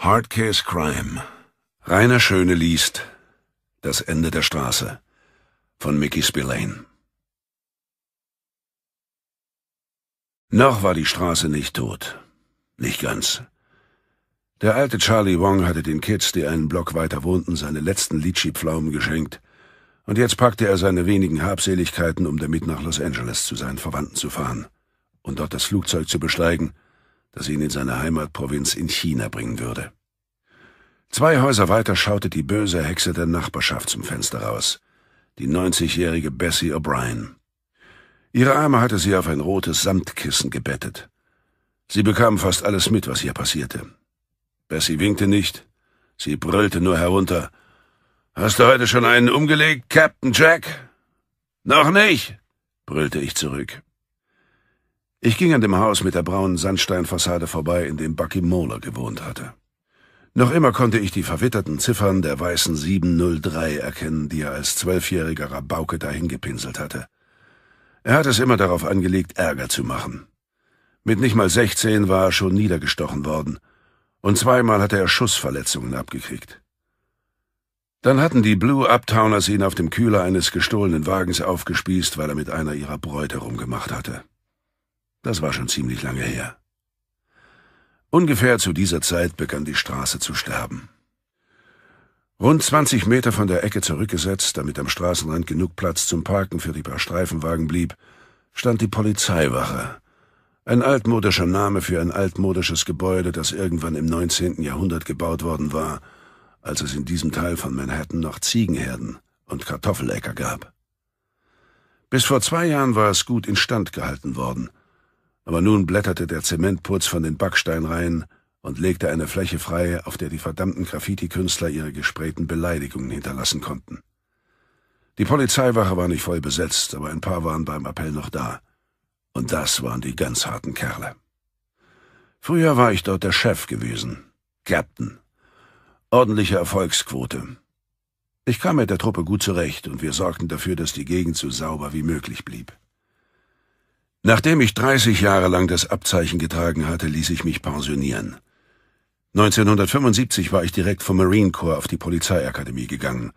Hard Case Crime. Rainer Schöne liest Das Ende der Straße von Mickey Spillane. Noch war die Straße nicht tot. Nicht ganz. Der alte Charlie Wong hatte den Kids, die einen Block weiter wohnten, seine letzten Litschi-Pflaumen geschenkt, und jetzt packte er seine wenigen Habseligkeiten, um damit nach Los Angeles zu seinen Verwandten zu fahren und dort das Flugzeug zu besteigen, das ihn in seine Heimatprovinz in China bringen würde. Zwei Häuser weiter schaute die böse Hexe der Nachbarschaft zum Fenster raus, die 90-jährige Bessie O'Brien. Ihre Arme hatte sie auf ein rotes Samtkissen gebettet. Sie bekam fast alles mit, was ihr passierte. Bessie winkte nicht, sie brüllte nur herunter. Hast du heute schon einen umgelegt, Captain Jack? Noch nicht, brüllte ich zurück. Ich ging an dem Haus mit der braunen Sandsteinfassade vorbei, in dem Bucky Moeller gewohnt hatte. Noch immer konnte ich die verwitterten Ziffern der weißen 703 erkennen, die er als zwölfjähriger Rabauke dahingepinselt hatte. Er hat es immer darauf angelegt, Ärger zu machen. Mit nicht mal 16 war er schon niedergestochen worden, und zweimal hatte er Schussverletzungen abgekriegt. Dann hatten die Blue Uptowners ihn auf dem Kühler eines gestohlenen Wagens aufgespießt, weil er mit einer ihrer Bräute rumgemacht hatte. Das war schon ziemlich lange her. Ungefähr zu dieser Zeit begann die Straße zu sterben. Rund 20 Meter von der Ecke zurückgesetzt, damit am Straßenrand genug Platz zum Parken für die paar Streifenwagen blieb, stand die Polizeiwache. Ein altmodischer Name für ein altmodisches Gebäude, das irgendwann im 19. Jahrhundert gebaut worden war, als es in diesem Teil von Manhattan noch Ziegenherden und Kartoffelecker gab. Bis vor zwei Jahren war es gut instand gehalten worden – aber nun blätterte der Zementputz von den Backsteinreihen und legte eine Fläche frei, auf der die verdammten Graffiti-Künstler ihre gesprähten Beleidigungen hinterlassen konnten. Die Polizeiwache war nicht voll besetzt, aber ein paar waren beim Appell noch da. Und das waren die ganz harten Kerle. Früher war ich dort der Chef gewesen. Captain. Ordentliche Erfolgsquote. Ich kam mit der Truppe gut zurecht und wir sorgten dafür, dass die Gegend so sauber wie möglich blieb. Nachdem ich 30 Jahre lang das Abzeichen getragen hatte, ließ ich mich pensionieren. 1975 war ich direkt vom Marine Corps auf die Polizeiakademie gegangen.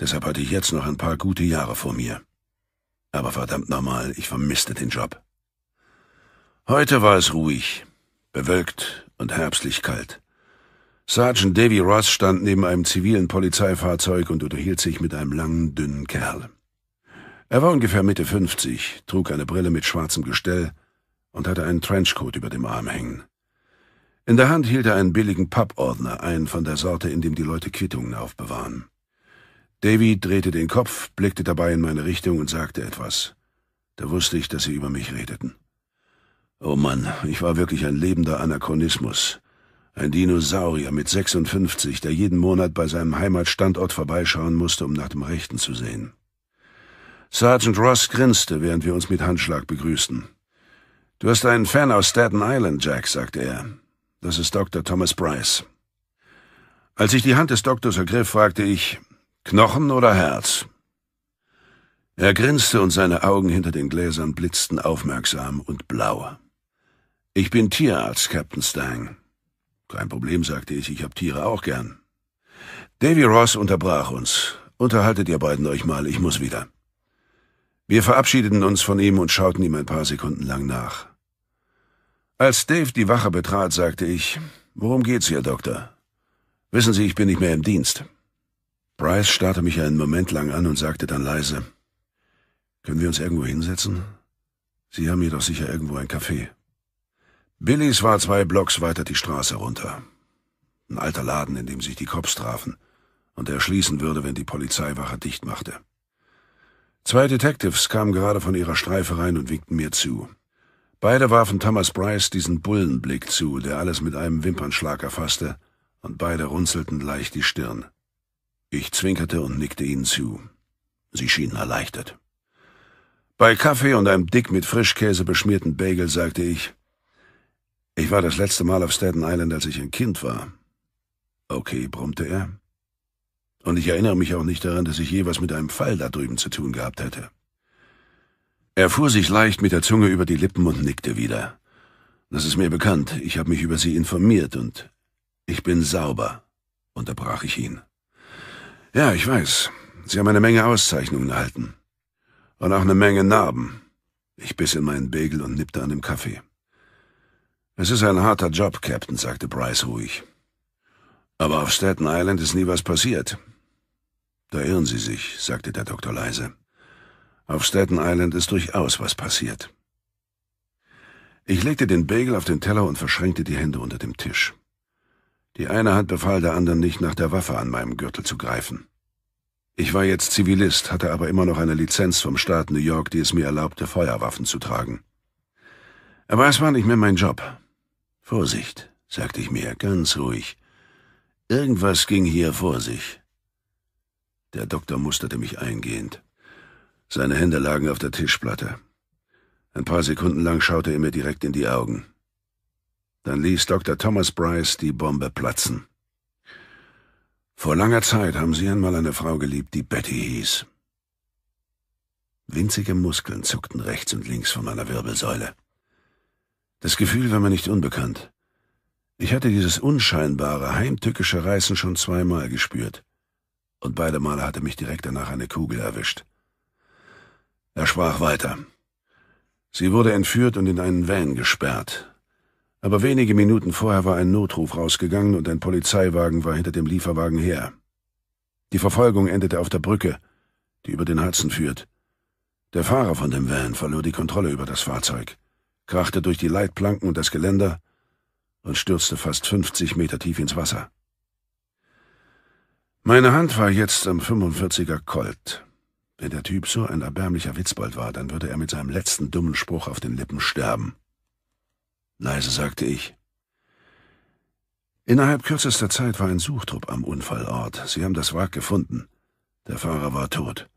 Deshalb hatte ich jetzt noch ein paar gute Jahre vor mir. Aber verdammt nochmal, ich vermisste den Job. Heute war es ruhig, bewölkt und herbstlich kalt. Sergeant Davy Ross stand neben einem zivilen Polizeifahrzeug und unterhielt sich mit einem langen, dünnen Kerl. Er war ungefähr Mitte 50, trug eine Brille mit schwarzem Gestell und hatte einen Trenchcoat über dem Arm hängen. In der Hand hielt er einen billigen Pappordner, einen von der Sorte, in dem die Leute Quittungen aufbewahren. Davy drehte den Kopf, blickte dabei in meine Richtung und sagte etwas. Da wusste ich, dass sie über mich redeten. Oh Mann, ich war wirklich ein lebender Anachronismus. Ein Dinosaurier mit 56, der jeden Monat bei seinem Heimatstandort vorbeischauen musste, um nach dem Rechten zu sehen. Sergeant Ross grinste, während wir uns mit Handschlag begrüßten. Du hast einen Fan aus Staten Island, Jack, sagte er. Das ist Dr. Thomas Bryce. Als ich die Hand des Doktors ergriff, fragte ich, Knochen oder Herz? Er grinste und seine Augen hinter den Gläsern blitzten aufmerksam und blau. Ich bin Tierarzt, Captain Stang. Kein Problem, sagte ich, ich hab Tiere auch gern. Davy Ross unterbrach uns. Unterhaltet ihr beiden euch mal, ich muss wieder. Wir verabschiedeten uns von ihm und schauten ihm ein paar Sekunden lang nach. Als Dave die Wache betrat, sagte ich, Worum geht's hier, Doktor? Wissen Sie, ich bin nicht mehr im Dienst. Bryce starrte mich einen Moment lang an und sagte dann leise, Können wir uns irgendwo hinsetzen? Sie haben hier doch sicher irgendwo ein Café. Billy's war zwei Blocks weiter die Straße runter. Ein alter Laden, in dem sich die Cops trafen und der schließen würde, wenn die Polizeiwache dicht machte. Zwei Detectives kamen gerade von ihrer Streife rein und winkten mir zu. Beide warfen Thomas Bryce diesen Bullenblick zu, der alles mit einem Wimpernschlag erfasste, und beide runzelten leicht die Stirn. Ich zwinkerte und nickte ihnen zu. Sie schienen erleichtert. Bei Kaffee und einem dick mit Frischkäse beschmierten Bagel sagte ich, ich war das letzte Mal auf Staten Island, als ich ein Kind war. Okay, brummte er. Und ich erinnere mich auch nicht daran, dass ich je was mit einem Fall da drüben zu tun gehabt hätte. Er fuhr sich leicht mit der Zunge über die Lippen und nickte wieder. Das ist mir bekannt, ich habe mich über Sie informiert und ich bin sauber, unterbrach ich ihn. Ja, ich weiß, Sie haben eine Menge Auszeichnungen erhalten. Und auch eine Menge Narben. Ich biss in meinen Begel und nippte an dem Kaffee. Es ist ein harter Job, Captain, sagte Bryce ruhig. Aber auf Staten Island ist nie was passiert. Da irren Sie sich, sagte der Doktor leise. Auf Staten Island ist durchaus was passiert. Ich legte den Bagel auf den Teller und verschränkte die Hände unter dem Tisch. Die eine Hand befahl der anderen nicht, nach der Waffe an meinem Gürtel zu greifen. Ich war jetzt Zivilist, hatte aber immer noch eine Lizenz vom Staat New York, die es mir erlaubte, Feuerwaffen zu tragen. Aber es war nicht mehr mein Job. Vorsicht, sagte ich mir, ganz ruhig. Irgendwas ging hier vor sich. Der Doktor musterte mich eingehend. Seine Hände lagen auf der Tischplatte. Ein paar Sekunden lang schaute er mir direkt in die Augen. Dann ließ Dr. Thomas Bryce die Bombe platzen. Vor langer Zeit haben Sie einmal eine Frau geliebt, die Betty hieß. Winzige Muskeln zuckten rechts und links von meiner Wirbelsäule. Das Gefühl war mir nicht unbekannt. Ich hatte dieses unscheinbare, heimtückische Reißen schon zweimal gespürt und beide Male hatte mich direkt danach eine Kugel erwischt. Er sprach weiter. Sie wurde entführt und in einen Van gesperrt. Aber wenige Minuten vorher war ein Notruf rausgegangen und ein Polizeiwagen war hinter dem Lieferwagen her. Die Verfolgung endete auf der Brücke, die über den Hudson führt. Der Fahrer von dem Van verlor die Kontrolle über das Fahrzeug, krachte durch die Leitplanken und das Geländer und stürzte fast 50 Meter tief ins Wasser. Meine Hand war jetzt am 45er Colt. Wenn der Typ so ein erbärmlicher Witzbold war, dann würde er mit seinem letzten dummen Spruch auf den Lippen sterben. Leise sagte ich. Innerhalb kürzester Zeit war ein Suchtrupp am Unfallort. Sie haben das Wrack gefunden. Der Fahrer war tot.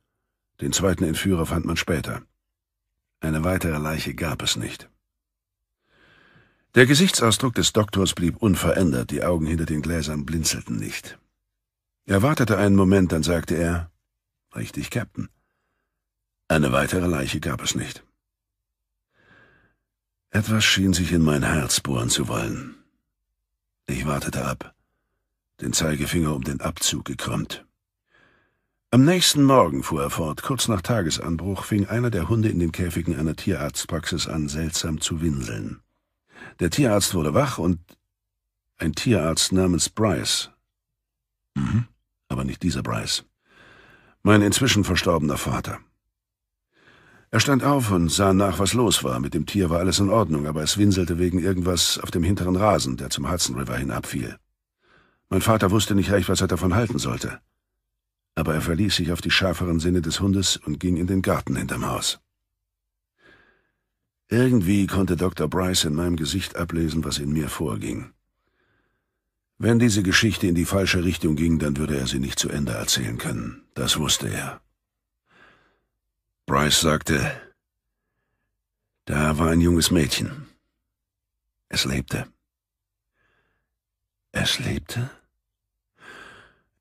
Den zweiten Entführer fand man später. Eine weitere Leiche gab es nicht. Der Gesichtsausdruck des Doktors blieb unverändert, die Augen hinter den Gläsern blinzelten nicht. Er wartete einen Moment, dann sagte er, Richtig, Captain. Eine weitere Leiche gab es nicht. Etwas schien sich in mein Herz bohren zu wollen. Ich wartete ab, den Zeigefinger um den Abzug gekrümmt. Am nächsten Morgen, fuhr er fort, kurz nach Tagesanbruch, fing einer der Hunde in den Käfigen einer Tierarztpraxis an, seltsam zu winseln. Der Tierarzt wurde wach und ein Tierarzt namens Bryce. Mhm aber nicht dieser Bryce. Mein inzwischen verstorbener Vater. Er stand auf und sah nach, was los war. Mit dem Tier war alles in Ordnung, aber es winselte wegen irgendwas auf dem hinteren Rasen, der zum Hudson River hinabfiel. Mein Vater wusste nicht recht, was er davon halten sollte. Aber er verließ sich auf die schärferen Sinne des Hundes und ging in den Garten hinterm Haus. Irgendwie konnte Dr. Bryce in meinem Gesicht ablesen, was in mir vorging. Wenn diese Geschichte in die falsche Richtung ging, dann würde er sie nicht zu Ende erzählen können. Das wusste er. Bryce sagte, da war ein junges Mädchen. Es lebte. Es lebte?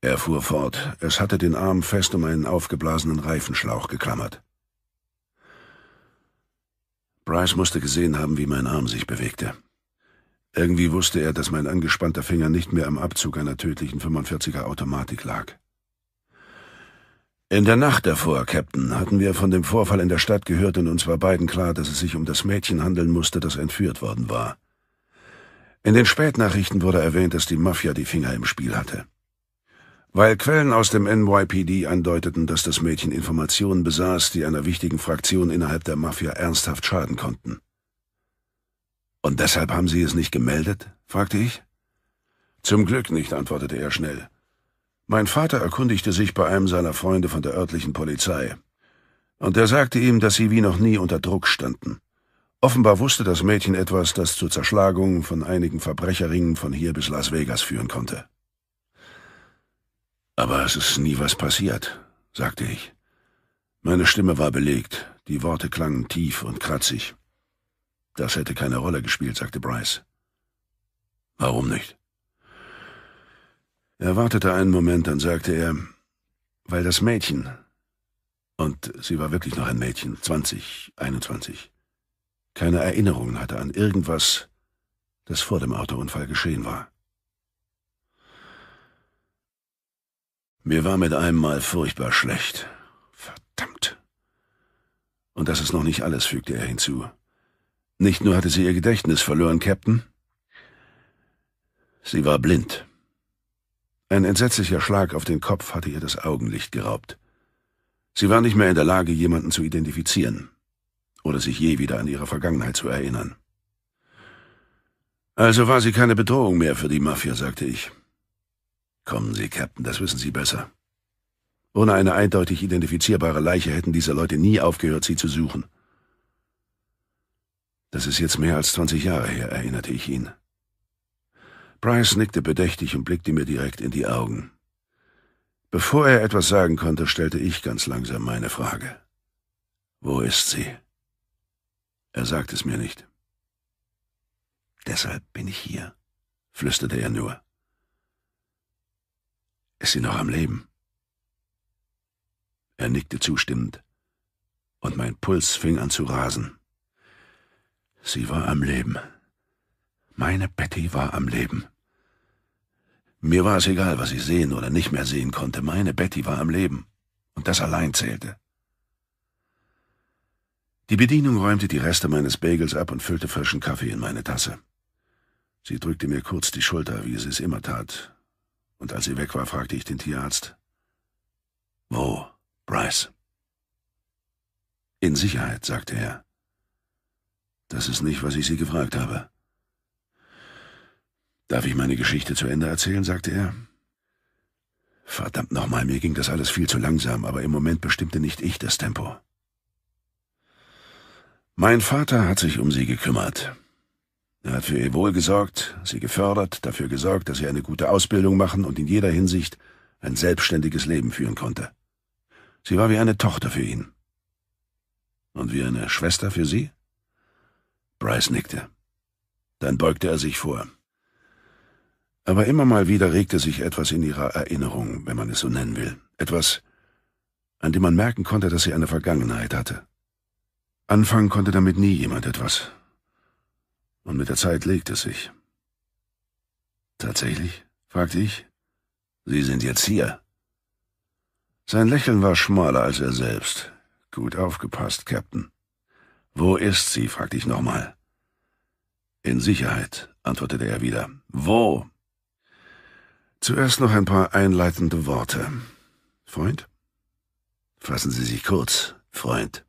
Er fuhr fort. Es hatte den Arm fest um einen aufgeblasenen Reifenschlauch geklammert. Bryce musste gesehen haben, wie mein Arm sich bewegte. Irgendwie wusste er, dass mein angespannter Finger nicht mehr am Abzug einer tödlichen 45er Automatik lag. In der Nacht davor, Captain, hatten wir von dem Vorfall in der Stadt gehört und uns war beiden klar, dass es sich um das Mädchen handeln musste, das entführt worden war. In den Spätnachrichten wurde erwähnt, dass die Mafia die Finger im Spiel hatte. Weil Quellen aus dem NYPD andeuteten, dass das Mädchen Informationen besaß, die einer wichtigen Fraktion innerhalb der Mafia ernsthaft schaden konnten. Und deshalb haben Sie es nicht gemeldet? fragte ich. Zum Glück nicht, antwortete er schnell. Mein Vater erkundigte sich bei einem seiner Freunde von der örtlichen Polizei. Und er sagte ihm, dass sie wie noch nie unter Druck standen. Offenbar wusste das Mädchen etwas, das zur Zerschlagung von einigen Verbrecherringen von hier bis Las Vegas führen konnte. Aber es ist nie was passiert, sagte ich. Meine Stimme war belegt, die Worte klangen tief und kratzig. Das hätte keine Rolle gespielt, sagte Bryce. Warum nicht? Er wartete einen Moment, dann sagte er, weil das Mädchen, und sie war wirklich noch ein Mädchen, 20, 21, keine Erinnerung hatte an irgendwas, das vor dem Autounfall geschehen war. Mir war mit einem Mal furchtbar schlecht. Verdammt. Und das ist noch nicht alles, fügte er hinzu. Nicht nur hatte sie ihr Gedächtnis verloren, Captain, sie war blind. Ein entsetzlicher Schlag auf den Kopf hatte ihr das Augenlicht geraubt. Sie war nicht mehr in der Lage, jemanden zu identifizieren oder sich je wieder an ihre Vergangenheit zu erinnern. Also war sie keine Bedrohung mehr für die Mafia, sagte ich. Kommen Sie, Captain, das wissen Sie besser. Ohne eine eindeutig identifizierbare Leiche hätten diese Leute nie aufgehört, sie zu suchen. Das ist jetzt mehr als 20 Jahre her, erinnerte ich ihn. Bryce nickte bedächtig und blickte mir direkt in die Augen. Bevor er etwas sagen konnte, stellte ich ganz langsam meine Frage. Wo ist sie? Er sagt es mir nicht. Deshalb bin ich hier, flüsterte er nur. Ist sie noch am Leben? Er nickte zustimmend, und mein Puls fing an zu rasen. Sie war am Leben. Meine Betty war am Leben. Mir war es egal, was ich sehen oder nicht mehr sehen konnte. Meine Betty war am Leben. Und das allein zählte. Die Bedienung räumte die Reste meines Bagels ab und füllte frischen Kaffee in meine Tasse. Sie drückte mir kurz die Schulter, wie sie es immer tat. Und als sie weg war, fragte ich den Tierarzt. Wo, Bryce? In Sicherheit, sagte er. Das ist nicht, was ich Sie gefragt habe. Darf ich meine Geschichte zu Ende erzählen, sagte er. Verdammt nochmal, mir ging das alles viel zu langsam, aber im Moment bestimmte nicht ich das Tempo. Mein Vater hat sich um sie gekümmert. Er hat für ihr Wohl gesorgt, sie gefördert, dafür gesorgt, dass sie eine gute Ausbildung machen und in jeder Hinsicht ein selbstständiges Leben führen konnte. Sie war wie eine Tochter für ihn. Und wie eine Schwester für sie? Bryce nickte. Dann beugte er sich vor. Aber immer mal wieder regte sich etwas in ihrer Erinnerung, wenn man es so nennen will. Etwas, an dem man merken konnte, dass sie eine Vergangenheit hatte. Anfangen konnte damit nie jemand etwas. Und mit der Zeit legte es sich. Tatsächlich? fragte ich. Sie sind jetzt hier. Sein Lächeln war schmaler als er selbst. Gut aufgepasst, Captain. Wo ist sie? fragte ich nochmal. In Sicherheit, antwortete er wieder. Wo? Zuerst noch ein paar einleitende Worte. Freund? Fassen Sie sich kurz, Freund.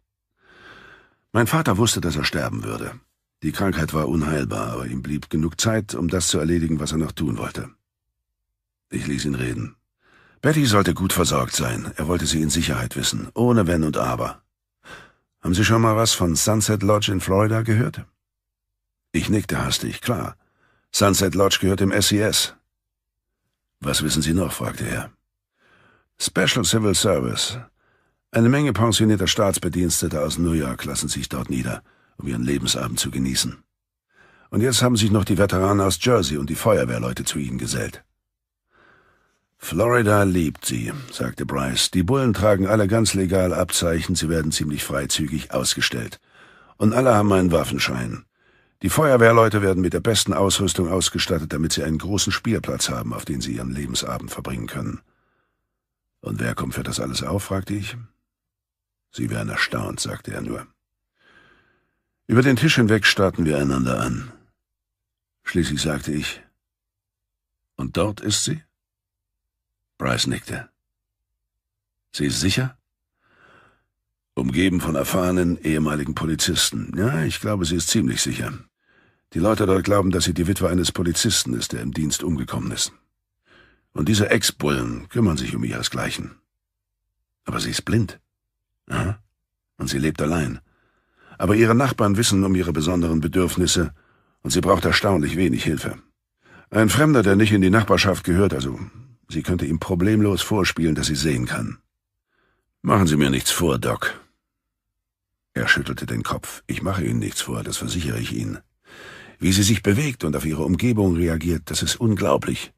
Mein Vater wusste, dass er sterben würde. Die Krankheit war unheilbar, aber ihm blieb genug Zeit, um das zu erledigen, was er noch tun wollte. Ich ließ ihn reden. Betty sollte gut versorgt sein. Er wollte sie in Sicherheit wissen, ohne Wenn und Aber. Haben Sie schon mal was von Sunset Lodge in Florida gehört? Ich nickte hastig, klar. Sunset Lodge gehört dem SES. E was wissen Sie noch? fragte er. Special Civil Service. Eine Menge pensionierter Staatsbediensteter aus New York lassen sich dort nieder, um ihren Lebensabend zu genießen. Und jetzt haben sich noch die Veteranen aus Jersey und die Feuerwehrleute zu ihnen gesellt. Florida liebt sie, sagte Bryce. Die Bullen tragen alle ganz legal Abzeichen, sie werden ziemlich freizügig ausgestellt. Und alle haben einen Waffenschein. Die Feuerwehrleute werden mit der besten Ausrüstung ausgestattet, damit sie einen großen Spielplatz haben, auf den sie ihren Lebensabend verbringen können. Und wer kommt für das alles auf? fragte ich. Sie wären erstaunt, sagte er nur. Über den Tisch hinweg starrten wir einander an. Schließlich sagte ich, und dort ist sie? Bryce nickte. Sie ist sicher? Umgeben von erfahrenen ehemaligen Polizisten. Ja, ich glaube, sie ist ziemlich sicher. Die Leute dort glauben, dass sie die Witwe eines Polizisten ist, der im Dienst umgekommen ist. Und diese Ex-Bullen kümmern sich um ihresgleichen. Aber sie ist blind. Ja? Und sie lebt allein. Aber ihre Nachbarn wissen um ihre besonderen Bedürfnisse und sie braucht erstaunlich wenig Hilfe. Ein Fremder, der nicht in die Nachbarschaft gehört, also Sie könnte ihm problemlos vorspielen, dass sie sehen kann. Machen Sie mir nichts vor, Doc. Er schüttelte den Kopf. Ich mache Ihnen nichts vor, das versichere ich Ihnen. Wie sie sich bewegt und auf ihre Umgebung reagiert, das ist unglaublich.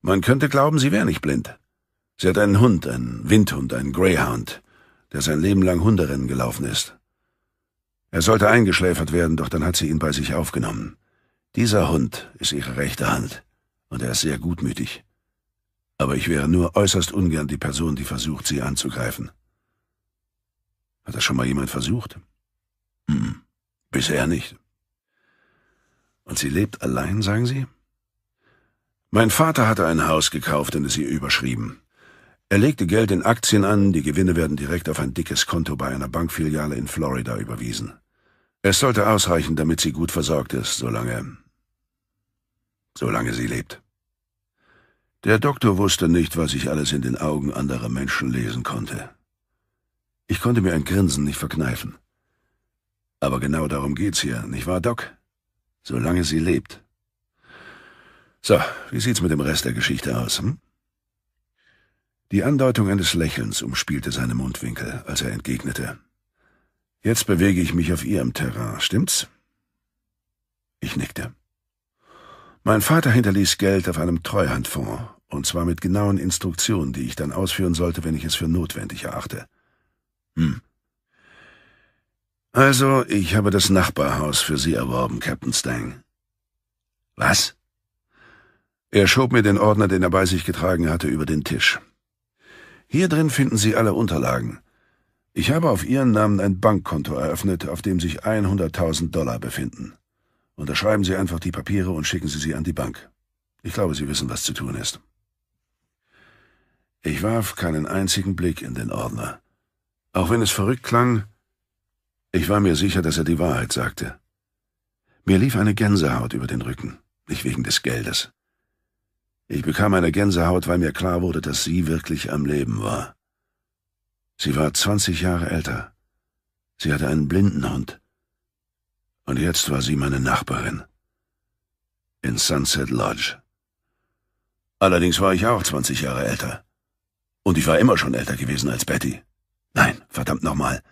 Man könnte glauben, sie wäre nicht blind. Sie hat einen Hund, einen Windhund, einen Greyhound, der sein Leben lang Hunderennen gelaufen ist. Er sollte eingeschläfert werden, doch dann hat sie ihn bei sich aufgenommen. Dieser Hund ist ihre rechte Hand, und er ist sehr gutmütig aber ich wäre nur äußerst ungern die Person, die versucht, sie anzugreifen. Hat das schon mal jemand versucht? Hm, bisher nicht. Und sie lebt allein, sagen Sie? Mein Vater hatte ein Haus gekauft und es ihr überschrieben. Er legte Geld in Aktien an, die Gewinne werden direkt auf ein dickes Konto bei einer Bankfiliale in Florida überwiesen. Es sollte ausreichen, damit sie gut versorgt ist, solange... solange sie lebt. Der Doktor wusste nicht, was ich alles in den Augen anderer Menschen lesen konnte. Ich konnte mir ein Grinsen nicht verkneifen. Aber genau darum geht's hier, nicht wahr, Doc? Solange sie lebt. So, wie sieht's mit dem Rest der Geschichte aus, hm? Die Andeutung eines Lächelns umspielte seine Mundwinkel, als er entgegnete. Jetzt bewege ich mich auf Ihrem Terrain, stimmt's? Ich nickte. Mein Vater hinterließ Geld auf einem Treuhandfonds, und zwar mit genauen Instruktionen, die ich dann ausführen sollte, wenn ich es für notwendig erachte. Hm. Also, ich habe das Nachbarhaus für Sie erworben, Captain Stang. Was? Er schob mir den Ordner, den er bei sich getragen hatte, über den Tisch. Hier drin finden Sie alle Unterlagen. Ich habe auf Ihren Namen ein Bankkonto eröffnet, auf dem sich 100.000 Dollar befinden. Unterschreiben Sie einfach die Papiere und schicken Sie sie an die Bank. Ich glaube, Sie wissen, was zu tun ist. Ich warf keinen einzigen Blick in den Ordner. Auch wenn es verrückt klang, ich war mir sicher, dass er die Wahrheit sagte. Mir lief eine Gänsehaut über den Rücken, nicht wegen des Geldes. Ich bekam eine Gänsehaut, weil mir klar wurde, dass sie wirklich am Leben war. Sie war zwanzig Jahre älter. Sie hatte einen Blindenhund. Und jetzt war sie meine Nachbarin. In Sunset Lodge. Allerdings war ich auch 20 Jahre älter. Und ich war immer schon älter gewesen als Betty. Nein, verdammt nochmal.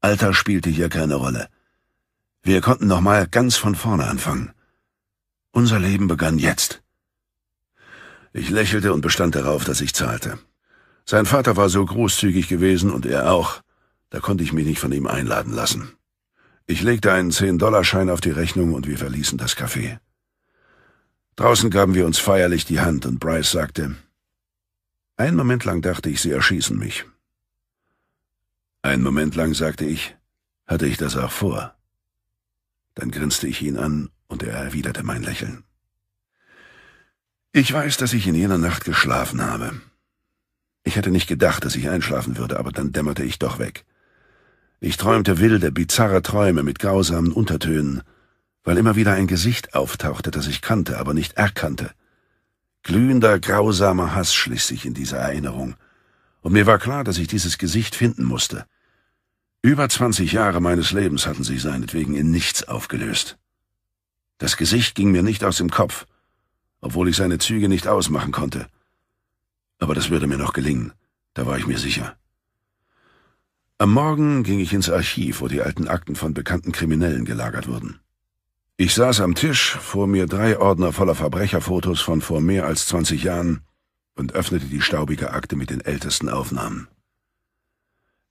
Alter spielte hier keine Rolle. Wir konnten nochmal ganz von vorne anfangen. Unser Leben begann jetzt. Ich lächelte und bestand darauf, dass ich zahlte. Sein Vater war so großzügig gewesen und er auch. Da konnte ich mich nicht von ihm einladen lassen. Ich legte einen zehn dollar schein auf die Rechnung und wir verließen das Café. Draußen gaben wir uns feierlich die Hand und Bryce sagte, einen Moment lang dachte ich, sie erschießen mich. Einen Moment lang sagte ich, hatte ich das auch vor. Dann grinste ich ihn an und er erwiderte mein Lächeln. Ich weiß, dass ich in jener Nacht geschlafen habe. Ich hätte nicht gedacht, dass ich einschlafen würde, aber dann dämmerte ich doch weg. Ich träumte wilde, bizarre Träume mit grausamen Untertönen, weil immer wieder ein Gesicht auftauchte, das ich kannte, aber nicht erkannte. Glühender, grausamer Hass schlich sich in dieser Erinnerung, und mir war klar, dass ich dieses Gesicht finden musste. Über zwanzig Jahre meines Lebens hatten sich seinetwegen in nichts aufgelöst. Das Gesicht ging mir nicht aus dem Kopf, obwohl ich seine Züge nicht ausmachen konnte. Aber das würde mir noch gelingen, da war ich mir sicher. Am Morgen ging ich ins Archiv, wo die alten Akten von bekannten Kriminellen gelagert wurden. Ich saß am Tisch, vor mir drei Ordner voller Verbrecherfotos von vor mehr als 20 Jahren und öffnete die staubige Akte mit den ältesten Aufnahmen.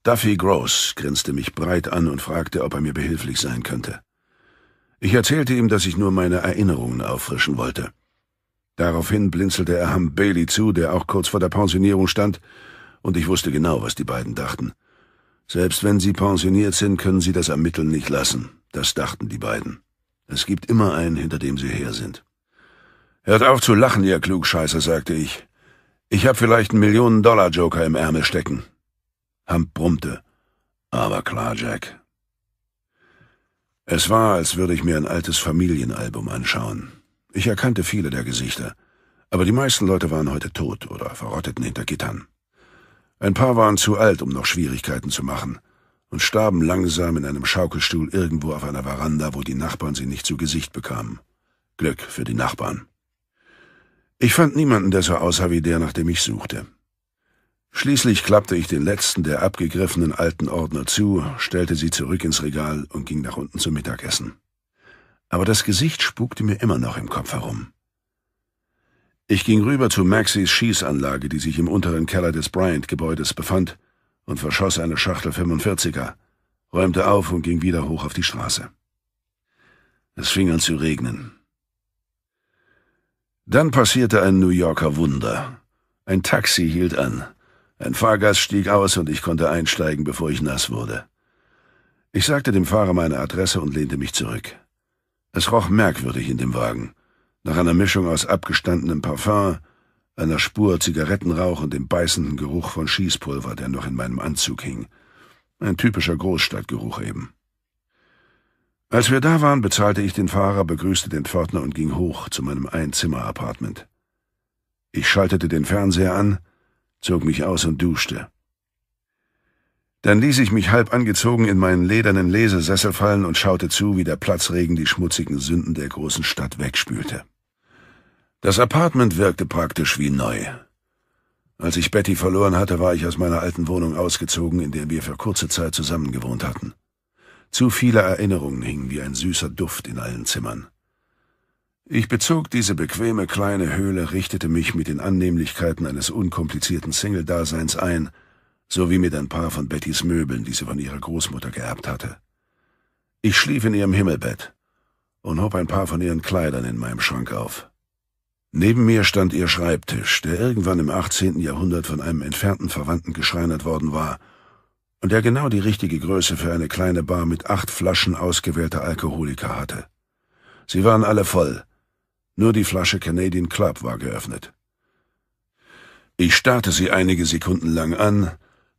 Duffy Gross grinste mich breit an und fragte, ob er mir behilflich sein könnte. Ich erzählte ihm, dass ich nur meine Erinnerungen auffrischen wollte. Daraufhin blinzelte er Ham Bailey zu, der auch kurz vor der Pensionierung stand, und ich wusste genau, was die beiden dachten. Selbst wenn sie pensioniert sind, können sie das Ermitteln nicht lassen. Das dachten die beiden. Es gibt immer einen, hinter dem sie her sind. Hört auf zu lachen, ihr Klugscheißer, sagte ich. Ich hab vielleicht einen Millionen-Dollar-Joker im Ärmel stecken. Hamp brummte. Aber klar, Jack. Es war, als würde ich mir ein altes Familienalbum anschauen. Ich erkannte viele der Gesichter, aber die meisten Leute waren heute tot oder verrotteten hinter Gittern. Ein paar waren zu alt, um noch Schwierigkeiten zu machen, und starben langsam in einem Schaukelstuhl irgendwo auf einer Veranda, wo die Nachbarn sie nicht zu Gesicht bekamen. Glück für die Nachbarn. Ich fand niemanden, der so aussah wie der, nach dem ich suchte. Schließlich klappte ich den letzten der abgegriffenen alten Ordner zu, stellte sie zurück ins Regal und ging nach unten zum Mittagessen. Aber das Gesicht spukte mir immer noch im Kopf herum. Ich ging rüber zu Maxis Schießanlage, die sich im unteren Keller des Bryant-Gebäudes befand, und verschoss eine Schachtel 45er, räumte auf und ging wieder hoch auf die Straße. Es fing an zu regnen. Dann passierte ein New Yorker Wunder. Ein Taxi hielt an. Ein Fahrgast stieg aus und ich konnte einsteigen, bevor ich nass wurde. Ich sagte dem Fahrer meine Adresse und lehnte mich zurück. Es roch merkwürdig in dem Wagen. Nach einer Mischung aus abgestandenem Parfum, einer Spur Zigarettenrauch und dem beißenden Geruch von Schießpulver, der noch in meinem Anzug hing. Ein typischer Großstadtgeruch eben. Als wir da waren, bezahlte ich den Fahrer, begrüßte den Pförtner und ging hoch zu meinem Einzimmer-Apartment. Ich schaltete den Fernseher an, zog mich aus und duschte. Dann ließ ich mich halb angezogen in meinen ledernen Lesesessel fallen und schaute zu, wie der Platzregen die schmutzigen Sünden der großen Stadt wegspülte. Das Apartment wirkte praktisch wie neu. Als ich Betty verloren hatte, war ich aus meiner alten Wohnung ausgezogen, in der wir für kurze Zeit zusammen gewohnt hatten. Zu viele Erinnerungen hingen wie ein süßer Duft in allen Zimmern. Ich bezog diese bequeme kleine Höhle, richtete mich mit den Annehmlichkeiten eines unkomplizierten Single-Daseins ein – sowie mit ein paar von Bettys Möbeln, die sie von ihrer Großmutter geerbt hatte. Ich schlief in ihrem Himmelbett und hob ein paar von ihren Kleidern in meinem Schrank auf. Neben mir stand ihr Schreibtisch, der irgendwann im 18. Jahrhundert von einem entfernten Verwandten geschreinert worden war und der genau die richtige Größe für eine kleine Bar mit acht Flaschen ausgewählter Alkoholiker hatte. Sie waren alle voll. Nur die Flasche Canadian Club war geöffnet. Ich starrte sie einige Sekunden lang an,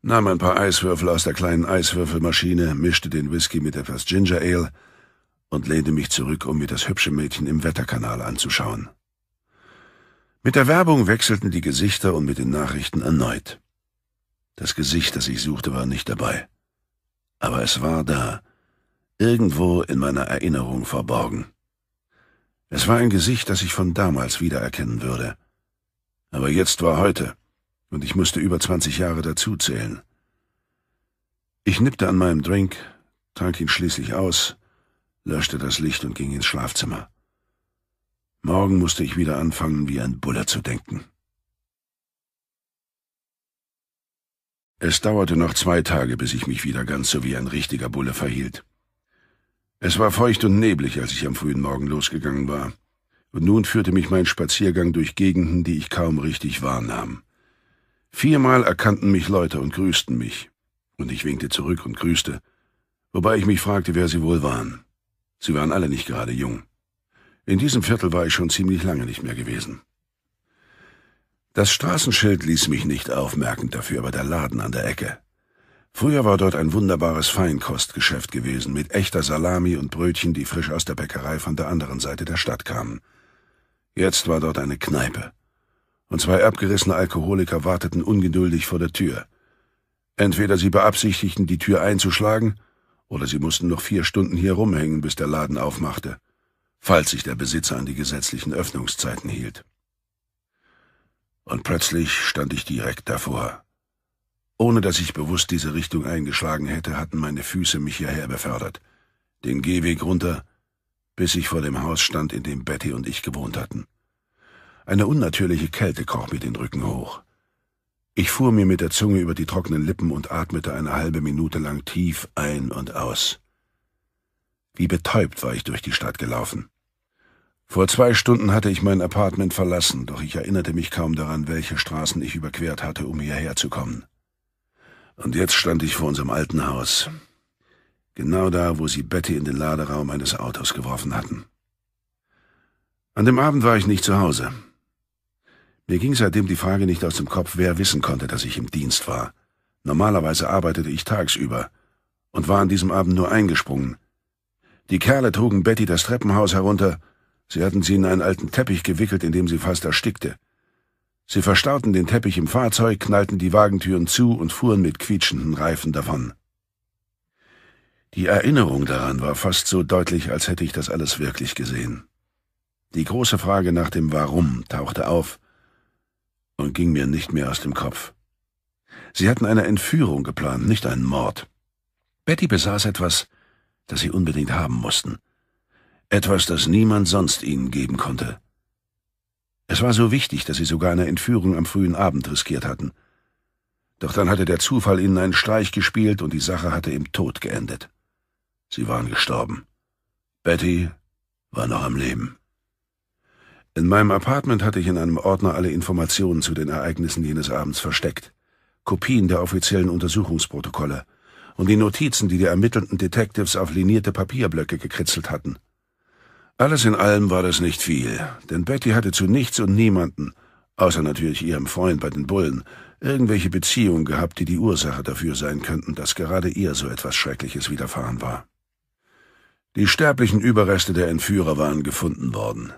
nahm ein paar Eiswürfel aus der kleinen Eiswürfelmaschine, mischte den Whisky mit etwas Ginger Ale und lehnte mich zurück, um mir das hübsche Mädchen im Wetterkanal anzuschauen. Mit der Werbung wechselten die Gesichter und mit den Nachrichten erneut. Das Gesicht, das ich suchte, war nicht dabei. Aber es war da, irgendwo in meiner Erinnerung verborgen. Es war ein Gesicht, das ich von damals wiedererkennen würde. Aber jetzt war heute und ich musste über 20 Jahre dazuzählen. Ich nippte an meinem Drink, trank ihn schließlich aus, löschte das Licht und ging ins Schlafzimmer. Morgen musste ich wieder anfangen, wie ein Buller zu denken. Es dauerte noch zwei Tage, bis ich mich wieder ganz so wie ein richtiger Bulle verhielt. Es war feucht und neblig, als ich am frühen Morgen losgegangen war, und nun führte mich mein Spaziergang durch Gegenden, die ich kaum richtig wahrnahm. Viermal erkannten mich Leute und grüßten mich, und ich winkte zurück und grüßte, wobei ich mich fragte, wer sie wohl waren. Sie waren alle nicht gerade jung. In diesem Viertel war ich schon ziemlich lange nicht mehr gewesen. Das Straßenschild ließ mich nicht aufmerken dafür, aber der Laden an der Ecke. Früher war dort ein wunderbares Feinkostgeschäft gewesen, mit echter Salami und Brötchen, die frisch aus der Bäckerei von der anderen Seite der Stadt kamen. Jetzt war dort eine Kneipe und zwei abgerissene Alkoholiker warteten ungeduldig vor der Tür. Entweder sie beabsichtigten, die Tür einzuschlagen, oder sie mussten noch vier Stunden hier rumhängen, bis der Laden aufmachte, falls sich der Besitzer an die gesetzlichen Öffnungszeiten hielt. Und plötzlich stand ich direkt davor. Ohne dass ich bewusst diese Richtung eingeschlagen hätte, hatten meine Füße mich hierher befördert, den Gehweg runter, bis ich vor dem Haus stand, in dem Betty und ich gewohnt hatten. Eine unnatürliche Kälte kroch mir den Rücken hoch. Ich fuhr mir mit der Zunge über die trockenen Lippen und atmete eine halbe Minute lang tief ein und aus. Wie betäubt war ich durch die Stadt gelaufen. Vor zwei Stunden hatte ich mein Apartment verlassen, doch ich erinnerte mich kaum daran, welche Straßen ich überquert hatte, um hierher zu kommen. Und jetzt stand ich vor unserem alten Haus. Genau da, wo sie Betty in den Laderaum eines Autos geworfen hatten. An dem Abend war ich nicht zu Hause. Mir ging seitdem die Frage nicht aus dem Kopf, wer wissen konnte, dass ich im Dienst war. Normalerweise arbeitete ich tagsüber und war an diesem Abend nur eingesprungen. Die Kerle trugen Betty das Treppenhaus herunter, sie hatten sie in einen alten Teppich gewickelt, in dem sie fast erstickte. Sie verstauten den Teppich im Fahrzeug, knallten die Wagentüren zu und fuhren mit quietschenden Reifen davon. Die Erinnerung daran war fast so deutlich, als hätte ich das alles wirklich gesehen. Die große Frage nach dem Warum tauchte auf, und ging mir nicht mehr aus dem Kopf. Sie hatten eine Entführung geplant, nicht einen Mord. Betty besaß etwas, das sie unbedingt haben mussten. Etwas, das niemand sonst ihnen geben konnte. Es war so wichtig, dass sie sogar eine Entführung am frühen Abend riskiert hatten. Doch dann hatte der Zufall ihnen einen Streich gespielt und die Sache hatte im Tod geendet. Sie waren gestorben. Betty war noch am Leben. In meinem Apartment hatte ich in einem Ordner alle Informationen zu den Ereignissen jenes Abends versteckt, Kopien der offiziellen Untersuchungsprotokolle und die Notizen, die die ermittelnden Detectives auf linierte Papierblöcke gekritzelt hatten. Alles in allem war das nicht viel, denn Betty hatte zu nichts und niemanden, außer natürlich ihrem Freund bei den Bullen, irgendwelche Beziehungen gehabt, die die Ursache dafür sein könnten, dass gerade ihr so etwas Schreckliches widerfahren war. Die sterblichen Überreste der Entführer waren gefunden worden.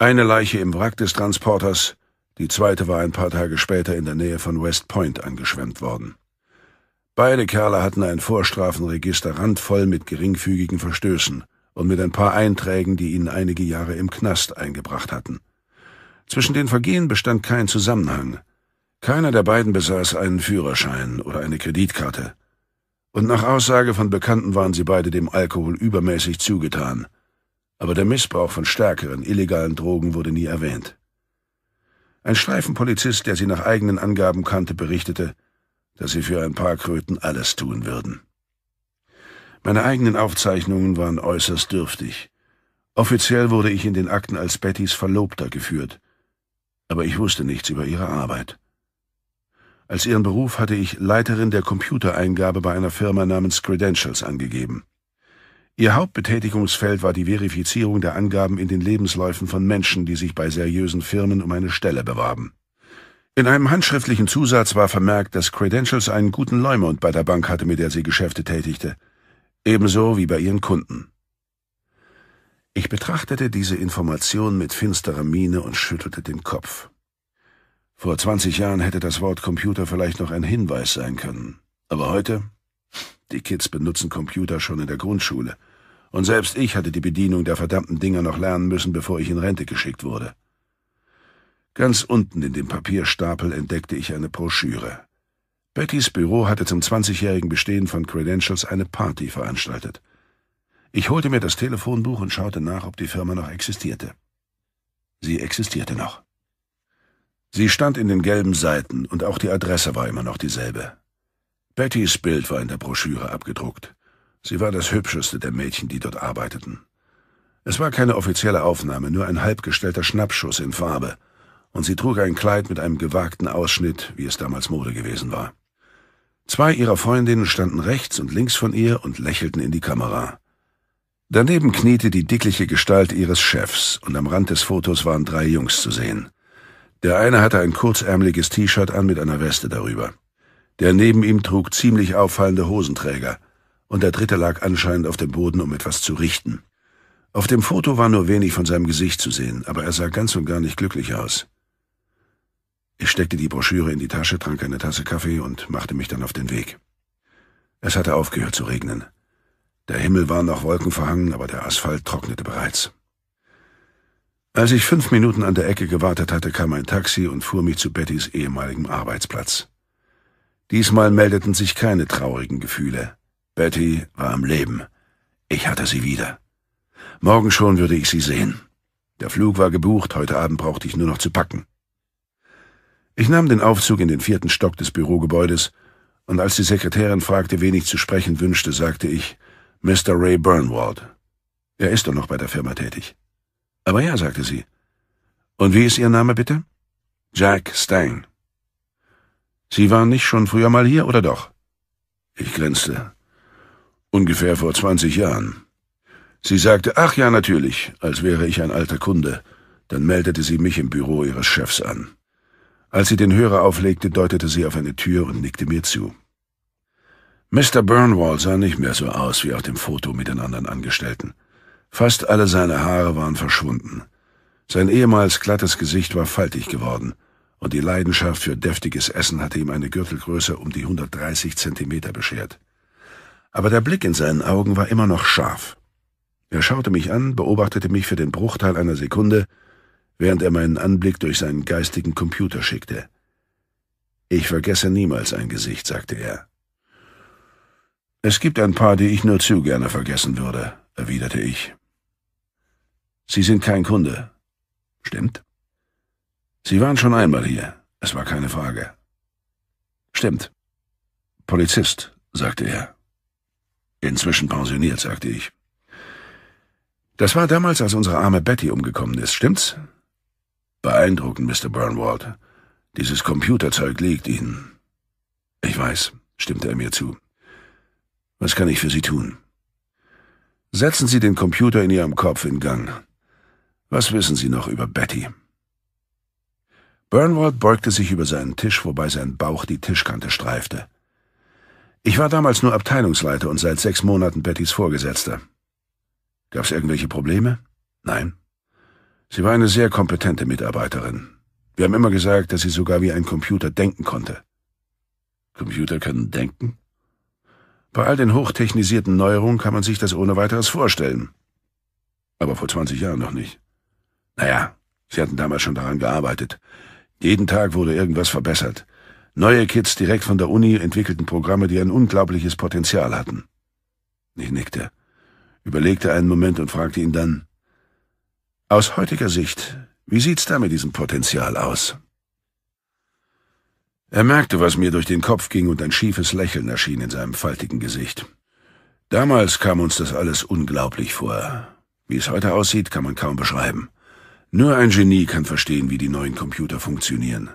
Eine Leiche im Wrack des Transporters, die zweite war ein paar Tage später in der Nähe von West Point angeschwemmt worden. Beide Kerle hatten ein Vorstrafenregister randvoll mit geringfügigen Verstößen und mit ein paar Einträgen, die ihnen einige Jahre im Knast eingebracht hatten. Zwischen den Vergehen bestand kein Zusammenhang. Keiner der beiden besaß einen Führerschein oder eine Kreditkarte. Und nach Aussage von Bekannten waren sie beide dem Alkohol übermäßig zugetan aber der Missbrauch von stärkeren illegalen Drogen wurde nie erwähnt. Ein Streifenpolizist, der sie nach eigenen Angaben kannte, berichtete, dass sie für ein paar Kröten alles tun würden. Meine eigenen Aufzeichnungen waren äußerst dürftig. Offiziell wurde ich in den Akten als Bettys Verlobter geführt, aber ich wusste nichts über ihre Arbeit. Als ihren Beruf hatte ich Leiterin der Computereingabe bei einer Firma namens Credentials angegeben. Ihr Hauptbetätigungsfeld war die Verifizierung der Angaben in den Lebensläufen von Menschen, die sich bei seriösen Firmen um eine Stelle bewarben. In einem handschriftlichen Zusatz war vermerkt, dass Credentials einen guten Leumund bei der Bank hatte, mit der sie Geschäfte tätigte, ebenso wie bei ihren Kunden. Ich betrachtete diese Information mit finsterer Miene und schüttelte den Kopf. Vor 20 Jahren hätte das Wort Computer vielleicht noch ein Hinweis sein können, aber heute? Die Kids benutzen Computer schon in der Grundschule. Und selbst ich hatte die Bedienung der verdammten Dinger noch lernen müssen, bevor ich in Rente geschickt wurde. Ganz unten in dem Papierstapel entdeckte ich eine Broschüre. Bettys Büro hatte zum 20-jährigen Bestehen von Credentials eine Party veranstaltet. Ich holte mir das Telefonbuch und schaute nach, ob die Firma noch existierte. Sie existierte noch. Sie stand in den gelben Seiten und auch die Adresse war immer noch dieselbe. Bettys Bild war in der Broschüre abgedruckt. Sie war das hübscheste der Mädchen, die dort arbeiteten. Es war keine offizielle Aufnahme, nur ein halbgestellter Schnappschuss in Farbe, und sie trug ein Kleid mit einem gewagten Ausschnitt, wie es damals Mode gewesen war. Zwei ihrer Freundinnen standen rechts und links von ihr und lächelten in die Kamera. Daneben kniete die dickliche Gestalt ihres Chefs, und am Rand des Fotos waren drei Jungs zu sehen. Der eine hatte ein kurzärmeliges T-Shirt an mit einer Weste darüber. Der neben ihm trug ziemlich auffallende Hosenträger, und der dritte lag anscheinend auf dem Boden, um etwas zu richten. Auf dem Foto war nur wenig von seinem Gesicht zu sehen, aber er sah ganz und gar nicht glücklich aus. Ich steckte die Broschüre in die Tasche, trank eine Tasse Kaffee und machte mich dann auf den Weg. Es hatte aufgehört zu regnen. Der Himmel war noch wolkenverhangen, aber der Asphalt trocknete bereits. Als ich fünf Minuten an der Ecke gewartet hatte, kam ein Taxi und fuhr mich zu Bettys ehemaligem Arbeitsplatz. Diesmal meldeten sich keine traurigen Gefühle. Betty war am Leben. Ich hatte sie wieder. Morgen schon würde ich sie sehen. Der Flug war gebucht, heute Abend brauchte ich nur noch zu packen. Ich nahm den Aufzug in den vierten Stock des Bürogebäudes, und als die Sekretärin fragte, wen ich zu sprechen wünschte, sagte ich, Mr. Ray Burnwald. Er ist doch noch bei der Firma tätig. Aber ja, sagte sie. Und wie ist Ihr Name bitte? Jack Stang. Sie waren nicht schon früher mal hier, oder doch? Ich grinste ungefähr vor 20 Jahren. Sie sagte, ach ja, natürlich, als wäre ich ein alter Kunde. Dann meldete sie mich im Büro ihres Chefs an. Als sie den Hörer auflegte, deutete sie auf eine Tür und nickte mir zu. Mr. Burnwall sah nicht mehr so aus wie auf dem Foto mit den anderen Angestellten. Fast alle seine Haare waren verschwunden. Sein ehemals glattes Gesicht war faltig geworden, und die Leidenschaft für deftiges Essen hatte ihm eine Gürtelgröße um die 130 Zentimeter beschert aber der Blick in seinen Augen war immer noch scharf. Er schaute mich an, beobachtete mich für den Bruchteil einer Sekunde, während er meinen Anblick durch seinen geistigen Computer schickte. Ich vergesse niemals ein Gesicht, sagte er. Es gibt ein paar, die ich nur zu gerne vergessen würde, erwiderte ich. Sie sind kein Kunde. Stimmt? Sie waren schon einmal hier, es war keine Frage. Stimmt. Polizist, sagte er. Inzwischen pensioniert, sagte ich. Das war damals, als unsere arme Betty umgekommen ist, stimmt's? Beeindruckend, Mr. Burnwald. Dieses Computerzeug liegt Ihnen. Ich weiß, stimmte er mir zu. Was kann ich für Sie tun? Setzen Sie den Computer in Ihrem Kopf in Gang. Was wissen Sie noch über Betty? Burnwald beugte sich über seinen Tisch, wobei sein Bauch die Tischkante streifte. Ich war damals nur Abteilungsleiter und seit sechs Monaten Bettys Vorgesetzter. Gab's irgendwelche Probleme? Nein. Sie war eine sehr kompetente Mitarbeiterin. Wir haben immer gesagt, dass sie sogar wie ein Computer denken konnte. Computer können denken? Bei all den hochtechnisierten Neuerungen kann man sich das ohne weiteres vorstellen. Aber vor 20 Jahren noch nicht. Naja, sie hatten damals schon daran gearbeitet. Jeden Tag wurde irgendwas verbessert. Neue Kids direkt von der Uni entwickelten Programme, die ein unglaubliches Potenzial hatten. Ich nickte, überlegte einen Moment und fragte ihn dann, aus heutiger Sicht, wie sieht's da mit diesem Potenzial aus? Er merkte, was mir durch den Kopf ging und ein schiefes Lächeln erschien in seinem faltigen Gesicht. Damals kam uns das alles unglaublich vor. Wie es heute aussieht, kann man kaum beschreiben. Nur ein Genie kann verstehen, wie die neuen Computer funktionieren.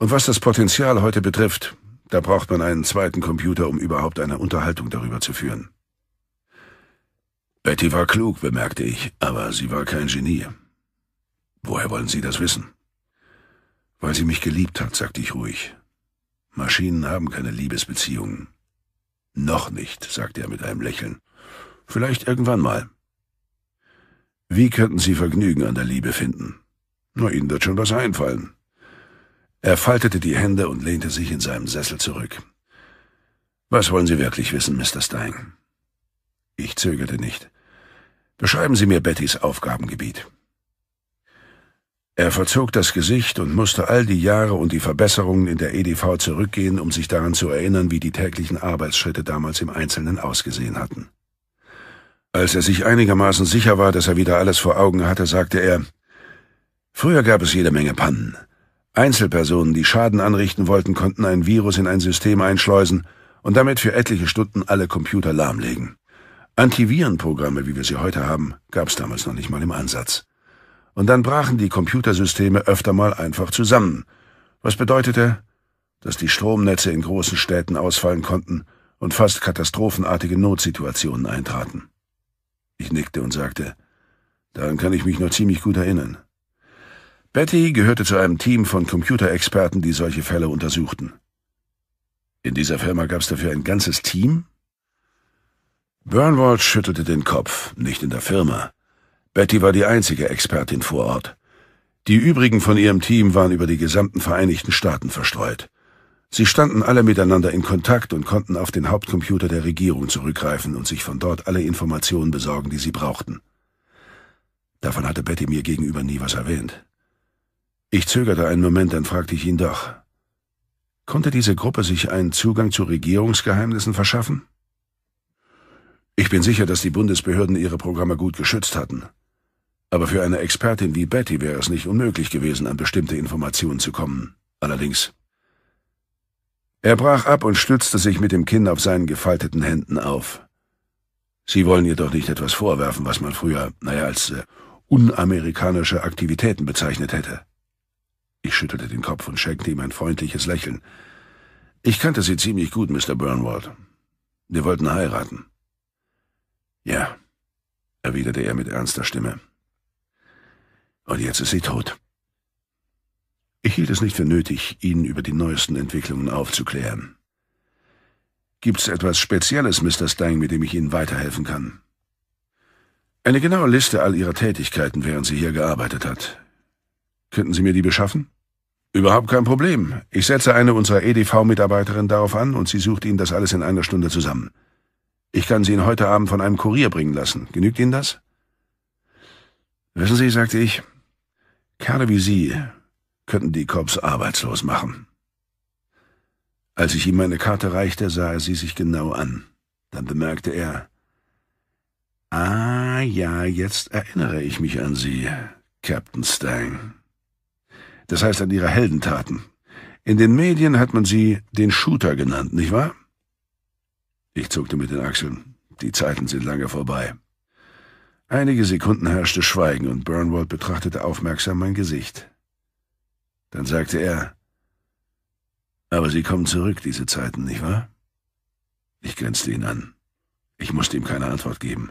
Und was das Potenzial heute betrifft, da braucht man einen zweiten Computer, um überhaupt eine Unterhaltung darüber zu führen. Betty war klug, bemerkte ich, aber sie war kein Genie. Woher wollen Sie das wissen? Weil sie mich geliebt hat, sagte ich ruhig. Maschinen haben keine Liebesbeziehungen. Noch nicht, sagte er mit einem Lächeln. Vielleicht irgendwann mal. Wie könnten Sie Vergnügen an der Liebe finden? Na, Ihnen wird schon was einfallen. Er faltete die Hände und lehnte sich in seinem Sessel zurück. Was wollen Sie wirklich wissen, Mr. Stein? Ich zögerte nicht. Beschreiben Sie mir Bettys Aufgabengebiet. Er verzog das Gesicht und musste all die Jahre und die Verbesserungen in der EDV zurückgehen, um sich daran zu erinnern, wie die täglichen Arbeitsschritte damals im Einzelnen ausgesehen hatten. Als er sich einigermaßen sicher war, dass er wieder alles vor Augen hatte, sagte er, Früher gab es jede Menge Pannen. Einzelpersonen, die Schaden anrichten wollten, konnten ein Virus in ein System einschleusen und damit für etliche Stunden alle Computer lahmlegen. Antivirenprogramme, wie wir sie heute haben, gab es damals noch nicht mal im Ansatz. Und dann brachen die Computersysteme öfter mal einfach zusammen, was bedeutete, dass die Stromnetze in großen Städten ausfallen konnten und fast katastrophenartige Notsituationen eintraten. Ich nickte und sagte, daran kann ich mich noch ziemlich gut erinnern. Betty gehörte zu einem Team von Computerexperten, die solche Fälle untersuchten. In dieser Firma gab es dafür ein ganzes Team? Burnwald schüttelte den Kopf, nicht in der Firma. Betty war die einzige Expertin vor Ort. Die übrigen von ihrem Team waren über die gesamten Vereinigten Staaten verstreut. Sie standen alle miteinander in Kontakt und konnten auf den Hauptcomputer der Regierung zurückgreifen und sich von dort alle Informationen besorgen, die sie brauchten. Davon hatte Betty mir gegenüber nie was erwähnt. Ich zögerte einen Moment, dann fragte ich ihn doch. Konnte diese Gruppe sich einen Zugang zu Regierungsgeheimnissen verschaffen? Ich bin sicher, dass die Bundesbehörden ihre Programme gut geschützt hatten. Aber für eine Expertin wie Betty wäre es nicht unmöglich gewesen, an bestimmte Informationen zu kommen. Allerdings. Er brach ab und stützte sich mit dem Kinn auf seinen gefalteten Händen auf. Sie wollen ihr doch nicht etwas vorwerfen, was man früher, naja, als äh, unamerikanische Aktivitäten bezeichnet hätte. Ich schüttelte den Kopf und schenkte ihm ein freundliches Lächeln. Ich kannte sie ziemlich gut, Mr. Burnwald. Wir wollten heiraten. Ja, erwiderte er mit ernster Stimme. Und jetzt ist sie tot. Ich hielt es nicht für nötig, ihn über die neuesten Entwicklungen aufzuklären. Gibt's etwas Spezielles, Mr. Stang, mit dem ich Ihnen weiterhelfen kann? Eine genaue Liste all Ihrer Tätigkeiten, während sie hier gearbeitet hat. Könnten Sie mir die beschaffen? Überhaupt kein Problem. Ich setze eine unserer EDV-Mitarbeiterin darauf an und sie sucht Ihnen das alles in einer Stunde zusammen. Ich kann sie ihn heute Abend von einem Kurier bringen lassen. Genügt Ihnen das? Wissen Sie, sagte ich, Kerle wie Sie könnten die Korps arbeitslos machen. Als ich ihm meine Karte reichte, sah er sie sich genau an. Dann bemerkte er, Ah ja, jetzt erinnere ich mich an Sie, Captain Stang das heißt an ihre Heldentaten. In den Medien hat man sie den Shooter genannt, nicht wahr? Ich zuckte mit den Achseln. Die Zeiten sind lange vorbei. Einige Sekunden herrschte Schweigen und Burnwald betrachtete aufmerksam mein Gesicht. Dann sagte er, aber sie kommen zurück, diese Zeiten, nicht wahr? Ich grinste ihn an. Ich musste ihm keine Antwort geben.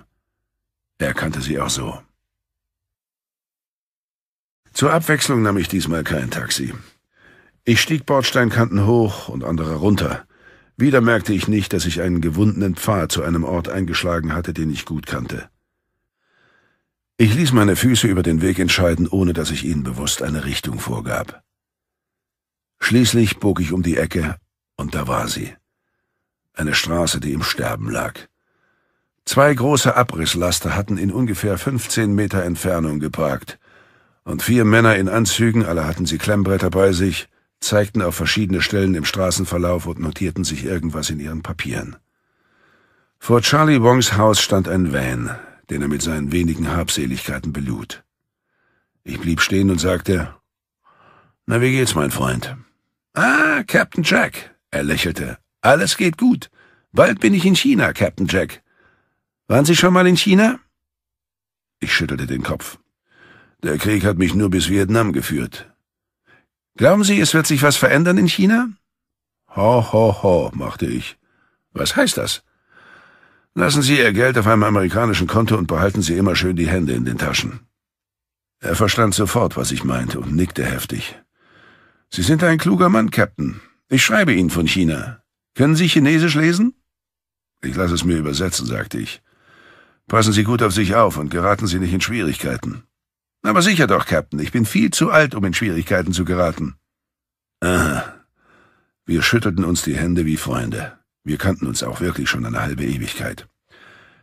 Er kannte sie auch so. Zur Abwechslung nahm ich diesmal kein Taxi. Ich stieg Bordsteinkanten hoch und andere runter. Wieder merkte ich nicht, dass ich einen gewundenen Pfad zu einem Ort eingeschlagen hatte, den ich gut kannte. Ich ließ meine Füße über den Weg entscheiden, ohne dass ich ihnen bewusst eine Richtung vorgab. Schließlich bog ich um die Ecke, und da war sie. Eine Straße, die im Sterben lag. Zwei große Abrisslaster hatten in ungefähr 15 Meter Entfernung geparkt und vier Männer in Anzügen, alle hatten sie Klemmbretter bei sich, zeigten auf verschiedene Stellen im Straßenverlauf und notierten sich irgendwas in ihren Papieren. Vor Charlie Wongs Haus stand ein Van, den er mit seinen wenigen Habseligkeiten belud. Ich blieb stehen und sagte, »Na, wie geht's, mein Freund?« »Ah, Captain Jack«, er lächelte, »alles geht gut. Bald bin ich in China, Captain Jack. Waren Sie schon mal in China?« Ich schüttelte den Kopf. Der Krieg hat mich nur bis Vietnam geführt. Glauben Sie, es wird sich was verändern in China? Ho, ho, ho, machte ich. Was heißt das? Lassen Sie Ihr Geld auf einem amerikanischen Konto und behalten Sie immer schön die Hände in den Taschen. Er verstand sofort, was ich meinte, und nickte heftig. Sie sind ein kluger Mann, Captain. Ich schreibe Ihnen von China. Können Sie Chinesisch lesen? Ich lasse es mir übersetzen, sagte ich. Passen Sie gut auf sich auf und geraten Sie nicht in Schwierigkeiten. Aber sicher doch, Captain, ich bin viel zu alt, um in Schwierigkeiten zu geraten. Aha. Wir schüttelten uns die Hände wie Freunde. Wir kannten uns auch wirklich schon eine halbe Ewigkeit.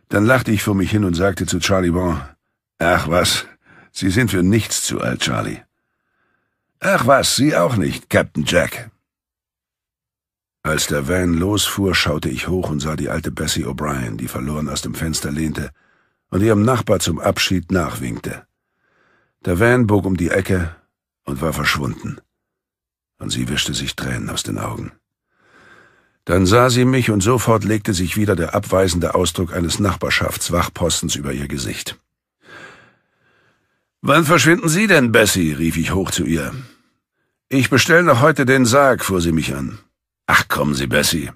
Dann lachte ich vor mich hin und sagte zu Charlie Bon, Ach was, Sie sind für nichts zu alt, Charlie. Ach was, Sie auch nicht, Captain Jack. Als der Van losfuhr, schaute ich hoch und sah die alte Bessie O'Brien, die verloren aus dem Fenster lehnte und ihrem Nachbar zum Abschied nachwinkte. Der Van bog um die Ecke und war verschwunden. Und sie wischte sich Tränen aus den Augen. Dann sah sie mich und sofort legte sich wieder der abweisende Ausdruck eines Nachbarschaftswachpostens über ihr Gesicht. Wann verschwinden Sie denn, Bessie? rief ich hoch zu ihr. Ich bestelle noch heute den Sarg, fuhr sie mich an. Ach, kommen Sie, Bessie.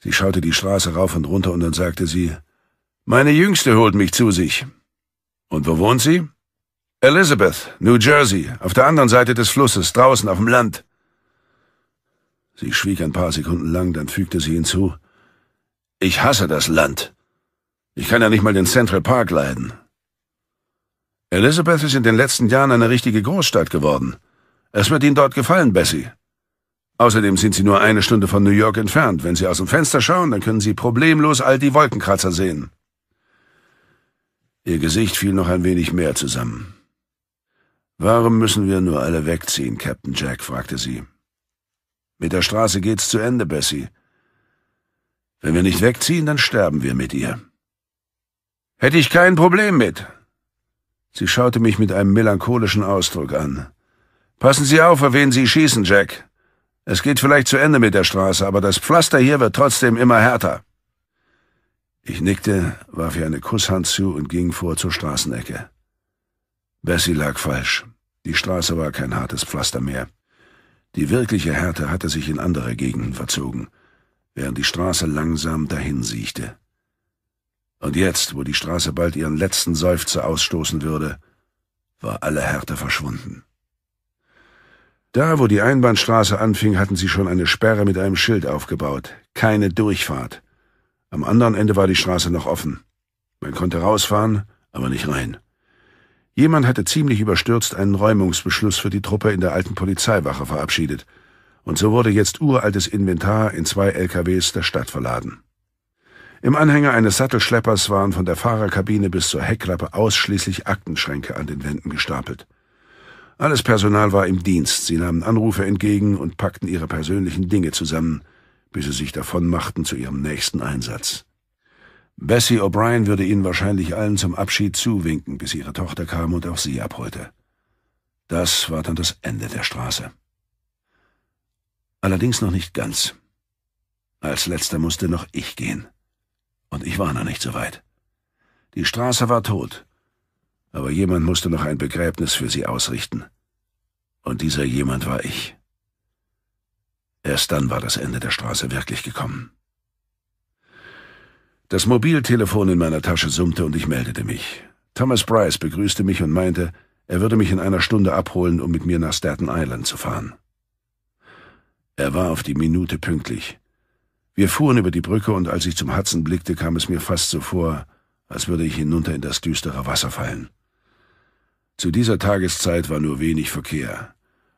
Sie schaute die Straße rauf und runter und dann sagte sie, Meine Jüngste holt mich zu sich. Und wo wohnt sie? Elizabeth, New Jersey, auf der anderen Seite des Flusses, draußen auf dem Land. Sie schwieg ein paar Sekunden lang, dann fügte sie hinzu. Ich hasse das Land. Ich kann ja nicht mal den Central Park leiden. Elizabeth ist in den letzten Jahren eine richtige Großstadt geworden. Es wird Ihnen dort gefallen, Bessie. Außerdem sind Sie nur eine Stunde von New York entfernt. Wenn Sie aus dem Fenster schauen, dann können Sie problemlos all die Wolkenkratzer sehen. Ihr Gesicht fiel noch ein wenig mehr zusammen. Warum müssen wir nur alle wegziehen, Captain Jack? fragte sie. Mit der Straße geht's zu Ende, Bessie. Wenn wir nicht wegziehen, dann sterben wir mit ihr. Hätte ich kein Problem mit. Sie schaute mich mit einem melancholischen Ausdruck an. Passen Sie auf, auf wen Sie schießen, Jack. Es geht vielleicht zu Ende mit der Straße, aber das Pflaster hier wird trotzdem immer härter. Ich nickte, warf ihr eine Kusshand zu und ging vor zur Straßenecke. Bessie lag falsch. Die Straße war kein hartes Pflaster mehr. Die wirkliche Härte hatte sich in andere Gegenden verzogen, während die Straße langsam dahinsiechte. Und jetzt, wo die Straße bald ihren letzten Seufzer ausstoßen würde, war alle Härte verschwunden. Da, wo die Einbahnstraße anfing, hatten sie schon eine Sperre mit einem Schild aufgebaut. Keine Durchfahrt. Am anderen Ende war die Straße noch offen. Man konnte rausfahren, aber nicht rein. Jemand hatte ziemlich überstürzt einen Räumungsbeschluss für die Truppe in der alten Polizeiwache verabschiedet, und so wurde jetzt uraltes Inventar in zwei LKWs der Stadt verladen. Im Anhänger eines Sattelschleppers waren von der Fahrerkabine bis zur Heckklappe ausschließlich Aktenschränke an den Wänden gestapelt. Alles Personal war im Dienst, sie nahmen Anrufe entgegen und packten ihre persönlichen Dinge zusammen, bis sie sich davon machten zu ihrem nächsten Einsatz. Bessie O'Brien würde ihnen wahrscheinlich allen zum Abschied zuwinken, bis ihre Tochter kam und auch sie abholte. Das war dann das Ende der Straße. Allerdings noch nicht ganz. Als letzter musste noch ich gehen. Und ich war noch nicht so weit. Die Straße war tot, aber jemand musste noch ein Begräbnis für sie ausrichten. Und dieser jemand war ich. Erst dann war das Ende der Straße wirklich gekommen. Das Mobiltelefon in meiner Tasche summte und ich meldete mich. Thomas Bryce begrüßte mich und meinte, er würde mich in einer Stunde abholen, um mit mir nach Staten Island zu fahren. Er war auf die Minute pünktlich. Wir fuhren über die Brücke und als ich zum Hudson blickte, kam es mir fast so vor, als würde ich hinunter in das düstere Wasser fallen. Zu dieser Tageszeit war nur wenig Verkehr.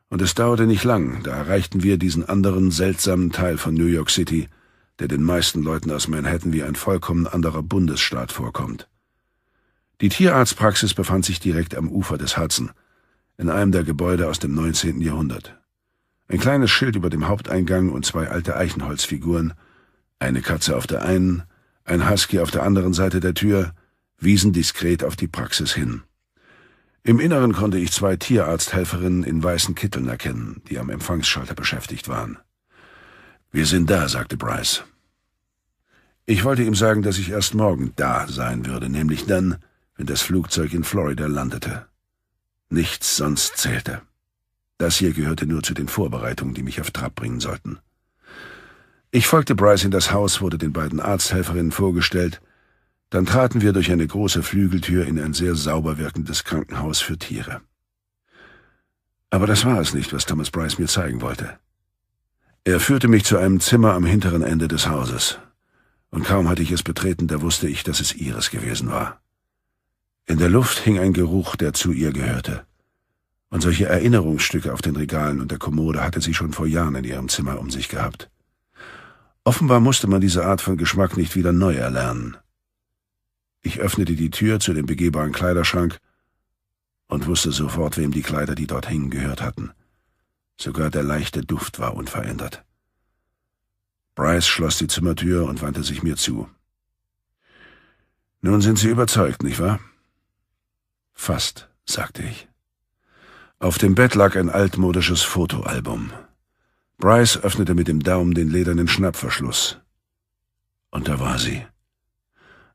Und es dauerte nicht lang, da erreichten wir diesen anderen seltsamen Teil von New York City, der den meisten Leuten aus Manhattan wie ein vollkommen anderer Bundesstaat vorkommt. Die Tierarztpraxis befand sich direkt am Ufer des Hudson, in einem der Gebäude aus dem 19. Jahrhundert. Ein kleines Schild über dem Haupteingang und zwei alte Eichenholzfiguren, eine Katze auf der einen, ein Husky auf der anderen Seite der Tür, wiesen diskret auf die Praxis hin. Im Inneren konnte ich zwei Tierarzthelferinnen in weißen Kitteln erkennen, die am Empfangsschalter beschäftigt waren. Wir sind da, sagte Bryce. Ich wollte ihm sagen, dass ich erst morgen da sein würde, nämlich dann, wenn das Flugzeug in Florida landete. Nichts sonst zählte. Das hier gehörte nur zu den Vorbereitungen, die mich auf Trab bringen sollten. Ich folgte Bryce in das Haus, wurde den beiden Arzthelferinnen vorgestellt, dann traten wir durch eine große Flügeltür in ein sehr sauber wirkendes Krankenhaus für Tiere. Aber das war es nicht, was Thomas Bryce mir zeigen wollte. Er führte mich zu einem Zimmer am hinteren Ende des Hauses, und kaum hatte ich es betreten, da wusste ich, dass es ihres gewesen war. In der Luft hing ein Geruch, der zu ihr gehörte, und solche Erinnerungsstücke auf den Regalen und der Kommode hatte sie schon vor Jahren in ihrem Zimmer um sich gehabt. Offenbar musste man diese Art von Geschmack nicht wieder neu erlernen. Ich öffnete die Tür zu dem begehbaren Kleiderschrank und wusste sofort, wem die Kleider, die dort hingen, gehört hatten. Sogar der leichte Duft war unverändert. Bryce schloss die Zimmertür und wandte sich mir zu. Nun sind Sie überzeugt, nicht wahr? Fast, sagte ich. Auf dem Bett lag ein altmodisches Fotoalbum. Bryce öffnete mit dem Daumen den ledernen Schnappverschluss. Und da war sie.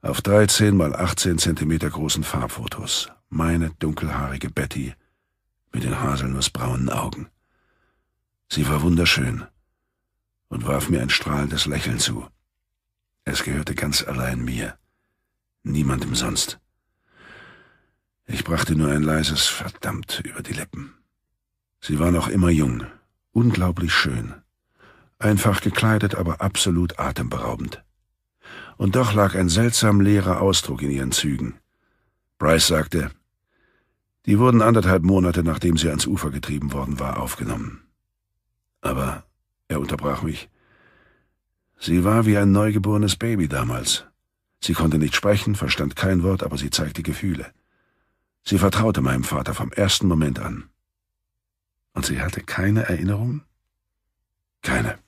Auf 13 mal 18 Zentimeter großen Farbfotos. Meine dunkelhaarige Betty mit den haselnussbraunen Augen. Sie war wunderschön und warf mir ein strahlendes Lächeln zu. Es gehörte ganz allein mir, niemandem sonst. Ich brachte nur ein leises Verdammt über die Lippen. Sie war noch immer jung, unglaublich schön, einfach gekleidet, aber absolut atemberaubend. Und doch lag ein seltsam leerer Ausdruck in ihren Zügen. Bryce sagte, die wurden anderthalb Monate, nachdem sie ans Ufer getrieben worden war, aufgenommen. Aber er unterbrach mich. Sie war wie ein neugeborenes Baby damals. Sie konnte nicht sprechen, verstand kein Wort, aber sie zeigte Gefühle. Sie vertraute meinem Vater vom ersten Moment an. Und sie hatte keine Erinnerungen? Keine.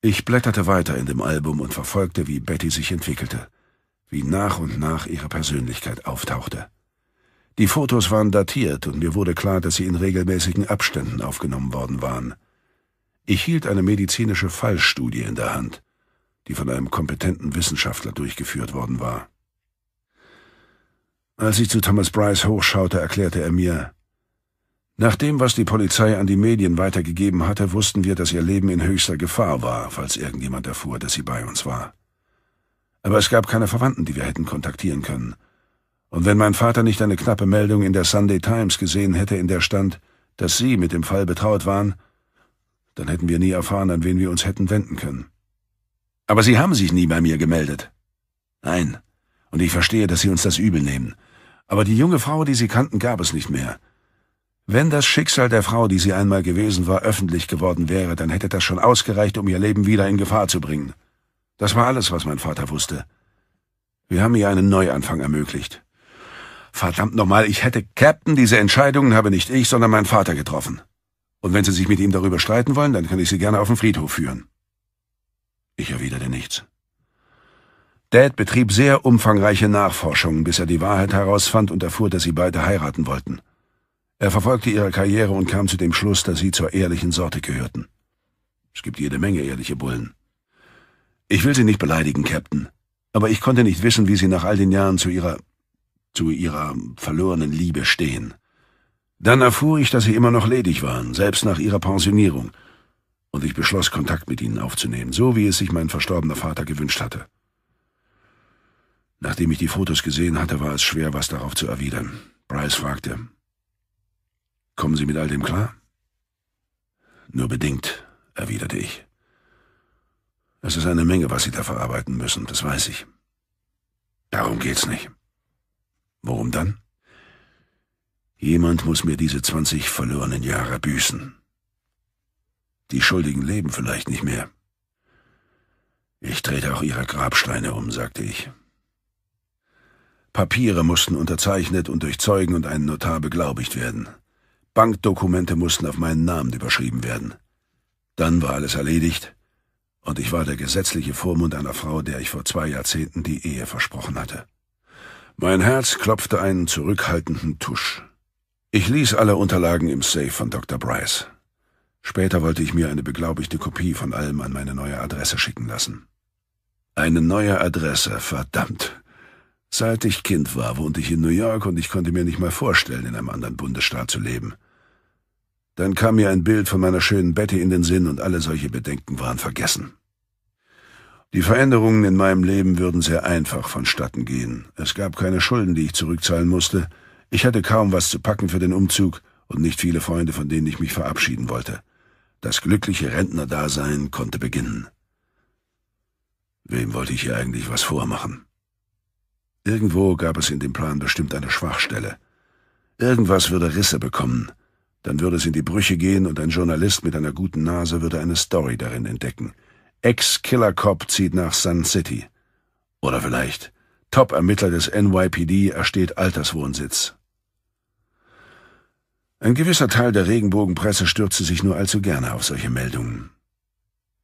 Ich blätterte weiter in dem Album und verfolgte, wie Betty sich entwickelte, wie nach und nach ihre Persönlichkeit auftauchte. Die Fotos waren datiert und mir wurde klar, dass sie in regelmäßigen Abständen aufgenommen worden waren. Ich hielt eine medizinische Fallstudie in der Hand, die von einem kompetenten Wissenschaftler durchgeführt worden war. Als ich zu Thomas Bryce hochschaute, erklärte er mir, nach dem, was die Polizei an die Medien weitergegeben hatte, wussten wir, dass ihr Leben in höchster Gefahr war, falls irgendjemand erfuhr, dass sie bei uns war. Aber es gab keine Verwandten, die wir hätten kontaktieren können – und wenn mein Vater nicht eine knappe Meldung in der Sunday Times gesehen hätte, in der stand, dass Sie mit dem Fall betraut waren, dann hätten wir nie erfahren, an wen wir uns hätten wenden können. Aber Sie haben sich nie bei mir gemeldet. Nein. Und ich verstehe, dass Sie uns das übel nehmen. Aber die junge Frau, die Sie kannten, gab es nicht mehr. Wenn das Schicksal der Frau, die sie einmal gewesen war, öffentlich geworden wäre, dann hätte das schon ausgereicht, um ihr Leben wieder in Gefahr zu bringen. Das war alles, was mein Vater wusste. Wir haben ihr einen Neuanfang ermöglicht. Verdammt nochmal, ich hätte Captain, diese Entscheidungen habe nicht ich, sondern mein Vater getroffen. Und wenn Sie sich mit ihm darüber streiten wollen, dann kann ich Sie gerne auf den Friedhof führen. Ich erwiderte nichts. Dad betrieb sehr umfangreiche Nachforschungen, bis er die Wahrheit herausfand und erfuhr, dass sie beide heiraten wollten. Er verfolgte ihre Karriere und kam zu dem Schluss, dass sie zur ehrlichen Sorte gehörten. Es gibt jede Menge ehrliche Bullen. Ich will Sie nicht beleidigen, Captain, aber ich konnte nicht wissen, wie Sie nach all den Jahren zu Ihrer zu ihrer verlorenen Liebe stehen. Dann erfuhr ich, dass sie immer noch ledig waren, selbst nach ihrer Pensionierung, und ich beschloss, Kontakt mit ihnen aufzunehmen, so wie es sich mein verstorbener Vater gewünscht hatte. Nachdem ich die Fotos gesehen hatte, war es schwer, was darauf zu erwidern. Bryce fragte, Kommen Sie mit all dem klar? Nur bedingt, erwiderte ich. Es ist eine Menge, was Sie da verarbeiten müssen, das weiß ich. Darum geht's nicht. Warum dann? Jemand muss mir diese zwanzig verlorenen Jahre büßen. Die Schuldigen leben vielleicht nicht mehr. Ich trete auch ihre Grabsteine um, sagte ich. Papiere mussten unterzeichnet und durch Zeugen und einen Notar beglaubigt werden. Bankdokumente mussten auf meinen Namen überschrieben werden. Dann war alles erledigt, und ich war der gesetzliche Vormund einer Frau, der ich vor zwei Jahrzehnten die Ehe versprochen hatte. Mein Herz klopfte einen zurückhaltenden Tusch. Ich ließ alle Unterlagen im Safe von Dr. Bryce. Später wollte ich mir eine beglaubigte Kopie von allem an meine neue Adresse schicken lassen. Eine neue Adresse, verdammt. Seit ich Kind war, wohnte ich in New York und ich konnte mir nicht mal vorstellen, in einem anderen Bundesstaat zu leben. Dann kam mir ein Bild von meiner schönen Betty in den Sinn und alle solche Bedenken waren vergessen. Die Veränderungen in meinem Leben würden sehr einfach vonstatten gehen. Es gab keine Schulden, die ich zurückzahlen musste. Ich hatte kaum was zu packen für den Umzug und nicht viele Freunde, von denen ich mich verabschieden wollte. Das glückliche Rentnerdasein konnte beginnen. Wem wollte ich hier eigentlich was vormachen? Irgendwo gab es in dem Plan bestimmt eine Schwachstelle. Irgendwas würde Risse bekommen. Dann würde es in die Brüche gehen und ein Journalist mit einer guten Nase würde eine Story darin entdecken. Ex-Killer Cop zieht nach Sun City. Oder vielleicht Top-Ermittler des NYPD ersteht Alterswohnsitz. Ein gewisser Teil der Regenbogenpresse stürzte sich nur allzu gerne auf solche Meldungen.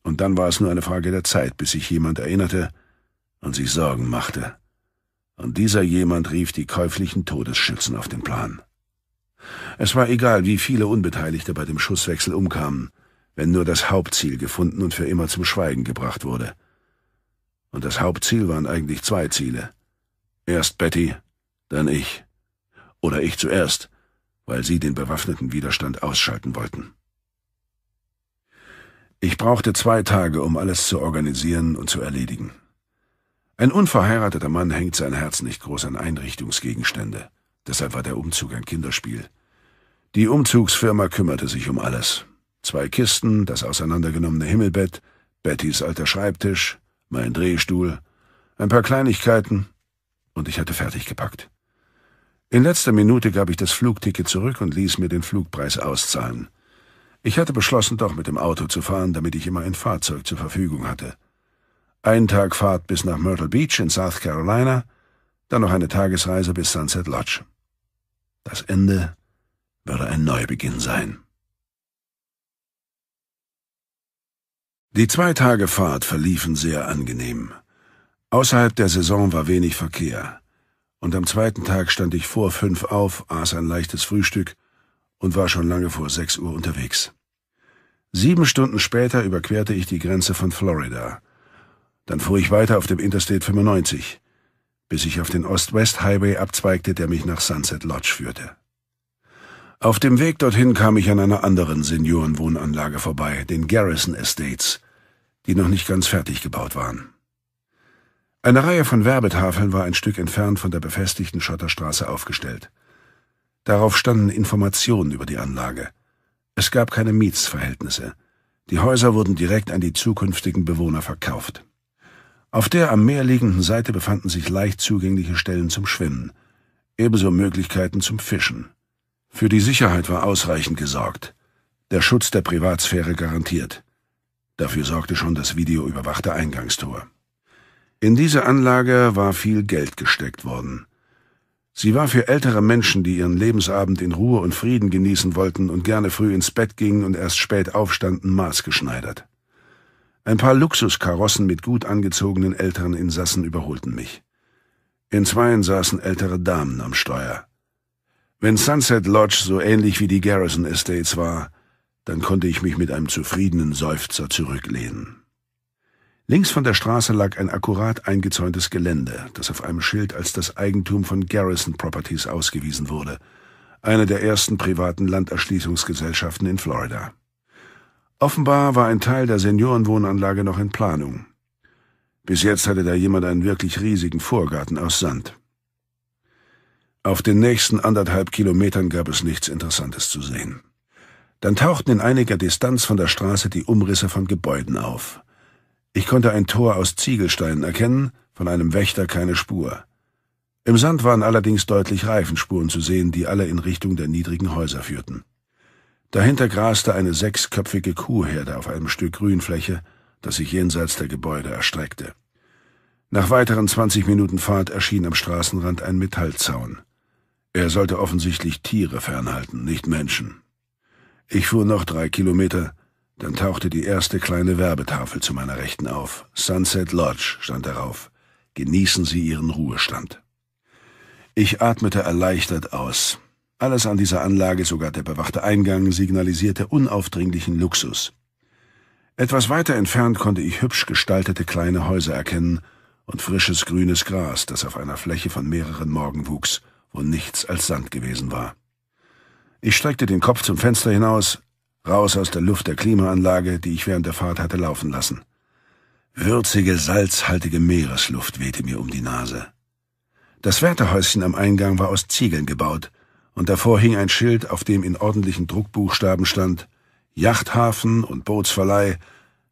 Und dann war es nur eine Frage der Zeit, bis sich jemand erinnerte und sich Sorgen machte. Und dieser jemand rief die käuflichen Todesschützen auf den Plan. Es war egal, wie viele Unbeteiligte bei dem Schusswechsel umkamen wenn nur das Hauptziel gefunden und für immer zum Schweigen gebracht wurde. Und das Hauptziel waren eigentlich zwei Ziele. Erst Betty, dann ich. Oder ich zuerst, weil sie den bewaffneten Widerstand ausschalten wollten. Ich brauchte zwei Tage, um alles zu organisieren und zu erledigen. Ein unverheirateter Mann hängt sein Herz nicht groß an Einrichtungsgegenstände. Deshalb war der Umzug ein Kinderspiel. Die Umzugsfirma kümmerte sich um alles. Zwei Kisten, das auseinandergenommene Himmelbett, Bettys alter Schreibtisch, mein Drehstuhl, ein paar Kleinigkeiten und ich hatte fertig gepackt. In letzter Minute gab ich das Flugticket zurück und ließ mir den Flugpreis auszahlen. Ich hatte beschlossen, doch mit dem Auto zu fahren, damit ich immer ein Fahrzeug zur Verfügung hatte. Einen Tag Fahrt bis nach Myrtle Beach in South Carolina, dann noch eine Tagesreise bis Sunset Lodge. Das Ende würde ein Neubeginn sein. Die zwei Tage Fahrt verliefen sehr angenehm. Außerhalb der Saison war wenig Verkehr. Und am zweiten Tag stand ich vor fünf auf, aß ein leichtes Frühstück und war schon lange vor sechs Uhr unterwegs. Sieben Stunden später überquerte ich die Grenze von Florida. Dann fuhr ich weiter auf dem Interstate 95, bis ich auf den Ost-West-Highway abzweigte, der mich nach Sunset Lodge führte. Auf dem Weg dorthin kam ich an einer anderen Seniorenwohnanlage vorbei, den Garrison Estates, die noch nicht ganz fertig gebaut waren. Eine Reihe von Werbetafeln war ein Stück entfernt von der befestigten Schotterstraße aufgestellt. Darauf standen Informationen über die Anlage. Es gab keine Mietsverhältnisse. Die Häuser wurden direkt an die zukünftigen Bewohner verkauft. Auf der am Meer liegenden Seite befanden sich leicht zugängliche Stellen zum Schwimmen, ebenso Möglichkeiten zum Fischen. Für die Sicherheit war ausreichend gesorgt. Der Schutz der Privatsphäre garantiert. Dafür sorgte schon das videoüberwachte Eingangstor. In diese Anlage war viel Geld gesteckt worden. Sie war für ältere Menschen, die ihren Lebensabend in Ruhe und Frieden genießen wollten und gerne früh ins Bett gingen und erst spät aufstanden, maßgeschneidert. Ein paar Luxuskarossen mit gut angezogenen älteren Insassen überholten mich. In zweien saßen ältere Damen am Steuer. Wenn Sunset Lodge so ähnlich wie die Garrison Estates war, dann konnte ich mich mit einem zufriedenen Seufzer zurücklehnen. Links von der Straße lag ein akkurat eingezäuntes Gelände, das auf einem Schild als das Eigentum von Garrison Properties ausgewiesen wurde, einer der ersten privaten Landerschließungsgesellschaften in Florida. Offenbar war ein Teil der Seniorenwohnanlage noch in Planung. Bis jetzt hatte da jemand einen wirklich riesigen Vorgarten aus Sand. Auf den nächsten anderthalb Kilometern gab es nichts Interessantes zu sehen. Dann tauchten in einiger Distanz von der Straße die Umrisse von Gebäuden auf. Ich konnte ein Tor aus Ziegelsteinen erkennen, von einem Wächter keine Spur. Im Sand waren allerdings deutlich Reifenspuren zu sehen, die alle in Richtung der niedrigen Häuser führten. Dahinter graste eine sechsköpfige Kuhherde auf einem Stück Grünfläche, das sich jenseits der Gebäude erstreckte. Nach weiteren 20 Minuten Fahrt erschien am Straßenrand ein Metallzaun. Er sollte offensichtlich Tiere fernhalten, nicht Menschen. Ich fuhr noch drei Kilometer, dann tauchte die erste kleine Werbetafel zu meiner Rechten auf. Sunset Lodge stand darauf. Genießen Sie Ihren Ruhestand. Ich atmete erleichtert aus. Alles an dieser Anlage, sogar der bewachte Eingang, signalisierte unaufdringlichen Luxus. Etwas weiter entfernt konnte ich hübsch gestaltete kleine Häuser erkennen und frisches grünes Gras, das auf einer Fläche von mehreren Morgen wuchs wo nichts als Sand gewesen war. Ich streckte den Kopf zum Fenster hinaus, raus aus der Luft der Klimaanlage, die ich während der Fahrt hatte laufen lassen. Würzige, salzhaltige Meeresluft wehte mir um die Nase. Das Wärterhäuschen am Eingang war aus Ziegeln gebaut, und davor hing ein Schild, auf dem in ordentlichen Druckbuchstaben stand Yachthafen und Bootsverleih,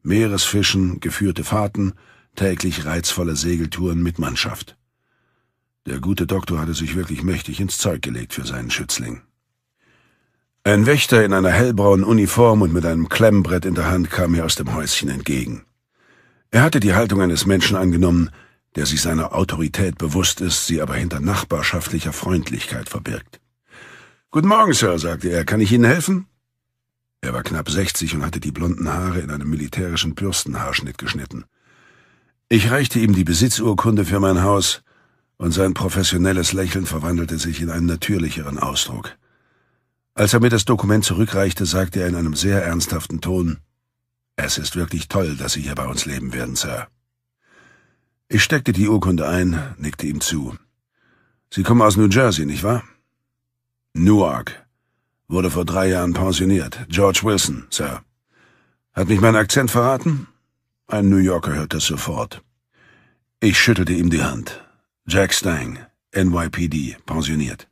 Meeresfischen, geführte Fahrten, täglich reizvolle Segeltouren mit Mannschaft. Der gute Doktor hatte sich wirklich mächtig ins Zeug gelegt für seinen Schützling. Ein Wächter in einer hellbraunen Uniform und mit einem Klemmbrett in der Hand kam mir aus dem Häuschen entgegen. Er hatte die Haltung eines Menschen angenommen, der sich seiner Autorität bewusst ist, sie aber hinter nachbarschaftlicher Freundlichkeit verbirgt. Guten Morgen, Sir, sagte er. Kann ich Ihnen helfen? Er war knapp 60 und hatte die blonden Haare in einem militärischen Bürstenhaarschnitt geschnitten. Ich reichte ihm die Besitzurkunde für mein Haus, und sein professionelles Lächeln verwandelte sich in einen natürlicheren Ausdruck. Als er mir das Dokument zurückreichte, sagte er in einem sehr ernsthaften Ton, »Es ist wirklich toll, dass Sie hier bei uns leben werden, Sir.« Ich steckte die Urkunde ein, nickte ihm zu. »Sie kommen aus New Jersey, nicht wahr?« »Newark. Wurde vor drei Jahren pensioniert. George Wilson, Sir.« »Hat mich mein Akzent verraten?« Ein New Yorker hört das sofort. Ich schüttelte ihm die Hand. Jack Stang, NYPD, pensioniert.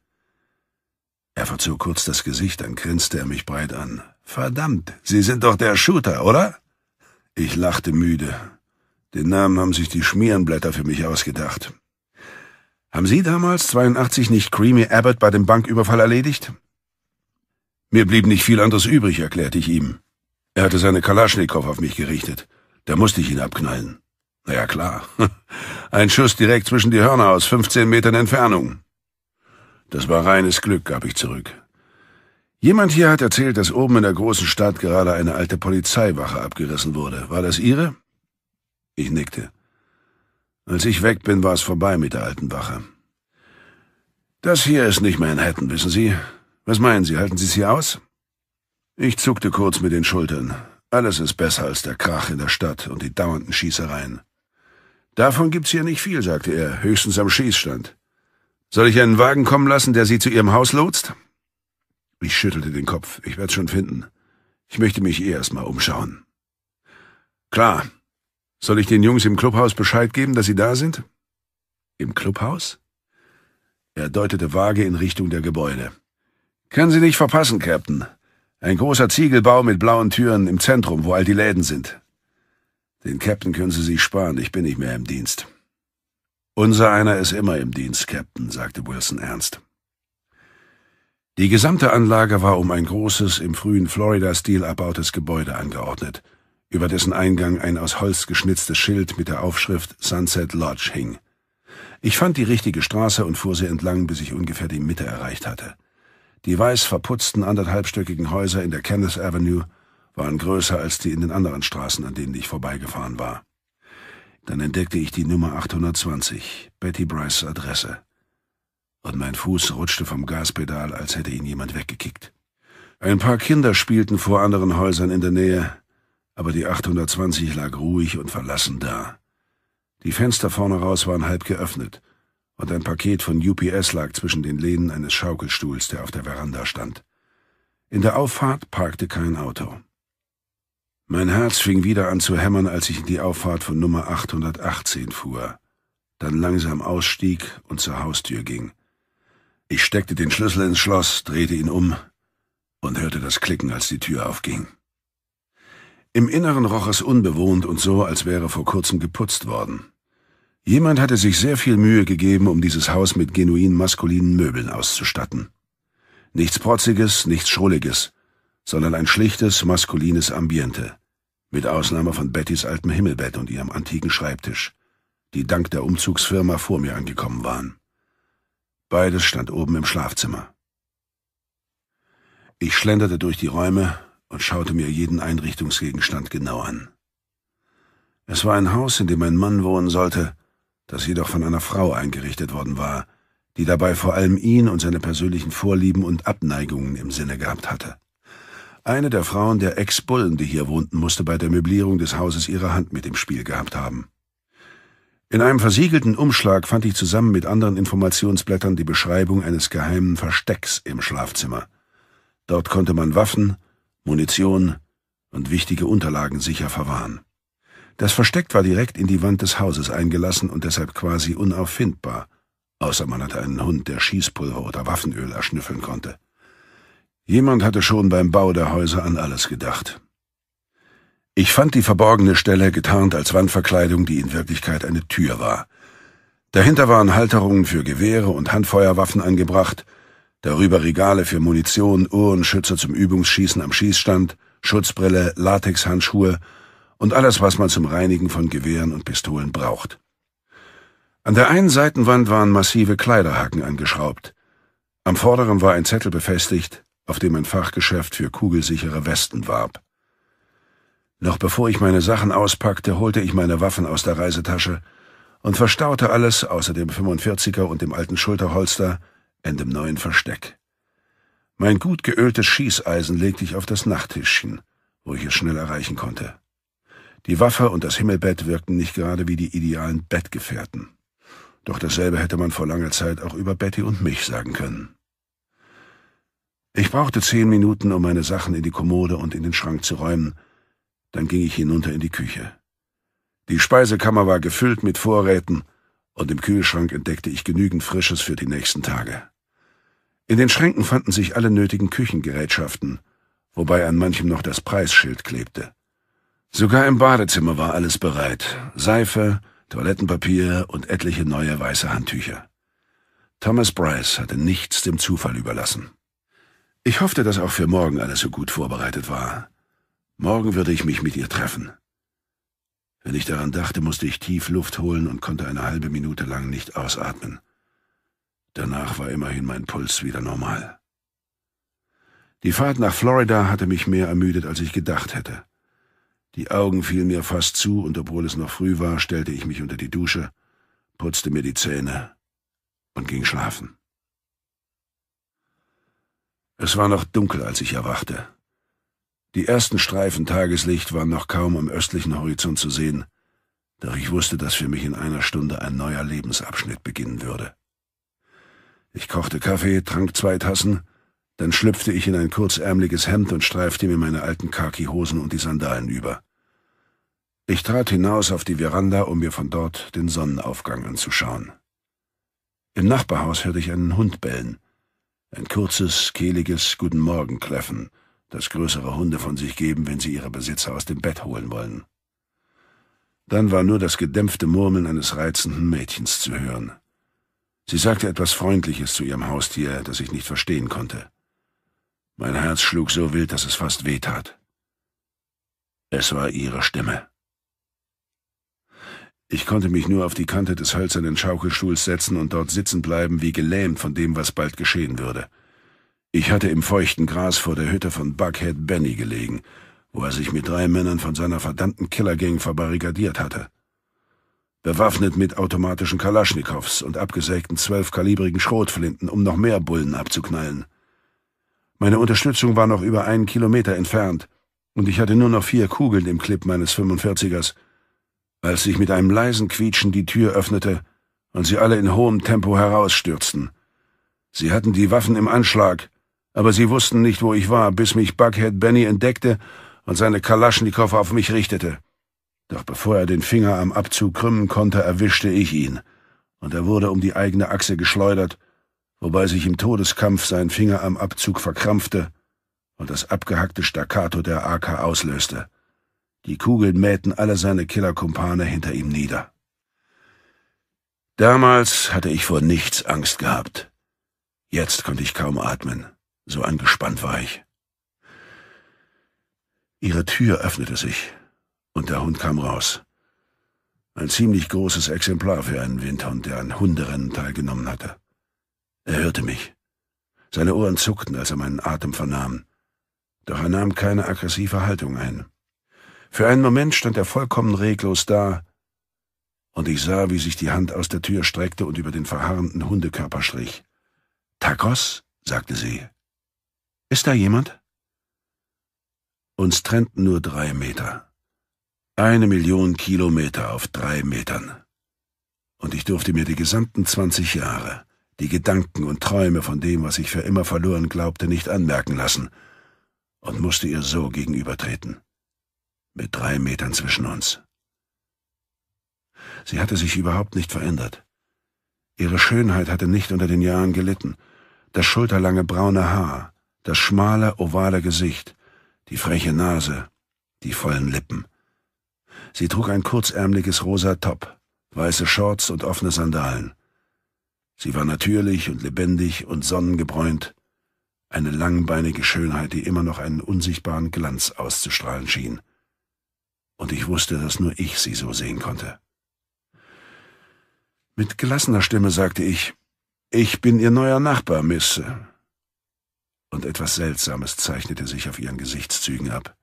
Er verzog kurz das Gesicht, dann grinste er mich breit an. Verdammt, Sie sind doch der Shooter, oder? Ich lachte müde. Den Namen haben sich die Schmierenblätter für mich ausgedacht. Haben Sie damals 82 nicht Creamy Abbott bei dem Banküberfall erledigt? Mir blieb nicht viel anderes übrig, erklärte ich ihm. Er hatte seine Kalaschnikow auf mich gerichtet. Da musste ich ihn abknallen. Ja klar. Ein Schuss direkt zwischen die Hörner aus 15 Metern Entfernung. Das war reines Glück, gab ich zurück. Jemand hier hat erzählt, dass oben in der großen Stadt gerade eine alte Polizeiwache abgerissen wurde. War das Ihre? Ich nickte. Als ich weg bin, war es vorbei mit der alten Wache. Das hier ist nicht Manhattan, wissen Sie. Was meinen Sie, halten Sie es hier aus? Ich zuckte kurz mit den Schultern. Alles ist besser als der Krach in der Stadt und die dauernden Schießereien. Davon gibt's hier nicht viel, sagte er, höchstens am Schießstand. Soll ich einen Wagen kommen lassen, der Sie zu Ihrem Haus lotst? Ich schüttelte den Kopf. Ich werd's schon finden. Ich möchte mich eh erstmal umschauen. Klar. Soll ich den Jungs im Clubhaus Bescheid geben, dass sie da sind? Im Clubhaus? Er deutete vage in Richtung der Gebäude. Können sie nicht verpassen, Captain. Ein großer Ziegelbau mit blauen Türen im Zentrum, wo all die Läden sind. Den Captain können Sie sich sparen, ich bin nicht mehr im Dienst. Unser einer ist immer im Dienst, Captain, sagte Wilson ernst. Die gesamte Anlage war um ein großes, im frühen Florida-Stil erbautes Gebäude angeordnet, über dessen Eingang ein aus Holz geschnitztes Schild mit der Aufschrift Sunset Lodge hing. Ich fand die richtige Straße und fuhr sie entlang, bis ich ungefähr die Mitte erreicht hatte. Die weiß verputzten anderthalbstöckigen Häuser in der Kenneth Avenue waren größer als die in den anderen Straßen, an denen ich vorbeigefahren war. Dann entdeckte ich die Nummer 820, Betty Bryce Adresse. Und mein Fuß rutschte vom Gaspedal, als hätte ihn jemand weggekickt. Ein paar Kinder spielten vor anderen Häusern in der Nähe, aber die 820 lag ruhig und verlassen da. Die Fenster vorne raus waren halb geöffnet, und ein Paket von UPS lag zwischen den Lehnen eines Schaukelstuhls, der auf der Veranda stand. In der Auffahrt parkte kein Auto. Mein Herz fing wieder an zu hämmern, als ich in die Auffahrt von Nummer 818 fuhr, dann langsam ausstieg und zur Haustür ging. Ich steckte den Schlüssel ins Schloss, drehte ihn um und hörte das Klicken, als die Tür aufging. Im Inneren roch es unbewohnt und so, als wäre vor kurzem geputzt worden. Jemand hatte sich sehr viel Mühe gegeben, um dieses Haus mit genuin maskulinen Möbeln auszustatten. Nichts Protziges, nichts Schrulliges, sondern ein schlichtes, maskulines Ambiente, mit Ausnahme von Bettys altem Himmelbett und ihrem antiken Schreibtisch, die dank der Umzugsfirma vor mir angekommen waren. Beides stand oben im Schlafzimmer. Ich schlenderte durch die Räume und schaute mir jeden Einrichtungsgegenstand genau an. Es war ein Haus, in dem ein Mann wohnen sollte, das jedoch von einer Frau eingerichtet worden war, die dabei vor allem ihn und seine persönlichen Vorlieben und Abneigungen im Sinne gehabt hatte. Eine der Frauen der Ex-Bullen, die hier wohnten, musste bei der Möblierung des Hauses ihre Hand mit im Spiel gehabt haben. In einem versiegelten Umschlag fand ich zusammen mit anderen Informationsblättern die Beschreibung eines geheimen Verstecks im Schlafzimmer. Dort konnte man Waffen, Munition und wichtige Unterlagen sicher verwahren. Das Versteck war direkt in die Wand des Hauses eingelassen und deshalb quasi unauffindbar, außer man hatte einen Hund, der Schießpulver oder Waffenöl erschnüffeln konnte. Jemand hatte schon beim Bau der Häuser an alles gedacht. Ich fand die verborgene Stelle getarnt als Wandverkleidung, die in Wirklichkeit eine Tür war. Dahinter waren Halterungen für Gewehre und Handfeuerwaffen angebracht, darüber Regale für Munition, Uhrenschützer zum Übungsschießen am Schießstand, Schutzbrille, Latexhandschuhe und alles, was man zum Reinigen von Gewehren und Pistolen braucht. An der einen Seitenwand waren massive Kleiderhaken angeschraubt. Am vorderen war ein Zettel befestigt, auf dem ein Fachgeschäft für kugelsichere Westen warb. Noch bevor ich meine Sachen auspackte, holte ich meine Waffen aus der Reisetasche und verstaute alles außer dem 45er und dem alten Schulterholster in dem neuen Versteck. Mein gut geöltes Schießeisen legte ich auf das Nachttischchen, wo ich es schnell erreichen konnte. Die Waffe und das Himmelbett wirkten nicht gerade wie die idealen Bettgefährten. Doch dasselbe hätte man vor langer Zeit auch über Betty und mich sagen können. Ich brauchte zehn Minuten, um meine Sachen in die Kommode und in den Schrank zu räumen. Dann ging ich hinunter in die Küche. Die Speisekammer war gefüllt mit Vorräten, und im Kühlschrank entdeckte ich genügend Frisches für die nächsten Tage. In den Schränken fanden sich alle nötigen Küchengerätschaften, wobei an manchem noch das Preisschild klebte. Sogar im Badezimmer war alles bereit. Seife, Toilettenpapier und etliche neue weiße Handtücher. Thomas Bryce hatte nichts dem Zufall überlassen. Ich hoffte, dass auch für morgen alles so gut vorbereitet war. Morgen würde ich mich mit ihr treffen. Wenn ich daran dachte, musste ich tief Luft holen und konnte eine halbe Minute lang nicht ausatmen. Danach war immerhin mein Puls wieder normal. Die Fahrt nach Florida hatte mich mehr ermüdet, als ich gedacht hätte. Die Augen fielen mir fast zu, und obwohl es noch früh war, stellte ich mich unter die Dusche, putzte mir die Zähne und ging schlafen. Es war noch dunkel, als ich erwachte. Die ersten Streifen Tageslicht waren noch kaum am östlichen Horizont zu sehen, doch ich wusste, dass für mich in einer Stunde ein neuer Lebensabschnitt beginnen würde. Ich kochte Kaffee, trank zwei Tassen, dann schlüpfte ich in ein kurzärmliches Hemd und streifte mir meine alten Khaki-Hosen und die Sandalen über. Ich trat hinaus auf die Veranda, um mir von dort den Sonnenaufgang anzuschauen. Im Nachbarhaus hörte ich einen Hund bellen. Ein kurzes, kehliges Guten Morgen kläffen, das größere Hunde von sich geben, wenn sie ihre Besitzer aus dem Bett holen wollen. Dann war nur das gedämpfte Murmeln eines reizenden Mädchens zu hören. Sie sagte etwas Freundliches zu ihrem Haustier, das ich nicht verstehen konnte. Mein Herz schlug so wild, dass es fast wehtat. Es war ihre Stimme. Ich konnte mich nur auf die Kante des hölzernen Schaukelstuhls setzen und dort sitzen bleiben, wie gelähmt von dem, was bald geschehen würde. Ich hatte im feuchten Gras vor der Hütte von Buckhead Benny gelegen, wo er sich mit drei Männern von seiner verdammten Killergang verbarrikadiert hatte. Bewaffnet mit automatischen Kalaschnikows und abgesägten zwölfkalibrigen Schrotflinten, um noch mehr Bullen abzuknallen. Meine Unterstützung war noch über einen Kilometer entfernt, und ich hatte nur noch vier Kugeln im Clip meines 45ers, als sich mit einem leisen Quietschen die Tür öffnete und sie alle in hohem Tempo herausstürzten. Sie hatten die Waffen im Anschlag, aber sie wussten nicht, wo ich war, bis mich Buckhead Benny entdeckte und seine Kalaschnikow auf mich richtete. Doch bevor er den Finger am Abzug krümmen konnte, erwischte ich ihn, und er wurde um die eigene Achse geschleudert, wobei sich im Todeskampf sein Finger am Abzug verkrampfte und das abgehackte Staccato der AK auslöste. Die Kugeln mähten alle seine Killerkumpane hinter ihm nieder. Damals hatte ich vor nichts Angst gehabt. Jetzt konnte ich kaum atmen, so angespannt war ich. Ihre Tür öffnete sich, und der Hund kam raus. Ein ziemlich großes Exemplar für einen Windhund, der an Hunderennen teilgenommen hatte. Er hörte mich. Seine Ohren zuckten, als er meinen Atem vernahm. Doch er nahm keine aggressive Haltung ein. Für einen Moment stand er vollkommen reglos da, und ich sah, wie sich die Hand aus der Tür streckte und über den verharrenden Hundekörper strich. Tacos, sagte sie. Ist da jemand? Uns trennten nur drei Meter. Eine Million Kilometer auf drei Metern. Und ich durfte mir die gesamten zwanzig Jahre, die Gedanken und Träume von dem, was ich für immer verloren glaubte, nicht anmerken lassen, und musste ihr so gegenübertreten mit drei Metern zwischen uns. Sie hatte sich überhaupt nicht verändert. Ihre Schönheit hatte nicht unter den Jahren gelitten. Das schulterlange braune Haar, das schmale, ovale Gesicht, die freche Nase, die vollen Lippen. Sie trug ein kurzärmliches rosa Top, weiße Shorts und offene Sandalen. Sie war natürlich und lebendig und sonnengebräunt, eine langbeinige Schönheit, die immer noch einen unsichtbaren Glanz auszustrahlen schien und ich wusste, dass nur ich sie so sehen konnte. Mit gelassener Stimme sagte ich, ich bin Ihr neuer Nachbar, Miss. Und etwas Seltsames zeichnete sich auf ihren Gesichtszügen ab.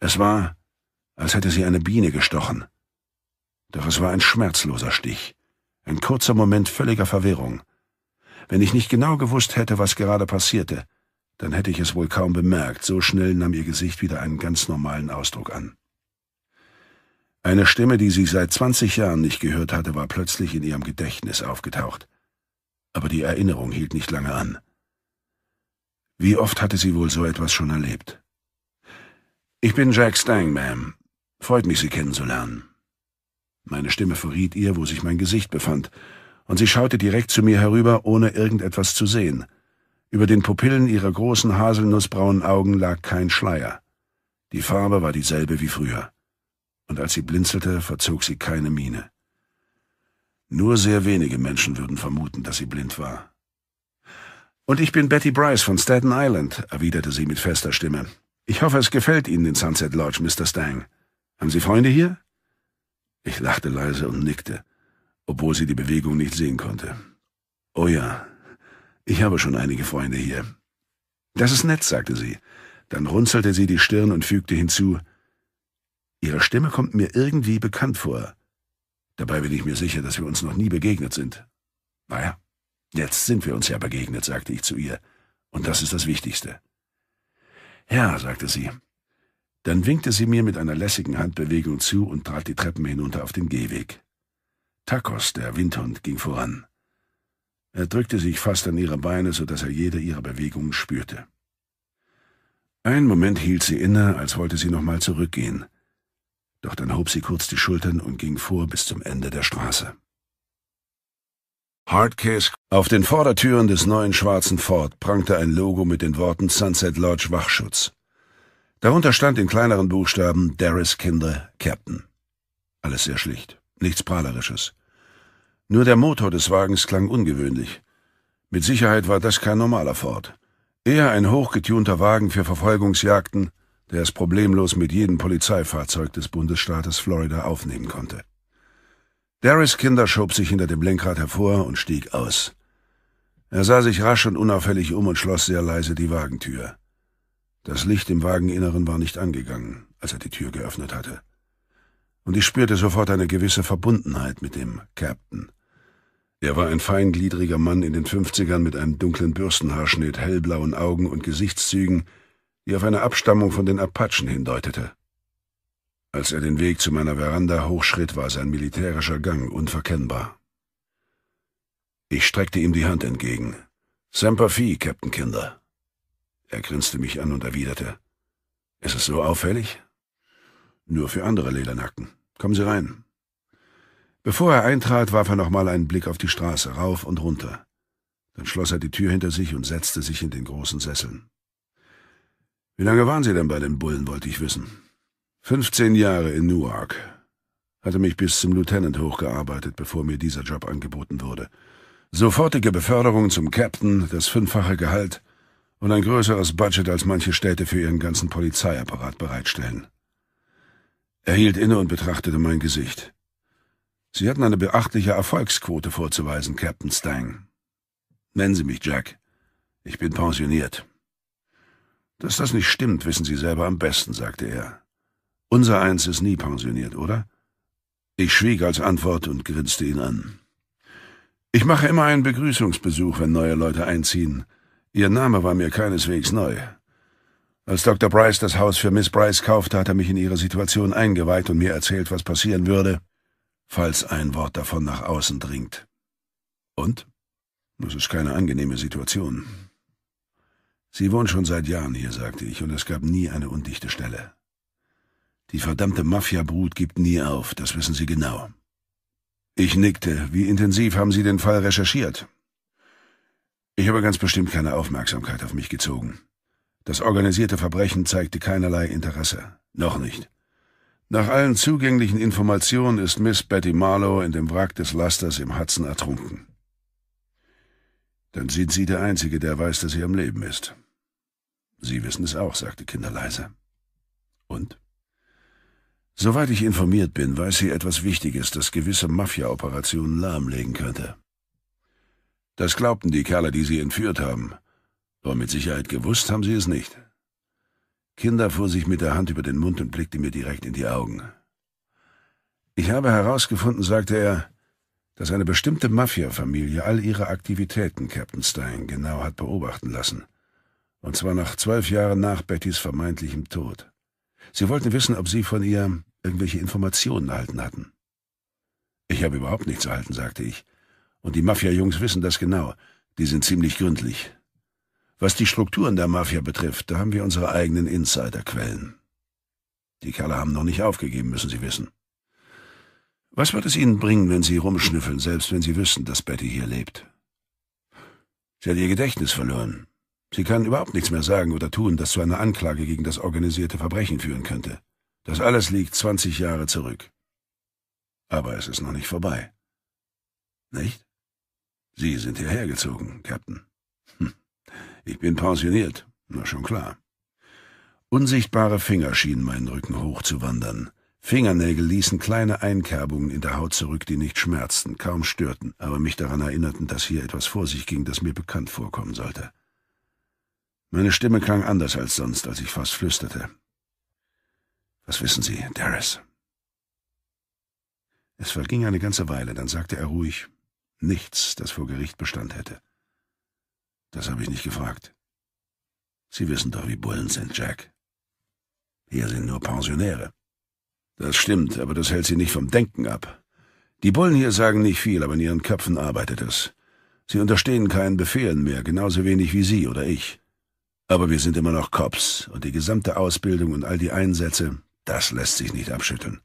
Es war, als hätte sie eine Biene gestochen. Doch es war ein schmerzloser Stich, ein kurzer Moment völliger Verwirrung. Wenn ich nicht genau gewusst hätte, was gerade passierte, dann hätte ich es wohl kaum bemerkt, so schnell nahm ihr Gesicht wieder einen ganz normalen Ausdruck an. Eine Stimme, die sie seit 20 Jahren nicht gehört hatte, war plötzlich in ihrem Gedächtnis aufgetaucht. Aber die Erinnerung hielt nicht lange an. Wie oft hatte sie wohl so etwas schon erlebt? Ich bin Jack Stang, Ma'am. Freut mich, Sie kennenzulernen. Meine Stimme verriet ihr, wo sich mein Gesicht befand, und sie schaute direkt zu mir herüber, ohne irgendetwas zu sehen. Über den Pupillen ihrer großen haselnussbraunen Augen lag kein Schleier. Die Farbe war dieselbe wie früher und als sie blinzelte, verzog sie keine Miene. Nur sehr wenige Menschen würden vermuten, dass sie blind war. Und ich bin Betty Bryce von Staten Island, erwiderte sie mit fester Stimme. Ich hoffe, es gefällt Ihnen in Sunset Lodge, Mr. Stang. Haben Sie Freunde hier? Ich lachte leise und nickte, obwohl sie die Bewegung nicht sehen konnte. Oh ja, ich habe schon einige Freunde hier. Das ist nett, sagte sie. Dann runzelte sie die Stirn und fügte hinzu, Ihre Stimme kommt mir irgendwie bekannt vor. Dabei bin ich mir sicher, dass wir uns noch nie begegnet sind. Naja, jetzt sind wir uns ja begegnet, sagte ich zu ihr, und das ist das Wichtigste. Ja, sagte sie. Dann winkte sie mir mit einer lässigen Handbewegung zu und trat die Treppen hinunter auf den Gehweg. Takos, der Windhund, ging voran. Er drückte sich fast an ihre Beine, so dass er jede ihrer Bewegungen spürte. Einen Moment hielt sie inne, als wollte sie nochmal zurückgehen doch dann hob sie kurz die Schultern und ging vor bis zum Ende der Straße. Hardcase. Auf den Vordertüren des neuen schwarzen Ford prangte ein Logo mit den Worten Sunset Lodge Wachschutz. Darunter stand in kleineren Buchstaben Darris Kinder, Captain. Alles sehr schlicht, nichts Prahlerisches. Nur der Motor des Wagens klang ungewöhnlich. Mit Sicherheit war das kein normaler Ford. Eher ein hochgetunter Wagen für Verfolgungsjagden, der es problemlos mit jedem Polizeifahrzeug des Bundesstaates Florida aufnehmen konnte. Darris Kinder schob sich hinter dem Lenkrad hervor und stieg aus. Er sah sich rasch und unauffällig um und schloss sehr leise die Wagentür. Das Licht im Wageninneren war nicht angegangen, als er die Tür geöffnet hatte. Und ich spürte sofort eine gewisse Verbundenheit mit dem Captain. Er war ein feingliedriger Mann in den Fünfzigern mit einem dunklen Bürstenhaarschnitt, hellblauen Augen und Gesichtszügen, die auf eine Abstammung von den Apachen hindeutete. Als er den Weg zu meiner Veranda hochschritt, war sein militärischer Gang unverkennbar. Ich streckte ihm die Hand entgegen. Semper Fi, Captain Kinder. Er grinste mich an und erwiderte. Ist es so auffällig? Nur für andere Ledernacken. Kommen Sie rein. Bevor er eintrat, warf er nochmal einen Blick auf die Straße, rauf und runter. Dann schloss er die Tür hinter sich und setzte sich in den großen Sesseln. Wie lange waren Sie denn bei den Bullen, wollte ich wissen. 15 Jahre in Newark. Hatte mich bis zum Lieutenant hochgearbeitet, bevor mir dieser Job angeboten wurde. Sofortige Beförderung zum Captain, das fünffache Gehalt und ein größeres Budget, als manche Städte für ihren ganzen Polizeiapparat bereitstellen. Er hielt inne und betrachtete mein Gesicht. Sie hatten eine beachtliche Erfolgsquote vorzuweisen, Captain Stang. Nennen Sie mich Jack. Ich bin pensioniert. Dass das nicht stimmt, wissen Sie selber am besten, sagte er. Unser Eins ist nie pensioniert, oder? Ich schwieg als Antwort und grinste ihn an. Ich mache immer einen Begrüßungsbesuch, wenn neue Leute einziehen. Ihr Name war mir keineswegs neu. Als Dr. Bryce das Haus für Miss Bryce kaufte, hat er mich in ihre Situation eingeweiht und mir erzählt, was passieren würde, falls ein Wort davon nach außen dringt. Und? Das ist keine angenehme Situation. Sie wohnt schon seit Jahren hier, sagte ich, und es gab nie eine undichte Stelle. Die verdammte Mafia-Brut gibt nie auf, das wissen Sie genau. Ich nickte. Wie intensiv haben Sie den Fall recherchiert? Ich habe ganz bestimmt keine Aufmerksamkeit auf mich gezogen. Das organisierte Verbrechen zeigte keinerlei Interesse. Noch nicht. Nach allen zugänglichen Informationen ist Miss Betty Marlowe in dem Wrack des Lasters im Hudson ertrunken. Dann sind Sie der Einzige, der weiß, dass sie am Leben ist. Sie wissen es auch, sagte Kinder leise. Und? Soweit ich informiert bin, weiß sie etwas Wichtiges, das gewisse Mafia-Operationen lahmlegen könnte. Das glaubten die Kerle, die sie entführt haben. Aber mit Sicherheit gewusst haben sie es nicht. Kinder fuhr sich mit der Hand über den Mund und blickte mir direkt in die Augen. Ich habe herausgefunden, sagte er, dass eine bestimmte Mafia-Familie all ihre Aktivitäten Captain Stein genau hat beobachten lassen. Und zwar nach zwölf Jahren nach Bettys vermeintlichem Tod. Sie wollten wissen, ob Sie von ihr irgendwelche Informationen erhalten hatten. Ich habe überhaupt nichts erhalten, sagte ich. Und die Mafia-Jungs wissen das genau. Die sind ziemlich gründlich. Was die Strukturen der Mafia betrifft, da haben wir unsere eigenen Insiderquellen. Die Kerle haben noch nicht aufgegeben, müssen Sie wissen. Was wird es Ihnen bringen, wenn Sie rumschnüffeln, selbst wenn Sie wüssten, dass Betty hier lebt? Sie hat ihr Gedächtnis verloren. Sie kann überhaupt nichts mehr sagen oder tun, das zu einer Anklage gegen das organisierte Verbrechen führen könnte. Das alles liegt 20 Jahre zurück. Aber es ist noch nicht vorbei. Nicht? Sie sind hierher gezogen, Captain. Hm. Ich bin pensioniert, na schon klar. Unsichtbare Finger schienen meinen Rücken hochzuwandern. Fingernägel ließen kleine Einkerbungen in der Haut zurück, die nicht schmerzten, kaum störten, aber mich daran erinnerten, dass hier etwas vor sich ging, das mir bekannt vorkommen sollte. Meine Stimme klang anders als sonst, als ich fast flüsterte. Was wissen Sie, Darius? Es verging eine ganze Weile, dann sagte er ruhig, nichts, das vor Gericht Bestand hätte. Das habe ich nicht gefragt. Sie wissen doch, wie Bullen sind, Jack. Hier sind nur Pensionäre. Das stimmt, aber das hält sie nicht vom Denken ab. Die Bullen hier sagen nicht viel, aber in ihren Köpfen arbeitet es. Sie unterstehen keinen Befehlen mehr, genauso wenig wie Sie oder ich. Aber wir sind immer noch Cops und die gesamte Ausbildung und all die Einsätze, das lässt sich nicht abschütteln.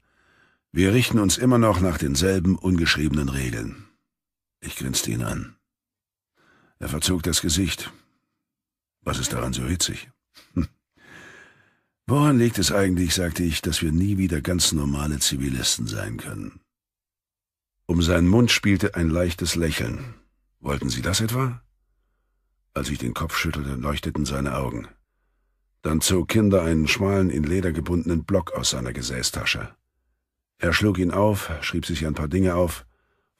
Wir richten uns immer noch nach denselben ungeschriebenen Regeln. Ich grinste ihn an. Er verzog das Gesicht. Was ist daran so hitzig? Hm. Woran liegt es eigentlich, sagte ich, dass wir nie wieder ganz normale Zivilisten sein können? Um seinen Mund spielte ein leichtes Lächeln. Wollten Sie das etwa? Als ich den Kopf schüttelte, leuchteten seine Augen. Dann zog Kinder einen schmalen, in Leder gebundenen Block aus seiner Gesäßtasche. Er schlug ihn auf, schrieb sich ein paar Dinge auf,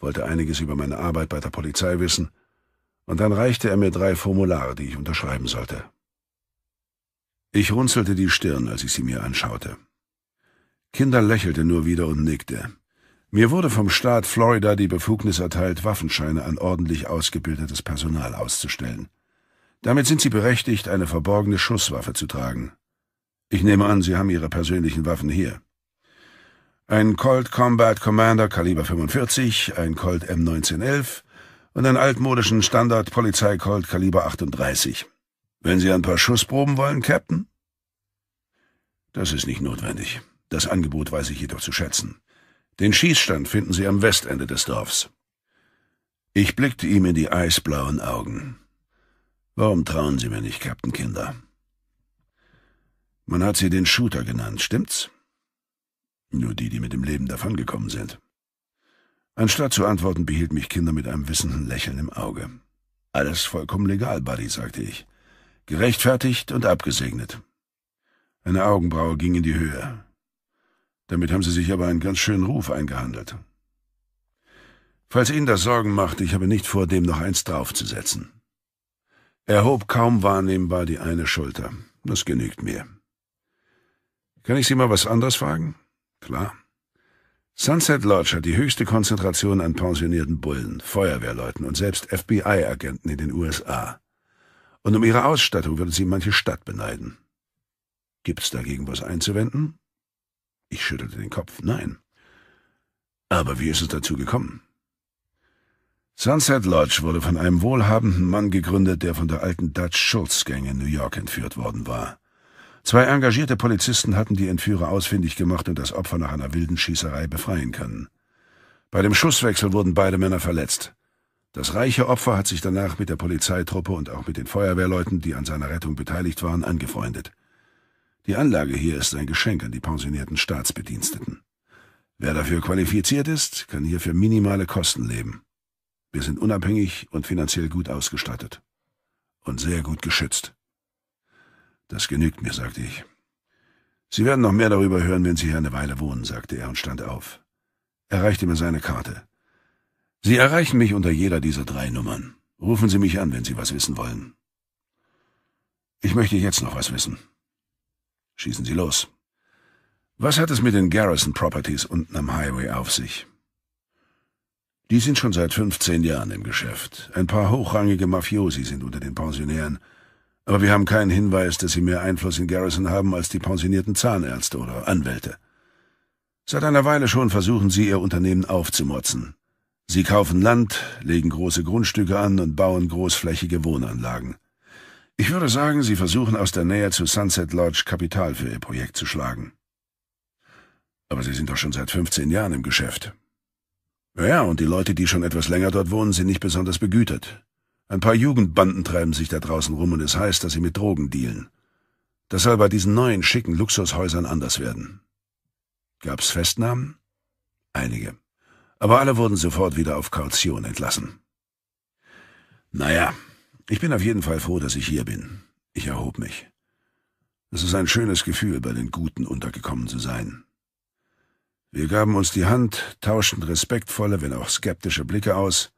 wollte einiges über meine Arbeit bei der Polizei wissen, und dann reichte er mir drei Formulare, die ich unterschreiben sollte. Ich runzelte die Stirn, als ich sie mir anschaute. Kinder lächelte nur wieder und nickte. Mir wurde vom Staat Florida die Befugnis erteilt, Waffenscheine an ordentlich ausgebildetes Personal auszustellen. Damit sind sie berechtigt, eine verborgene Schusswaffe zu tragen. Ich nehme an, sie haben ihre persönlichen Waffen hier. Ein Colt Combat Commander Kaliber 45, ein Colt M1911 und einen altmodischen Standard Polizei Colt Kaliber 38. Wenn Sie ein paar Schussproben wollen, Captain? Das ist nicht notwendig. Das Angebot weiß ich jedoch zu schätzen. Den Schießstand finden Sie am Westende des Dorfs. Ich blickte ihm in die eisblauen Augen. Warum trauen Sie mir nicht, Captain Kinder? Man hat Sie den Shooter genannt, stimmt's? Nur die, die mit dem Leben davongekommen sind. Anstatt zu antworten, behielt mich Kinder mit einem wissenden Lächeln im Auge. Alles vollkommen legal, Buddy, sagte ich. Gerechtfertigt und abgesegnet. Eine Augenbraue ging in die Höhe. Damit haben Sie sich aber einen ganz schönen Ruf eingehandelt. Falls Ihnen das Sorgen macht, ich habe nicht vor, dem noch eins draufzusetzen. Er hob kaum wahrnehmbar die eine Schulter. Das genügt mir. Kann ich Sie mal was anderes fragen? Klar. Sunset Lodge hat die höchste Konzentration an pensionierten Bullen, Feuerwehrleuten und selbst FBI-Agenten in den USA. Und um ihre Ausstattung würde sie manche Stadt beneiden. Gibt's dagegen was einzuwenden? Ich schüttelte den Kopf. Nein. Aber wie ist es dazu gekommen? Sunset Lodge wurde von einem wohlhabenden Mann gegründet, der von der alten Dutch Schultz Gang in New York entführt worden war. Zwei engagierte Polizisten hatten die Entführer ausfindig gemacht und das Opfer nach einer wilden Schießerei befreien können. Bei dem Schusswechsel wurden beide Männer verletzt. Das reiche Opfer hat sich danach mit der Polizeitruppe und auch mit den Feuerwehrleuten, die an seiner Rettung beteiligt waren, angefreundet. Die Anlage hier ist ein Geschenk an die pensionierten Staatsbediensteten. Wer dafür qualifiziert ist, kann hier für minimale Kosten leben. Wir sind unabhängig und finanziell gut ausgestattet. Und sehr gut geschützt. Das genügt mir, sagte ich. Sie werden noch mehr darüber hören, wenn Sie hier eine Weile wohnen, sagte er und stand auf. Er reichte mir seine Karte. Sie erreichen mich unter jeder dieser drei Nummern. Rufen Sie mich an, wenn Sie was wissen wollen. Ich möchte jetzt noch was wissen. Schießen Sie los. Was hat es mit den Garrison Properties unten am Highway auf sich? Die sind schon seit 15 Jahren im Geschäft. Ein paar hochrangige Mafiosi sind unter den Pensionären. Aber wir haben keinen Hinweis, dass sie mehr Einfluss in Garrison haben als die pensionierten Zahnärzte oder Anwälte. Seit einer Weile schon versuchen sie, ihr Unternehmen aufzumotzen. Sie kaufen Land, legen große Grundstücke an und bauen großflächige Wohnanlagen. Ich würde sagen, sie versuchen aus der Nähe zu Sunset Lodge Kapital für ihr Projekt zu schlagen. Aber sie sind doch schon seit 15 Jahren im Geschäft. Ja, und die Leute, die schon etwas länger dort wohnen, sind nicht besonders begütert. Ein paar Jugendbanden treiben sich da draußen rum und es heißt, dass sie mit Drogen dealen. Das soll bei diesen neuen, schicken Luxushäusern anders werden. Gab's Festnahmen? Einige. Aber alle wurden sofort wieder auf Kaution entlassen. Naja, ich bin auf jeden Fall froh, dass ich hier bin. Ich erhob mich. Es ist ein schönes Gefühl, bei den Guten untergekommen zu sein. Wir gaben uns die Hand, tauschten respektvolle, wenn auch skeptische Blicke aus,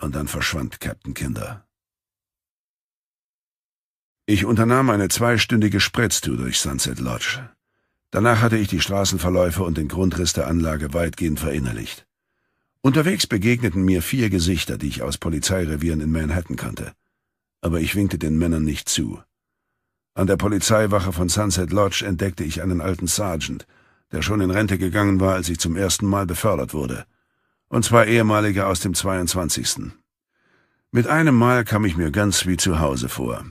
und dann verschwand Captain Kinder. Ich unternahm eine zweistündige Spritztour durch Sunset Lodge. Danach hatte ich die Straßenverläufe und den Grundriss der Anlage weitgehend verinnerlicht. Unterwegs begegneten mir vier Gesichter, die ich aus Polizeirevieren in Manhattan kannte. Aber ich winkte den Männern nicht zu. An der Polizeiwache von Sunset Lodge entdeckte ich einen alten Sergeant, der schon in Rente gegangen war, als ich zum ersten Mal befördert wurde. Und zwar ehemaliger aus dem 22. Mit einem Mal kam ich mir ganz wie zu Hause vor.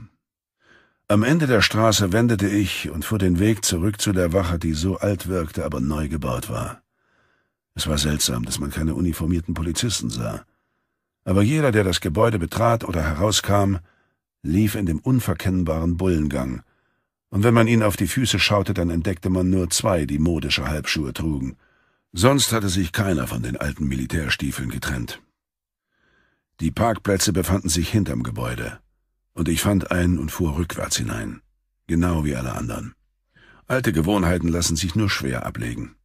Am Ende der Straße wendete ich und fuhr den Weg zurück zu der Wache, die so alt wirkte, aber neu gebaut war. Es war seltsam, dass man keine uniformierten Polizisten sah. Aber jeder, der das Gebäude betrat oder herauskam, lief in dem unverkennbaren Bullengang, und wenn man ihnen auf die Füße schaute, dann entdeckte man nur zwei, die modische Halbschuhe trugen. Sonst hatte sich keiner von den alten Militärstiefeln getrennt. Die Parkplätze befanden sich hinterm Gebäude, und ich fand einen und fuhr rückwärts hinein, genau wie alle anderen. Alte Gewohnheiten lassen sich nur schwer ablegen.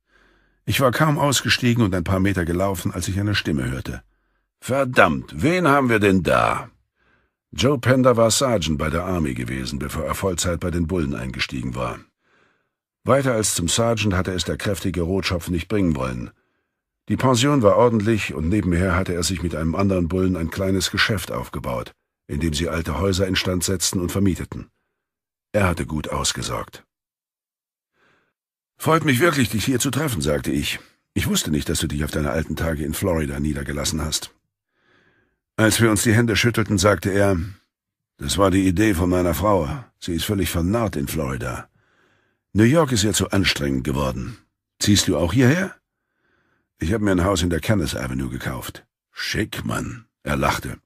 Ich war kaum ausgestiegen und ein paar Meter gelaufen, als ich eine Stimme hörte. Verdammt, wen haben wir denn da? Joe Pender war Sergeant bei der Army gewesen, bevor er Vollzeit bei den Bullen eingestiegen war. Weiter als zum Sergeant hatte es der kräftige Rotschopf nicht bringen wollen. Die Pension war ordentlich und nebenher hatte er sich mit einem anderen Bullen ein kleines Geschäft aufgebaut, in dem sie alte Häuser instand setzten und vermieteten. Er hatte gut ausgesorgt. Freut mich wirklich, dich hier zu treffen, sagte ich. Ich wusste nicht, dass du dich auf deine alten Tage in Florida niedergelassen hast. Als wir uns die Hände schüttelten, sagte er, das war die Idee von meiner Frau. Sie ist völlig vernarrt in Florida. New York ist ihr zu anstrengend geworden. Ziehst du auch hierher? Ich habe mir ein Haus in der Cannes Avenue gekauft. Schick, Mann. Er lachte.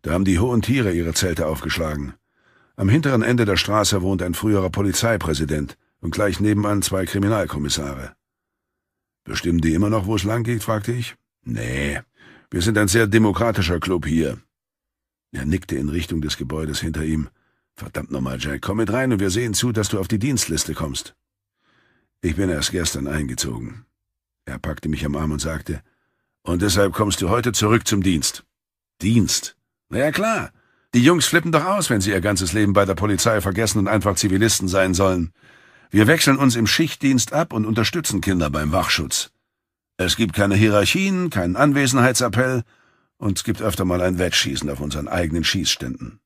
Da haben die hohen Tiere ihre Zelte aufgeschlagen. Am hinteren Ende der Straße wohnt ein früherer Polizeipräsident und gleich nebenan zwei Kriminalkommissare. Bestimmen die immer noch, wo es lang geht? fragte ich. Nee, wir sind ein sehr demokratischer Club hier. Er nickte in Richtung des Gebäudes hinter ihm. Verdammt nochmal, Jack, komm mit rein und wir sehen zu, dass du auf die Dienstliste kommst. Ich bin erst gestern eingezogen. Er packte mich am Arm und sagte, und deshalb kommst du heute zurück zum Dienst. Dienst? Na ja, klar. Die Jungs flippen doch aus, wenn sie ihr ganzes Leben bei der Polizei vergessen und einfach Zivilisten sein sollen. Wir wechseln uns im Schichtdienst ab und unterstützen Kinder beim Wachschutz. Es gibt keine Hierarchien, keinen Anwesenheitsappell und es gibt öfter mal ein Wettschießen auf unseren eigenen Schießständen.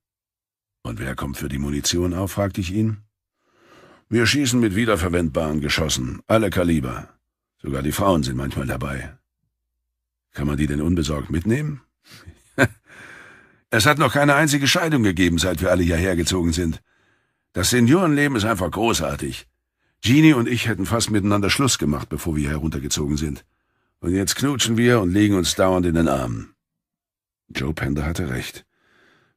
Und wer kommt für die Munition auf, fragte ich ihn. Wir schießen mit wiederverwendbaren Geschossen, alle Kaliber. Sogar die Frauen sind manchmal dabei. Kann man die denn unbesorgt mitnehmen? es hat noch keine einzige Scheidung gegeben, seit wir alle hierher gezogen sind. Das Seniorenleben ist einfach großartig. Jeannie und ich hätten fast miteinander Schluss gemacht, bevor wir heruntergezogen sind. Und jetzt knutschen wir und legen uns dauernd in den Armen. Joe Pender hatte recht.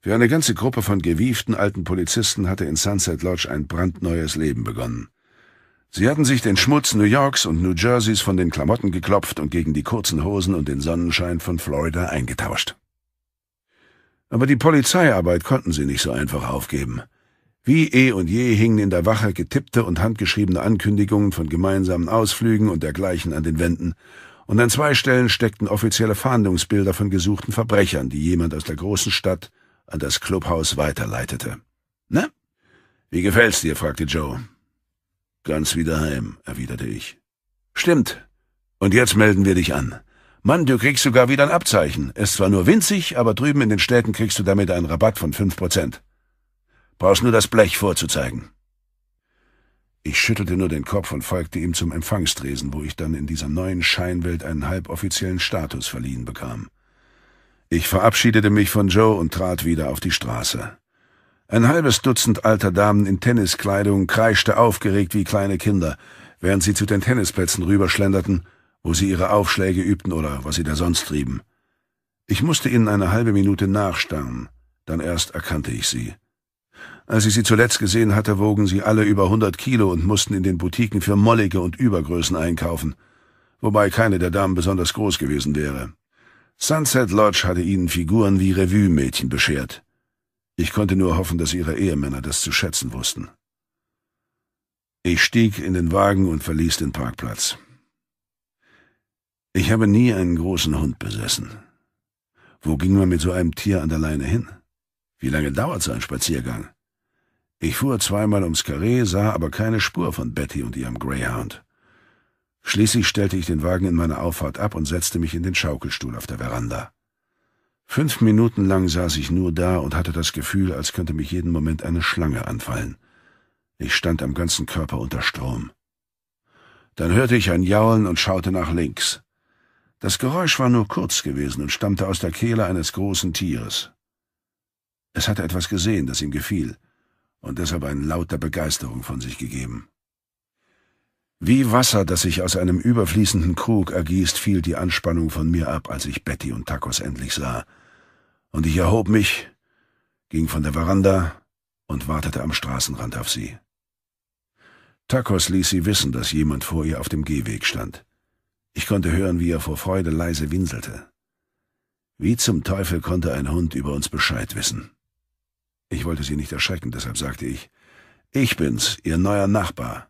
Für eine ganze Gruppe von gewieften alten Polizisten hatte in Sunset Lodge ein brandneues Leben begonnen. Sie hatten sich den Schmutz New Yorks und New Jerseys von den Klamotten geklopft und gegen die kurzen Hosen und den Sonnenschein von Florida eingetauscht. Aber die Polizeiarbeit konnten sie nicht so einfach aufgeben. Wie eh und je hingen in der Wache getippte und handgeschriebene Ankündigungen von gemeinsamen Ausflügen und dergleichen an den Wänden, und an zwei Stellen steckten offizielle Fahndungsbilder von gesuchten Verbrechern, die jemand aus der großen Stadt an das Clubhaus weiterleitete. Na? Wie gefällt's dir? fragte Joe. Ganz wieder heim, erwiderte ich. Stimmt. Und jetzt melden wir dich an. Mann, du kriegst sogar wieder ein Abzeichen. Ist zwar nur winzig, aber drüben in den Städten kriegst du damit einen Rabatt von fünf Prozent. Brauchst nur das Blech vorzuzeigen. Ich schüttelte nur den Kopf und folgte ihm zum Empfangstresen, wo ich dann in dieser neuen Scheinwelt einen halboffiziellen Status verliehen bekam. Ich verabschiedete mich von Joe und trat wieder auf die Straße. Ein halbes Dutzend alter Damen in Tenniskleidung kreischte aufgeregt wie kleine Kinder, während sie zu den Tennisplätzen rüberschlenderten, wo sie ihre Aufschläge übten oder was sie da sonst trieben. Ich musste ihnen eine halbe Minute nachstarren, dann erst erkannte ich sie. Als ich sie zuletzt gesehen hatte, wogen sie alle über 100 Kilo und mussten in den Boutiquen für mollige und Übergrößen einkaufen, wobei keine der Damen besonders groß gewesen wäre. Sunset Lodge hatte ihnen Figuren wie Revue-Mädchen beschert. Ich konnte nur hoffen, dass ihre Ehemänner das zu schätzen wussten. Ich stieg in den Wagen und verließ den Parkplatz. Ich habe nie einen großen Hund besessen. Wo ging man mit so einem Tier an der Leine hin? Wie lange dauert so ein Spaziergang? Ich fuhr zweimal ums Karree, sah aber keine Spur von Betty und ihrem Greyhound. Schließlich stellte ich den Wagen in meiner Auffahrt ab und setzte mich in den Schaukelstuhl auf der Veranda. Fünf Minuten lang saß ich nur da und hatte das Gefühl, als könnte mich jeden Moment eine Schlange anfallen. Ich stand am ganzen Körper unter Strom. Dann hörte ich ein Jaulen und schaute nach links. Das Geräusch war nur kurz gewesen und stammte aus der Kehle eines großen Tieres. Es hatte etwas gesehen, das ihm gefiel und deshalb ein lauter Begeisterung von sich gegeben. Wie Wasser, das sich aus einem überfließenden Krug ergießt, fiel die Anspannung von mir ab, als ich Betty und Tacos endlich sah. Und ich erhob mich, ging von der Veranda und wartete am Straßenrand auf sie. Tacos ließ sie wissen, dass jemand vor ihr auf dem Gehweg stand. Ich konnte hören, wie er vor Freude leise winselte. Wie zum Teufel konnte ein Hund über uns Bescheid wissen? Ich wollte sie nicht erschrecken, deshalb sagte ich, ich bin's, Ihr neuer Nachbar.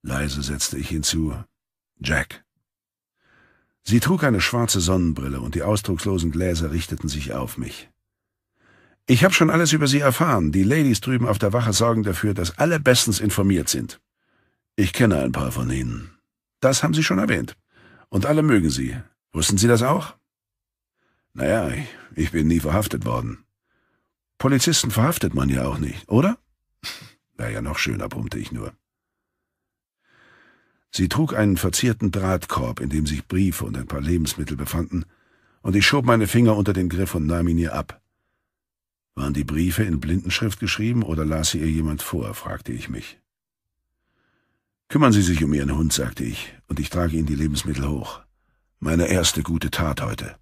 Leise setzte ich hinzu, Jack. Sie trug eine schwarze Sonnenbrille und die ausdruckslosen Gläser richteten sich auf mich. Ich habe schon alles über Sie erfahren. Die Ladies drüben auf der Wache sorgen dafür, dass alle bestens informiert sind. Ich kenne ein paar von Ihnen. Das haben Sie schon erwähnt. Und alle mögen Sie. Wussten Sie das auch? Naja, ich bin nie verhaftet worden. Polizisten verhaftet man ja auch nicht, oder? Wär ja noch schöner, brummte ich nur. Sie trug einen verzierten Drahtkorb, in dem sich Briefe und ein paar Lebensmittel befanden, und ich schob meine Finger unter den Griff und nahm ihn ihr ab. Waren die Briefe in Blindenschrift geschrieben oder las sie ihr jemand vor, fragte ich mich. Kümmern Sie sich um Ihren Hund, sagte ich, und ich trage Ihnen die Lebensmittel hoch. Meine erste gute Tat heute.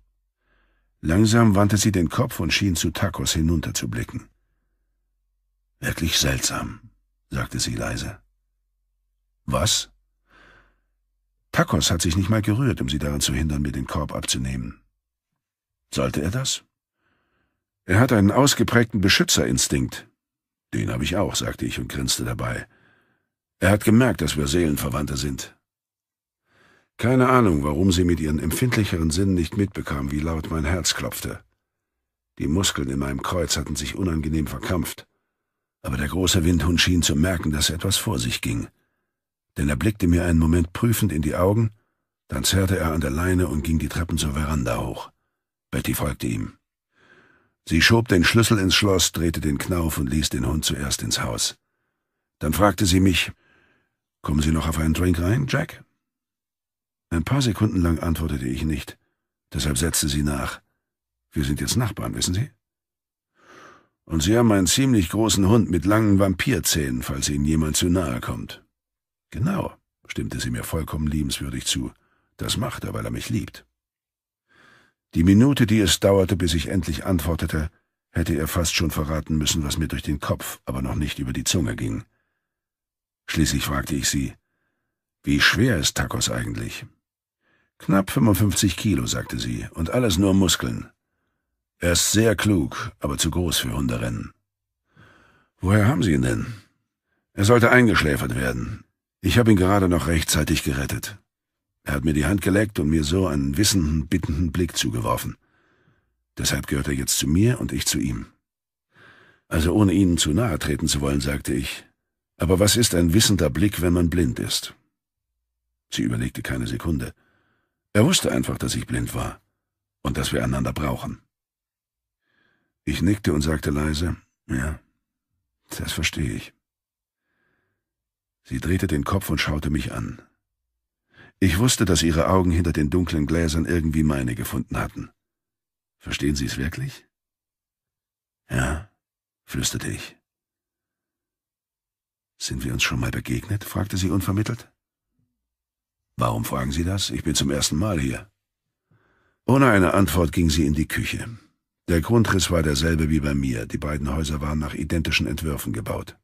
Langsam wandte sie den Kopf und schien zu Takos hinunterzublicken. Wirklich seltsam, sagte sie leise. Was? Takos hat sich nicht mal gerührt, um sie daran zu hindern, mir den Korb abzunehmen. Sollte er das? Er hat einen ausgeprägten Beschützerinstinkt. Den habe ich auch, sagte ich und grinste dabei. Er hat gemerkt, dass wir Seelenverwandte sind. Keine Ahnung, warum sie mit ihren empfindlicheren Sinnen nicht mitbekam, wie laut mein Herz klopfte. Die Muskeln in meinem Kreuz hatten sich unangenehm verkrampft. Aber der große Windhund schien zu merken, dass etwas vor sich ging. Denn er blickte mir einen Moment prüfend in die Augen, dann zerrte er an der Leine und ging die Treppen zur Veranda hoch. Betty folgte ihm. Sie schob den Schlüssel ins Schloss, drehte den Knauf und ließ den Hund zuerst ins Haus. Dann fragte sie mich, »Kommen Sie noch auf einen Drink rein, Jack?« ein paar Sekunden lang antwortete ich nicht. Deshalb setzte sie nach. Wir sind jetzt Nachbarn, wissen Sie? Und Sie haben einen ziemlich großen Hund mit langen Vampirzähnen, falls Ihnen jemand zu nahe kommt. Genau, stimmte sie mir vollkommen liebenswürdig zu. Das macht er, weil er mich liebt. Die Minute, die es dauerte, bis ich endlich antwortete, hätte er fast schon verraten müssen, was mir durch den Kopf, aber noch nicht über die Zunge ging. Schließlich fragte ich sie, wie schwer ist Tacos eigentlich? Knapp 55 Kilo, sagte sie, und alles nur Muskeln. Er ist sehr klug, aber zu groß für Hunderennen. Woher haben Sie ihn denn? Er sollte eingeschläfert werden. Ich habe ihn gerade noch rechtzeitig gerettet. Er hat mir die Hand geleckt und mir so einen wissenden, bittenden Blick zugeworfen. Deshalb gehört er jetzt zu mir und ich zu ihm. Also ohne Ihnen zu nahe treten zu wollen, sagte ich. Aber was ist ein wissender Blick, wenn man blind ist? Sie überlegte keine Sekunde. Er wusste einfach, dass ich blind war und dass wir einander brauchen. Ich nickte und sagte leise, ja, das verstehe ich. Sie drehte den Kopf und schaute mich an. Ich wusste, dass ihre Augen hinter den dunklen Gläsern irgendwie meine gefunden hatten. Verstehen Sie es wirklich? Ja, flüsterte ich. Sind wir uns schon mal begegnet? fragte sie unvermittelt. Warum fragen Sie das? Ich bin zum ersten Mal hier. Ohne eine Antwort ging sie in die Küche. Der Grundriss war derselbe wie bei mir, die beiden Häuser waren nach identischen Entwürfen gebaut.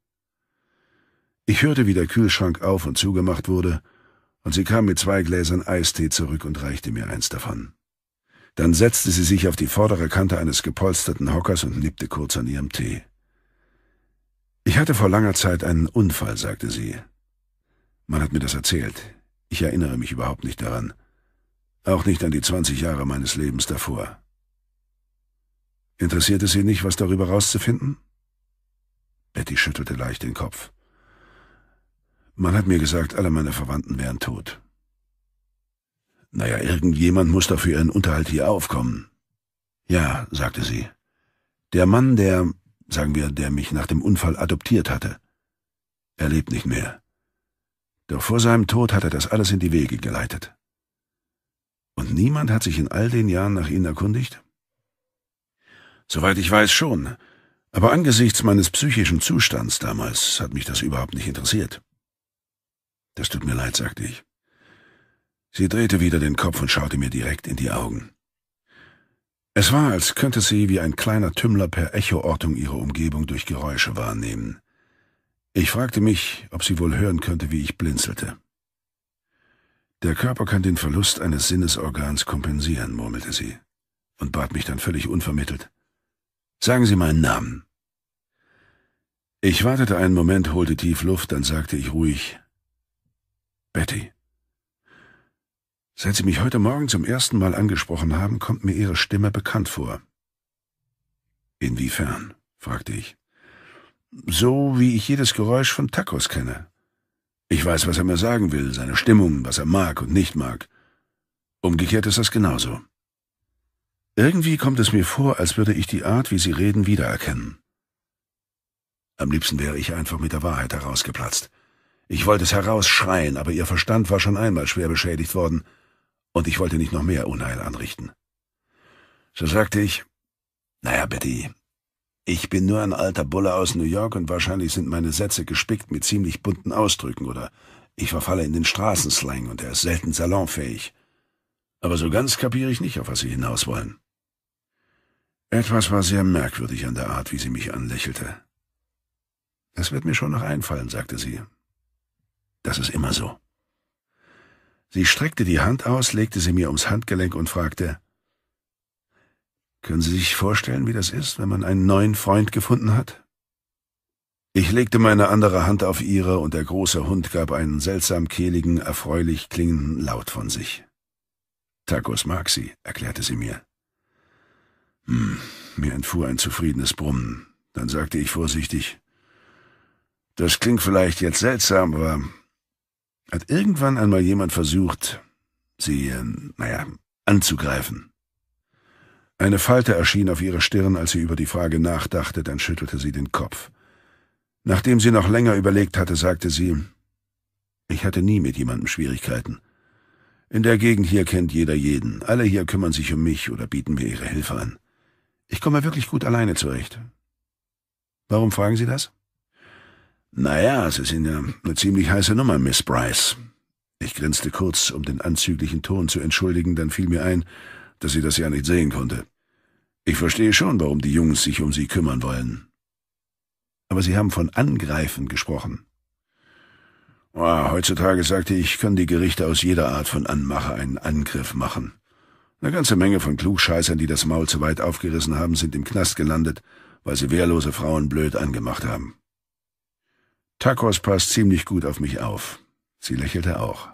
Ich hörte, wie der Kühlschrank auf und zugemacht wurde, und sie kam mit zwei Gläsern Eistee zurück und reichte mir eins davon. Dann setzte sie sich auf die vordere Kante eines gepolsterten Hockers und nippte kurz an ihrem Tee. Ich hatte vor langer Zeit einen Unfall, sagte sie. Man hat mir das erzählt. Ich erinnere mich überhaupt nicht daran. Auch nicht an die 20 Jahre meines Lebens davor. Interessiert es Sie nicht, was darüber rauszufinden? Betty schüttelte leicht den Kopf. Man hat mir gesagt, alle meine Verwandten wären tot. Naja, irgendjemand muss dafür ihren Unterhalt hier aufkommen. Ja, sagte sie. Der Mann, der, sagen wir, der mich nach dem Unfall adoptiert hatte. Er lebt nicht mehr. Doch vor seinem Tod hat er das alles in die Wege geleitet. Und niemand hat sich in all den Jahren nach ihnen erkundigt? Soweit ich weiß schon, aber angesichts meines psychischen Zustands damals hat mich das überhaupt nicht interessiert. Das tut mir leid, sagte ich. Sie drehte wieder den Kopf und schaute mir direkt in die Augen. Es war, als könnte sie wie ein kleiner Tümmler per Echoortung ihre Umgebung durch Geräusche wahrnehmen. Ich fragte mich, ob sie wohl hören könnte, wie ich blinzelte. Der Körper kann den Verlust eines Sinnesorgans kompensieren, murmelte sie und bat mich dann völlig unvermittelt. Sagen Sie meinen Namen. Ich wartete einen Moment, holte tief Luft, dann sagte ich ruhig, Betty. Seit Sie mich heute Morgen zum ersten Mal angesprochen haben, kommt mir Ihre Stimme bekannt vor. Inwiefern? fragte ich. So wie ich jedes Geräusch von Tacos kenne. Ich weiß, was er mir sagen will, seine Stimmung, was er mag und nicht mag. Umgekehrt ist das genauso. Irgendwie kommt es mir vor, als würde ich die Art, wie sie reden, wiedererkennen. Am liebsten wäre ich einfach mit der Wahrheit herausgeplatzt. Ich wollte es herausschreien, aber ihr Verstand war schon einmal schwer beschädigt worden, und ich wollte nicht noch mehr Unheil anrichten. So sagte ich, naja, Betty, ich bin nur ein alter Bulle aus New York und wahrscheinlich sind meine Sätze gespickt mit ziemlich bunten Ausdrücken oder ich verfalle in den Straßenslang und er ist selten salonfähig. Aber so ganz kapiere ich nicht, auf was Sie hinaus wollen. Etwas war sehr merkwürdig an der Art, wie sie mich anlächelte. Das wird mir schon noch einfallen, sagte sie. Das ist immer so. Sie streckte die Hand aus, legte sie mir ums Handgelenk und fragte, können Sie sich vorstellen, wie das ist, wenn man einen neuen Freund gefunden hat? Ich legte meine andere Hand auf ihre und der große Hund gab einen seltsam kehligen, erfreulich klingenden Laut von sich. Tacos mag sie, erklärte sie mir. Hm, mir entfuhr ein zufriedenes Brummen. Dann sagte ich vorsichtig, das klingt vielleicht jetzt seltsam, aber hat irgendwann einmal jemand versucht, sie, äh, naja, anzugreifen? Eine Falte erschien auf ihrer Stirn, als sie über die Frage nachdachte, dann schüttelte sie den Kopf. Nachdem sie noch länger überlegt hatte, sagte sie, ich hatte nie mit jemandem Schwierigkeiten. In der Gegend hier kennt jeder jeden. Alle hier kümmern sich um mich oder bieten mir ihre Hilfe an. Ich komme wirklich gut alleine zurecht. Warum fragen Sie das? Naja, Sie sind ja eine ziemlich heiße Nummer, Miss Bryce. Ich grinste kurz, um den anzüglichen Ton zu entschuldigen, dann fiel mir ein, dass sie das ja nicht sehen konnte. Ich verstehe schon, warum die Jungs sich um sie kümmern wollen. Aber sie haben von Angreifen gesprochen. Oh, heutzutage, sagte ich, können die Gerichte aus jeder Art von Anmache einen Angriff machen. Eine ganze Menge von Klugscheißern, die das Maul zu weit aufgerissen haben, sind im Knast gelandet, weil sie wehrlose Frauen blöd angemacht haben. Takos passt ziemlich gut auf mich auf. Sie lächelte auch.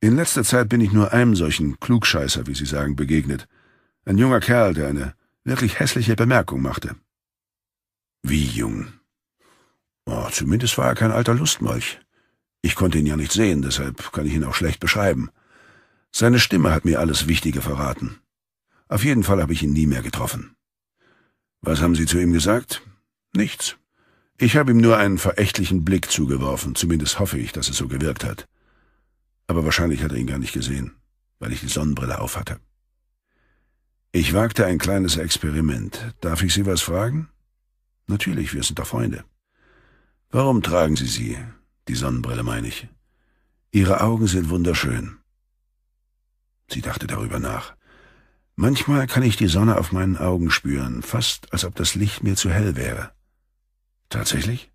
In letzter Zeit bin ich nur einem solchen Klugscheißer, wie Sie sagen, begegnet. Ein junger Kerl, der eine wirklich hässliche Bemerkung machte. Wie jung? Oh, zumindest war er kein alter Lustmolch. Ich konnte ihn ja nicht sehen, deshalb kann ich ihn auch schlecht beschreiben. Seine Stimme hat mir alles Wichtige verraten. Auf jeden Fall habe ich ihn nie mehr getroffen. Was haben Sie zu ihm gesagt? Nichts. Ich habe ihm nur einen verächtlichen Blick zugeworfen, zumindest hoffe ich, dass es so gewirkt hat aber wahrscheinlich hat er ihn gar nicht gesehen, weil ich die Sonnenbrille aufhatte. Ich wagte ein kleines Experiment. Darf ich Sie was fragen? Natürlich, wir sind doch Freunde. Warum tragen Sie sie? Die Sonnenbrille meine ich. Ihre Augen sind wunderschön. Sie dachte darüber nach. Manchmal kann ich die Sonne auf meinen Augen spüren, fast als ob das Licht mir zu hell wäre. Tatsächlich?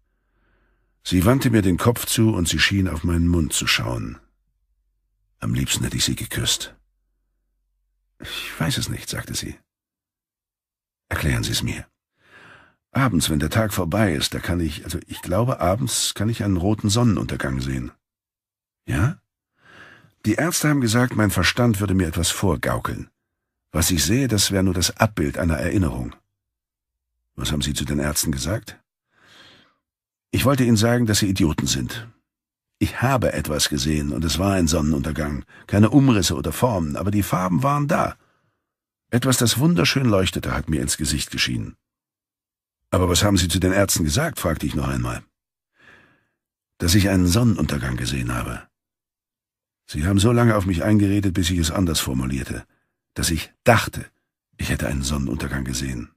Sie wandte mir den Kopf zu und sie schien auf meinen Mund zu schauen. Am liebsten hätte ich sie geküsst. Ich weiß es nicht, sagte sie. Erklären Sie es mir. Abends, wenn der Tag vorbei ist, da kann ich, also ich glaube, abends kann ich einen roten Sonnenuntergang sehen. Ja? Die Ärzte haben gesagt, mein Verstand würde mir etwas vorgaukeln. Was ich sehe, das wäre nur das Abbild einer Erinnerung. Was haben Sie zu den Ärzten gesagt? Ich wollte Ihnen sagen, dass Sie Idioten sind, ich habe etwas gesehen, und es war ein Sonnenuntergang. Keine Umrisse oder Formen, aber die Farben waren da. Etwas, das wunderschön leuchtete, hat mir ins Gesicht geschienen. Aber was haben Sie zu den Ärzten gesagt? fragte ich noch einmal. Dass ich einen Sonnenuntergang gesehen habe. Sie haben so lange auf mich eingeredet, bis ich es anders formulierte, dass ich dachte, ich hätte einen Sonnenuntergang gesehen.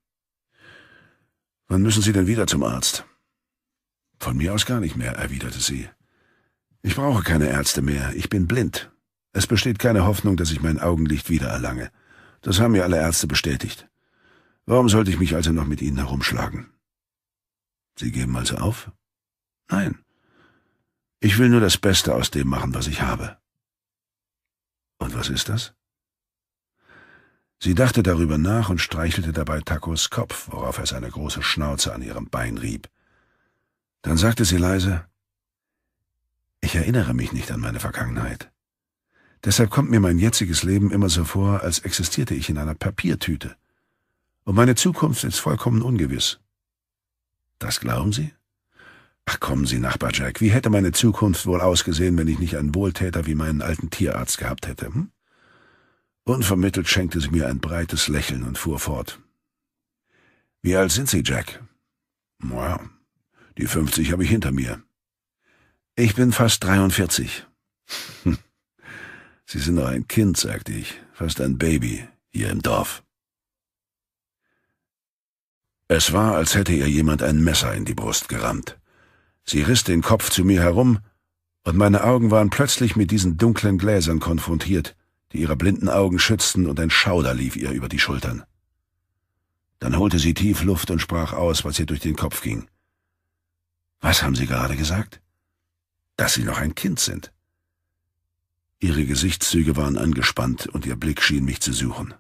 Wann müssen Sie denn wieder zum Arzt? Von mir aus gar nicht mehr, erwiderte sie. Ich brauche keine Ärzte mehr, ich bin blind. Es besteht keine Hoffnung, dass ich mein Augenlicht wiedererlange. Das haben mir alle Ärzte bestätigt. Warum sollte ich mich also noch mit Ihnen herumschlagen? Sie geben also auf? Nein. Ich will nur das Beste aus dem machen, was ich habe. Und was ist das? Sie dachte darüber nach und streichelte dabei Takos Kopf, worauf er seine große Schnauze an ihrem Bein rieb. Dann sagte sie leise, ich erinnere mich nicht an meine Vergangenheit. Deshalb kommt mir mein jetziges Leben immer so vor, als existierte ich in einer Papiertüte. Und meine Zukunft ist vollkommen ungewiss. Das glauben Sie? Ach kommen Sie, Nachbar Jack, wie hätte meine Zukunft wohl ausgesehen, wenn ich nicht einen Wohltäter wie meinen alten Tierarzt gehabt hätte? Hm? Unvermittelt schenkte sie mir ein breites Lächeln und fuhr fort. Wie alt sind Sie, Jack? Naja, die fünfzig habe ich hinter mir. Ich bin fast 43. Hm. Sie sind noch ein Kind, sagte ich, fast ein Baby, hier im Dorf. Es war, als hätte ihr jemand ein Messer in die Brust gerammt. Sie riss den Kopf zu mir herum, und meine Augen waren plötzlich mit diesen dunklen Gläsern konfrontiert, die ihre blinden Augen schützten, und ein Schauder lief ihr über die Schultern. Dann holte sie tief Luft und sprach aus, was ihr durch den Kopf ging. Was haben Sie gerade gesagt? dass Sie noch ein Kind sind. Ihre Gesichtszüge waren angespannt und ihr Blick schien mich zu suchen.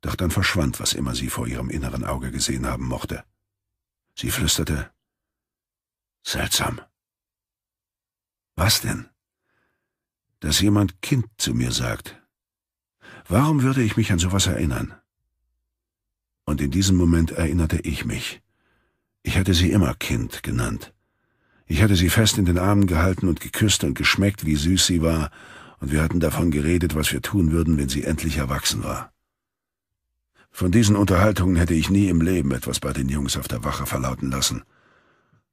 Doch dann verschwand, was immer sie vor ihrem inneren Auge gesehen haben mochte. Sie flüsterte, Seltsam. Was denn? Dass jemand Kind zu mir sagt. Warum würde ich mich an sowas erinnern? Und in diesem Moment erinnerte ich mich. Ich hatte sie immer Kind genannt. Ich hatte sie fest in den Armen gehalten und geküsst und geschmeckt, wie süß sie war, und wir hatten davon geredet, was wir tun würden, wenn sie endlich erwachsen war. Von diesen Unterhaltungen hätte ich nie im Leben etwas bei den Jungs auf der Wache verlauten lassen.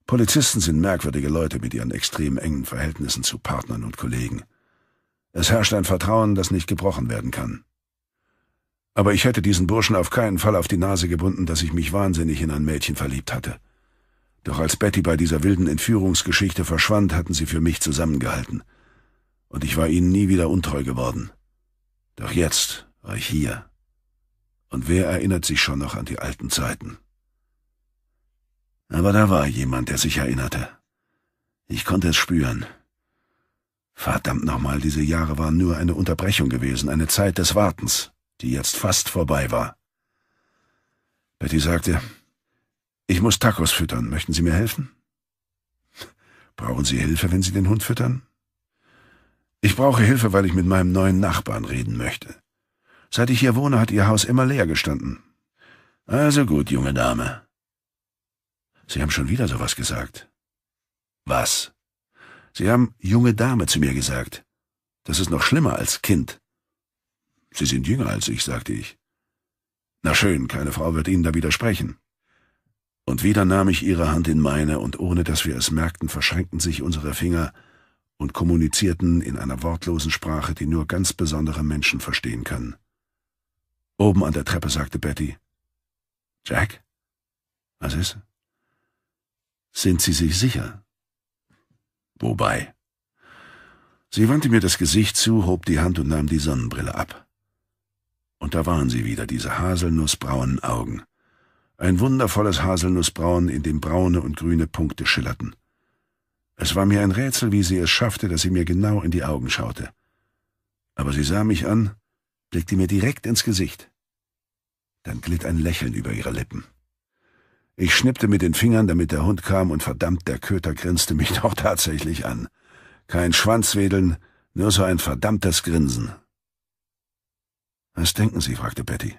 Polizisten sind merkwürdige Leute mit ihren extrem engen Verhältnissen zu Partnern und Kollegen. Es herrscht ein Vertrauen, das nicht gebrochen werden kann. Aber ich hätte diesen Burschen auf keinen Fall auf die Nase gebunden, dass ich mich wahnsinnig in ein Mädchen verliebt hatte. Doch als Betty bei dieser wilden Entführungsgeschichte verschwand, hatten sie für mich zusammengehalten. Und ich war ihnen nie wieder untreu geworden. Doch jetzt war ich hier. Und wer erinnert sich schon noch an die alten Zeiten? Aber da war jemand, der sich erinnerte. Ich konnte es spüren. Verdammt nochmal, diese Jahre waren nur eine Unterbrechung gewesen, eine Zeit des Wartens, die jetzt fast vorbei war. Betty sagte, ich muss Tacos füttern. Möchten Sie mir helfen? Brauchen Sie Hilfe, wenn Sie den Hund füttern? Ich brauche Hilfe, weil ich mit meinem neuen Nachbarn reden möchte. Seit ich hier wohne, hat Ihr Haus immer leer gestanden. Also gut, junge Dame. Sie haben schon wieder sowas gesagt. Was? Sie haben junge Dame zu mir gesagt. Das ist noch schlimmer als Kind. Sie sind jünger als ich, sagte ich. Na schön, keine Frau wird Ihnen da widersprechen. Und wieder nahm ich ihre Hand in meine, und ohne dass wir es merkten, verschränkten sich unsere Finger und kommunizierten in einer wortlosen Sprache, die nur ganz besondere Menschen verstehen können. Oben an der Treppe sagte Betty, Jack? Was ist? Sind Sie sich sicher? Wobei? Sie wandte mir das Gesicht zu, hob die Hand und nahm die Sonnenbrille ab. Und da waren sie wieder, diese haselnussbraunen Augen. Ein wundervolles Haselnussbraun, in dem braune und grüne Punkte schillerten. Es war mir ein Rätsel, wie sie es schaffte, dass sie mir genau in die Augen schaute. Aber sie sah mich an, blickte mir direkt ins Gesicht. Dann glitt ein Lächeln über ihre Lippen. Ich schnippte mit den Fingern, damit der Hund kam, und verdammt, der Köter grinste mich doch tatsächlich an. Kein Schwanzwedeln, nur so ein verdammtes Grinsen. Was denken Sie? fragte Betty.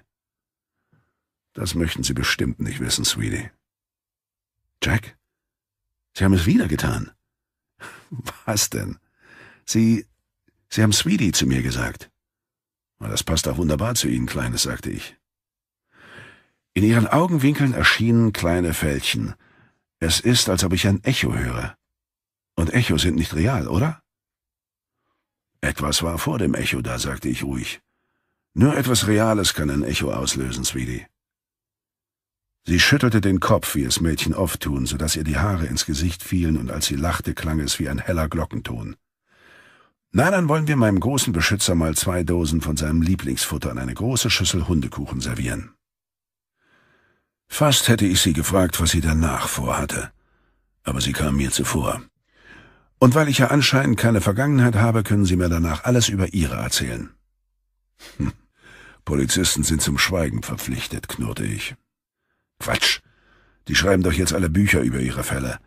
Das möchten Sie bestimmt nicht wissen, Sweetie. Jack? Sie haben es wieder getan. Was denn? Sie, Sie haben Sweetie zu mir gesagt. Das passt auch wunderbar zu Ihnen, Kleines, sagte ich. In ihren Augenwinkeln erschienen kleine Fältchen. Es ist, als ob ich ein Echo höre. Und Echo sind nicht real, oder? Etwas war vor dem Echo da, sagte ich ruhig. Nur etwas Reales kann ein Echo auslösen, Sweetie. Sie schüttelte den Kopf, wie es Mädchen oft tun, so dass ihr die Haare ins Gesicht fielen, und als sie lachte, klang es wie ein heller Glockenton. Na, dann wollen wir meinem großen Beschützer mal zwei Dosen von seinem Lieblingsfutter und eine große Schüssel Hundekuchen servieren. Fast hätte ich sie gefragt, was sie danach vorhatte, aber sie kam mir zuvor. Und weil ich ja anscheinend keine Vergangenheit habe, können Sie mir danach alles über Ihre erzählen. Hm. Polizisten sind zum Schweigen verpflichtet, knurrte ich. Quatsch. Die schreiben doch jetzt alle Bücher über ihre Fälle.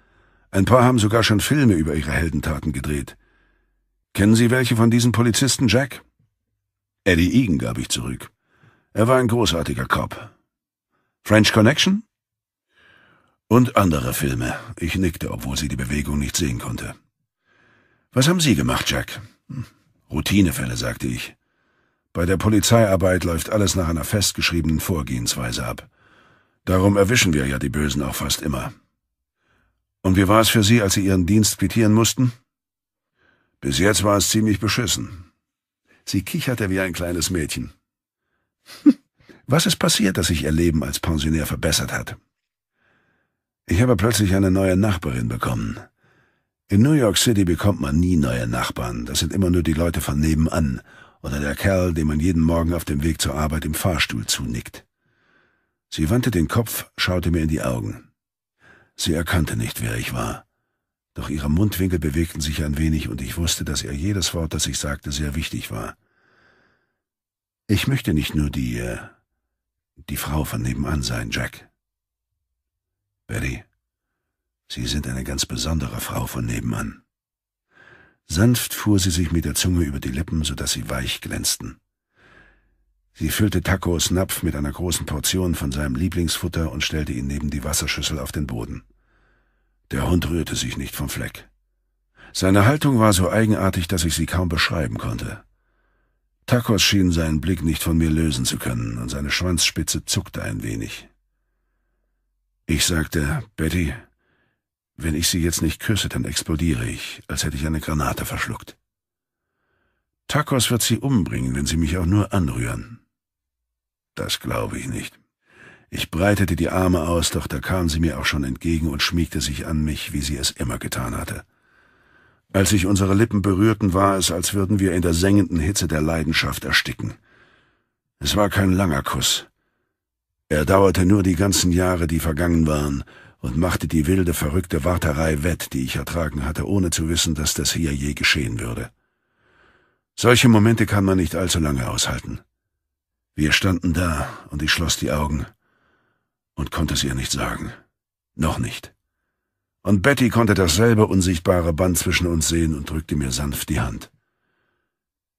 Ein paar haben sogar schon Filme über ihre Heldentaten gedreht. Kennen Sie welche von diesen Polizisten, Jack? Eddie Egan gab ich zurück. Er war ein großartiger Cop. French Connection? Und andere Filme. Ich nickte, obwohl sie die Bewegung nicht sehen konnte. Was haben Sie gemacht, Jack? Hm, Routinefälle, sagte ich. Bei der Polizeiarbeit läuft alles nach einer festgeschriebenen Vorgehensweise ab. Darum erwischen wir ja die Bösen auch fast immer. Und wie war es für Sie, als Sie Ihren Dienst quittieren mussten? Bis jetzt war es ziemlich beschissen. Sie kicherte wie ein kleines Mädchen. Was ist passiert, dass sich ihr Leben als Pensionär verbessert hat? Ich habe plötzlich eine neue Nachbarin bekommen. In New York City bekommt man nie neue Nachbarn, das sind immer nur die Leute von nebenan oder der Kerl, dem man jeden Morgen auf dem Weg zur Arbeit im Fahrstuhl zunickt. Sie wandte den Kopf, schaute mir in die Augen. Sie erkannte nicht, wer ich war. Doch ihre Mundwinkel bewegten sich ein wenig und ich wusste, dass ihr jedes Wort, das ich sagte, sehr wichtig war. Ich möchte nicht nur die, äh, die Frau von nebenan sein, Jack. Betty, Sie sind eine ganz besondere Frau von nebenan. Sanft fuhr sie sich mit der Zunge über die Lippen, so dass sie weich glänzten. Sie füllte Takos Napf mit einer großen Portion von seinem Lieblingsfutter und stellte ihn neben die Wasserschüssel auf den Boden. Der Hund rührte sich nicht vom Fleck. Seine Haltung war so eigenartig, dass ich sie kaum beschreiben konnte. Takos schien seinen Blick nicht von mir lösen zu können, und seine Schwanzspitze zuckte ein wenig. Ich sagte, Betty, wenn ich sie jetzt nicht küsse, dann explodiere ich, als hätte ich eine Granate verschluckt. Takos wird sie umbringen, wenn sie mich auch nur anrühren. Das glaube ich nicht. Ich breitete die Arme aus, doch da kam sie mir auch schon entgegen und schmiegte sich an mich, wie sie es immer getan hatte. Als sich unsere Lippen berührten, war es, als würden wir in der sengenden Hitze der Leidenschaft ersticken. Es war kein langer Kuss. Er dauerte nur die ganzen Jahre, die vergangen waren, und machte die wilde, verrückte Warterei wett, die ich ertragen hatte, ohne zu wissen, dass das hier je geschehen würde. Solche Momente kann man nicht allzu lange aushalten. Wir standen da und ich schloss die Augen und konnte es ihr nicht sagen. Noch nicht. Und Betty konnte dasselbe unsichtbare Band zwischen uns sehen und drückte mir sanft die Hand.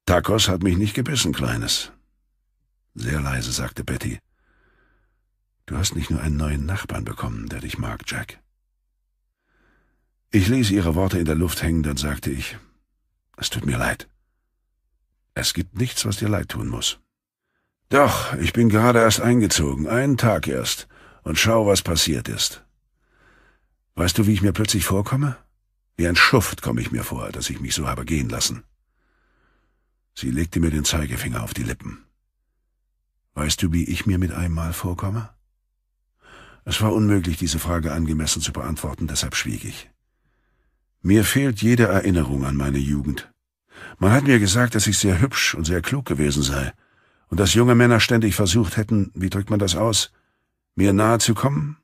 Takos hat mich nicht gebissen, Kleines. Sehr leise sagte Betty. Du hast nicht nur einen neuen Nachbarn bekommen, der dich mag, Jack. Ich ließ ihre Worte in der Luft hängen, dann sagte ich, es tut mir leid. Es gibt nichts, was dir leid tun muss. Doch, ich bin gerade erst eingezogen, einen Tag erst, und schau, was passiert ist. Weißt du, wie ich mir plötzlich vorkomme? Wie ein Schuft komme ich mir vor, dass ich mich so habe gehen lassen. Sie legte mir den Zeigefinger auf die Lippen. Weißt du, wie ich mir mit einmal vorkomme? Es war unmöglich, diese Frage angemessen zu beantworten, deshalb schwieg ich. Mir fehlt jede Erinnerung an meine Jugend. Man hat mir gesagt, dass ich sehr hübsch und sehr klug gewesen sei, und dass junge Männer ständig versucht hätten, wie drückt man das aus, mir nahe zu kommen?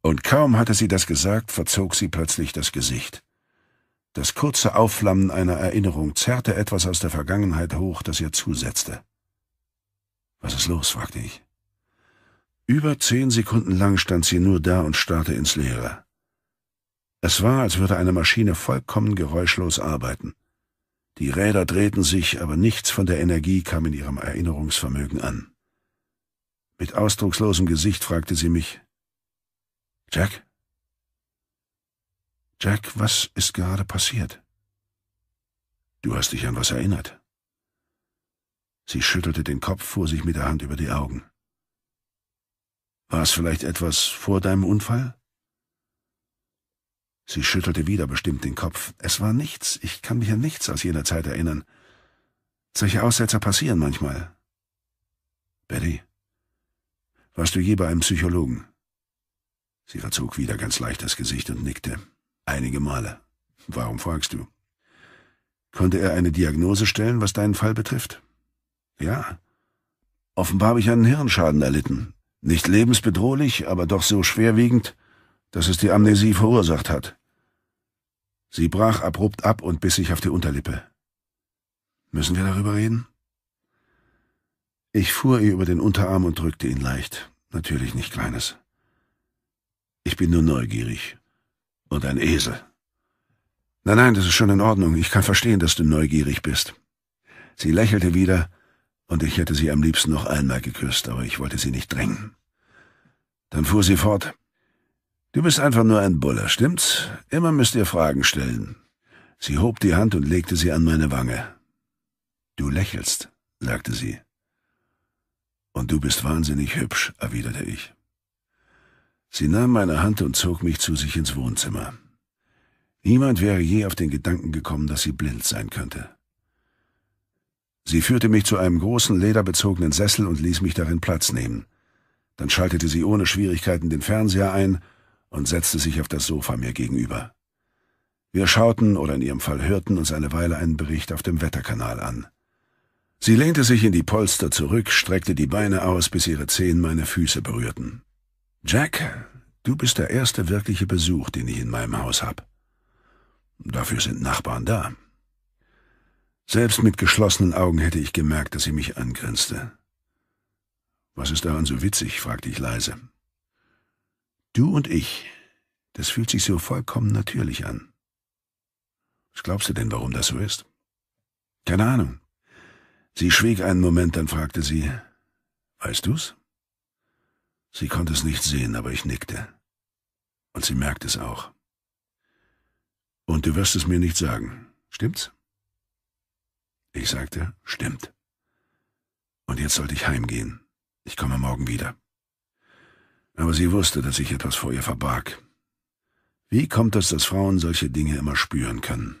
Und kaum hatte sie das gesagt, verzog sie plötzlich das Gesicht. Das kurze Aufflammen einer Erinnerung zerrte etwas aus der Vergangenheit hoch, das ihr zusetzte. Was ist los? fragte ich. Über zehn Sekunden lang stand sie nur da und starrte ins Leere. Es war, als würde eine Maschine vollkommen geräuschlos arbeiten. Die Räder drehten sich, aber nichts von der Energie kam in ihrem Erinnerungsvermögen an. Mit ausdruckslosem Gesicht fragte sie mich, Jack? Jack, was ist gerade passiert? Du hast dich an was erinnert. Sie schüttelte den Kopf, fuhr sich mit der Hand über die Augen. War es vielleicht etwas vor deinem Unfall? Sie schüttelte wieder bestimmt den Kopf. Es war nichts, ich kann mich an nichts aus jener Zeit erinnern. Solche Aussetzer passieren manchmal. Betty, warst du je bei einem Psychologen? Sie verzog wieder ganz leicht das Gesicht und nickte. Einige Male. Warum fragst du? Konnte er eine Diagnose stellen, was deinen Fall betrifft? Ja. Offenbar habe ich einen Hirnschaden erlitten. Nicht lebensbedrohlich, aber doch so schwerwiegend, dass es die Amnesie verursacht hat. Sie brach abrupt ab und biss sich auf die Unterlippe. Müssen wir darüber reden? Ich fuhr ihr über den Unterarm und drückte ihn leicht. Natürlich nicht Kleines. Ich bin nur neugierig. Und ein Esel. Nein, nein, das ist schon in Ordnung. Ich kann verstehen, dass du neugierig bist. Sie lächelte wieder, und ich hätte sie am liebsten noch einmal geküsst, aber ich wollte sie nicht drängen. Dann fuhr sie fort. Du bist einfach nur ein Buller, stimmt's? Immer müsst ihr Fragen stellen. Sie hob die Hand und legte sie an meine Wange. Du lächelst, sagte sie. Und du bist wahnsinnig hübsch, erwiderte ich. Sie nahm meine Hand und zog mich zu sich ins Wohnzimmer. Niemand wäre je auf den Gedanken gekommen, dass sie blind sein könnte. Sie führte mich zu einem großen lederbezogenen Sessel und ließ mich darin Platz nehmen. Dann schaltete sie ohne Schwierigkeiten den Fernseher ein und setzte sich auf das Sofa mir gegenüber. Wir schauten oder in ihrem Fall hörten uns eine Weile einen Bericht auf dem Wetterkanal an. Sie lehnte sich in die Polster zurück, streckte die Beine aus, bis ihre Zehen meine Füße berührten. Jack, du bist der erste wirkliche Besuch, den ich in meinem Haus hab. Dafür sind Nachbarn da. Selbst mit geschlossenen Augen hätte ich gemerkt, dass sie mich angrinste. Was ist daran so witzig? fragte ich leise. Du und ich, das fühlt sich so vollkommen natürlich an. Was glaubst du denn, warum das so ist? Keine Ahnung. Sie schwieg einen Moment, dann fragte sie, Weißt du's? Sie konnte es nicht sehen, aber ich nickte. Und sie merkte es auch. Und du wirst es mir nicht sagen, stimmt's? Ich sagte, stimmt. Und jetzt sollte ich heimgehen. Ich komme morgen wieder aber sie wusste, dass sich etwas vor ihr verbarg. Wie kommt es, dass Frauen solche Dinge immer spüren können?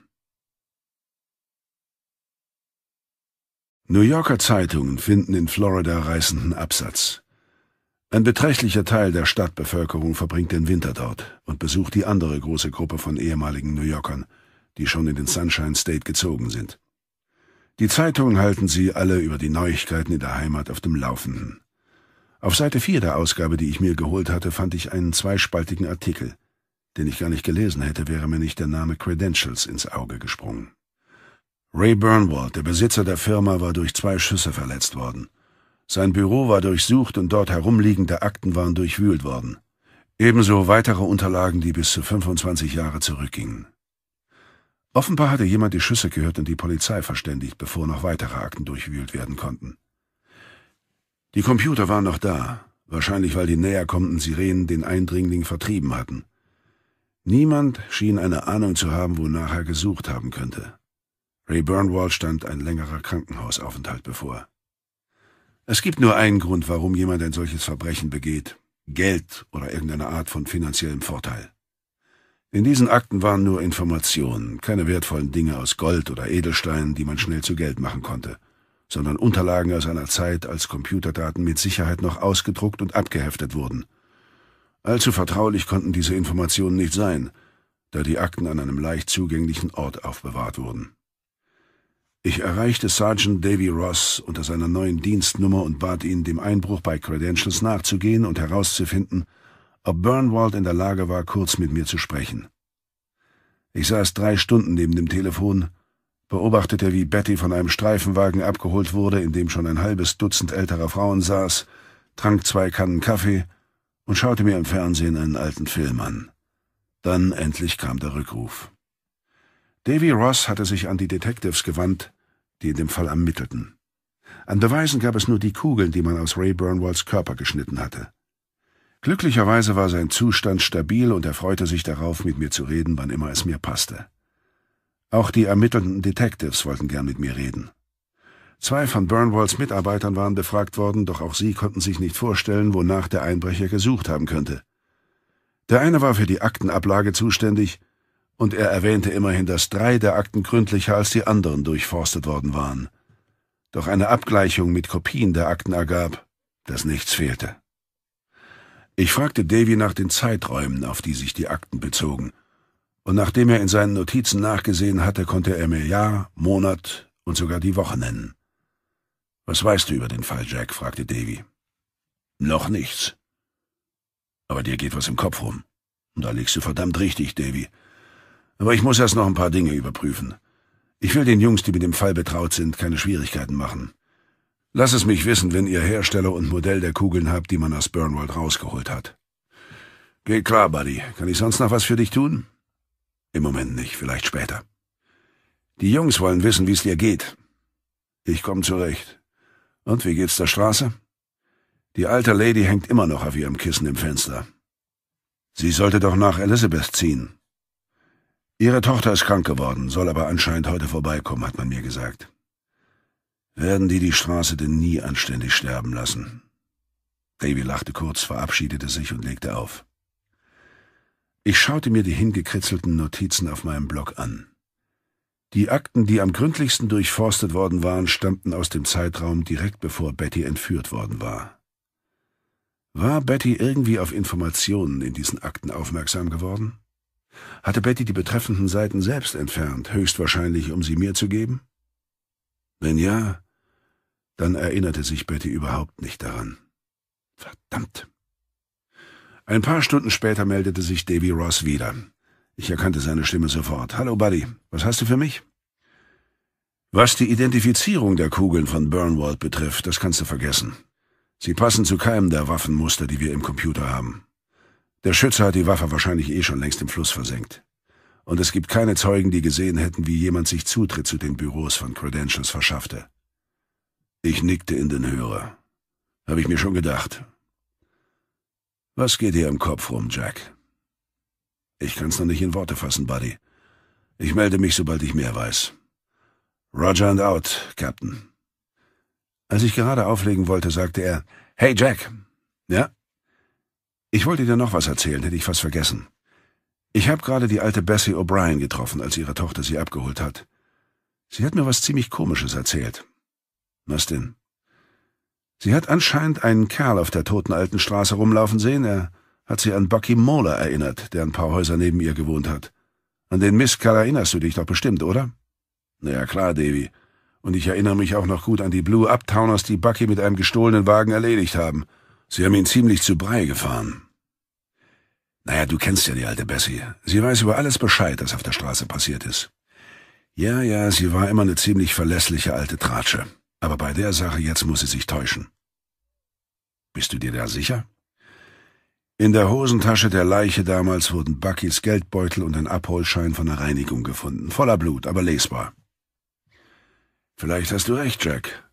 New Yorker Zeitungen finden in Florida reißenden Absatz. Ein beträchtlicher Teil der Stadtbevölkerung verbringt den Winter dort und besucht die andere große Gruppe von ehemaligen New Yorkern, die schon in den Sunshine State gezogen sind. Die Zeitungen halten sie alle über die Neuigkeiten in der Heimat auf dem Laufenden. Auf Seite 4 der Ausgabe, die ich mir geholt hatte, fand ich einen zweispaltigen Artikel. Den ich gar nicht gelesen hätte, wäre mir nicht der Name Credentials ins Auge gesprungen. Ray Burnwald, der Besitzer der Firma, war durch zwei Schüsse verletzt worden. Sein Büro war durchsucht und dort herumliegende Akten waren durchwühlt worden. Ebenso weitere Unterlagen, die bis zu 25 Jahre zurückgingen. Offenbar hatte jemand die Schüsse gehört und die Polizei verständigt, bevor noch weitere Akten durchwühlt werden konnten. Die Computer waren noch da, wahrscheinlich weil die näher kommenden Sirenen den Eindringling vertrieben hatten. Niemand schien eine Ahnung zu haben, wonach er gesucht haben könnte. Ray Burnwall stand ein längerer Krankenhausaufenthalt bevor. Es gibt nur einen Grund, warum jemand ein solches Verbrechen begeht. Geld oder irgendeine Art von finanziellem Vorteil. In diesen Akten waren nur Informationen, keine wertvollen Dinge aus Gold oder Edelsteinen, die man schnell zu Geld machen konnte sondern Unterlagen aus einer Zeit, als Computerdaten mit Sicherheit noch ausgedruckt und abgeheftet wurden. Allzu vertraulich konnten diese Informationen nicht sein, da die Akten an einem leicht zugänglichen Ort aufbewahrt wurden. Ich erreichte Sergeant Davy Ross unter seiner neuen Dienstnummer und bat ihn, dem Einbruch bei Credentials nachzugehen und herauszufinden, ob Burnwald in der Lage war, kurz mit mir zu sprechen. Ich saß drei Stunden neben dem Telefon, beobachtete, wie Betty von einem Streifenwagen abgeholt wurde, in dem schon ein halbes Dutzend älterer Frauen saß, trank zwei Kannen Kaffee und schaute mir im Fernsehen einen alten Film an. Dann endlich kam der Rückruf. Davy Ross hatte sich an die Detectives gewandt, die in dem Fall ermittelten. An Beweisen gab es nur die Kugeln, die man aus Ray Burnwalls Körper geschnitten hatte. Glücklicherweise war sein Zustand stabil und er freute sich darauf, mit mir zu reden, wann immer es mir passte. Auch die ermittelnden Detectives wollten gern mit mir reden. Zwei von Burnwalls Mitarbeitern waren befragt worden, doch auch sie konnten sich nicht vorstellen, wonach der Einbrecher gesucht haben könnte. Der eine war für die Aktenablage zuständig, und er erwähnte immerhin, dass drei der Akten gründlicher als die anderen durchforstet worden waren. Doch eine Abgleichung mit Kopien der Akten ergab, dass nichts fehlte. Ich fragte Davy nach den Zeiträumen, auf die sich die Akten bezogen – und nachdem er in seinen Notizen nachgesehen hatte, konnte er mir Jahr, Monat und sogar die Woche nennen. Was weißt du über den Fall, Jack? fragte Davy. Noch nichts. Aber dir geht was im Kopf rum. Und da liegst du verdammt richtig, Davy. Aber ich muss erst noch ein paar Dinge überprüfen. Ich will den Jungs, die mit dem Fall betraut sind, keine Schwierigkeiten machen. Lass es mich wissen, wenn ihr Hersteller und Modell der Kugeln habt, die man aus Burnwald rausgeholt hat. Geht klar, Buddy. Kann ich sonst noch was für dich tun? Im Moment nicht, vielleicht später. Die Jungs wollen wissen, wie es dir geht. Ich komme zurecht. Und wie geht's der Straße? Die alte Lady hängt immer noch auf ihrem Kissen im Fenster. Sie sollte doch nach Elizabeth ziehen. Ihre Tochter ist krank geworden, soll aber anscheinend heute vorbeikommen, hat man mir gesagt. Werden die die Straße denn nie anständig sterben lassen? Davy lachte kurz, verabschiedete sich und legte auf. Ich schaute mir die hingekritzelten Notizen auf meinem Block an. Die Akten, die am gründlichsten durchforstet worden waren, stammten aus dem Zeitraum direkt bevor Betty entführt worden war. War Betty irgendwie auf Informationen in diesen Akten aufmerksam geworden? Hatte Betty die betreffenden Seiten selbst entfernt, höchstwahrscheinlich, um sie mir zu geben? Wenn ja, dann erinnerte sich Betty überhaupt nicht daran. Verdammt! Ein paar Stunden später meldete sich Davy Ross wieder. Ich erkannte seine Stimme sofort. Hallo, Buddy. Was hast du für mich? Was die Identifizierung der Kugeln von Burnwald betrifft, das kannst du vergessen. Sie passen zu keinem der Waffenmuster, die wir im Computer haben. Der Schütze hat die Waffe wahrscheinlich eh schon längst im Fluss versenkt. Und es gibt keine Zeugen, die gesehen hätten, wie jemand sich Zutritt zu den Büros von Credentials verschaffte. Ich nickte in den Hörer. Habe ich mir schon gedacht. Was geht dir im Kopf rum, Jack? Ich kann's noch nicht in Worte fassen, Buddy. Ich melde mich, sobald ich mehr weiß. Roger and out, Captain. Als ich gerade auflegen wollte, sagte er, Hey, Jack. Ja? Ich wollte dir noch was erzählen, hätte ich fast vergessen. Ich habe gerade die alte Bessie O'Brien getroffen, als ihre Tochter sie abgeholt hat. Sie hat mir was ziemlich Komisches erzählt. Was denn? Sie hat anscheinend einen Kerl auf der toten alten Straße rumlaufen sehen. Er hat sie an Bucky Moeller erinnert, der ein paar Häuser neben ihr gewohnt hat. An den Mistkerl erinnerst du dich doch bestimmt, oder? Na ja, klar, Davy. Und ich erinnere mich auch noch gut an die Blue Uptowners, die Bucky mit einem gestohlenen Wagen erledigt haben. Sie haben ihn ziemlich zu Brei gefahren. Naja, du kennst ja die alte Bessie. Sie weiß über alles Bescheid, was auf der Straße passiert ist. Ja, ja, sie war immer eine ziemlich verlässliche alte Tratsche. Aber bei der Sache jetzt muss sie sich täuschen. Bist du dir da sicher? In der Hosentasche der Leiche damals wurden Buckys Geldbeutel und ein Abholschein von der Reinigung gefunden. Voller Blut, aber lesbar. Vielleicht hast du recht, Jack.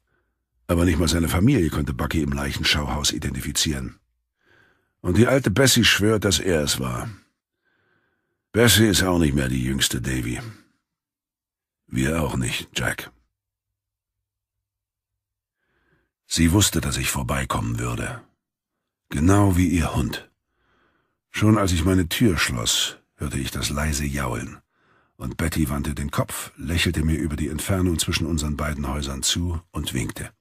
Aber nicht mal seine Familie konnte Bucky im Leichenschauhaus identifizieren. Und die alte Bessie schwört, dass er es war. Bessie ist auch nicht mehr die jüngste, Davy. Wir auch nicht, Jack. Sie wusste, dass ich vorbeikommen würde. Genau wie ihr Hund. Schon als ich meine Tür schloss, hörte ich das leise Jaulen, und Betty wandte den Kopf, lächelte mir über die Entfernung zwischen unseren beiden Häusern zu und winkte.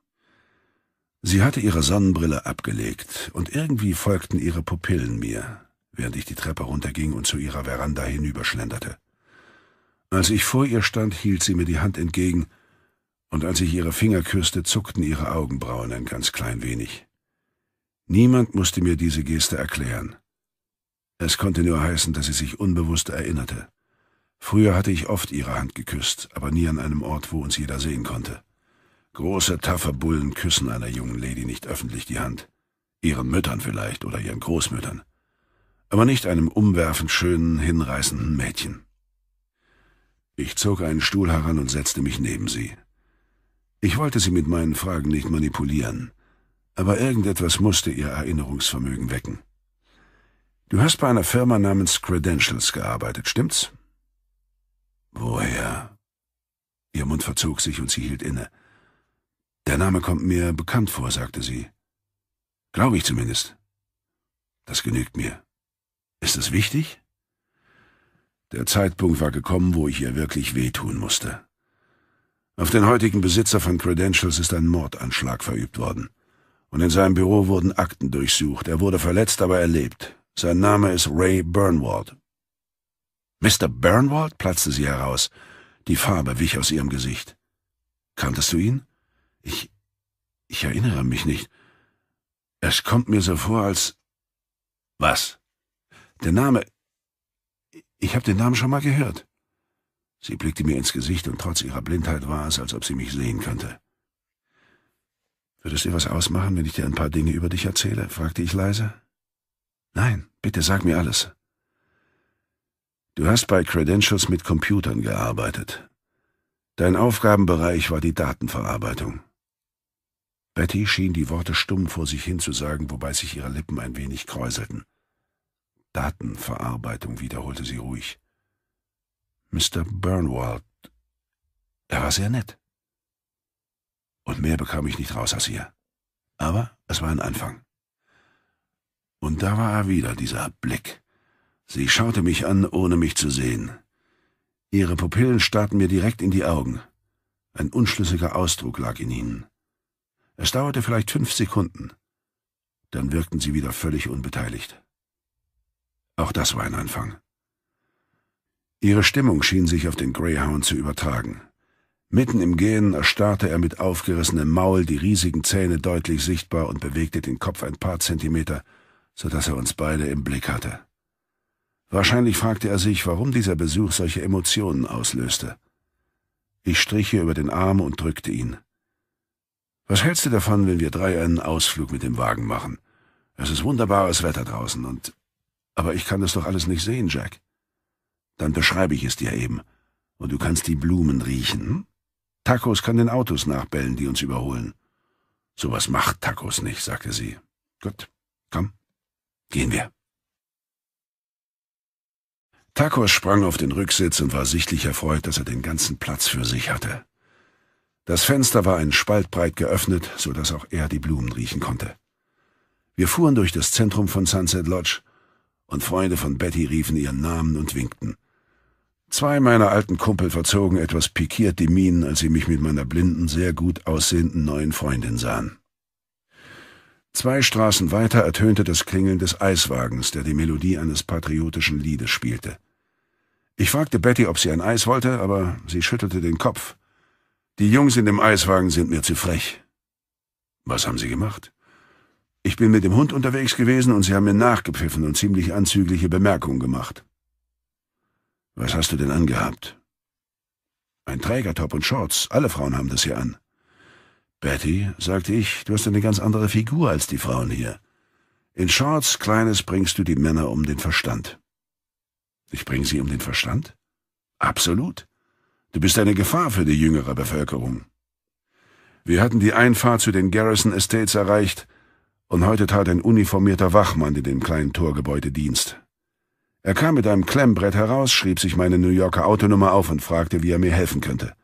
Sie hatte ihre Sonnenbrille abgelegt, und irgendwie folgten ihre Pupillen mir, während ich die Treppe runterging und zu ihrer Veranda hinüberschlenderte. Als ich vor ihr stand, hielt sie mir die Hand entgegen, und als ich ihre Finger küsste, zuckten ihre Augenbrauen ein ganz klein wenig. Niemand musste mir diese Geste erklären. Es konnte nur heißen, dass sie sich unbewusst erinnerte. Früher hatte ich oft ihre Hand geküsst, aber nie an einem Ort, wo uns jeder sehen konnte. Große, taffe Bullen küssen einer jungen Lady nicht öffentlich die Hand. Ihren Müttern vielleicht oder ihren Großmüttern. Aber nicht einem umwerfend schönen, hinreißenden Mädchen. Ich zog einen Stuhl heran und setzte mich neben sie. Ich wollte sie mit meinen Fragen nicht manipulieren, aber irgendetwas musste ihr Erinnerungsvermögen wecken. Du hast bei einer Firma namens Credentials gearbeitet, stimmt's? Woher? Ihr Mund verzog sich und sie hielt inne. Der Name kommt mir bekannt vor, sagte sie. Glaube ich zumindest. Das genügt mir. Ist es wichtig? Der Zeitpunkt war gekommen, wo ich ihr wirklich wehtun musste. Auf den heutigen Besitzer von Credentials ist ein Mordanschlag verübt worden. Und in seinem Büro wurden Akten durchsucht. Er wurde verletzt, aber er lebt. Sein Name ist Ray Burnwald. Mr. Burnwald? platzte sie heraus. Die Farbe wich aus ihrem Gesicht. Kanntest du ihn? Ich. ich erinnere mich nicht. Es kommt mir so vor, als. Was? Der Name. Ich habe den Namen schon mal gehört. Sie blickte mir ins Gesicht und trotz ihrer Blindheit war es, als ob sie mich sehen könnte. Würdest du was ausmachen, wenn ich dir ein paar Dinge über dich erzähle? fragte ich leise. Nein, bitte sag mir alles. Du hast bei Credentials mit Computern gearbeitet. Dein Aufgabenbereich war die Datenverarbeitung. Betty schien die Worte stumm vor sich hinzusagen, wobei sich ihre Lippen ein wenig kräuselten. Datenverarbeitung, wiederholte sie ruhig. Mr. Burnwald. Er war sehr nett. Und mehr bekam ich nicht raus aus ihr. Aber es war ein Anfang. Und da war er wieder, dieser Blick. Sie schaute mich an, ohne mich zu sehen. Ihre Pupillen starrten mir direkt in die Augen. Ein unschlüssiger Ausdruck lag in ihnen. Es dauerte vielleicht fünf Sekunden. Dann wirkten sie wieder völlig unbeteiligt. Auch das war ein Anfang. Ihre Stimmung schien sich auf den Greyhound zu übertragen. Mitten im Gehen erstarrte er mit aufgerissenem Maul, die riesigen Zähne deutlich sichtbar und bewegte den Kopf ein paar Zentimeter, so dass er uns beide im Blick hatte. Wahrscheinlich fragte er sich, warum dieser Besuch solche Emotionen auslöste. Ich strich ihr über den Arm und drückte ihn. Was hältst du davon, wenn wir drei einen Ausflug mit dem Wagen machen? Es ist wunderbares Wetter draußen und... Aber ich kann das doch alles nicht sehen, Jack. Dann beschreibe ich es dir eben. Und du kannst die Blumen riechen. Tacos kann den Autos nachbellen, die uns überholen. Sowas macht Tacos nicht, sagte sie. Gut, komm, gehen wir. Tacos sprang auf den Rücksitz und war sichtlich erfreut, dass er den ganzen Platz für sich hatte. Das Fenster war einen Spalt breit geöffnet, so dass auch er die Blumen riechen konnte. Wir fuhren durch das Zentrum von Sunset Lodge und Freunde von Betty riefen ihren Namen und winkten. Zwei meiner alten Kumpel verzogen etwas pikiert die Mienen, als sie mich mit meiner blinden, sehr gut aussehenden neuen Freundin sahen. Zwei Straßen weiter ertönte das Klingeln des Eiswagens, der die Melodie eines patriotischen Liedes spielte. Ich fragte Betty, ob sie ein Eis wollte, aber sie schüttelte den Kopf. Die Jungs in dem Eiswagen sind mir zu frech. Was haben sie gemacht? Ich bin mit dem Hund unterwegs gewesen und sie haben mir nachgepfiffen und ziemlich anzügliche Bemerkungen gemacht. Was hast du denn angehabt? Ein Trägertop und Shorts. Alle Frauen haben das hier an. Betty, sagte ich, du hast eine ganz andere Figur als die Frauen hier. In Shorts, Kleines bringst du die Männer um den Verstand. Ich bringe sie um den Verstand? Absolut. Du bist eine Gefahr für die jüngere Bevölkerung. Wir hatten die Einfahrt zu den Garrison Estates erreicht, und heute tat ein uniformierter Wachmann in dem kleinen Torgebäude Dienst. Er kam mit einem Klemmbrett heraus, schrieb sich meine New Yorker Autonummer auf und fragte, wie er mir helfen könnte.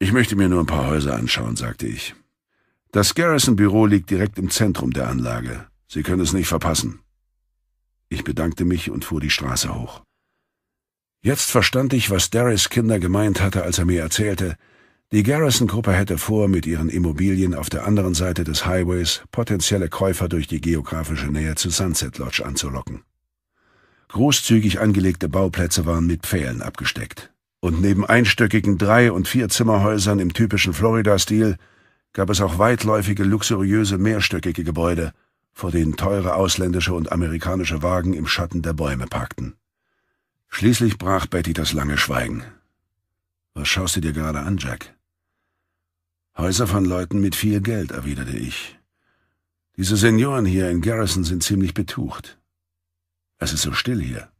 Ich möchte mir nur ein paar Häuser anschauen, sagte ich. Das Garrison-Büro liegt direkt im Zentrum der Anlage. Sie können es nicht verpassen. Ich bedankte mich und fuhr die Straße hoch. Jetzt verstand ich, was Darris Kinder gemeint hatte, als er mir erzählte, die Garrison-Gruppe hätte vor, mit ihren Immobilien auf der anderen Seite des Highways potenzielle Käufer durch die geografische Nähe zu Sunset Lodge anzulocken. Großzügig angelegte Bauplätze waren mit Pfählen abgesteckt. Und neben einstöckigen Drei- und Vierzimmerhäusern im typischen Florida-Stil gab es auch weitläufige, luxuriöse, mehrstöckige Gebäude, vor denen teure ausländische und amerikanische Wagen im Schatten der Bäume parkten. Schließlich brach Betty das lange Schweigen. Was schaust du dir gerade an, Jack? Häuser von Leuten mit viel Geld, erwiderte ich. Diese Senioren hier in Garrison sind ziemlich betucht. Es ist so still hier.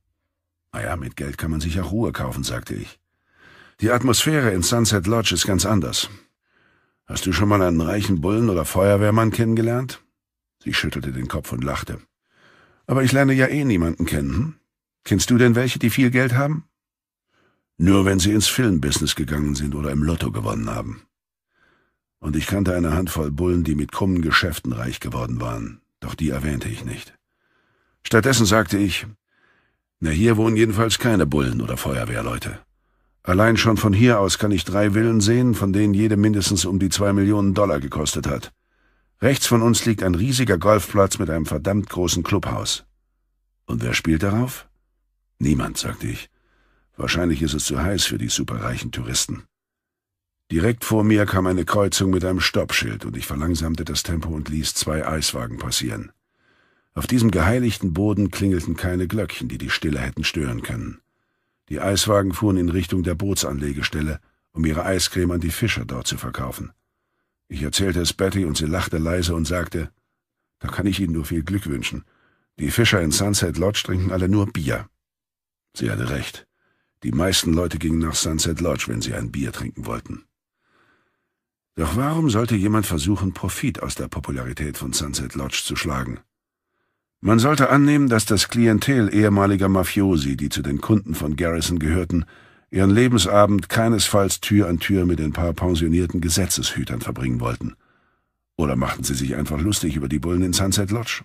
Naja, mit Geld kann man sich auch Ruhe kaufen, sagte ich. Die Atmosphäre in Sunset Lodge ist ganz anders. Hast du schon mal einen reichen Bullen oder Feuerwehrmann kennengelernt? Sie schüttelte den Kopf und lachte. Aber ich lerne ja eh niemanden kennen. Hm? Kennst du denn welche, die viel Geld haben? Nur wenn sie ins Filmbusiness gegangen sind oder im Lotto gewonnen haben. Und ich kannte eine Handvoll Bullen, die mit krummen Geschäften reich geworden waren, doch die erwähnte ich nicht. Stattdessen sagte ich, na hier wohnen jedenfalls keine Bullen oder Feuerwehrleute. Allein schon von hier aus kann ich drei Villen sehen, von denen jede mindestens um die zwei Millionen Dollar gekostet hat. Rechts von uns liegt ein riesiger Golfplatz mit einem verdammt großen Clubhaus. Und wer spielt darauf? Niemand, sagte ich. Wahrscheinlich ist es zu heiß für die superreichen Touristen. Direkt vor mir kam eine Kreuzung mit einem Stoppschild und ich verlangsamte das Tempo und ließ zwei Eiswagen passieren. Auf diesem geheiligten Boden klingelten keine Glöckchen, die die Stille hätten stören können. Die Eiswagen fuhren in Richtung der Bootsanlegestelle, um ihre Eiscreme an die Fischer dort zu verkaufen. Ich erzählte es Betty und sie lachte leise und sagte, da kann ich Ihnen nur viel Glück wünschen. Die Fischer in Sunset Lodge trinken alle nur Bier. Sie hatte recht. Die meisten Leute gingen nach Sunset Lodge, wenn sie ein Bier trinken wollten. Doch warum sollte jemand versuchen, Profit aus der Popularität von Sunset Lodge zu schlagen? Man sollte annehmen, dass das Klientel ehemaliger Mafiosi, die zu den Kunden von Garrison gehörten, ihren Lebensabend keinesfalls Tür an Tür mit den paar pensionierten Gesetzeshütern verbringen wollten. Oder machten sie sich einfach lustig über die Bullen in Sunset Lodge?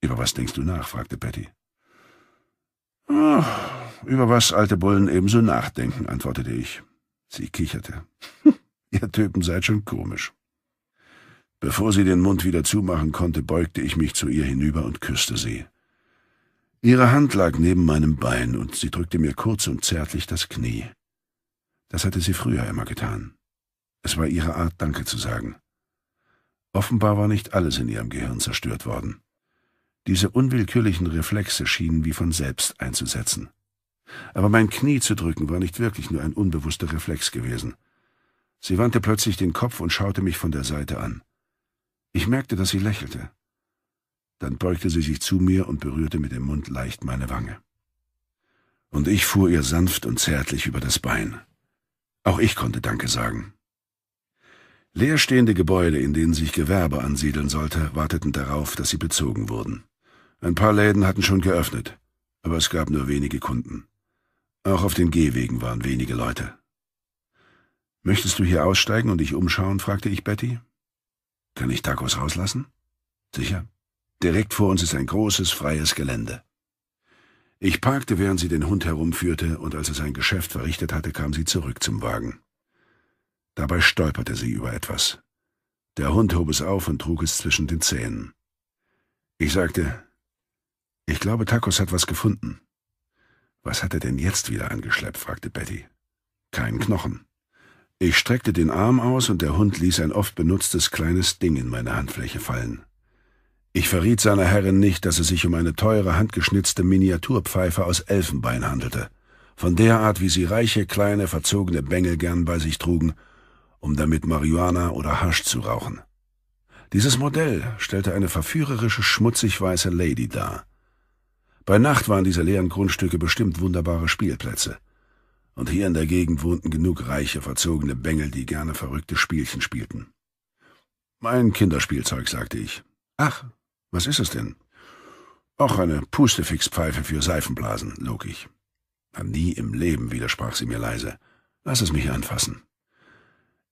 Über was denkst du nach? fragte Patty. Oh, über was alte Bullen ebenso nachdenken, antwortete ich. Sie kicherte. Ihr Typen seid schon komisch. Bevor sie den Mund wieder zumachen konnte, beugte ich mich zu ihr hinüber und küsste sie. Ihre Hand lag neben meinem Bein und sie drückte mir kurz und zärtlich das Knie. Das hatte sie früher immer getan. Es war ihre Art, Danke zu sagen. Offenbar war nicht alles in ihrem Gehirn zerstört worden. Diese unwillkürlichen Reflexe schienen wie von selbst einzusetzen. Aber mein Knie zu drücken war nicht wirklich nur ein unbewusster Reflex gewesen. Sie wandte plötzlich den Kopf und schaute mich von der Seite an. Ich merkte, dass sie lächelte. Dann beugte sie sich zu mir und berührte mit dem Mund leicht meine Wange. Und ich fuhr ihr sanft und zärtlich über das Bein. Auch ich konnte Danke sagen. Leerstehende Gebäude, in denen sich Gewerbe ansiedeln sollte, warteten darauf, dass sie bezogen wurden. Ein paar Läden hatten schon geöffnet, aber es gab nur wenige Kunden. Auch auf den Gehwegen waren wenige Leute. Möchtest du hier aussteigen und dich umschauen? fragte ich Betty. Kann ich Tacos rauslassen? Sicher. Direkt vor uns ist ein großes, freies Gelände. Ich parkte, während sie den Hund herumführte, und als er sein Geschäft verrichtet hatte, kam sie zurück zum Wagen. Dabei stolperte sie über etwas. Der Hund hob es auf und trug es zwischen den Zähnen. Ich sagte, ich glaube, Tacos hat was gefunden. Was hat er denn jetzt wieder angeschleppt? fragte Betty. Kein Knochen. Ich streckte den Arm aus und der Hund ließ ein oft benutztes kleines Ding in meine Handfläche fallen. Ich verriet seiner Herrin nicht, dass es sich um eine teure, handgeschnitzte Miniaturpfeife aus Elfenbein handelte, von der Art, wie sie reiche, kleine, verzogene Bengel gern bei sich trugen, um damit Marihuana oder Hasch zu rauchen. Dieses Modell stellte eine verführerische, schmutzig weiße Lady dar. Bei Nacht waren diese leeren Grundstücke bestimmt wunderbare Spielplätze – und hier in der Gegend wohnten genug reiche, verzogene Bengel, die gerne verrückte Spielchen spielten. Mein Kinderspielzeug, sagte ich. Ach, was ist es denn? Auch eine Pustefixpfeife für Seifenblasen, log ich. Nie im Leben, widersprach sie mir leise. Lass es mich anfassen.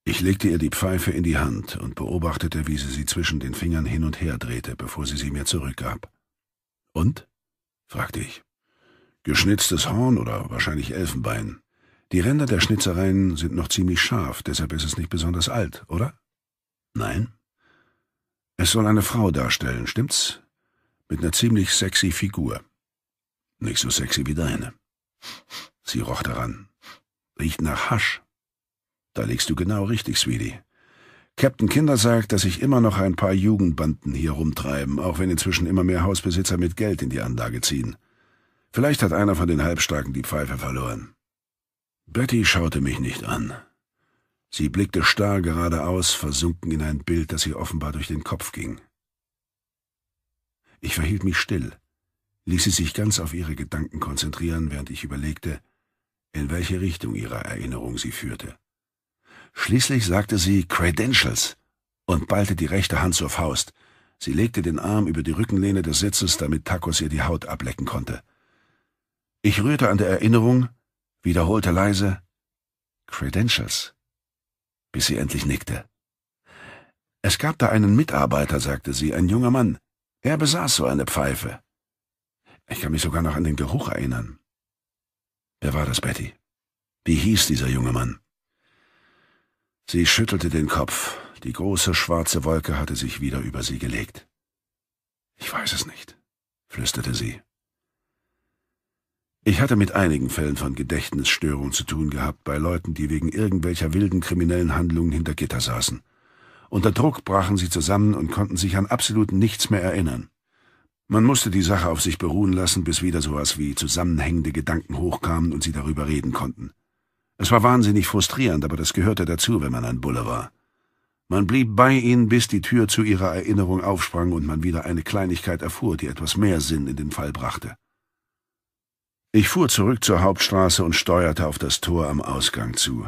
Ich legte ihr die Pfeife in die Hand und beobachtete, wie sie sie zwischen den Fingern hin und her drehte, bevor sie sie mir zurückgab. Und? fragte ich. Geschnitztes Horn oder wahrscheinlich Elfenbein. Die Ränder der Schnitzereien sind noch ziemlich scharf, deshalb ist es nicht besonders alt, oder? Nein. Es soll eine Frau darstellen, stimmt's? Mit einer ziemlich sexy Figur. Nicht so sexy wie deine. Sie roch daran. Riecht nach Hasch. Da liegst du genau richtig, Sweetie. Captain Kinder sagt, dass sich immer noch ein paar Jugendbanden hier rumtreiben, auch wenn inzwischen immer mehr Hausbesitzer mit Geld in die Anlage ziehen. Vielleicht hat einer von den Halbstarken die Pfeife verloren. Betty schaute mich nicht an. Sie blickte starr geradeaus, versunken in ein Bild, das ihr offenbar durch den Kopf ging. Ich verhielt mich still, ließ sie sich ganz auf ihre Gedanken konzentrieren, während ich überlegte, in welche Richtung ihre Erinnerung sie führte. Schließlich sagte sie Credentials und ballte die rechte Hand zur Faust. Sie legte den Arm über die Rückenlehne des Sitzes, damit Takos ihr die Haut ablecken konnte. Ich rührte an der Erinnerung, wiederholte leise Credentials, bis sie endlich nickte. Es gab da einen Mitarbeiter, sagte sie, ein junger Mann. Er besaß so eine Pfeife. Ich kann mich sogar noch an den Geruch erinnern. Wer war das, Betty? Wie hieß dieser junge Mann? Sie schüttelte den Kopf. Die große schwarze Wolke hatte sich wieder über sie gelegt. Ich weiß es nicht, flüsterte sie. Ich hatte mit einigen Fällen von Gedächtnisstörung zu tun gehabt, bei Leuten, die wegen irgendwelcher wilden kriminellen Handlungen hinter Gitter saßen. Unter Druck brachen sie zusammen und konnten sich an absolut nichts mehr erinnern. Man musste die Sache auf sich beruhen lassen, bis wieder sowas wie zusammenhängende Gedanken hochkamen und sie darüber reden konnten. Es war wahnsinnig frustrierend, aber das gehörte dazu, wenn man ein Bulle war. Man blieb bei ihnen, bis die Tür zu ihrer Erinnerung aufsprang und man wieder eine Kleinigkeit erfuhr, die etwas mehr Sinn in den Fall brachte. Ich fuhr zurück zur Hauptstraße und steuerte auf das Tor am Ausgang zu.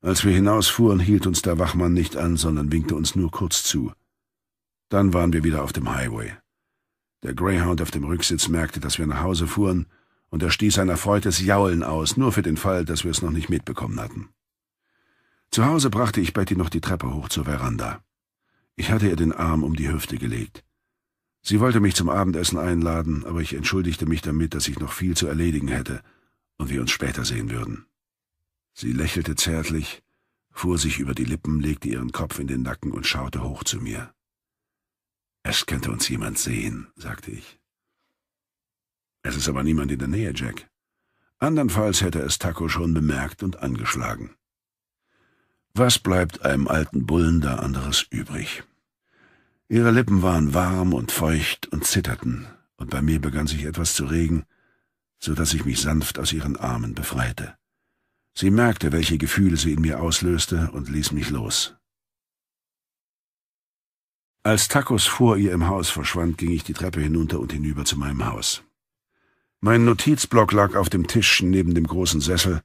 Als wir hinausfuhren, hielt uns der Wachmann nicht an, sondern winkte uns nur kurz zu. Dann waren wir wieder auf dem Highway. Der Greyhound auf dem Rücksitz merkte, dass wir nach Hause fuhren, und er stieß ein erfreutes Jaulen aus, nur für den Fall, dass wir es noch nicht mitbekommen hatten. Zu Hause brachte ich Betty noch die Treppe hoch zur Veranda. Ich hatte ihr den Arm um die Hüfte gelegt. Sie wollte mich zum Abendessen einladen, aber ich entschuldigte mich damit, dass ich noch viel zu erledigen hätte und wir uns später sehen würden. Sie lächelte zärtlich, fuhr sich über die Lippen, legte ihren Kopf in den Nacken und schaute hoch zu mir. Es könnte uns jemand sehen, sagte ich. Es ist aber niemand in der Nähe, Jack. Andernfalls hätte es Taco schon bemerkt und angeschlagen. Was bleibt einem alten Bullen da anderes übrig? Ihre Lippen waren warm und feucht und zitterten, und bei mir begann sich etwas zu regen, so dass ich mich sanft aus ihren Armen befreite. Sie merkte, welche Gefühle sie in mir auslöste und ließ mich los. Als Tacos vor ihr im Haus verschwand, ging ich die Treppe hinunter und hinüber zu meinem Haus. Mein Notizblock lag auf dem Tisch neben dem großen Sessel,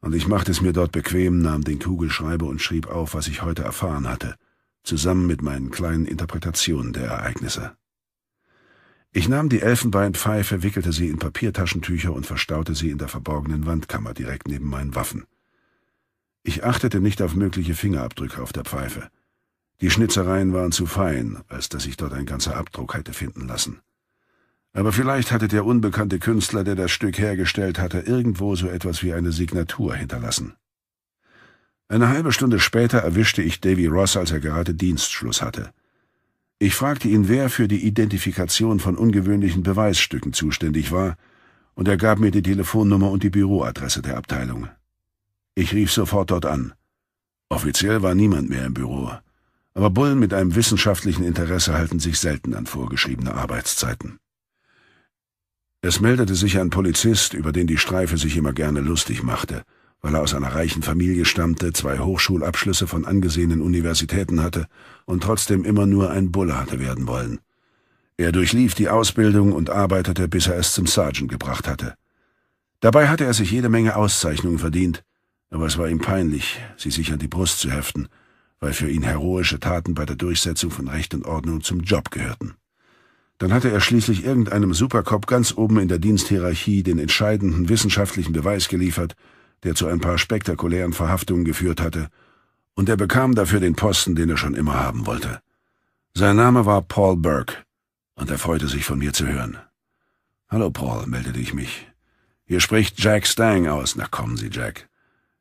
und ich machte es mir dort bequem, nahm den Kugelschreiber und schrieb auf, was ich heute erfahren hatte zusammen mit meinen kleinen Interpretationen der Ereignisse. Ich nahm die Elfenbeinpfeife, wickelte sie in Papiertaschentücher und verstaute sie in der verborgenen Wandkammer direkt neben meinen Waffen. Ich achtete nicht auf mögliche Fingerabdrücke auf der Pfeife. Die Schnitzereien waren zu fein, als dass ich dort ein ganzer Abdruck hätte finden lassen. Aber vielleicht hatte der unbekannte Künstler, der das Stück hergestellt hatte, irgendwo so etwas wie eine Signatur hinterlassen. Eine halbe Stunde später erwischte ich Davy Ross, als er gerade Dienstschluss hatte. Ich fragte ihn, wer für die Identifikation von ungewöhnlichen Beweisstücken zuständig war, und er gab mir die Telefonnummer und die Büroadresse der Abteilung. Ich rief sofort dort an. Offiziell war niemand mehr im Büro, aber Bullen mit einem wissenschaftlichen Interesse halten sich selten an vorgeschriebene Arbeitszeiten. Es meldete sich ein Polizist, über den die Streife sich immer gerne lustig machte weil er aus einer reichen Familie stammte, zwei Hochschulabschlüsse von angesehenen Universitäten hatte und trotzdem immer nur ein Bulle hatte werden wollen. Er durchlief die Ausbildung und arbeitete, bis er es zum Sergeant gebracht hatte. Dabei hatte er sich jede Menge Auszeichnungen verdient, aber es war ihm peinlich, sie sich an die Brust zu heften, weil für ihn heroische Taten bei der Durchsetzung von Recht und Ordnung zum Job gehörten. Dann hatte er schließlich irgendeinem Superkopf ganz oben in der Diensthierarchie den entscheidenden wissenschaftlichen Beweis geliefert, der zu ein paar spektakulären Verhaftungen geführt hatte, und er bekam dafür den Posten, den er schon immer haben wollte. Sein Name war Paul Burke, und er freute sich, von mir zu hören. Hallo, Paul, meldete ich mich. Hier spricht Jack Stang aus. Na kommen Sie, Jack.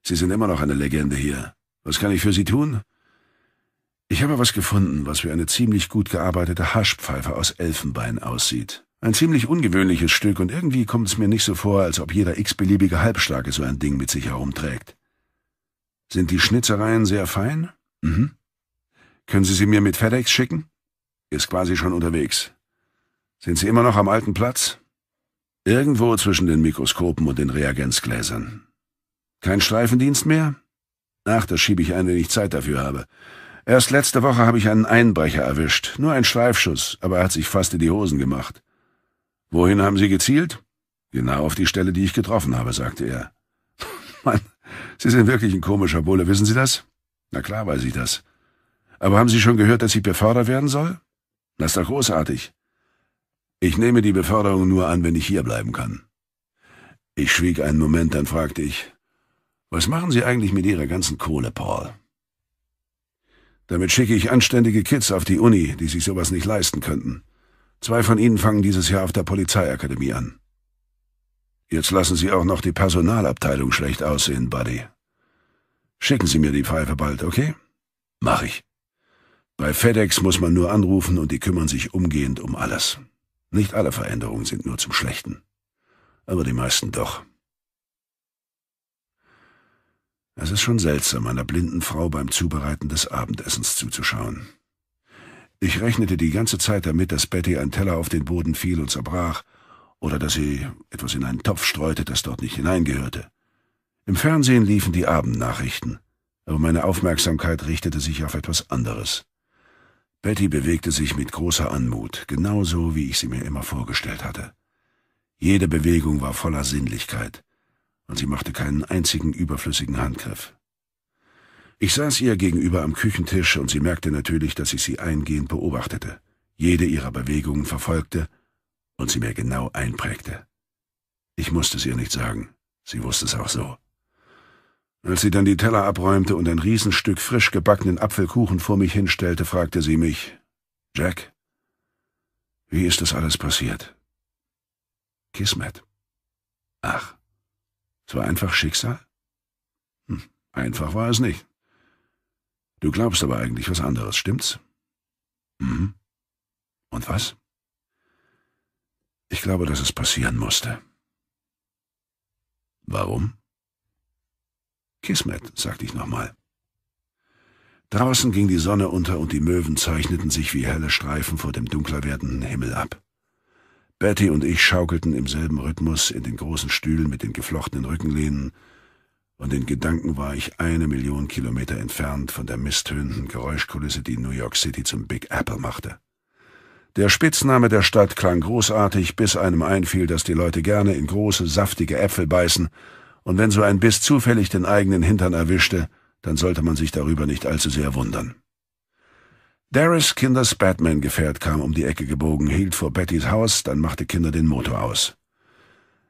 Sie sind immer noch eine Legende hier. Was kann ich für Sie tun? Ich habe was gefunden, was wie eine ziemlich gut gearbeitete Haschpfeife aus Elfenbein aussieht. Ein ziemlich ungewöhnliches Stück und irgendwie kommt es mir nicht so vor, als ob jeder x-beliebige Halbstarke so ein Ding mit sich herumträgt. Sind die Schnitzereien sehr fein? Mhm. Können Sie sie mir mit FedEx schicken? Ist quasi schon unterwegs. Sind Sie immer noch am alten Platz? Irgendwo zwischen den Mikroskopen und den Reagenzgläsern. Kein Streifendienst mehr? Ach, das schiebe ich ein, wenn ich Zeit dafür habe. Erst letzte Woche habe ich einen Einbrecher erwischt. Nur ein Streifschuss, aber er hat sich fast in die Hosen gemacht. Wohin haben Sie gezielt? Genau auf die Stelle, die ich getroffen habe, sagte er. Mann, Sie sind wirklich ein komischer Bulle, wissen Sie das? Na klar weiß ich das. Aber haben Sie schon gehört, dass ich befördert werden soll? Das ist doch großartig. Ich nehme die Beförderung nur an, wenn ich hier bleiben kann. Ich schwieg einen Moment, dann fragte ich, was machen Sie eigentlich mit Ihrer ganzen Kohle, Paul? Damit schicke ich anständige Kids auf die Uni, die sich sowas nicht leisten könnten. Zwei von ihnen fangen dieses Jahr auf der Polizeiakademie an. Jetzt lassen Sie auch noch die Personalabteilung schlecht aussehen, Buddy. Schicken Sie mir die Pfeife bald, okay? Mach ich. Bei FedEx muss man nur anrufen und die kümmern sich umgehend um alles. Nicht alle Veränderungen sind nur zum Schlechten. Aber die meisten doch. Es ist schon seltsam, einer blinden Frau beim Zubereiten des Abendessens zuzuschauen. Ich rechnete die ganze Zeit damit, dass Betty ein Teller auf den Boden fiel und zerbrach, oder dass sie etwas in einen Topf streute, das dort nicht hineingehörte. Im Fernsehen liefen die Abendnachrichten, aber meine Aufmerksamkeit richtete sich auf etwas anderes. Betty bewegte sich mit großer Anmut, genauso wie ich sie mir immer vorgestellt hatte. Jede Bewegung war voller Sinnlichkeit, und sie machte keinen einzigen überflüssigen Handgriff. Ich saß ihr gegenüber am Küchentisch und sie merkte natürlich, dass ich sie eingehend beobachtete, jede ihrer Bewegungen verfolgte und sie mir genau einprägte. Ich musste es ihr nicht sagen, sie wusste es auch so. Als sie dann die Teller abräumte und ein Riesenstück frisch gebackenen Apfelkuchen vor mich hinstellte, fragte sie mich, Jack, wie ist das alles passiert? Kismet. Ach, es war einfach Schicksal? Hm, einfach war es nicht. Du glaubst aber eigentlich was anderes, stimmt's? Mhm. Und was? Ich glaube, dass es passieren musste. Warum? Kismet, sagte ich nochmal. Draußen ging die Sonne unter und die Möwen zeichneten sich wie helle Streifen vor dem dunkler werdenden Himmel ab. Betty und ich schaukelten im selben Rhythmus in den großen Stühlen mit den geflochtenen Rückenlehnen, und in Gedanken war ich eine Million Kilometer entfernt von der misstönenden Geräuschkulisse, die New York City zum Big Apple machte. Der Spitzname der Stadt klang großartig, bis einem einfiel, dass die Leute gerne in große, saftige Äpfel beißen, und wenn so ein Biss zufällig den eigenen Hintern erwischte, dann sollte man sich darüber nicht allzu sehr wundern. Darris Kinders Batman-Gefährt kam um die Ecke gebogen, hielt vor Bettys Haus, dann machte Kinder den Motor aus.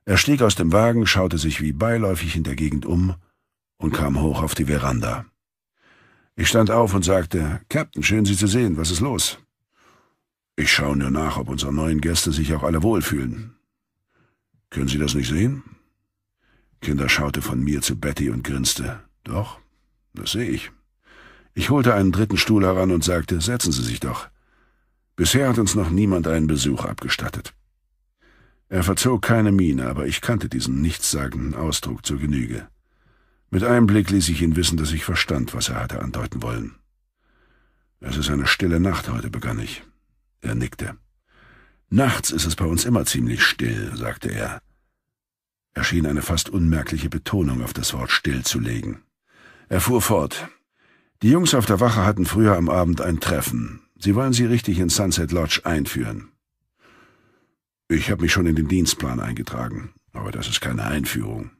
Er stieg aus dem Wagen, schaute sich wie beiläufig in der Gegend um und kam hoch auf die Veranda. Ich stand auf und sagte, Captain, schön Sie zu sehen, was ist los? Ich schaue nur nach, ob unsere neuen Gäste sich auch alle wohlfühlen. Können Sie das nicht sehen? Kinder schaute von mir zu Betty und grinste. Doch, das sehe ich. Ich holte einen dritten Stuhl heran und sagte, setzen Sie sich doch. Bisher hat uns noch niemand einen Besuch abgestattet. Er verzog keine Miene, aber ich kannte diesen nichtssagenden Ausdruck zur Genüge. Mit einem Blick ließ ich ihn wissen, dass ich verstand, was er hatte andeuten wollen. Es ist eine stille Nacht heute, begann ich. Er nickte. Nachts ist es bei uns immer ziemlich still, sagte er. Er schien eine fast unmerkliche Betonung auf das Wort still zu legen. Er fuhr fort. Die Jungs auf der Wache hatten früher am Abend ein Treffen. Sie wollen sie richtig in Sunset Lodge einführen. Ich habe mich schon in den Dienstplan eingetragen, aber das ist keine Einführung.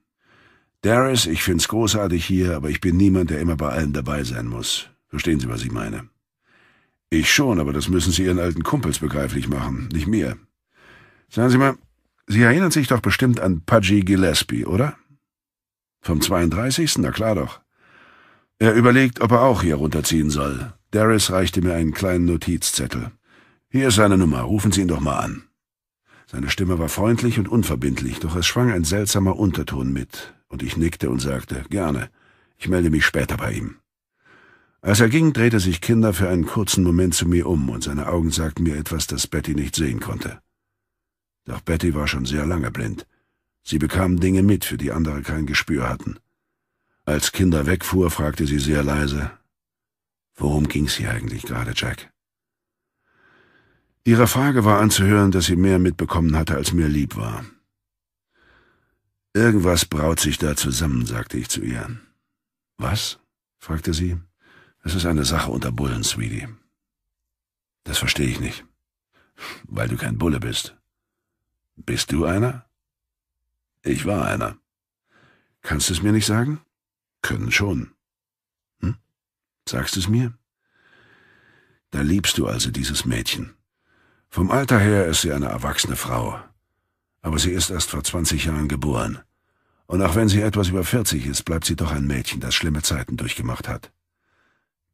Darius, ich find's großartig hier, aber ich bin niemand, der immer bei allen dabei sein muss. Verstehen Sie, was ich meine? Ich schon, aber das müssen Sie Ihren alten Kumpels begreiflich machen, nicht mir. Sagen Sie mal, Sie erinnern sich doch bestimmt an Pudgy Gillespie, oder? Vom 32. Na klar doch. Er überlegt, ob er auch hier runterziehen soll. Darius reichte mir einen kleinen Notizzettel. Hier ist seine Nummer, rufen Sie ihn doch mal an. Seine Stimme war freundlich und unverbindlich, doch es schwang ein seltsamer Unterton mit und ich nickte und sagte, gerne, ich melde mich später bei ihm. Als er ging, drehte sich Kinder für einen kurzen Moment zu mir um, und seine Augen sagten mir etwas, das Betty nicht sehen konnte. Doch Betty war schon sehr lange blind. Sie bekam Dinge mit, für die andere kein Gespür hatten. Als Kinder wegfuhr, fragte sie sehr leise, Worum ging's hier eigentlich gerade, Jack? Ihre Frage war anzuhören, dass sie mehr mitbekommen hatte, als mir lieb war. Irgendwas braut sich da zusammen, sagte ich zu ihr. Was? fragte sie. Es ist eine Sache unter Bullen, Sweetie. Das verstehe ich nicht. Weil du kein Bulle bist. Bist du einer? Ich war einer. Kannst du es mir nicht sagen? Können schon. Hm? Sagst du es mir? Da liebst du also dieses Mädchen. Vom Alter her ist sie eine erwachsene Frau aber sie ist erst vor 20 Jahren geboren. Und auch wenn sie etwas über 40 ist, bleibt sie doch ein Mädchen, das schlimme Zeiten durchgemacht hat.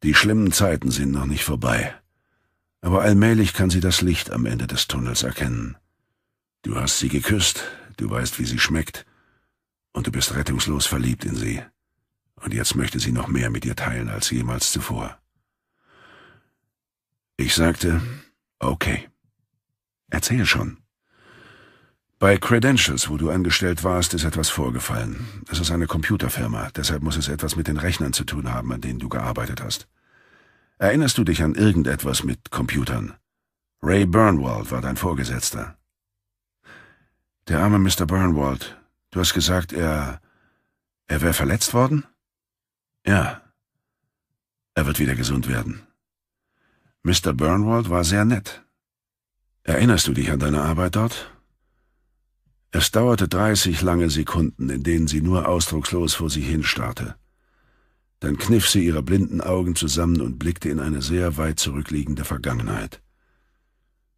Die schlimmen Zeiten sind noch nicht vorbei. Aber allmählich kann sie das Licht am Ende des Tunnels erkennen. Du hast sie geküsst, du weißt, wie sie schmeckt, und du bist rettungslos verliebt in sie. Und jetzt möchte sie noch mehr mit dir teilen als jemals zuvor. Ich sagte, okay, erzähl schon. Bei Credentials, wo du angestellt warst, ist etwas vorgefallen. Es ist eine Computerfirma, deshalb muss es etwas mit den Rechnern zu tun haben, an denen du gearbeitet hast. Erinnerst du dich an irgendetwas mit Computern? Ray Burnwald war dein Vorgesetzter. Der arme Mr. Burnwald, du hast gesagt, er... er wäre verletzt worden? Ja. Er wird wieder gesund werden. Mr. Burnwald war sehr nett. Erinnerst du dich an deine Arbeit dort? Es dauerte dreißig lange Sekunden, in denen sie nur ausdruckslos vor sich hinstarrte. Dann kniff sie ihre blinden Augen zusammen und blickte in eine sehr weit zurückliegende Vergangenheit.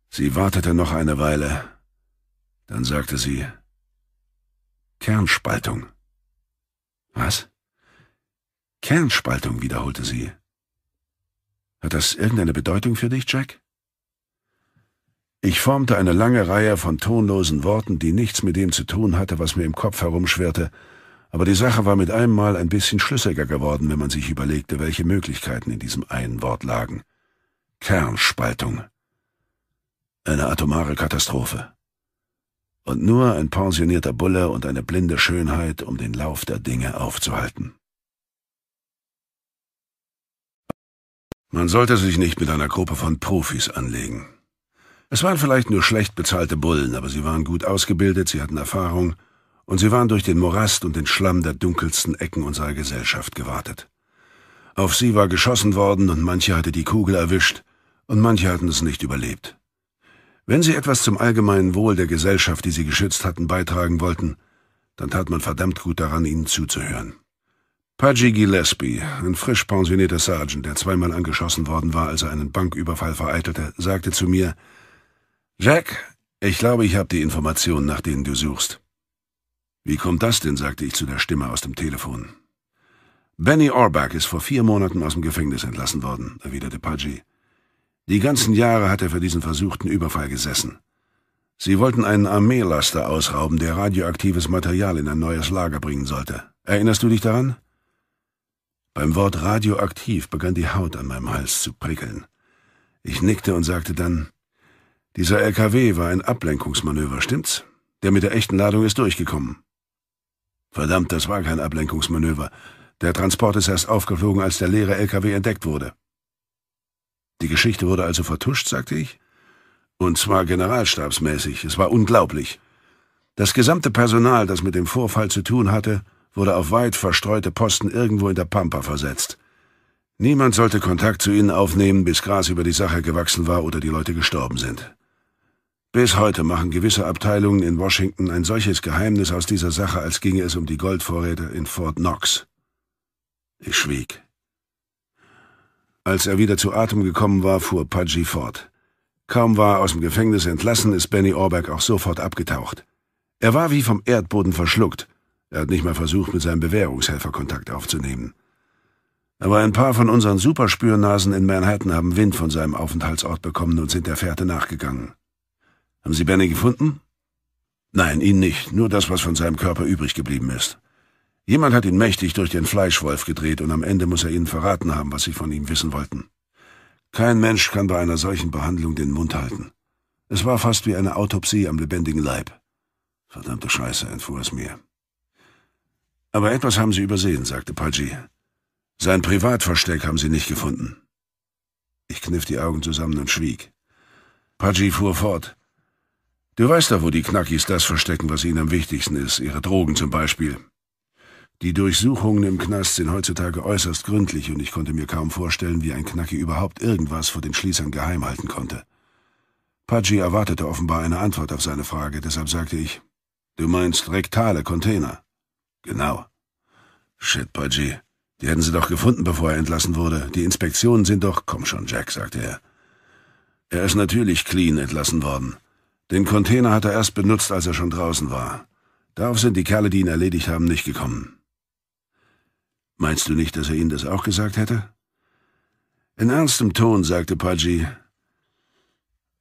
Sie wartete noch eine Weile, dann sagte sie Kernspaltung. Was? Kernspaltung, wiederholte sie. Hat das irgendeine Bedeutung für dich, Jack? Ich formte eine lange Reihe von tonlosen Worten, die nichts mit dem zu tun hatte, was mir im Kopf herumschwirrte, aber die Sache war mit einem Mal ein bisschen schlüssiger geworden, wenn man sich überlegte, welche Möglichkeiten in diesem einen Wort lagen. Kernspaltung. Eine atomare Katastrophe. Und nur ein pensionierter Bulle und eine blinde Schönheit, um den Lauf der Dinge aufzuhalten. Man sollte sich nicht mit einer Gruppe von Profis anlegen. Es waren vielleicht nur schlecht bezahlte Bullen, aber sie waren gut ausgebildet, sie hatten Erfahrung, und sie waren durch den Morast und den Schlamm der dunkelsten Ecken unserer Gesellschaft gewartet. Auf sie war geschossen worden, und manche hatte die Kugel erwischt, und manche hatten es nicht überlebt. Wenn sie etwas zum allgemeinen Wohl der Gesellschaft, die sie geschützt hatten, beitragen wollten, dann tat man verdammt gut daran, ihnen zuzuhören. Pudgy Gillespie, ein frisch pensionierter Sergeant, der zweimal angeschossen worden war, als er einen Banküberfall vereitelte, sagte zu mir, Jack, ich glaube, ich habe die Informationen, nach denen du suchst. Wie kommt das denn, sagte ich zu der Stimme aus dem Telefon. Benny Orbach ist vor vier Monaten aus dem Gefängnis entlassen worden, erwiderte Pudgy. Die ganzen Jahre hat er für diesen versuchten Überfall gesessen. Sie wollten einen Armeelaster ausrauben, der radioaktives Material in ein neues Lager bringen sollte. Erinnerst du dich daran? Beim Wort radioaktiv begann die Haut an meinem Hals zu prickeln. Ich nickte und sagte dann, dieser LKW war ein Ablenkungsmanöver, stimmt's? Der mit der echten Ladung ist durchgekommen. Verdammt, das war kein Ablenkungsmanöver. Der Transport ist erst aufgeflogen, als der leere LKW entdeckt wurde. Die Geschichte wurde also vertuscht, sagte ich. Und zwar generalstabsmäßig. Es war unglaublich. Das gesamte Personal, das mit dem Vorfall zu tun hatte, wurde auf weit verstreute Posten irgendwo in der Pampa versetzt. Niemand sollte Kontakt zu ihnen aufnehmen, bis Gras über die Sache gewachsen war oder die Leute gestorben sind. Bis heute machen gewisse Abteilungen in Washington ein solches Geheimnis aus dieser Sache, als ginge es um die Goldvorräte in Fort Knox. Ich schwieg. Als er wieder zu Atem gekommen war, fuhr Pudgy fort. Kaum war er aus dem Gefängnis entlassen, ist Benny Orberg auch sofort abgetaucht. Er war wie vom Erdboden verschluckt. Er hat nicht mal versucht, mit seinem Bewährungshelfer Kontakt aufzunehmen. Aber ein paar von unseren Superspürnasen in Manhattan haben Wind von seinem Aufenthaltsort bekommen und sind der Fährte nachgegangen. Haben Sie Benny gefunden? Nein, ihn nicht, nur das, was von seinem Körper übrig geblieben ist. Jemand hat ihn mächtig durch den Fleischwolf gedreht und am Ende muss er ihnen verraten haben, was sie von ihm wissen wollten. Kein Mensch kann bei einer solchen Behandlung den Mund halten. Es war fast wie eine Autopsie am lebendigen Leib. Verdammte Scheiße, entfuhr es mir. Aber etwas haben sie übersehen, sagte Pudgy. Sein Privatversteck haben sie nicht gefunden. Ich kniff die Augen zusammen und schwieg. Pudgy fuhr fort. Du weißt doch, wo die Knackis das verstecken, was ihnen am wichtigsten ist, ihre Drogen zum Beispiel. Die Durchsuchungen im Knast sind heutzutage äußerst gründlich und ich konnte mir kaum vorstellen, wie ein Knacki überhaupt irgendwas vor den Schließern geheim halten konnte. Pudgy erwartete offenbar eine Antwort auf seine Frage, deshalb sagte ich, du meinst rektale Container. Genau. Shit, Pudgy. Die hätten sie doch gefunden, bevor er entlassen wurde. Die Inspektionen sind doch... Komm schon, Jack, sagte er. Er ist natürlich clean entlassen worden. Den Container hat er erst benutzt, als er schon draußen war. Darauf sind die Kerle, die ihn erledigt haben, nicht gekommen. Meinst du nicht, dass er Ihnen das auch gesagt hätte? In ernstem Ton sagte Pudgy,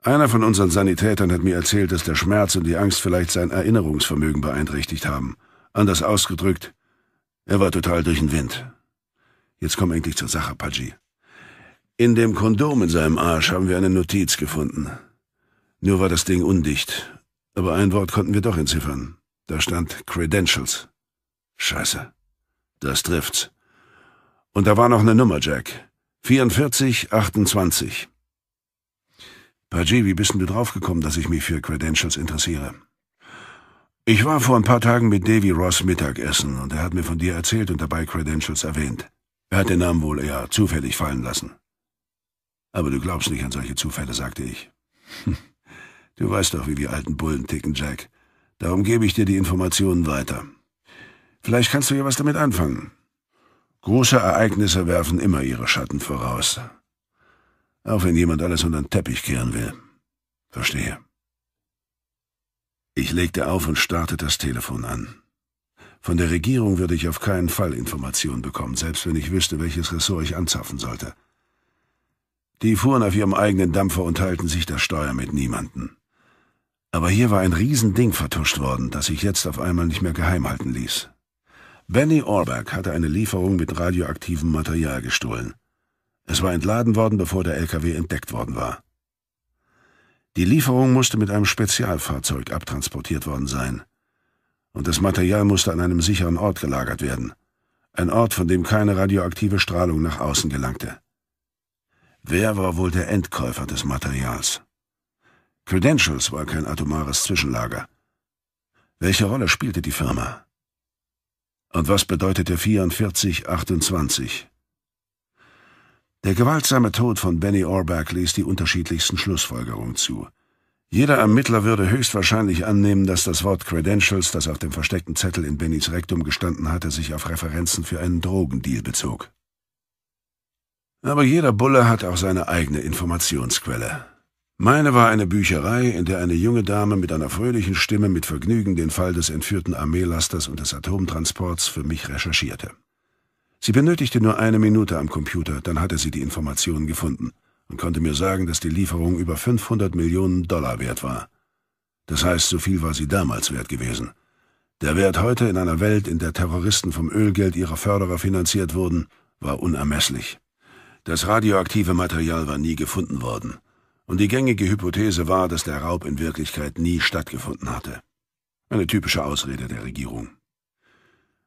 einer von unseren Sanitätern hat mir erzählt, dass der Schmerz und die Angst vielleicht sein Erinnerungsvermögen beeinträchtigt haben. Anders ausgedrückt, er war total durch den Wind. Jetzt komm endlich zur Sache, Pudgy. In dem Kondom in seinem Arsch haben wir eine Notiz gefunden. Nur war das Ding undicht. Aber ein Wort konnten wir doch entziffern. Da stand Credentials. Scheiße. Das trifft's. Und da war noch eine Nummer, Jack. 4428. Paji, wie bist denn du draufgekommen, dass ich mich für Credentials interessiere? Ich war vor ein paar Tagen mit Davy Ross Mittagessen und er hat mir von dir erzählt und dabei Credentials erwähnt. Er hat den Namen wohl eher zufällig fallen lassen. Aber du glaubst nicht an solche Zufälle, sagte ich. Du weißt doch, wie wir alten Bullen ticken, Jack. Darum gebe ich dir die Informationen weiter. Vielleicht kannst du ja was damit anfangen. Große Ereignisse werfen immer ihre Schatten voraus. Auch wenn jemand alles unter den Teppich kehren will. Verstehe. Ich legte auf und starrte das Telefon an. Von der Regierung würde ich auf keinen Fall Informationen bekommen, selbst wenn ich wüsste, welches Ressort ich anzapfen sollte. Die fuhren auf ihrem eigenen Dampfer und teilten sich das Steuer mit niemanden. Aber hier war ein Riesending vertuscht worden, das sich jetzt auf einmal nicht mehr geheim halten ließ. Benny Orberg hatte eine Lieferung mit radioaktivem Material gestohlen. Es war entladen worden, bevor der LKW entdeckt worden war. Die Lieferung musste mit einem Spezialfahrzeug abtransportiert worden sein. Und das Material musste an einem sicheren Ort gelagert werden. Ein Ort, von dem keine radioaktive Strahlung nach außen gelangte. Wer war wohl der Endkäufer des Materials? Credentials war kein atomares Zwischenlager. Welche Rolle spielte die Firma? Und was bedeutete 4428? Der gewaltsame Tod von Benny Orberg ließ die unterschiedlichsten Schlussfolgerungen zu. Jeder Ermittler würde höchstwahrscheinlich annehmen, dass das Wort Credentials, das auf dem versteckten Zettel in Bennys Rektum gestanden hatte, sich auf Referenzen für einen Drogendeal bezog. Aber jeder Bulle hat auch seine eigene Informationsquelle. Meine war eine Bücherei, in der eine junge Dame mit einer fröhlichen Stimme mit Vergnügen den Fall des entführten Armeelasters und des Atomtransports für mich recherchierte. Sie benötigte nur eine Minute am Computer, dann hatte sie die Informationen gefunden und konnte mir sagen, dass die Lieferung über 500 Millionen Dollar wert war. Das heißt, so viel war sie damals wert gewesen. Der Wert heute in einer Welt, in der Terroristen vom Ölgeld ihrer Förderer finanziert wurden, war unermesslich. Das radioaktive Material war nie gefunden worden und die gängige Hypothese war, dass der Raub in Wirklichkeit nie stattgefunden hatte. Eine typische Ausrede der Regierung.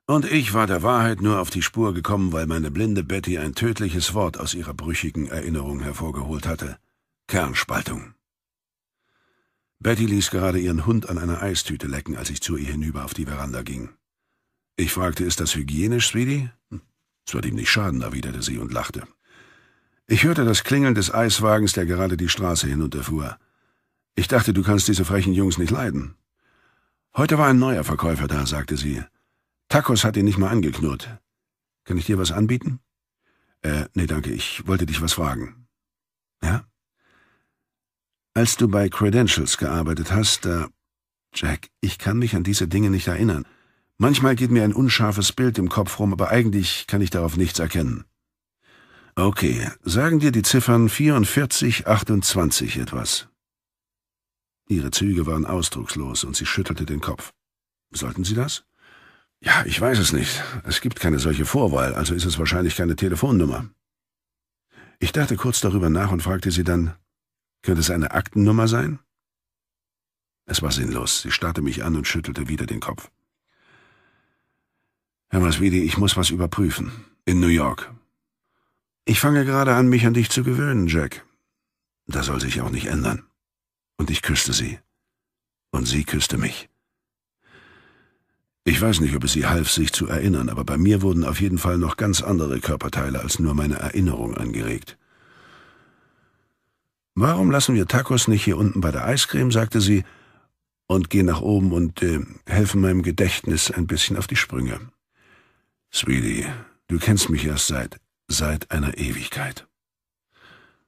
Und ich war der Wahrheit nur auf die Spur gekommen, weil meine blinde Betty ein tödliches Wort aus ihrer brüchigen Erinnerung hervorgeholt hatte. Kernspaltung. Betty ließ gerade ihren Hund an einer Eistüte lecken, als ich zu ihr hinüber auf die Veranda ging. Ich fragte, ist das hygienisch, Sweetie? Hm, es wird ihm nicht schaden, erwiderte sie und lachte. Ich hörte das Klingeln des Eiswagens, der gerade die Straße hinunterfuhr. Ich dachte, du kannst diese frechen Jungs nicht leiden. Heute war ein neuer Verkäufer da, sagte sie. Tacos hat ihn nicht mal angeknurrt. Kann ich dir was anbieten? Äh, nee, danke, ich wollte dich was fragen. Ja? Als du bei Credentials gearbeitet hast, da... Jack, ich kann mich an diese Dinge nicht erinnern. Manchmal geht mir ein unscharfes Bild im Kopf rum, aber eigentlich kann ich darauf nichts erkennen. Okay, sagen dir die Ziffern 44, 28 etwas. Ihre Züge waren ausdruckslos und sie schüttelte den Kopf. Sollten Sie das? Ja, ich weiß es nicht. Es gibt keine solche Vorwahl, also ist es wahrscheinlich keine Telefonnummer. Ich dachte kurz darüber nach und fragte sie dann, könnte es eine Aktennummer sein? Es war sinnlos. Sie starrte mich an und schüttelte wieder den Kopf. Herr Masvidi, ich muss was überprüfen. In New York. Ich fange gerade an, mich an dich zu gewöhnen, Jack. Das soll sich auch nicht ändern. Und ich küsste sie. Und sie küsste mich. Ich weiß nicht, ob es sie half, sich zu erinnern, aber bei mir wurden auf jeden Fall noch ganz andere Körperteile als nur meine Erinnerung angeregt. Warum lassen wir Tacos nicht hier unten bei der Eiscreme, sagte sie, und gehen nach oben und äh, helfen meinem Gedächtnis ein bisschen auf die Sprünge. Sweetie, du kennst mich erst seit seit einer Ewigkeit.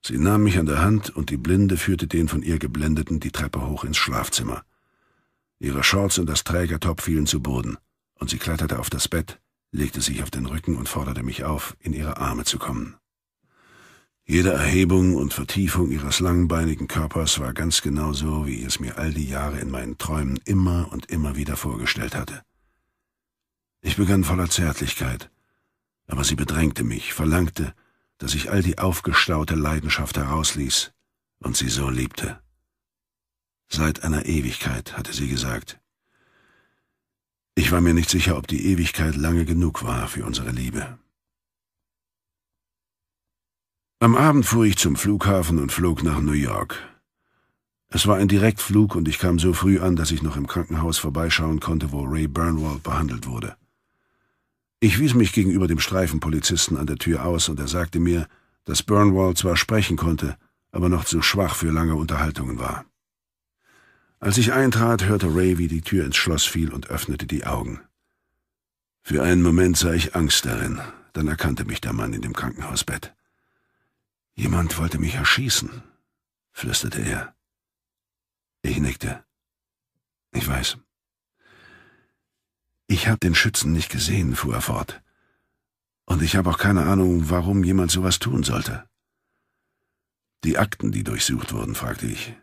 Sie nahm mich an der Hand und die Blinde führte den von ihr geblendeten die Treppe hoch ins Schlafzimmer. Ihre Shorts und das Trägertop fielen zu Boden, und sie kletterte auf das Bett, legte sich auf den Rücken und forderte mich auf, in ihre Arme zu kommen. Jede Erhebung und Vertiefung ihres langbeinigen Körpers war ganz genau so, wie ich es mir all die Jahre in meinen Träumen immer und immer wieder vorgestellt hatte. Ich begann voller Zärtlichkeit, aber sie bedrängte mich, verlangte, dass ich all die aufgestaute Leidenschaft herausließ und sie so liebte. Seit einer Ewigkeit, hatte sie gesagt. Ich war mir nicht sicher, ob die Ewigkeit lange genug war für unsere Liebe. Am Abend fuhr ich zum Flughafen und flog nach New York. Es war ein Direktflug und ich kam so früh an, dass ich noch im Krankenhaus vorbeischauen konnte, wo Ray Burnwald behandelt wurde. Ich wies mich gegenüber dem Streifenpolizisten an der Tür aus und er sagte mir, dass Burnwall zwar sprechen konnte, aber noch zu schwach für lange Unterhaltungen war. Als ich eintrat, hörte Ray, wie die Tür ins Schloss fiel und öffnete die Augen. Für einen Moment sah ich Angst darin, dann erkannte mich der Mann in dem Krankenhausbett. Jemand wollte mich erschießen, flüsterte er. Ich nickte. Ich weiß. Ich hab den Schützen nicht gesehen, fuhr er fort. Und ich habe auch keine Ahnung, warum jemand sowas tun sollte. Die Akten, die durchsucht wurden, fragte ich.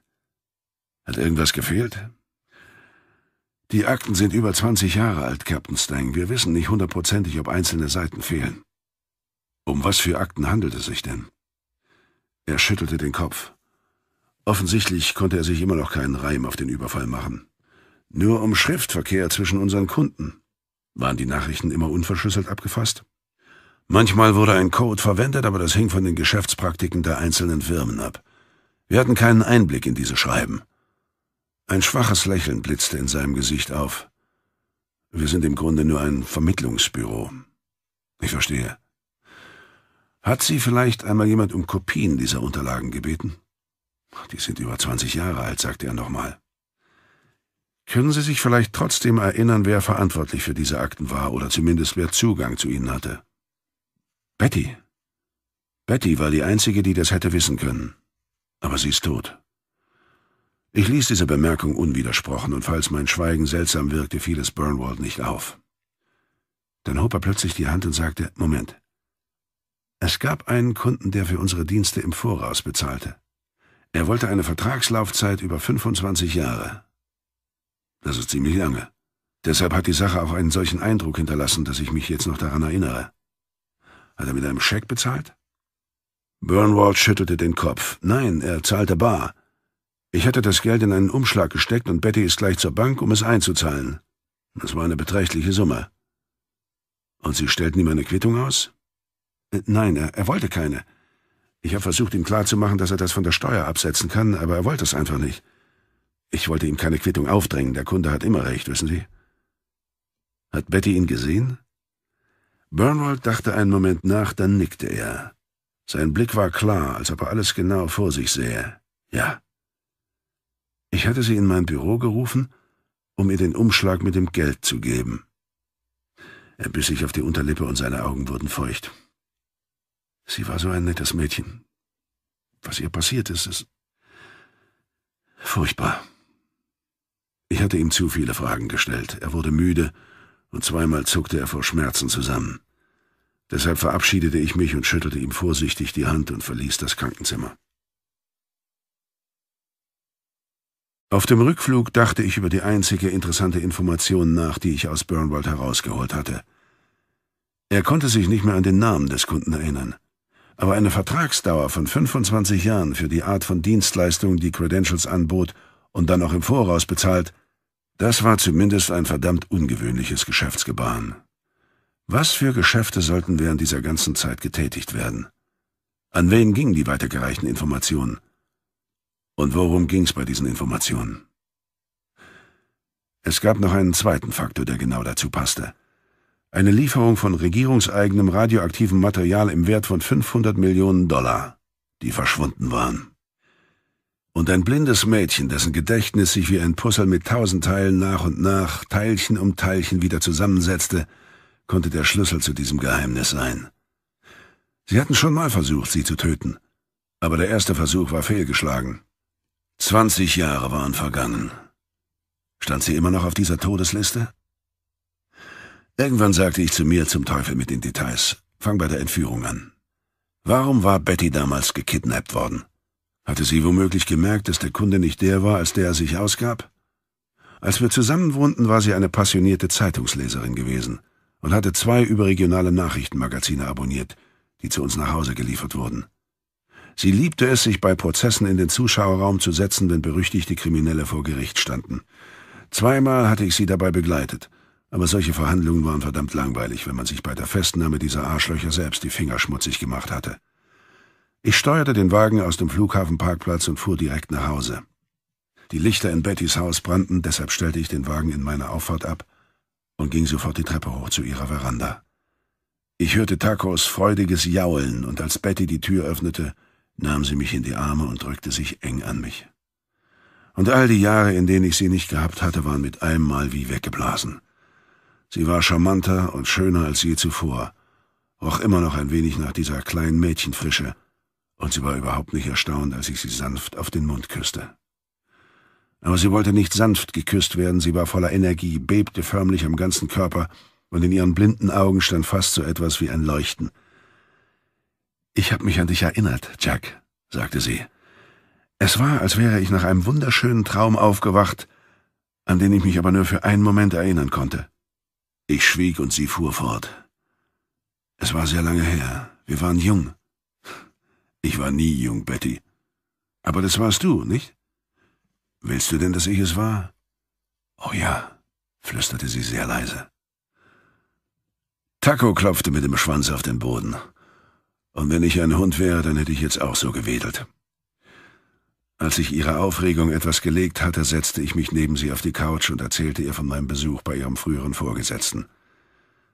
Hat irgendwas gefehlt? Die Akten sind über 20 Jahre alt, Captain Stang. Wir wissen nicht hundertprozentig, ob einzelne Seiten fehlen. Um was für Akten handelt es sich denn? Er schüttelte den Kopf. Offensichtlich konnte er sich immer noch keinen Reim auf den Überfall machen. Nur um Schriftverkehr zwischen unseren Kunden. Waren die Nachrichten immer unverschlüsselt abgefasst? Manchmal wurde ein Code verwendet, aber das hing von den Geschäftspraktiken der einzelnen Firmen ab. Wir hatten keinen Einblick in diese Schreiben. Ein schwaches Lächeln blitzte in seinem Gesicht auf. Wir sind im Grunde nur ein Vermittlungsbüro. Ich verstehe. Hat Sie vielleicht einmal jemand um Kopien dieser Unterlagen gebeten? Die sind über 20 Jahre alt, sagte er nochmal. Können Sie sich vielleicht trotzdem erinnern, wer verantwortlich für diese Akten war oder zumindest wer Zugang zu ihnen hatte? Betty. Betty war die Einzige, die das hätte wissen können. Aber sie ist tot. Ich ließ diese Bemerkung unwidersprochen, und falls mein Schweigen seltsam wirkte, fiel es Burnwald nicht auf. Dann hob er plötzlich die Hand und sagte, Moment. Es gab einen Kunden, der für unsere Dienste im Voraus bezahlte. Er wollte eine Vertragslaufzeit über 25 Jahre. Das ist ziemlich lange. Deshalb hat die Sache auch einen solchen Eindruck hinterlassen, dass ich mich jetzt noch daran erinnere. Hat er mit einem Scheck bezahlt? Burnwald schüttelte den Kopf. Nein, er zahlte bar. Ich hatte das Geld in einen Umschlag gesteckt und Betty ist gleich zur Bank, um es einzuzahlen. Das war eine beträchtliche Summe. Und Sie stellten ihm eine Quittung aus? Äh, nein, er, er wollte keine. Ich habe versucht, ihm klarzumachen, dass er das von der Steuer absetzen kann, aber er wollte es einfach nicht. Ich wollte ihm keine Quittung aufdrängen, der Kunde hat immer recht, wissen Sie? Hat Betty ihn gesehen? Bernwald dachte einen Moment nach, dann nickte er. Sein Blick war klar, als ob er alles genau vor sich sähe. Ja. Ich hatte sie in mein Büro gerufen, um ihr den Umschlag mit dem Geld zu geben. Er biss sich auf die Unterlippe und seine Augen wurden feucht. Sie war so ein nettes Mädchen. Was ihr passiert ist, ist furchtbar. Ich hatte ihm zu viele Fragen gestellt. Er wurde müde und zweimal zuckte er vor Schmerzen zusammen. Deshalb verabschiedete ich mich und schüttelte ihm vorsichtig die Hand und verließ das Krankenzimmer. Auf dem Rückflug dachte ich über die einzige interessante Information nach, die ich aus Burnwald herausgeholt hatte. Er konnte sich nicht mehr an den Namen des Kunden erinnern. Aber eine Vertragsdauer von 25 Jahren für die Art von Dienstleistungen, die Credentials anbot und dann auch im Voraus bezahlt, das war zumindest ein verdammt ungewöhnliches Geschäftsgebaren. Was für Geschäfte sollten während dieser ganzen Zeit getätigt werden? An wen gingen die weitergereichten Informationen? Und worum ging's bei diesen Informationen? Es gab noch einen zweiten Faktor, der genau dazu passte. Eine Lieferung von regierungseigenem radioaktivem Material im Wert von 500 Millionen Dollar, die verschwunden waren und ein blindes Mädchen, dessen Gedächtnis sich wie ein Puzzle mit tausend Teilen nach und nach, Teilchen um Teilchen wieder zusammensetzte, konnte der Schlüssel zu diesem Geheimnis sein. Sie hatten schon mal versucht, sie zu töten, aber der erste Versuch war fehlgeschlagen. Zwanzig Jahre waren vergangen. Stand sie immer noch auf dieser Todesliste? Irgendwann sagte ich zu mir zum Teufel mit den Details. Fang bei der Entführung an. Warum war Betty damals gekidnappt worden? Hatte sie womöglich gemerkt, dass der Kunde nicht der war, als der er sich ausgab? Als wir zusammen wohnten, war sie eine passionierte Zeitungsleserin gewesen und hatte zwei überregionale Nachrichtenmagazine abonniert, die zu uns nach Hause geliefert wurden. Sie liebte es, sich bei Prozessen in den Zuschauerraum zu setzen, wenn berüchtigte Kriminelle vor Gericht standen. Zweimal hatte ich sie dabei begleitet, aber solche Verhandlungen waren verdammt langweilig, wenn man sich bei der Festnahme dieser Arschlöcher selbst die Finger schmutzig gemacht hatte. Ich steuerte den Wagen aus dem Flughafenparkplatz und fuhr direkt nach Hause. Die Lichter in Bettys Haus brannten, deshalb stellte ich den Wagen in meiner Auffahrt ab und ging sofort die Treppe hoch zu ihrer Veranda. Ich hörte Takos freudiges Jaulen, und als Betty die Tür öffnete, nahm sie mich in die Arme und drückte sich eng an mich. Und all die Jahre, in denen ich sie nicht gehabt hatte, waren mit einem Mal wie weggeblasen. Sie war charmanter und schöner als je zuvor, roch immer noch ein wenig nach dieser kleinen Mädchenfrische, und sie war überhaupt nicht erstaunt, als ich sie sanft auf den Mund küsste. Aber sie wollte nicht sanft geküsst werden, sie war voller Energie, bebte förmlich am ganzen Körper, und in ihren blinden Augen stand fast so etwas wie ein Leuchten. Ich habe mich an dich erinnert, Jack, sagte sie. Es war, als wäre ich nach einem wunderschönen Traum aufgewacht, an den ich mich aber nur für einen Moment erinnern konnte. Ich schwieg und sie fuhr fort. Es war sehr lange her. Wir waren jung. Ich war nie jung, Betty. Aber das warst du, nicht? Willst du denn, dass ich es war? Oh ja, flüsterte sie sehr leise. Taco klopfte mit dem Schwanz auf den Boden. Und wenn ich ein Hund wäre, dann hätte ich jetzt auch so gewedelt. Als ich ihre Aufregung etwas gelegt hatte, setzte ich mich neben sie auf die Couch und erzählte ihr von meinem Besuch bei ihrem früheren Vorgesetzten.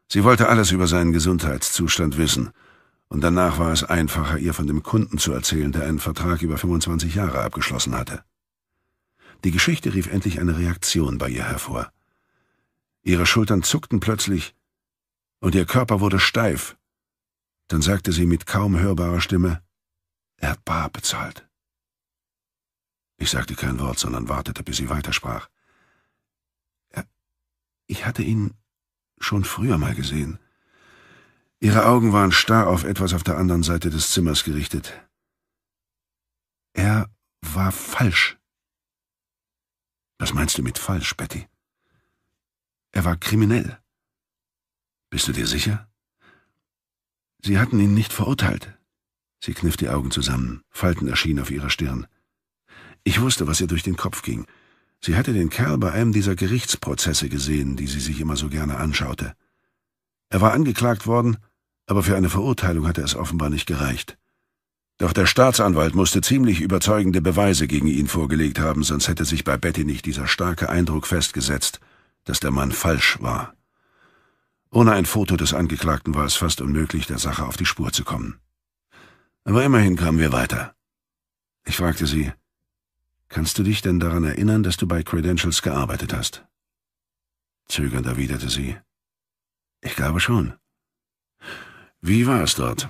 Sie wollte alles über seinen Gesundheitszustand wissen – und danach war es einfacher, ihr von dem Kunden zu erzählen, der einen Vertrag über 25 Jahre abgeschlossen hatte. Die Geschichte rief endlich eine Reaktion bei ihr hervor. Ihre Schultern zuckten plötzlich und ihr Körper wurde steif. Dann sagte sie mit kaum hörbarer Stimme, er hat bar bezahlt. Ich sagte kein Wort, sondern wartete, bis sie weitersprach. Er, ich hatte ihn schon früher mal gesehen. Ihre Augen waren starr auf etwas auf der anderen Seite des Zimmers gerichtet. Er war falsch. Was meinst du mit falsch, Betty? Er war kriminell. Bist du dir sicher? Sie hatten ihn nicht verurteilt. Sie kniff die Augen zusammen, Falten erschienen auf ihrer Stirn. Ich wusste, was ihr durch den Kopf ging. Sie hatte den Kerl bei einem dieser Gerichtsprozesse gesehen, die sie sich immer so gerne anschaute. Er war angeklagt worden, aber für eine Verurteilung hatte es offenbar nicht gereicht. Doch der Staatsanwalt musste ziemlich überzeugende Beweise gegen ihn vorgelegt haben, sonst hätte sich bei Betty nicht dieser starke Eindruck festgesetzt, dass der Mann falsch war. Ohne ein Foto des Angeklagten war es fast unmöglich, der Sache auf die Spur zu kommen. Aber immerhin kamen wir weiter. Ich fragte sie, Kannst du dich denn daran erinnern, dass du bei Credentials gearbeitet hast? Zögernd erwiderte sie, Ich glaube schon. Wie war es dort?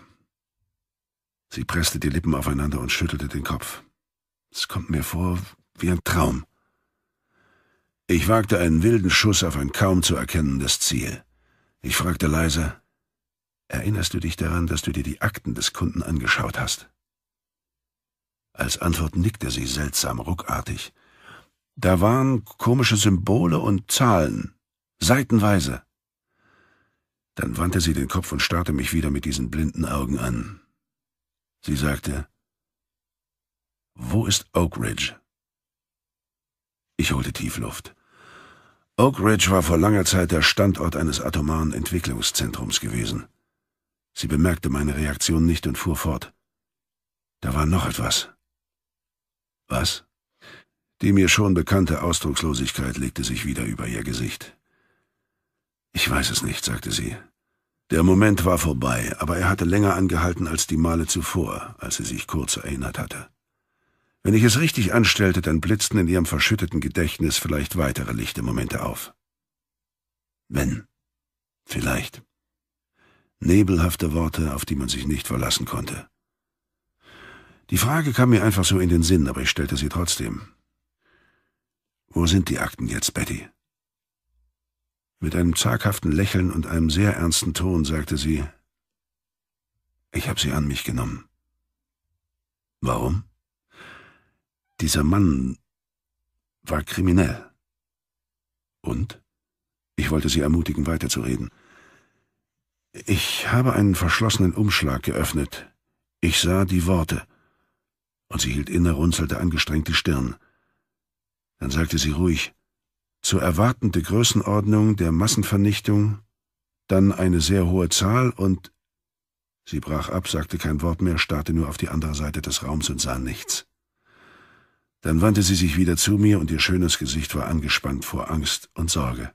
Sie presste die Lippen aufeinander und schüttelte den Kopf. Es kommt mir vor wie ein Traum. Ich wagte einen wilden Schuss auf ein kaum zu erkennendes Ziel. Ich fragte leise, Erinnerst du dich daran, dass du dir die Akten des Kunden angeschaut hast? Als Antwort nickte sie seltsam ruckartig. Da waren komische Symbole und Zahlen, seitenweise. Dann wandte sie den Kopf und starrte mich wieder mit diesen blinden Augen an. Sie sagte, Wo ist Oak Ridge? Ich holte tief Luft. Oak Ridge war vor langer Zeit der Standort eines atomaren Entwicklungszentrums gewesen. Sie bemerkte meine Reaktion nicht und fuhr fort. Da war noch etwas. Was? Die mir schon bekannte Ausdruckslosigkeit legte sich wieder über ihr Gesicht. Ich weiß es nicht, sagte sie. Der Moment war vorbei, aber er hatte länger angehalten als die Male zuvor, als sie sich kurz erinnert hatte. Wenn ich es richtig anstellte, dann blitzten in ihrem verschütteten Gedächtnis vielleicht weitere lichte Momente auf. Wenn. Vielleicht. Nebelhafte Worte, auf die man sich nicht verlassen konnte. Die Frage kam mir einfach so in den Sinn, aber ich stellte sie trotzdem. Wo sind die Akten jetzt, Betty? Mit einem zaghaften Lächeln und einem sehr ernsten Ton sagte sie, ich habe sie an mich genommen. Warum? Dieser Mann war kriminell. Und? Ich wollte sie ermutigen, weiterzureden. Ich habe einen verschlossenen Umschlag geöffnet. Ich sah die Worte. Und sie hielt inne, runzelte angestrengt die Stirn. Dann sagte sie ruhig, zu erwartende Größenordnung der Massenvernichtung, dann eine sehr hohe Zahl und Sie brach ab, sagte kein Wort mehr, starrte nur auf die andere Seite des Raums und sah nichts. Dann wandte sie sich wieder zu mir und ihr schönes Gesicht war angespannt vor Angst und Sorge.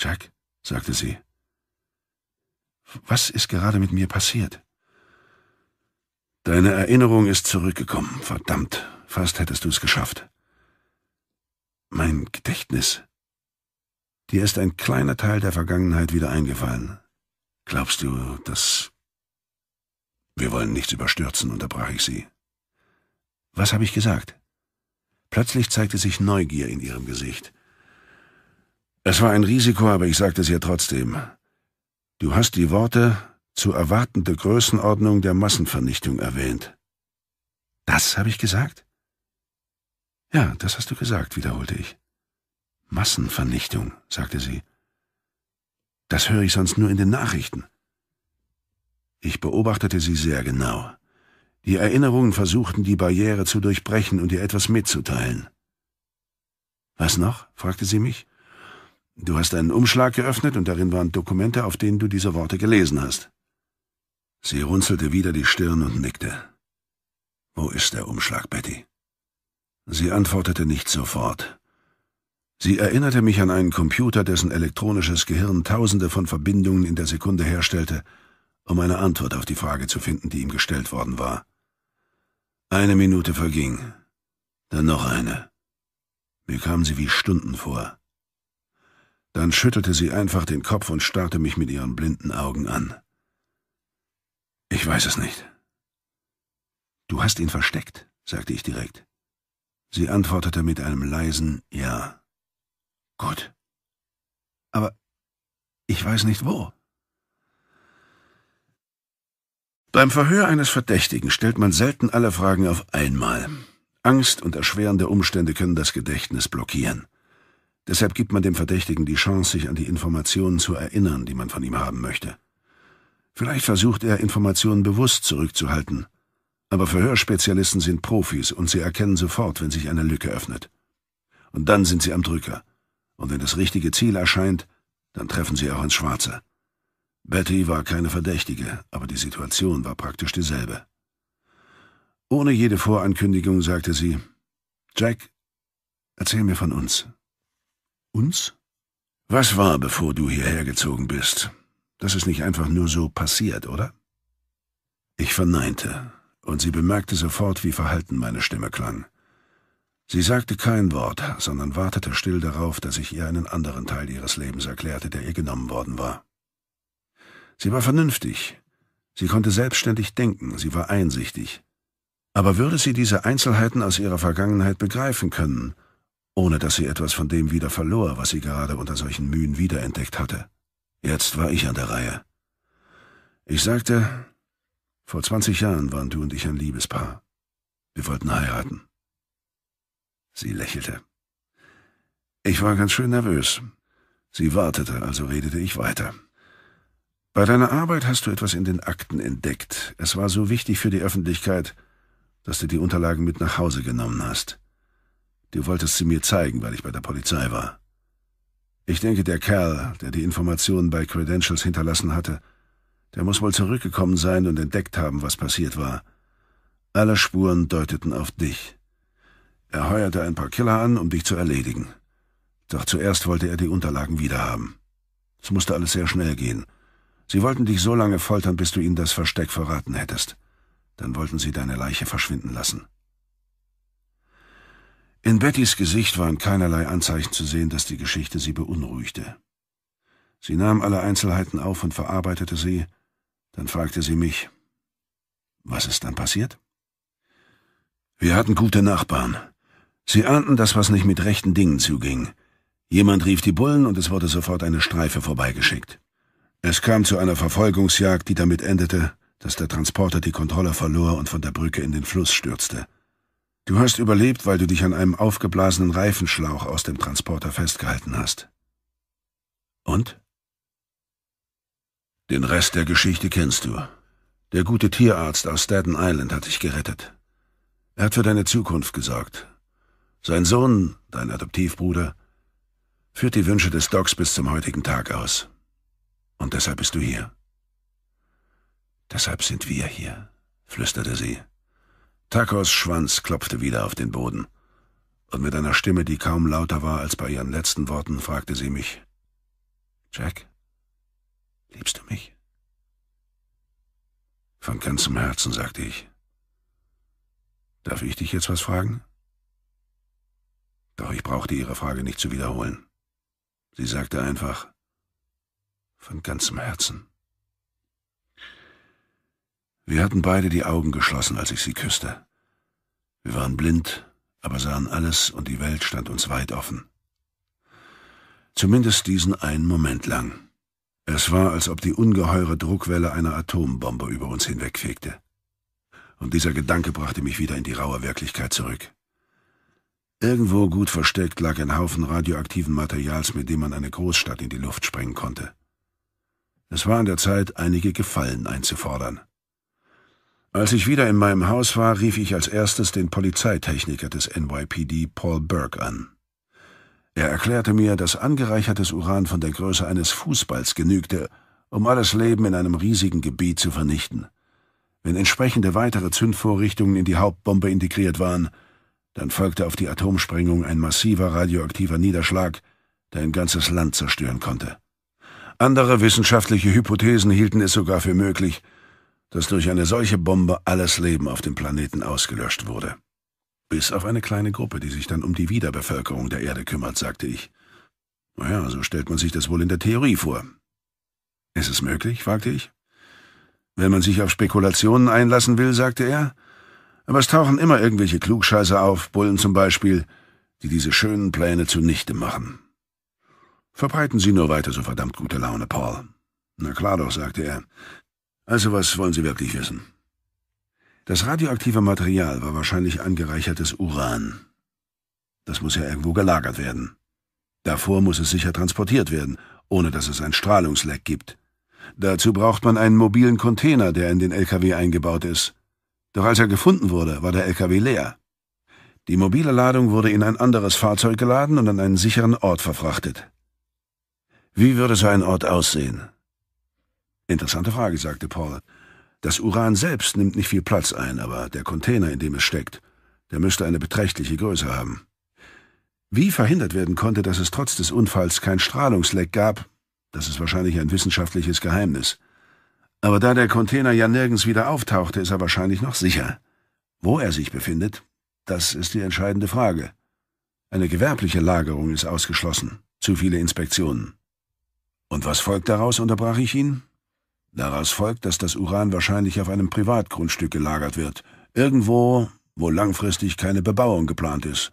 Jack, sagte sie, was ist gerade mit mir passiert? Deine Erinnerung ist zurückgekommen, verdammt, fast hättest du es geschafft. Mein Gedächtnis. Dir ist ein kleiner Teil der Vergangenheit wieder eingefallen. Glaubst du, dass... Wir wollen nichts überstürzen, unterbrach ich sie. Was habe ich gesagt? Plötzlich zeigte sich Neugier in ihrem Gesicht. Es war ein Risiko, aber ich sagte es ihr trotzdem. Du hast die Worte zu erwartende Größenordnung der Massenvernichtung erwähnt. Das habe ich gesagt? Ja, das hast du gesagt, wiederholte ich. Massenvernichtung, sagte sie. Das höre ich sonst nur in den Nachrichten. Ich beobachtete sie sehr genau. Die Erinnerungen versuchten, die Barriere zu durchbrechen und ihr etwas mitzuteilen. Was noch? fragte sie mich. Du hast einen Umschlag geöffnet und darin waren Dokumente, auf denen du diese Worte gelesen hast. Sie runzelte wieder die Stirn und nickte. Wo ist der Umschlag, Betty? Sie antwortete nicht sofort. Sie erinnerte mich an einen Computer, dessen elektronisches Gehirn tausende von Verbindungen in der Sekunde herstellte, um eine Antwort auf die Frage zu finden, die ihm gestellt worden war. Eine Minute verging, dann noch eine. Mir kam sie wie Stunden vor. Dann schüttelte sie einfach den Kopf und starrte mich mit ihren blinden Augen an. Ich weiß es nicht. Du hast ihn versteckt, sagte ich direkt. Sie antwortete mit einem leisen Ja. Gut. Aber ich weiß nicht wo. Beim Verhör eines Verdächtigen stellt man selten alle Fragen auf einmal. Angst und erschwerende Umstände können das Gedächtnis blockieren. Deshalb gibt man dem Verdächtigen die Chance, sich an die Informationen zu erinnern, die man von ihm haben möchte. Vielleicht versucht er, Informationen bewusst zurückzuhalten, aber Verhörspezialisten sind Profis und sie erkennen sofort, wenn sich eine Lücke öffnet. Und dann sind sie am Drücker. Und wenn das richtige Ziel erscheint, dann treffen sie auch ins Schwarze. Betty war keine Verdächtige, aber die Situation war praktisch dieselbe. Ohne jede Vorankündigung sagte sie, Jack, erzähl mir von uns. Uns? Was war, bevor du hierher gezogen bist? Das ist nicht einfach nur so passiert, oder? Ich verneinte und sie bemerkte sofort, wie verhalten meine Stimme klang. Sie sagte kein Wort, sondern wartete still darauf, dass ich ihr einen anderen Teil ihres Lebens erklärte, der ihr genommen worden war. Sie war vernünftig, sie konnte selbstständig denken, sie war einsichtig. Aber würde sie diese Einzelheiten aus ihrer Vergangenheit begreifen können, ohne dass sie etwas von dem wieder verlor, was sie gerade unter solchen Mühen wiederentdeckt hatte? Jetzt war ich an der Reihe. Ich sagte, vor 20 Jahren waren du und ich ein Liebespaar. Wir wollten heiraten. Sie lächelte. Ich war ganz schön nervös. Sie wartete, also redete ich weiter. Bei deiner Arbeit hast du etwas in den Akten entdeckt. Es war so wichtig für die Öffentlichkeit, dass du die Unterlagen mit nach Hause genommen hast. Du wolltest sie mir zeigen, weil ich bei der Polizei war. Ich denke, der Kerl, der die Informationen bei Credentials hinterlassen hatte, der muss wohl zurückgekommen sein und entdeckt haben, was passiert war. Alle Spuren deuteten auf dich. Er heuerte ein paar Killer an, um dich zu erledigen. Doch zuerst wollte er die Unterlagen wiederhaben. Es musste alles sehr schnell gehen. Sie wollten dich so lange foltern, bis du ihnen das Versteck verraten hättest. Dann wollten sie deine Leiche verschwinden lassen. In Bettys Gesicht waren keinerlei Anzeichen zu sehen, dass die Geschichte sie beunruhigte. Sie nahm alle Einzelheiten auf und verarbeitete sie, dann fragte sie mich, was ist dann passiert? Wir hatten gute Nachbarn. Sie ahnten, das, was nicht mit rechten Dingen zuging. Jemand rief die Bullen und es wurde sofort eine Streife vorbeigeschickt. Es kam zu einer Verfolgungsjagd, die damit endete, dass der Transporter die Kontrolle verlor und von der Brücke in den Fluss stürzte. Du hast überlebt, weil du dich an einem aufgeblasenen Reifenschlauch aus dem Transporter festgehalten hast. Und? Den Rest der Geschichte kennst du. Der gute Tierarzt aus Staten Island hat dich gerettet. Er hat für deine Zukunft gesorgt. Sein Sohn, dein Adoptivbruder, führt die Wünsche des Docs bis zum heutigen Tag aus. Und deshalb bist du hier. Deshalb sind wir hier, flüsterte sie. Takos Schwanz klopfte wieder auf den Boden. Und mit einer Stimme, die kaum lauter war als bei ihren letzten Worten, fragte sie mich, Jack? Liebst du mich? Von ganzem Herzen, sagte ich. Darf ich dich jetzt was fragen? Doch ich brauchte ihre Frage nicht zu wiederholen. Sie sagte einfach, von ganzem Herzen. Wir hatten beide die Augen geschlossen, als ich sie küsste. Wir waren blind, aber sahen alles und die Welt stand uns weit offen. Zumindest diesen einen Moment lang. Es war, als ob die ungeheure Druckwelle einer Atombombe über uns hinwegfegte. Und dieser Gedanke brachte mich wieder in die raue Wirklichkeit zurück. Irgendwo gut versteckt lag ein Haufen radioaktiven Materials, mit dem man eine Großstadt in die Luft sprengen konnte. Es war an der Zeit, einige Gefallen einzufordern. Als ich wieder in meinem Haus war, rief ich als erstes den Polizeitechniker des NYPD Paul Burke an. Er erklärte mir, dass angereichertes Uran von der Größe eines Fußballs genügte, um alles Leben in einem riesigen Gebiet zu vernichten. Wenn entsprechende weitere Zündvorrichtungen in die Hauptbombe integriert waren, dann folgte auf die Atomsprengung ein massiver radioaktiver Niederschlag, der ein ganzes Land zerstören konnte. Andere wissenschaftliche Hypothesen hielten es sogar für möglich, dass durch eine solche Bombe alles Leben auf dem Planeten ausgelöscht wurde. Bis auf eine kleine Gruppe, die sich dann um die Wiederbevölkerung der Erde kümmert, sagte ich. Naja, so stellt man sich das wohl in der Theorie vor. Ist es möglich? fragte ich. Wenn man sich auf Spekulationen einlassen will, sagte er. Aber es tauchen immer irgendwelche Klugscheißer auf, Bullen zum Beispiel, die diese schönen Pläne zunichte machen. Verbreiten Sie nur weiter so verdammt gute Laune, Paul. Na klar doch, sagte er. Also was wollen Sie wirklich wissen? Das radioaktive Material war wahrscheinlich angereichertes Uran. Das muss ja irgendwo gelagert werden. Davor muss es sicher transportiert werden, ohne dass es ein Strahlungsleck gibt. Dazu braucht man einen mobilen Container, der in den LKW eingebaut ist. Doch als er gefunden wurde, war der LKW leer. Die mobile Ladung wurde in ein anderes Fahrzeug geladen und an einen sicheren Ort verfrachtet. Wie würde so ein Ort aussehen? Interessante Frage, sagte Paul. Das Uran selbst nimmt nicht viel Platz ein, aber der Container, in dem es steckt, der müsste eine beträchtliche Größe haben. Wie verhindert werden konnte, dass es trotz des Unfalls kein Strahlungsleck gab, das ist wahrscheinlich ein wissenschaftliches Geheimnis. Aber da der Container ja nirgends wieder auftauchte, ist er wahrscheinlich noch sicher. Wo er sich befindet, das ist die entscheidende Frage. Eine gewerbliche Lagerung ist ausgeschlossen. Zu viele Inspektionen. Und was folgt daraus, unterbrach ich ihn? Daraus folgt, dass das Uran wahrscheinlich auf einem Privatgrundstück gelagert wird, irgendwo, wo langfristig keine Bebauung geplant ist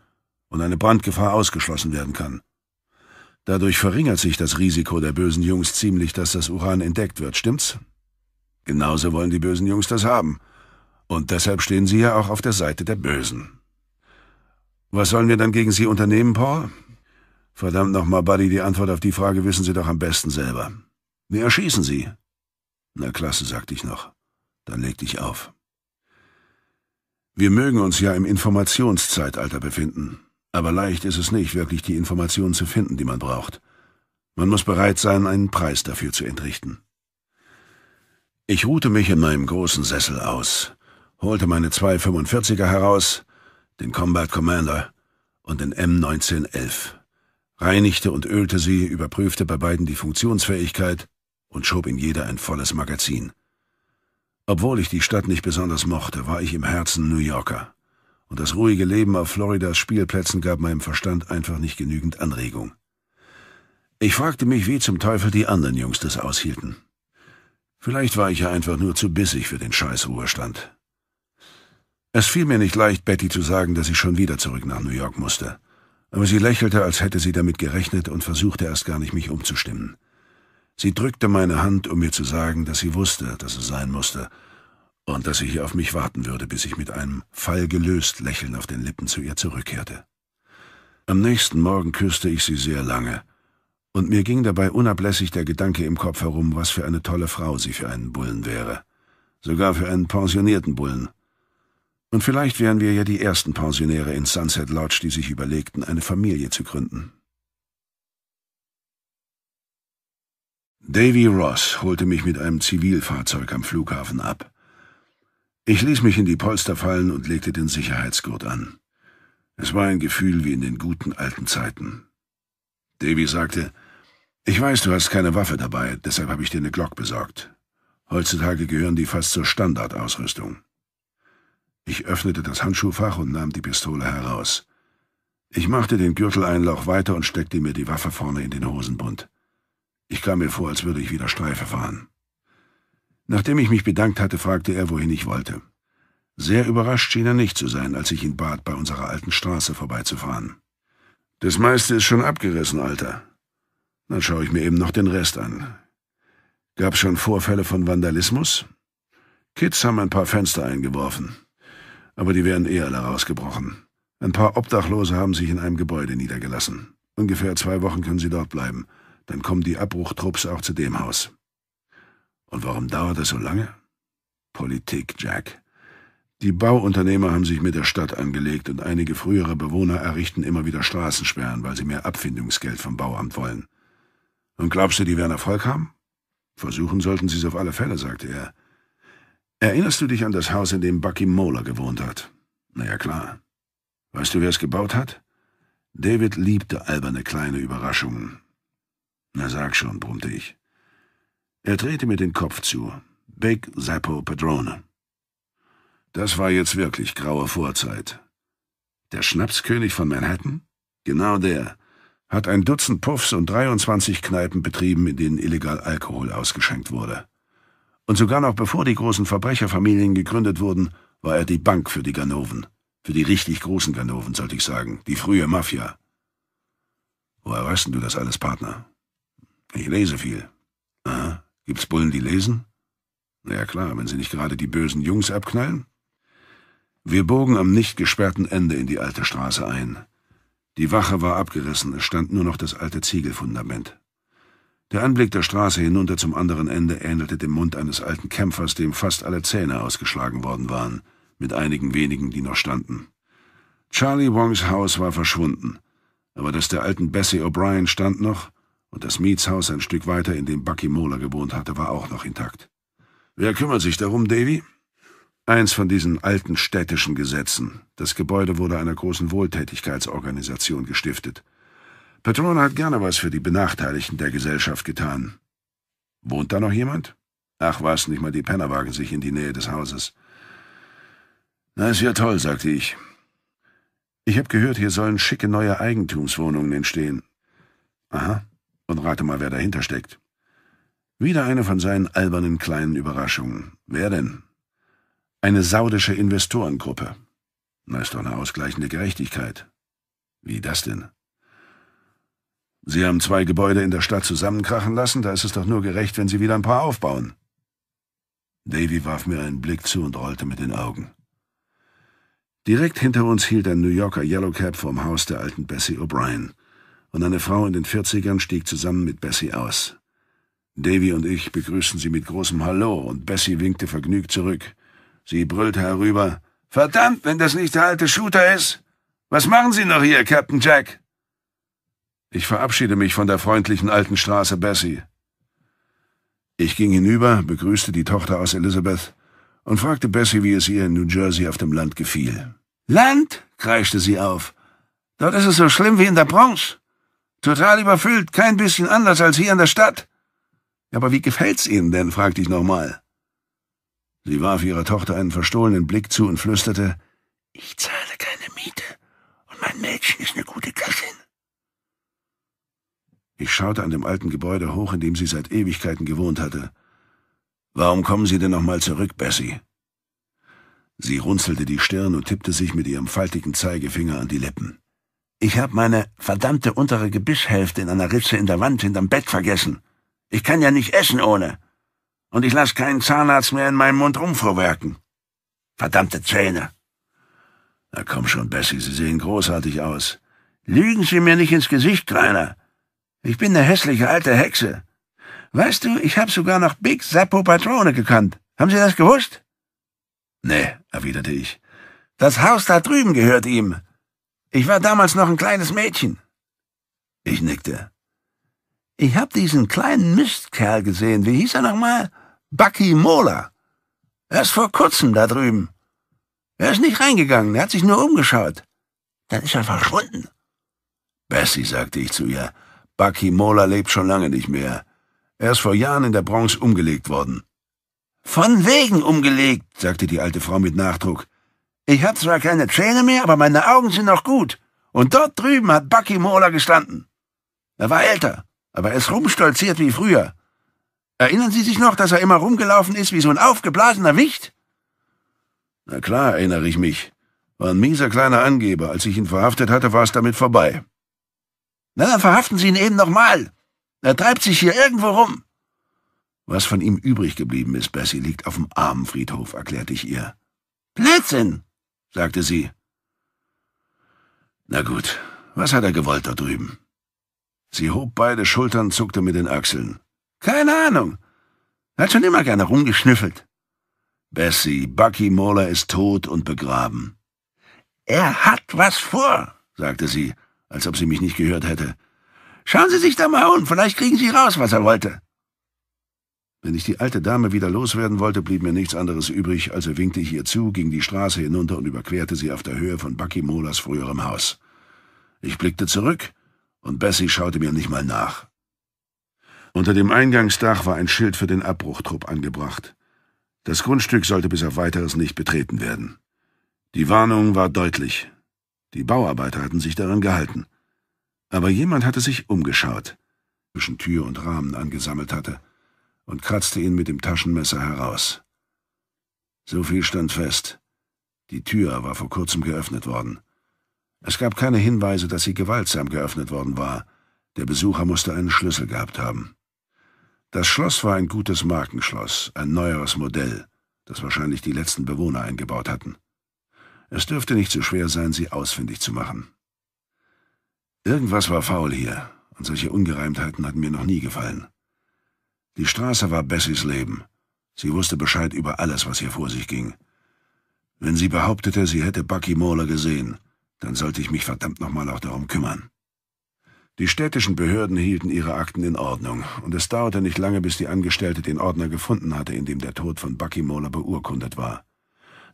und eine Brandgefahr ausgeschlossen werden kann. Dadurch verringert sich das Risiko der bösen Jungs ziemlich, dass das Uran entdeckt wird, stimmt's? Genauso wollen die bösen Jungs das haben. Und deshalb stehen sie ja auch auf der Seite der Bösen. Was sollen wir dann gegen sie unternehmen, Paul? Verdammt nochmal, Buddy, die Antwort auf die Frage wissen Sie doch am besten selber. Wir erschießen sie, na klasse, sagte ich noch. Dann legte ich auf. Wir mögen uns ja im Informationszeitalter befinden, aber leicht ist es nicht, wirklich die Informationen zu finden, die man braucht. Man muss bereit sein, einen Preis dafür zu entrichten. Ich ruhte mich in meinem großen Sessel aus, holte meine zwei 45er heraus, den Combat Commander und den M1911, reinigte und ölte sie, überprüfte bei beiden die Funktionsfähigkeit und schob in jeder ein volles Magazin. Obwohl ich die Stadt nicht besonders mochte, war ich im Herzen New Yorker, und das ruhige Leben auf Floridas Spielplätzen gab meinem Verstand einfach nicht genügend Anregung. Ich fragte mich, wie zum Teufel die anderen Jungs das aushielten. Vielleicht war ich ja einfach nur zu bissig für den Scheißruhestand. Es fiel mir nicht leicht, Betty zu sagen, dass ich schon wieder zurück nach New York musste. Aber sie lächelte, als hätte sie damit gerechnet und versuchte erst gar nicht, mich umzustimmen. Sie drückte meine Hand, um mir zu sagen, dass sie wusste, dass es sein musste, und dass sie hier auf mich warten würde, bis ich mit einem fallgelöst Lächeln auf den Lippen zu ihr zurückkehrte. Am nächsten Morgen küsste ich sie sehr lange, und mir ging dabei unablässig der Gedanke im Kopf herum, was für eine tolle Frau sie für einen Bullen wäre. Sogar für einen pensionierten Bullen. Und vielleicht wären wir ja die ersten Pensionäre in Sunset Lodge, die sich überlegten, eine Familie zu gründen. Davy Ross holte mich mit einem Zivilfahrzeug am Flughafen ab. Ich ließ mich in die Polster fallen und legte den Sicherheitsgurt an. Es war ein Gefühl wie in den guten alten Zeiten. Davy sagte, ich weiß, du hast keine Waffe dabei, deshalb habe ich dir eine Glock besorgt. Heutzutage gehören die fast zur Standardausrüstung. Ich öffnete das Handschuhfach und nahm die Pistole heraus. Ich machte den Gürteleinlauch weiter und steckte mir die Waffe vorne in den Hosenbund. Ich kam mir vor, als würde ich wieder Streife fahren. Nachdem ich mich bedankt hatte, fragte er, wohin ich wollte. Sehr überrascht schien er nicht zu sein, als ich ihn bat, bei unserer alten Straße vorbeizufahren. Das meiste ist schon abgerissen, Alter. Dann schaue ich mir eben noch den Rest an. Gab's schon Vorfälle von Vandalismus? Kids haben ein paar Fenster eingeworfen, aber die werden eh alle rausgebrochen. Ein paar Obdachlose haben sich in einem Gebäude niedergelassen. Ungefähr zwei Wochen können sie dort bleiben dann kommen die Abbruchtrupps auch zu dem Haus. Und warum dauert das so lange? Politik, Jack. Die Bauunternehmer haben sich mit der Stadt angelegt und einige frühere Bewohner errichten immer wieder Straßensperren, weil sie mehr Abfindungsgeld vom Bauamt wollen. Und glaubst du, die werden Erfolg haben? Versuchen sollten sie es auf alle Fälle, sagte er. Erinnerst du dich an das Haus, in dem Bucky Moeller gewohnt hat? Na ja, klar. Weißt du, wer es gebaut hat? David liebte alberne kleine Überraschungen. Na sag schon, brummte ich. Er drehte mir den Kopf zu. Big Zappo Padrone. Das war jetzt wirklich graue Vorzeit. Der Schnapskönig von Manhattan? Genau der. Hat ein Dutzend Puffs und 23 Kneipen betrieben, in denen illegal Alkohol ausgeschenkt wurde. Und sogar noch bevor die großen Verbrecherfamilien gegründet wurden, war er die Bank für die Ganoven. Für die richtig großen Ganoven, sollte ich sagen. Die frühe Mafia. Woher weißt du das alles, Partner? Ich lese viel. Aha. Gibt's Bullen, die lesen? Na ja klar, wenn sie nicht gerade die bösen Jungs abknallen. Wir bogen am nicht gesperrten Ende in die alte Straße ein. Die Wache war abgerissen, es stand nur noch das alte Ziegelfundament. Der Anblick der Straße hinunter zum anderen Ende ähnelte dem Mund eines alten Kämpfers, dem fast alle Zähne ausgeschlagen worden waren, mit einigen wenigen, die noch standen. Charlie Wongs Haus war verschwunden, aber das der alten Bessie O'Brien stand noch, und das Mietshaus ein Stück weiter, in dem Bucky Mola gewohnt hatte, war auch noch intakt. Wer kümmert sich darum, Davy? Eins von diesen alten städtischen Gesetzen. Das Gebäude wurde einer großen Wohltätigkeitsorganisation gestiftet. Petrona hat gerne was für die Benachteiligten der Gesellschaft getan. Wohnt da noch jemand? Ach was, nicht mal die Penner wagen sich in die Nähe des Hauses. Na, ist ja toll, sagte ich. Ich habe gehört, hier sollen schicke neue Eigentumswohnungen entstehen. Aha. Und rate mal, wer dahinter steckt. Wieder eine von seinen albernen kleinen Überraschungen. Wer denn? Eine saudische Investorengruppe. Na, ist doch eine ausgleichende Gerechtigkeit. Wie das denn? Sie haben zwei Gebäude in der Stadt zusammenkrachen lassen, da ist es doch nur gerecht, wenn Sie wieder ein paar aufbauen. Davy warf mir einen Blick zu und rollte mit den Augen. Direkt hinter uns hielt ein New Yorker Yellowcab vorm Haus der alten Bessie O'Brien und eine Frau in den Vierzigern stieg zusammen mit Bessie aus. Davy und ich begrüßten sie mit großem Hallo und Bessie winkte vergnügt zurück. Sie brüllte herüber, Verdammt, wenn das nicht der alte Shooter ist! Was machen Sie noch hier, Captain Jack? Ich verabschiede mich von der freundlichen alten Straße Bessie. Ich ging hinüber, begrüßte die Tochter aus Elizabeth und fragte Bessie, wie es ihr in New Jersey auf dem Land gefiel. Land? kreischte sie auf. Dort ist es so schlimm wie in der Bronx. Total überfüllt, kein bisschen anders als hier in der Stadt. Aber wie gefällt's Ihnen denn? fragte ich nochmal. Sie warf ihrer Tochter einen verstohlenen Blick zu und flüsterte, Ich zahle keine Miete und mein Mädchen ist eine gute Köchin. Ich schaute an dem alten Gebäude hoch, in dem sie seit Ewigkeiten gewohnt hatte. Warum kommen Sie denn nochmal zurück, Bessie? Sie runzelte die Stirn und tippte sich mit ihrem faltigen Zeigefinger an die Lippen. Ich habe meine verdammte untere Gebisshälfte in einer Ritze in der Wand hinterm Bett vergessen. Ich kann ja nicht essen ohne. Und ich lass keinen Zahnarzt mehr in meinem Mund rumvorwerken. Verdammte Zähne. Na komm schon, Bessie, Sie sehen großartig aus. Lügen Sie mir nicht ins Gesicht, Kleiner. Ich bin eine hässliche alte Hexe. Weißt du, ich habe sogar noch Big Sappo Patrone gekannt. Haben Sie das gewusst? Nee, erwiderte ich. Das Haus da drüben gehört ihm. Ich war damals noch ein kleines Mädchen. Ich nickte. Ich hab diesen kleinen Mistkerl gesehen. Wie hieß er nochmal? Bucky Mola. Er ist vor kurzem da drüben. Er ist nicht reingegangen, er hat sich nur umgeschaut. Dann ist er verschwunden. Bessie, sagte ich zu ihr, Bucky Mola lebt schon lange nicht mehr. Er ist vor Jahren in der Bronx umgelegt worden. Von wegen umgelegt, sagte die alte Frau mit Nachdruck. Ich hab zwar keine Zähne mehr, aber meine Augen sind noch gut. Und dort drüben hat Bucky Mola gestanden. Er war älter, aber er ist rumstolziert wie früher. Erinnern Sie sich noch, dass er immer rumgelaufen ist wie so ein aufgeblasener Wicht? Na klar erinnere ich mich. War ein mieser kleiner Angeber. Als ich ihn verhaftet hatte, war es damit vorbei. Na, dann verhaften Sie ihn eben nochmal. Er treibt sich hier irgendwo rum. Was von ihm übrig geblieben ist, Bessie, liegt auf dem Armenfriedhof, erklärte ich ihr. Blödsinn! sagte sie. Na gut, was hat er gewollt da drüben? Sie hob beide Schultern, zuckte mit den Achseln. Keine Ahnung. Hat schon immer gerne rumgeschnüffelt. Bessie, Bucky Moller ist tot und begraben. Er hat was vor, sagte sie, als ob sie mich nicht gehört hätte. Schauen Sie sich da mal um, vielleicht kriegen Sie raus, was er wollte. Wenn ich die alte Dame wieder loswerden wollte, blieb mir nichts anderes übrig, also winkte ich ihr zu, ging die Straße hinunter und überquerte sie auf der Höhe von Bucky Molas früherem Haus. Ich blickte zurück, und Bessie schaute mir nicht mal nach. Unter dem Eingangsdach war ein Schild für den Abbruchtrupp angebracht. Das Grundstück sollte bis auf weiteres nicht betreten werden. Die Warnung war deutlich. Die Bauarbeiter hatten sich daran gehalten. Aber jemand hatte sich umgeschaut, zwischen Tür und Rahmen angesammelt hatte und kratzte ihn mit dem Taschenmesser heraus. So viel stand fest. Die Tür war vor kurzem geöffnet worden. Es gab keine Hinweise, dass sie gewaltsam geöffnet worden war. Der Besucher musste einen Schlüssel gehabt haben. Das Schloss war ein gutes Markenschloss, ein neueres Modell, das wahrscheinlich die letzten Bewohner eingebaut hatten. Es dürfte nicht so schwer sein, sie ausfindig zu machen. Irgendwas war faul hier, und solche Ungereimtheiten hatten mir noch nie gefallen. Die Straße war Bessys Leben. Sie wusste Bescheid über alles, was hier vor sich ging. Wenn sie behauptete, sie hätte Bucky Moeller gesehen, dann sollte ich mich verdammt nochmal auch darum kümmern. Die städtischen Behörden hielten ihre Akten in Ordnung, und es dauerte nicht lange, bis die Angestellte den Ordner gefunden hatte, in dem der Tod von Bucky Moeller beurkundet war.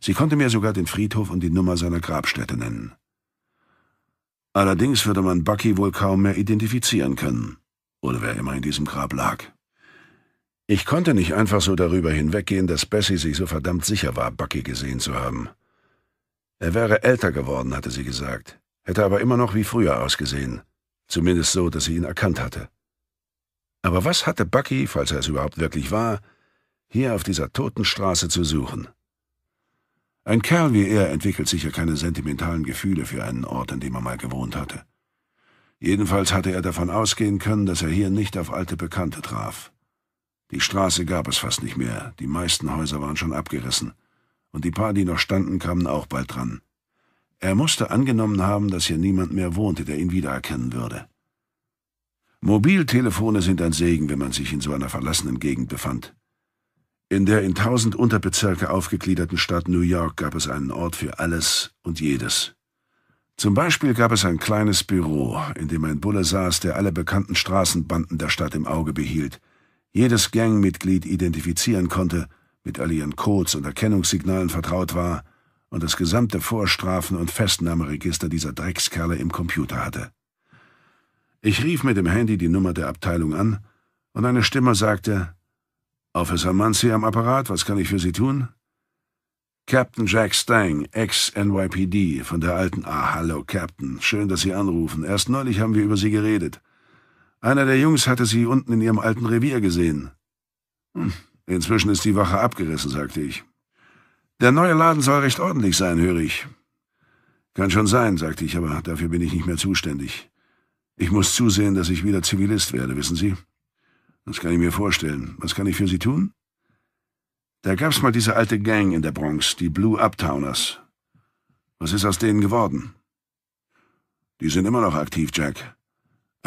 Sie konnte mir sogar den Friedhof und die Nummer seiner Grabstätte nennen. Allerdings würde man Bucky wohl kaum mehr identifizieren können, oder wer immer in diesem Grab lag. Ich konnte nicht einfach so darüber hinweggehen, dass Bessie sich so verdammt sicher war, Bucky gesehen zu haben. Er wäre älter geworden, hatte sie gesagt, hätte aber immer noch wie früher ausgesehen, zumindest so, dass sie ihn erkannt hatte. Aber was hatte Bucky, falls er es überhaupt wirklich war, hier auf dieser Totenstraße zu suchen? Ein Kerl wie er entwickelt sicher keine sentimentalen Gefühle für einen Ort, an dem er mal gewohnt hatte. Jedenfalls hatte er davon ausgehen können, dass er hier nicht auf alte Bekannte traf. Die Straße gab es fast nicht mehr, die meisten Häuser waren schon abgerissen, und die paar, die noch standen, kamen auch bald dran. Er musste angenommen haben, dass hier niemand mehr wohnte, der ihn wiedererkennen würde. Mobiltelefone sind ein Segen, wenn man sich in so einer verlassenen Gegend befand. In der in tausend Unterbezirke aufgegliederten Stadt New York gab es einen Ort für alles und jedes. Zum Beispiel gab es ein kleines Büro, in dem ein Bulle saß, der alle bekannten Straßenbanden der Stadt im Auge behielt jedes Gangmitglied identifizieren konnte, mit all ihren Codes und Erkennungssignalen vertraut war und das gesamte Vorstrafen- und Festnahmeregister dieser Dreckskerle im Computer hatte. Ich rief mit dem Handy die Nummer der Abteilung an und eine Stimme sagte, Officer Muncy am Apparat, was kann ich für Sie tun? Captain Jack Stang, ex-NYPD von der alten Ah, hallo, Captain. Schön, dass Sie anrufen. Erst neulich haben wir über Sie geredet. Einer der Jungs hatte sie unten in ihrem alten Revier gesehen. Hm, inzwischen ist die Wache abgerissen, sagte ich. Der neue Laden soll recht ordentlich sein, höre ich. Kann schon sein, sagte ich, aber dafür bin ich nicht mehr zuständig. Ich muss zusehen, dass ich wieder Zivilist werde, wissen Sie? Das kann ich mir vorstellen. Was kann ich für Sie tun? Da gab's mal diese alte Gang in der Bronx, die Blue Uptowners. Was ist aus denen geworden? Die sind immer noch aktiv, Jack.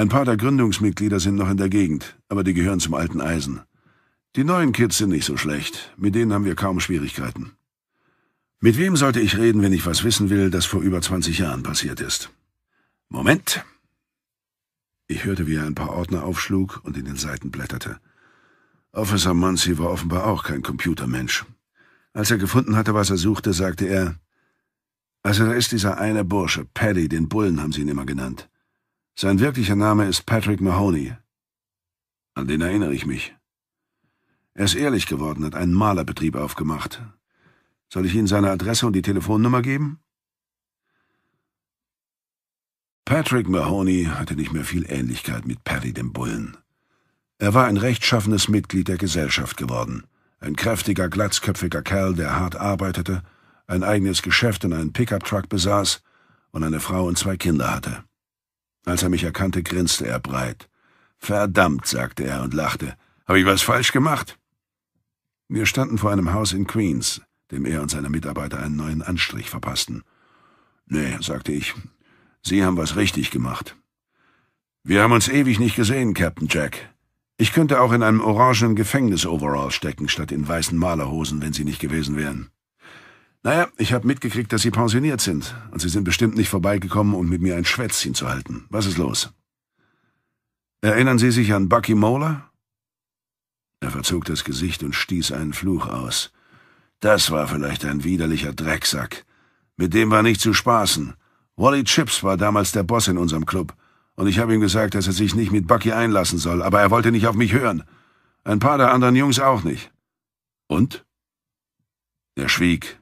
Ein paar der Gründungsmitglieder sind noch in der Gegend, aber die gehören zum alten Eisen. Die neuen Kids sind nicht so schlecht, mit denen haben wir kaum Schwierigkeiten. Mit wem sollte ich reden, wenn ich was wissen will, das vor über 20 Jahren passiert ist? Moment! Ich hörte, wie er ein paar Ordner aufschlug und in den Seiten blätterte. Officer Muncy war offenbar auch kein Computermensch. Als er gefunden hatte, was er suchte, sagte er, also da ist dieser eine Bursche, Paddy, den Bullen haben sie ihn immer genannt. Sein wirklicher Name ist Patrick Mahoney. An den erinnere ich mich. Er ist ehrlich geworden, hat einen Malerbetrieb aufgemacht. Soll ich Ihnen seine Adresse und die Telefonnummer geben? Patrick Mahoney hatte nicht mehr viel Ähnlichkeit mit Paddy dem Bullen. Er war ein rechtschaffenes Mitglied der Gesellschaft geworden. Ein kräftiger, glatzköpfiger Kerl, der hart arbeitete, ein eigenes Geschäft und einen Pickup-Truck besaß und eine Frau und zwei Kinder hatte. Als er mich erkannte, grinste er breit. Verdammt, sagte er und lachte. Habe ich was falsch gemacht? Wir standen vor einem Haus in Queens, dem er und seine Mitarbeiter einen neuen Anstrich verpassten. Nee, sagte ich, Sie haben was richtig gemacht. Wir haben uns ewig nicht gesehen, Captain Jack. Ich könnte auch in einem orangenen Gefängnis-Overall stecken, statt in weißen Malerhosen, wenn Sie nicht gewesen wären. Naja, ich habe mitgekriegt, dass Sie pensioniert sind. Und Sie sind bestimmt nicht vorbeigekommen, um mit mir ein Schwätzchen zu halten. Was ist los? Erinnern Sie sich an Bucky Moeller? Er verzog das Gesicht und stieß einen Fluch aus. Das war vielleicht ein widerlicher Drecksack. Mit dem war nicht zu spaßen. Wally Chips war damals der Boss in unserem Club. Und ich habe ihm gesagt, dass er sich nicht mit Bucky einlassen soll, aber er wollte nicht auf mich hören. Ein paar der anderen Jungs auch nicht. Und? Er schwieg,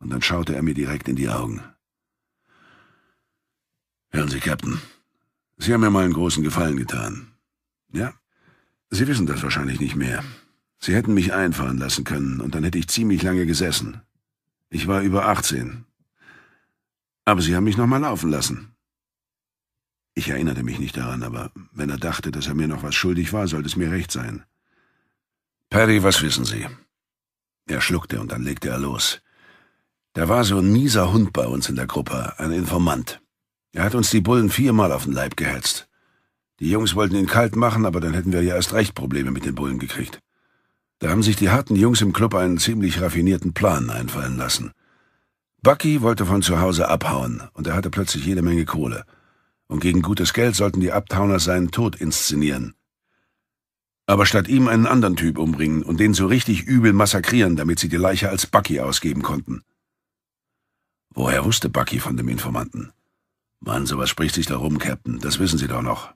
und dann schaute er mir direkt in die Augen. Hören Sie, Captain, Sie haben mir mal einen großen Gefallen getan. Ja, Sie wissen das wahrscheinlich nicht mehr. Sie hätten mich einfahren lassen können, und dann hätte ich ziemlich lange gesessen. Ich war über 18. Aber Sie haben mich nochmal laufen lassen. Ich erinnerte mich nicht daran, aber wenn er dachte, dass er mir noch was schuldig war, sollte es mir recht sein. Perry, was wissen Sie? Er schluckte und dann legte er los. Da war so ein mieser Hund bei uns in der Gruppe, ein Informant. Er hat uns die Bullen viermal auf den Leib gehetzt. Die Jungs wollten ihn kalt machen, aber dann hätten wir ja erst recht Probleme mit den Bullen gekriegt. Da haben sich die harten Jungs im Club einen ziemlich raffinierten Plan einfallen lassen. Bucky wollte von zu Hause abhauen und er hatte plötzlich jede Menge Kohle. Und gegen gutes Geld sollten die Abtowner seinen Tod inszenieren. Aber statt ihm einen anderen Typ umbringen und den so richtig übel massakrieren, damit sie die Leiche als Bucky ausgeben konnten. Woher wusste Bucky von dem Informanten? Mann, sowas spricht sich darum, Captain, das wissen Sie doch noch.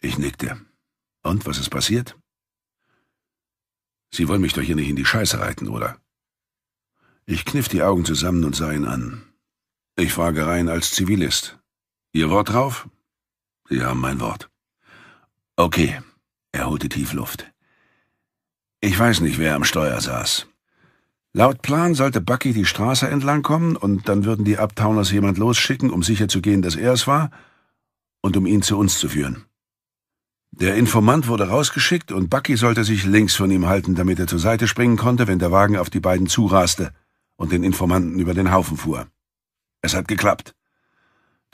Ich nickte. Und, was ist passiert? Sie wollen mich doch hier nicht in die Scheiße reiten, oder? Ich kniff die Augen zusammen und sah ihn an. Ich frage rein als Zivilist. Ihr Wort drauf? Sie haben mein Wort. Okay. Er holte tief Luft. Ich weiß nicht, wer am Steuer saß. Laut Plan sollte Bucky die Straße entlang kommen und dann würden die Uptowners jemand losschicken, um sicherzugehen, dass er es war und um ihn zu uns zu führen. Der Informant wurde rausgeschickt und Bucky sollte sich links von ihm halten, damit er zur Seite springen konnte, wenn der Wagen auf die beiden zuraste und den Informanten über den Haufen fuhr. Es hat geklappt.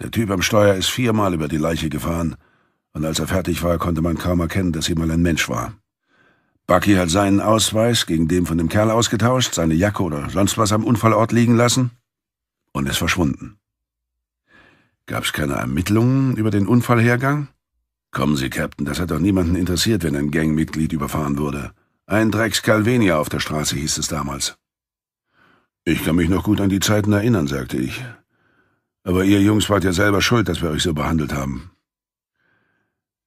Der Typ am Steuer ist viermal über die Leiche gefahren, und als er fertig war, konnte man kaum erkennen, dass ihm mal ein Mensch war. Bucky hat seinen Ausweis gegen den von dem Kerl ausgetauscht, seine Jacke oder sonst was am Unfallort liegen lassen und ist verschwunden. Gab's keine Ermittlungen über den Unfallhergang? Kommen Sie, Captain, das hat doch niemanden interessiert, wenn ein Gangmitglied überfahren wurde. Ein Drecks Calvenia auf der Straße hieß es damals. Ich kann mich noch gut an die Zeiten erinnern, sagte ich. Aber ihr Jungs wart ja selber schuld, dass wir euch so behandelt haben.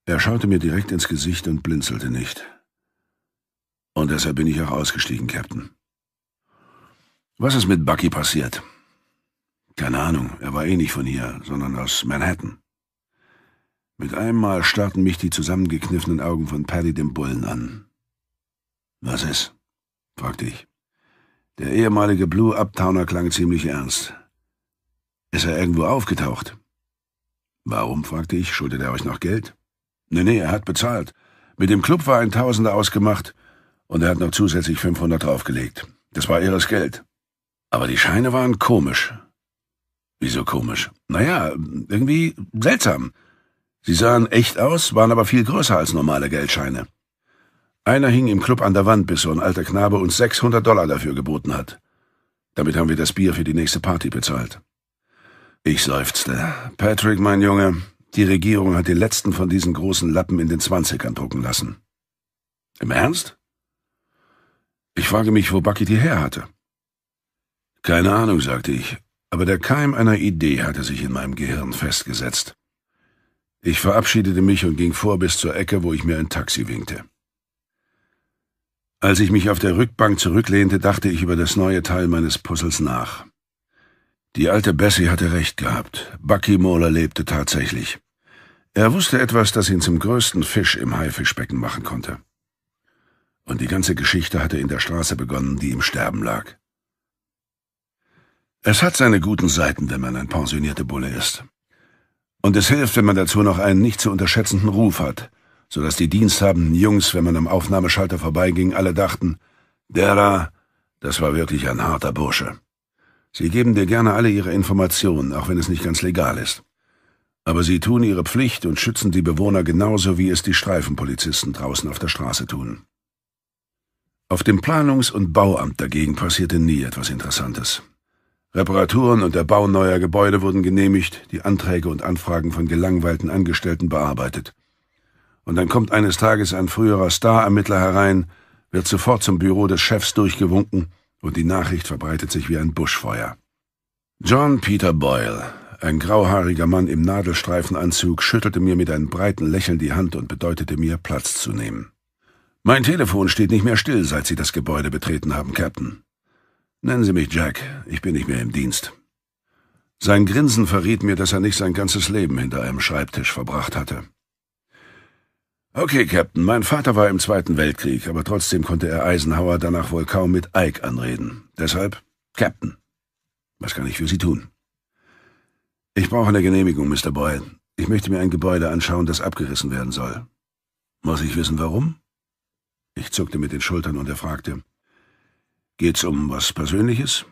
Er schaute mir direkt ins Gesicht und blinzelte nicht. Und deshalb bin ich auch ausgestiegen, Captain. Was ist mit Bucky passiert? Keine Ahnung, er war eh nicht von hier, sondern aus Manhattan. Mit einem Mal starrten mich die zusammengekniffenen Augen von Paddy dem Bullen an. Was ist? fragte ich. Der ehemalige Blue Uptowner klang ziemlich ernst. Ist er irgendwo aufgetaucht? Warum, fragte ich, schuldet er euch noch Geld? Nee, nee, er hat bezahlt. Mit dem Club war ein Tausender ausgemacht und er hat noch zusätzlich 500 draufgelegt. Das war ihres Geld. Aber die Scheine waren komisch. Wieso komisch? Naja, irgendwie seltsam. Sie sahen echt aus, waren aber viel größer als normale Geldscheine. Einer hing im Club an der Wand, bis so ein alter Knabe uns 600 Dollar dafür geboten hat. Damit haben wir das Bier für die nächste Party bezahlt. Ich seufzte. Patrick, mein Junge, die Regierung hat die letzten von diesen großen Lappen in den Zwanzigern drucken lassen. Im Ernst? Ich frage mich, wo Bucky die her hatte. Keine Ahnung, sagte ich, aber der Keim einer Idee hatte sich in meinem Gehirn festgesetzt. Ich verabschiedete mich und ging vor bis zur Ecke, wo ich mir ein Taxi winkte. Als ich mich auf der Rückbank zurücklehnte, dachte ich über das neue Teil meines Puzzles nach. Die alte Bessie hatte recht gehabt. Bucky Moeller lebte tatsächlich. Er wusste etwas, das ihn zum größten Fisch im Haifischbecken machen konnte. Und die ganze Geschichte hatte in der Straße begonnen, die im Sterben lag. Es hat seine guten Seiten, wenn man ein pensionierter Bulle ist. Und es hilft, wenn man dazu noch einen nicht zu unterschätzenden Ruf hat, so dass die diensthabenden Jungs, wenn man am Aufnahmeschalter vorbeiging, alle dachten, der da, das war wirklich ein harter Bursche. Sie geben dir gerne alle ihre Informationen, auch wenn es nicht ganz legal ist. Aber sie tun ihre Pflicht und schützen die Bewohner genauso, wie es die Streifenpolizisten draußen auf der Straße tun. Auf dem Planungs- und Bauamt dagegen passierte nie etwas Interessantes. Reparaturen und der Bau neuer Gebäude wurden genehmigt, die Anträge und Anfragen von gelangweilten Angestellten bearbeitet. Und dann kommt eines Tages ein früherer Star-Ermittler herein, wird sofort zum Büro des Chefs durchgewunken und die Nachricht verbreitet sich wie ein Buschfeuer. John Peter Boyle, ein grauhaariger Mann im Nadelstreifenanzug, schüttelte mir mit einem breiten Lächeln die Hand und bedeutete mir, Platz zu nehmen. Mein Telefon steht nicht mehr still, seit Sie das Gebäude betreten haben, Captain. Nennen Sie mich Jack, ich bin nicht mehr im Dienst. Sein Grinsen verriet mir, dass er nicht sein ganzes Leben hinter einem Schreibtisch verbracht hatte. Okay, Captain, mein Vater war im Zweiten Weltkrieg, aber trotzdem konnte er Eisenhower danach wohl kaum mit Ike anreden. Deshalb, Captain, was kann ich für Sie tun? Ich brauche eine Genehmigung, Mr. Boyle. Ich möchte mir ein Gebäude anschauen, das abgerissen werden soll. Muss ich wissen, warum? Ich zuckte mit den Schultern und er fragte, Geht's um was Persönliches?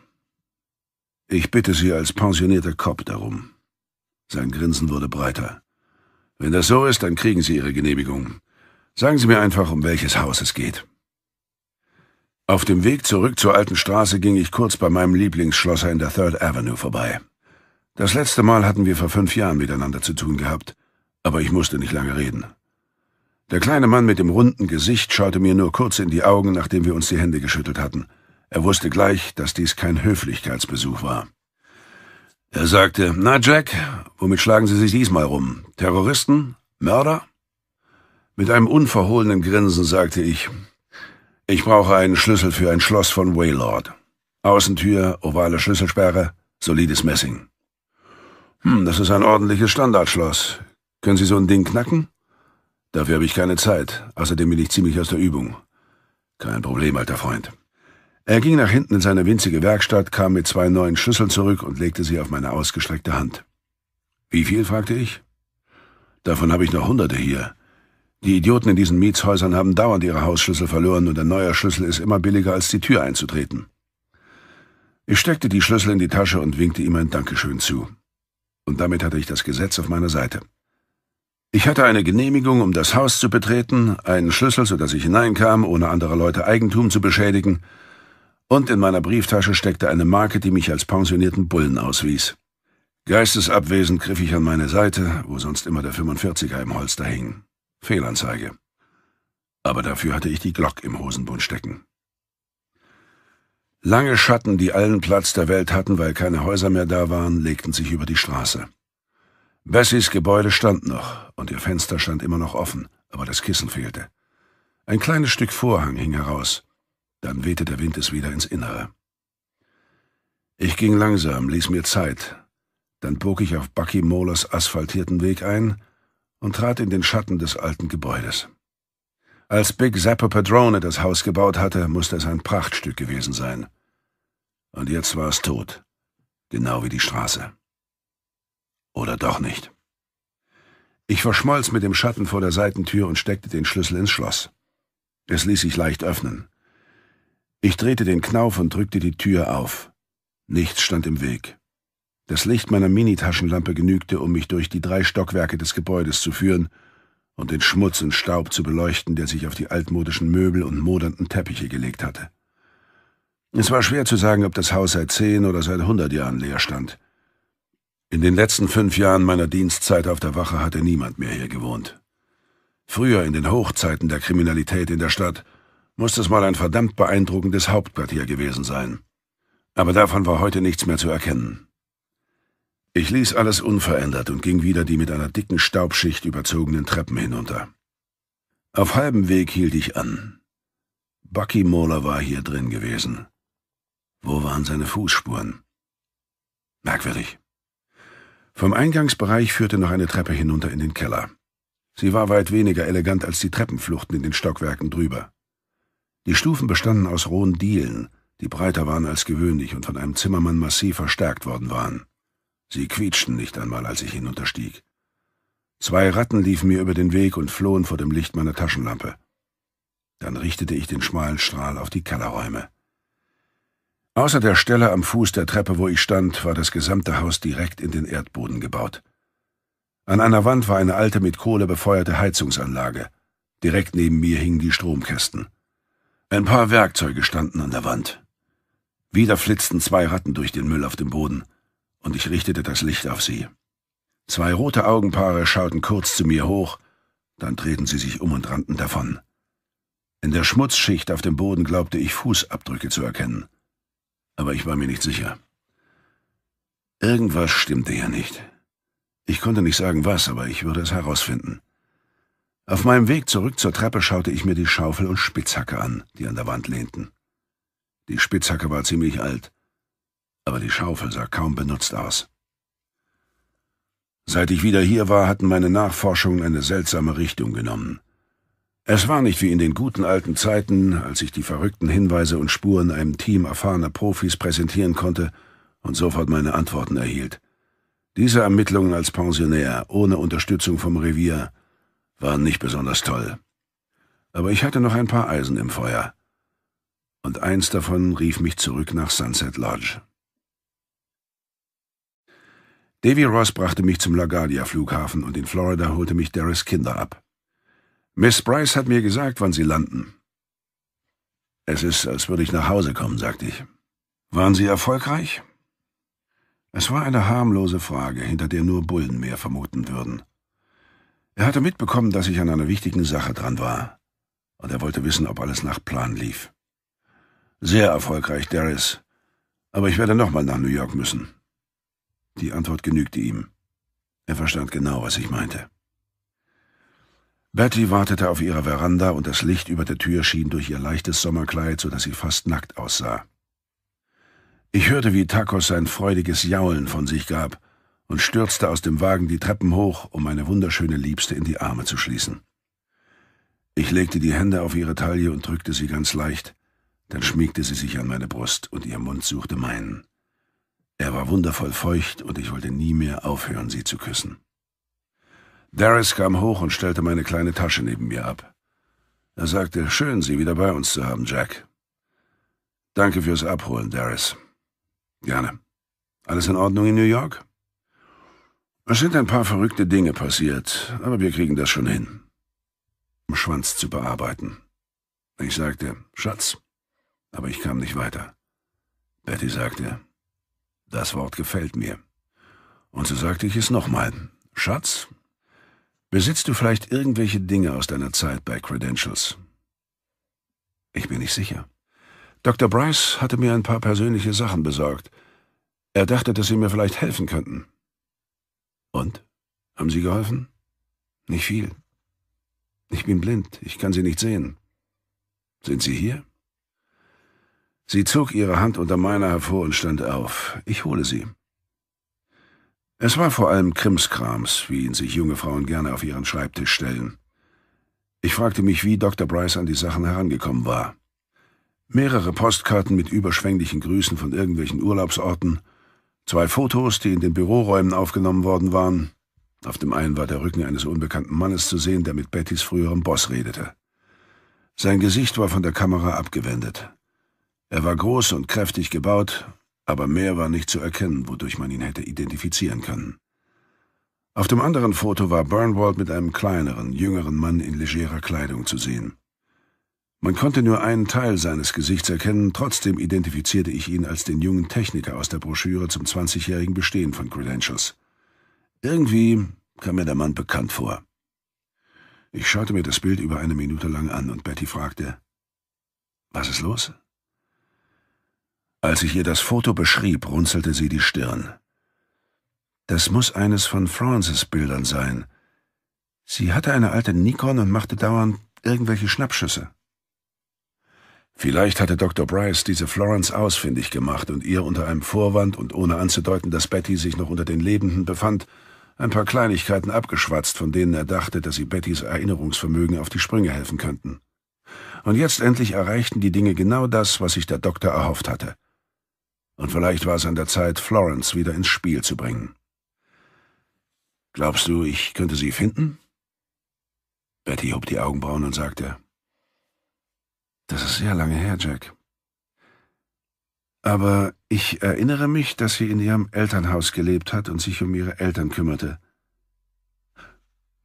Ich bitte Sie als pensionierter Cop darum. Sein Grinsen wurde breiter. Wenn das so ist, dann kriegen Sie Ihre Genehmigung. Sagen Sie mir einfach, um welches Haus es geht. Auf dem Weg zurück zur alten Straße ging ich kurz bei meinem Lieblingsschlosser in der Third Avenue vorbei. Das letzte Mal hatten wir vor fünf Jahren miteinander zu tun gehabt, aber ich musste nicht lange reden. Der kleine Mann mit dem runden Gesicht schaute mir nur kurz in die Augen, nachdem wir uns die Hände geschüttelt hatten. Er wusste gleich, dass dies kein Höflichkeitsbesuch war. Er sagte, na Jack, womit schlagen Sie sich diesmal rum? Terroristen? Mörder? Mit einem unverhohlenen Grinsen sagte ich, ich brauche einen Schlüssel für ein Schloss von Waylord. Außentür, ovale Schlüsselsperre, solides Messing. Hm, das ist ein ordentliches Standardschloss. Können Sie so ein Ding knacken? Dafür habe ich keine Zeit. Außerdem bin ich ziemlich aus der Übung. Kein Problem, alter Freund. Er ging nach hinten in seine winzige Werkstatt, kam mit zwei neuen Schlüsseln zurück und legte sie auf meine ausgestreckte Hand. Wie viel? fragte ich. Davon habe ich noch hunderte hier. Die Idioten in diesen Mietshäusern haben dauernd ihre Hausschlüssel verloren und ein neuer Schlüssel ist immer billiger, als die Tür einzutreten. Ich steckte die Schlüssel in die Tasche und winkte ihm ein Dankeschön zu. Und damit hatte ich das Gesetz auf meiner Seite. Ich hatte eine Genehmigung, um das Haus zu betreten, einen Schlüssel, so dass ich hineinkam, ohne anderer Leute Eigentum zu beschädigen, und in meiner Brieftasche steckte eine Marke, die mich als pensionierten Bullen auswies. Geistesabwesend griff ich an meine Seite, wo sonst immer der 45er im Holster hing. Fehlanzeige. Aber dafür hatte ich die Glock im Hosenbund stecken. Lange Schatten, die allen Platz der Welt hatten, weil keine Häuser mehr da waren, legten sich über die Straße. Bessies Gebäude stand noch, und ihr Fenster stand immer noch offen, aber das Kissen fehlte. Ein kleines Stück Vorhang hing heraus. Dann wehte der Wind es wieder ins Innere. Ich ging langsam, ließ mir Zeit. Dann bog ich auf Bucky Molers asphaltierten Weg ein und trat in den Schatten des alten Gebäudes. Als Big Zapper Padrone das Haus gebaut hatte, musste es ein Prachtstück gewesen sein. Und jetzt war es tot, genau wie die Straße. Oder doch nicht. Ich verschmolz mit dem Schatten vor der Seitentür und steckte den Schlüssel ins Schloss. Es ließ sich leicht öffnen. Ich drehte den Knauf und drückte die Tür auf. Nichts stand im Weg. Das Licht meiner Minitaschenlampe genügte, um mich durch die drei Stockwerke des Gebäudes zu führen und den Schmutz und Staub zu beleuchten, der sich auf die altmodischen Möbel und modernden Teppiche gelegt hatte. Es war schwer zu sagen, ob das Haus seit zehn oder seit hundert Jahren leer stand. In den letzten fünf Jahren meiner Dienstzeit auf der Wache hatte niemand mehr hier gewohnt. Früher in den Hochzeiten der Kriminalität in der Stadt musste es mal ein verdammt beeindruckendes Hauptquartier gewesen sein. Aber davon war heute nichts mehr zu erkennen. Ich ließ alles unverändert und ging wieder die mit einer dicken Staubschicht überzogenen Treppen hinunter. Auf halbem Weg hielt ich an. Bucky Moeller war hier drin gewesen. Wo waren seine Fußspuren? Merkwürdig. Vom Eingangsbereich führte noch eine Treppe hinunter in den Keller. Sie war weit weniger elegant als die Treppenfluchten in den Stockwerken drüber. Die Stufen bestanden aus rohen Dielen, die breiter waren als gewöhnlich und von einem Zimmermann massiv verstärkt worden waren. Sie quietschten nicht einmal, als ich hinunterstieg. Zwei Ratten liefen mir über den Weg und flohen vor dem Licht meiner Taschenlampe. Dann richtete ich den schmalen Strahl auf die Kellerräume. Außer der Stelle am Fuß der Treppe, wo ich stand, war das gesamte Haus direkt in den Erdboden gebaut. An einer Wand war eine alte mit Kohle befeuerte Heizungsanlage. Direkt neben mir hingen die Stromkästen. Ein paar Werkzeuge standen an der Wand. Wieder flitzten zwei Ratten durch den Müll auf dem Boden, und ich richtete das Licht auf sie. Zwei rote Augenpaare schauten kurz zu mir hoch, dann drehten sie sich um und rannten davon. In der Schmutzschicht auf dem Boden glaubte ich Fußabdrücke zu erkennen aber ich war mir nicht sicher. Irgendwas stimmte ja nicht. Ich konnte nicht sagen was, aber ich würde es herausfinden. Auf meinem Weg zurück zur Treppe schaute ich mir die Schaufel und Spitzhacke an, die an der Wand lehnten. Die Spitzhacke war ziemlich alt, aber die Schaufel sah kaum benutzt aus. Seit ich wieder hier war, hatten meine Nachforschungen eine seltsame Richtung genommen. Es war nicht wie in den guten alten Zeiten, als ich die verrückten Hinweise und Spuren einem Team erfahrener Profis präsentieren konnte und sofort meine Antworten erhielt. Diese Ermittlungen als Pensionär, ohne Unterstützung vom Revier, waren nicht besonders toll. Aber ich hatte noch ein paar Eisen im Feuer. Und eins davon rief mich zurück nach Sunset Lodge. Davy Ross brachte mich zum LaGuardia-Flughafen und in Florida holte mich Darris Kinder ab. Miss Bryce hat mir gesagt, wann Sie landen. Es ist, als würde ich nach Hause kommen, sagte ich. Waren Sie erfolgreich? Es war eine harmlose Frage, hinter der nur Bullen mehr vermuten würden. Er hatte mitbekommen, dass ich an einer wichtigen Sache dran war, und er wollte wissen, ob alles nach Plan lief. Sehr erfolgreich, Darius. Aber ich werde nochmal nach New York müssen. Die Antwort genügte ihm. Er verstand genau, was ich meinte. Betty wartete auf ihrer Veranda und das Licht über der Tür schien durch ihr leichtes Sommerkleid, so dass sie fast nackt aussah. Ich hörte, wie Takos sein freudiges Jaulen von sich gab und stürzte aus dem Wagen die Treppen hoch, um meine wunderschöne Liebste in die Arme zu schließen. Ich legte die Hände auf ihre Taille und drückte sie ganz leicht, dann schmiegte sie sich an meine Brust und ihr Mund suchte meinen. Er war wundervoll feucht und ich wollte nie mehr aufhören, sie zu küssen. Darius kam hoch und stellte meine kleine Tasche neben mir ab. Er sagte, schön, Sie wieder bei uns zu haben, Jack. Danke fürs Abholen, Darius. Gerne. Alles in Ordnung in New York? Es sind ein paar verrückte Dinge passiert, aber wir kriegen das schon hin. Um Schwanz zu bearbeiten. Ich sagte, Schatz, aber ich kam nicht weiter. Betty sagte, das Wort gefällt mir. Und so sagte ich es nochmal. Schatz, Besitzt du vielleicht irgendwelche Dinge aus deiner Zeit bei Credentials? Ich bin nicht sicher. Dr. Bryce hatte mir ein paar persönliche Sachen besorgt. Er dachte, dass sie mir vielleicht helfen könnten. Und? Haben sie geholfen? Nicht viel. Ich bin blind, ich kann sie nicht sehen. Sind sie hier? Sie zog ihre Hand unter meiner hervor und stand auf. Ich hole sie. Es war vor allem Krimskrams, wie ihn sich junge Frauen gerne auf ihren Schreibtisch stellen. Ich fragte mich, wie Dr. Bryce an die Sachen herangekommen war. Mehrere Postkarten mit überschwänglichen Grüßen von irgendwelchen Urlaubsorten, zwei Fotos, die in den Büroräumen aufgenommen worden waren. Auf dem einen war der Rücken eines unbekannten Mannes zu sehen, der mit Bettys früherem Boss redete. Sein Gesicht war von der Kamera abgewendet. Er war groß und kräftig gebaut, aber mehr war nicht zu erkennen, wodurch man ihn hätte identifizieren können. Auf dem anderen Foto war Burnwald mit einem kleineren, jüngeren Mann in legerer Kleidung zu sehen. Man konnte nur einen Teil seines Gesichts erkennen, trotzdem identifizierte ich ihn als den jungen Techniker aus der Broschüre zum 20-jährigen Bestehen von Credentials. Irgendwie kam mir der Mann bekannt vor. Ich schaute mir das Bild über eine Minute lang an und Betty fragte, was ist los? Als ich ihr das Foto beschrieb, runzelte sie die Stirn. Das muss eines von Frances Bildern sein. Sie hatte eine alte Nikon und machte dauernd irgendwelche Schnappschüsse. Vielleicht hatte Dr. Bryce diese Florence ausfindig gemacht und ihr unter einem Vorwand und ohne anzudeuten, dass Betty sich noch unter den Lebenden befand, ein paar Kleinigkeiten abgeschwatzt, von denen er dachte, dass sie Bettys Erinnerungsvermögen auf die Sprünge helfen könnten. Und jetzt endlich erreichten die Dinge genau das, was sich der Doktor erhofft hatte und vielleicht war es an der Zeit, Florence wieder ins Spiel zu bringen. Glaubst du, ich könnte sie finden? Betty hob die Augenbrauen und sagte, Das ist sehr lange her, Jack. Aber ich erinnere mich, dass sie in ihrem Elternhaus gelebt hat und sich um ihre Eltern kümmerte.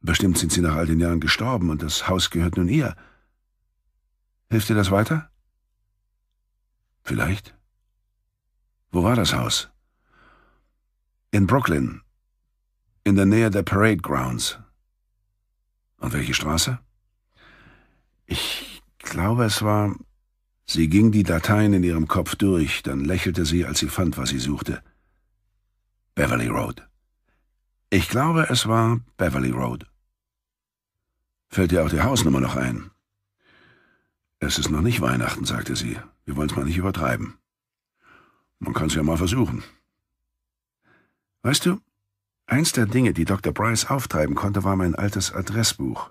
Bestimmt sind sie nach all den Jahren gestorben und das Haus gehört nun ihr. Hilft dir das weiter? Vielleicht. Wo war das Haus? In Brooklyn. In der Nähe der Parade Grounds. Und welche Straße? Ich glaube, es war... Sie ging die Dateien in ihrem Kopf durch, dann lächelte sie, als sie fand, was sie suchte. Beverly Road. Ich glaube, es war Beverly Road. Fällt dir auch die Hausnummer noch ein? Es ist noch nicht Weihnachten, sagte sie. Wir wollen es mal nicht übertreiben. Man kann es ja mal versuchen. Weißt du, eins der Dinge, die Dr. Bryce auftreiben konnte, war mein altes Adressbuch.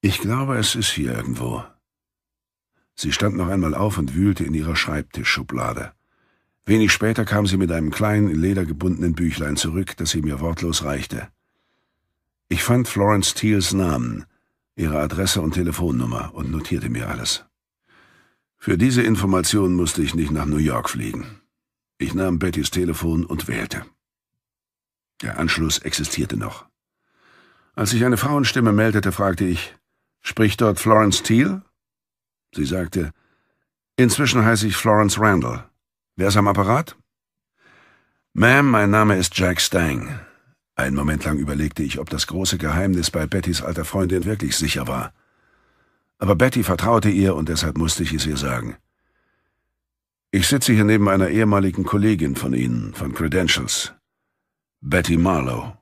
Ich glaube, es ist hier irgendwo. Sie stand noch einmal auf und wühlte in ihrer Schreibtischschublade. Wenig später kam sie mit einem kleinen, in Leder gebundenen Büchlein zurück, das sie mir wortlos reichte. Ich fand Florence Thiels Namen, ihre Adresse und Telefonnummer und notierte mir alles. Für diese Information musste ich nicht nach New York fliegen. Ich nahm Bettys Telefon und wählte. Der Anschluss existierte noch. Als sich eine Frauenstimme meldete, fragte ich, spricht dort Florence Thiel? Sie sagte, inzwischen heiße ich Florence Randall. Wer ist am Apparat? Ma'am, mein Name ist Jack Stang. Einen Moment lang überlegte ich, ob das große Geheimnis bei Bettys alter Freundin wirklich sicher war aber Betty vertraute ihr und deshalb musste ich es ihr sagen. Ich sitze hier neben einer ehemaligen Kollegin von Ihnen, von Credentials, Betty Marlowe.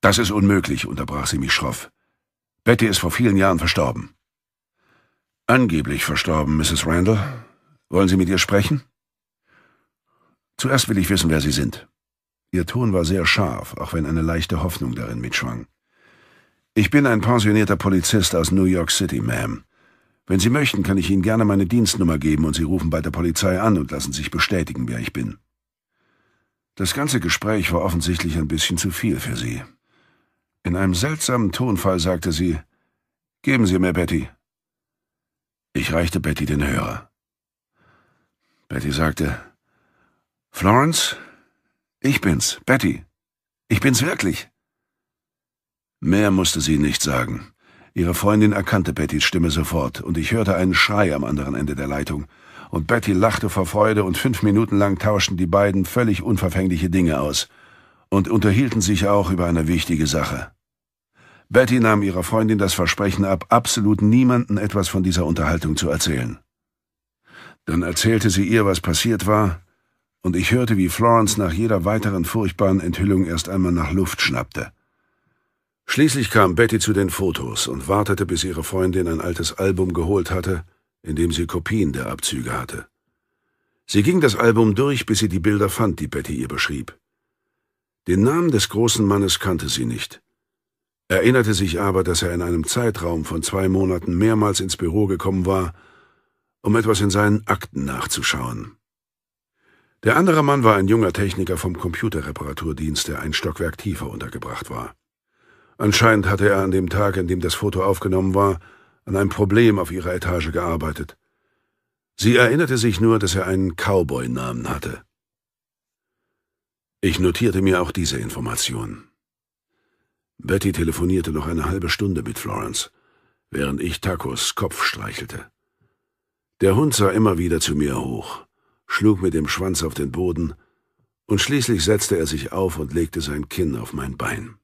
Das ist unmöglich, unterbrach sie mich schroff. Betty ist vor vielen Jahren verstorben. Angeblich verstorben, Mrs. Randall. Wollen Sie mit ihr sprechen? Zuerst will ich wissen, wer Sie sind. Ihr Ton war sehr scharf, auch wenn eine leichte Hoffnung darin mitschwang. Ich bin ein pensionierter Polizist aus New York City, Ma'am. Wenn Sie möchten, kann ich Ihnen gerne meine Dienstnummer geben und Sie rufen bei der Polizei an und lassen sich bestätigen, wer ich bin. Das ganze Gespräch war offensichtlich ein bisschen zu viel für sie. In einem seltsamen Tonfall sagte sie, Geben Sie mir Betty. Ich reichte Betty den Hörer. Betty sagte, Florence, ich bin's, Betty. Ich bin's wirklich. Mehr musste sie nicht sagen. Ihre Freundin erkannte Bettys Stimme sofort, und ich hörte einen Schrei am anderen Ende der Leitung. Und Betty lachte vor Freude, und fünf Minuten lang tauschten die beiden völlig unverfängliche Dinge aus und unterhielten sich auch über eine wichtige Sache. Betty nahm ihrer Freundin das Versprechen ab, absolut niemanden etwas von dieser Unterhaltung zu erzählen. Dann erzählte sie ihr, was passiert war, und ich hörte, wie Florence nach jeder weiteren furchtbaren Enthüllung erst einmal nach Luft schnappte. Schließlich kam Betty zu den Fotos und wartete, bis ihre Freundin ein altes Album geholt hatte, in dem sie Kopien der Abzüge hatte. Sie ging das Album durch, bis sie die Bilder fand, die Betty ihr beschrieb. Den Namen des großen Mannes kannte sie nicht, erinnerte sich aber, dass er in einem Zeitraum von zwei Monaten mehrmals ins Büro gekommen war, um etwas in seinen Akten nachzuschauen. Der andere Mann war ein junger Techniker vom Computerreparaturdienst, der ein Stockwerk tiefer untergebracht war. Anscheinend hatte er an dem Tag, an dem das Foto aufgenommen war, an einem Problem auf ihrer Etage gearbeitet. Sie erinnerte sich nur, dass er einen Cowboy-Namen hatte. Ich notierte mir auch diese Information. Betty telefonierte noch eine halbe Stunde mit Florence, während ich Tacos Kopf streichelte. Der Hund sah immer wieder zu mir hoch, schlug mit dem Schwanz auf den Boden, und schließlich setzte er sich auf und legte sein Kinn auf mein Bein.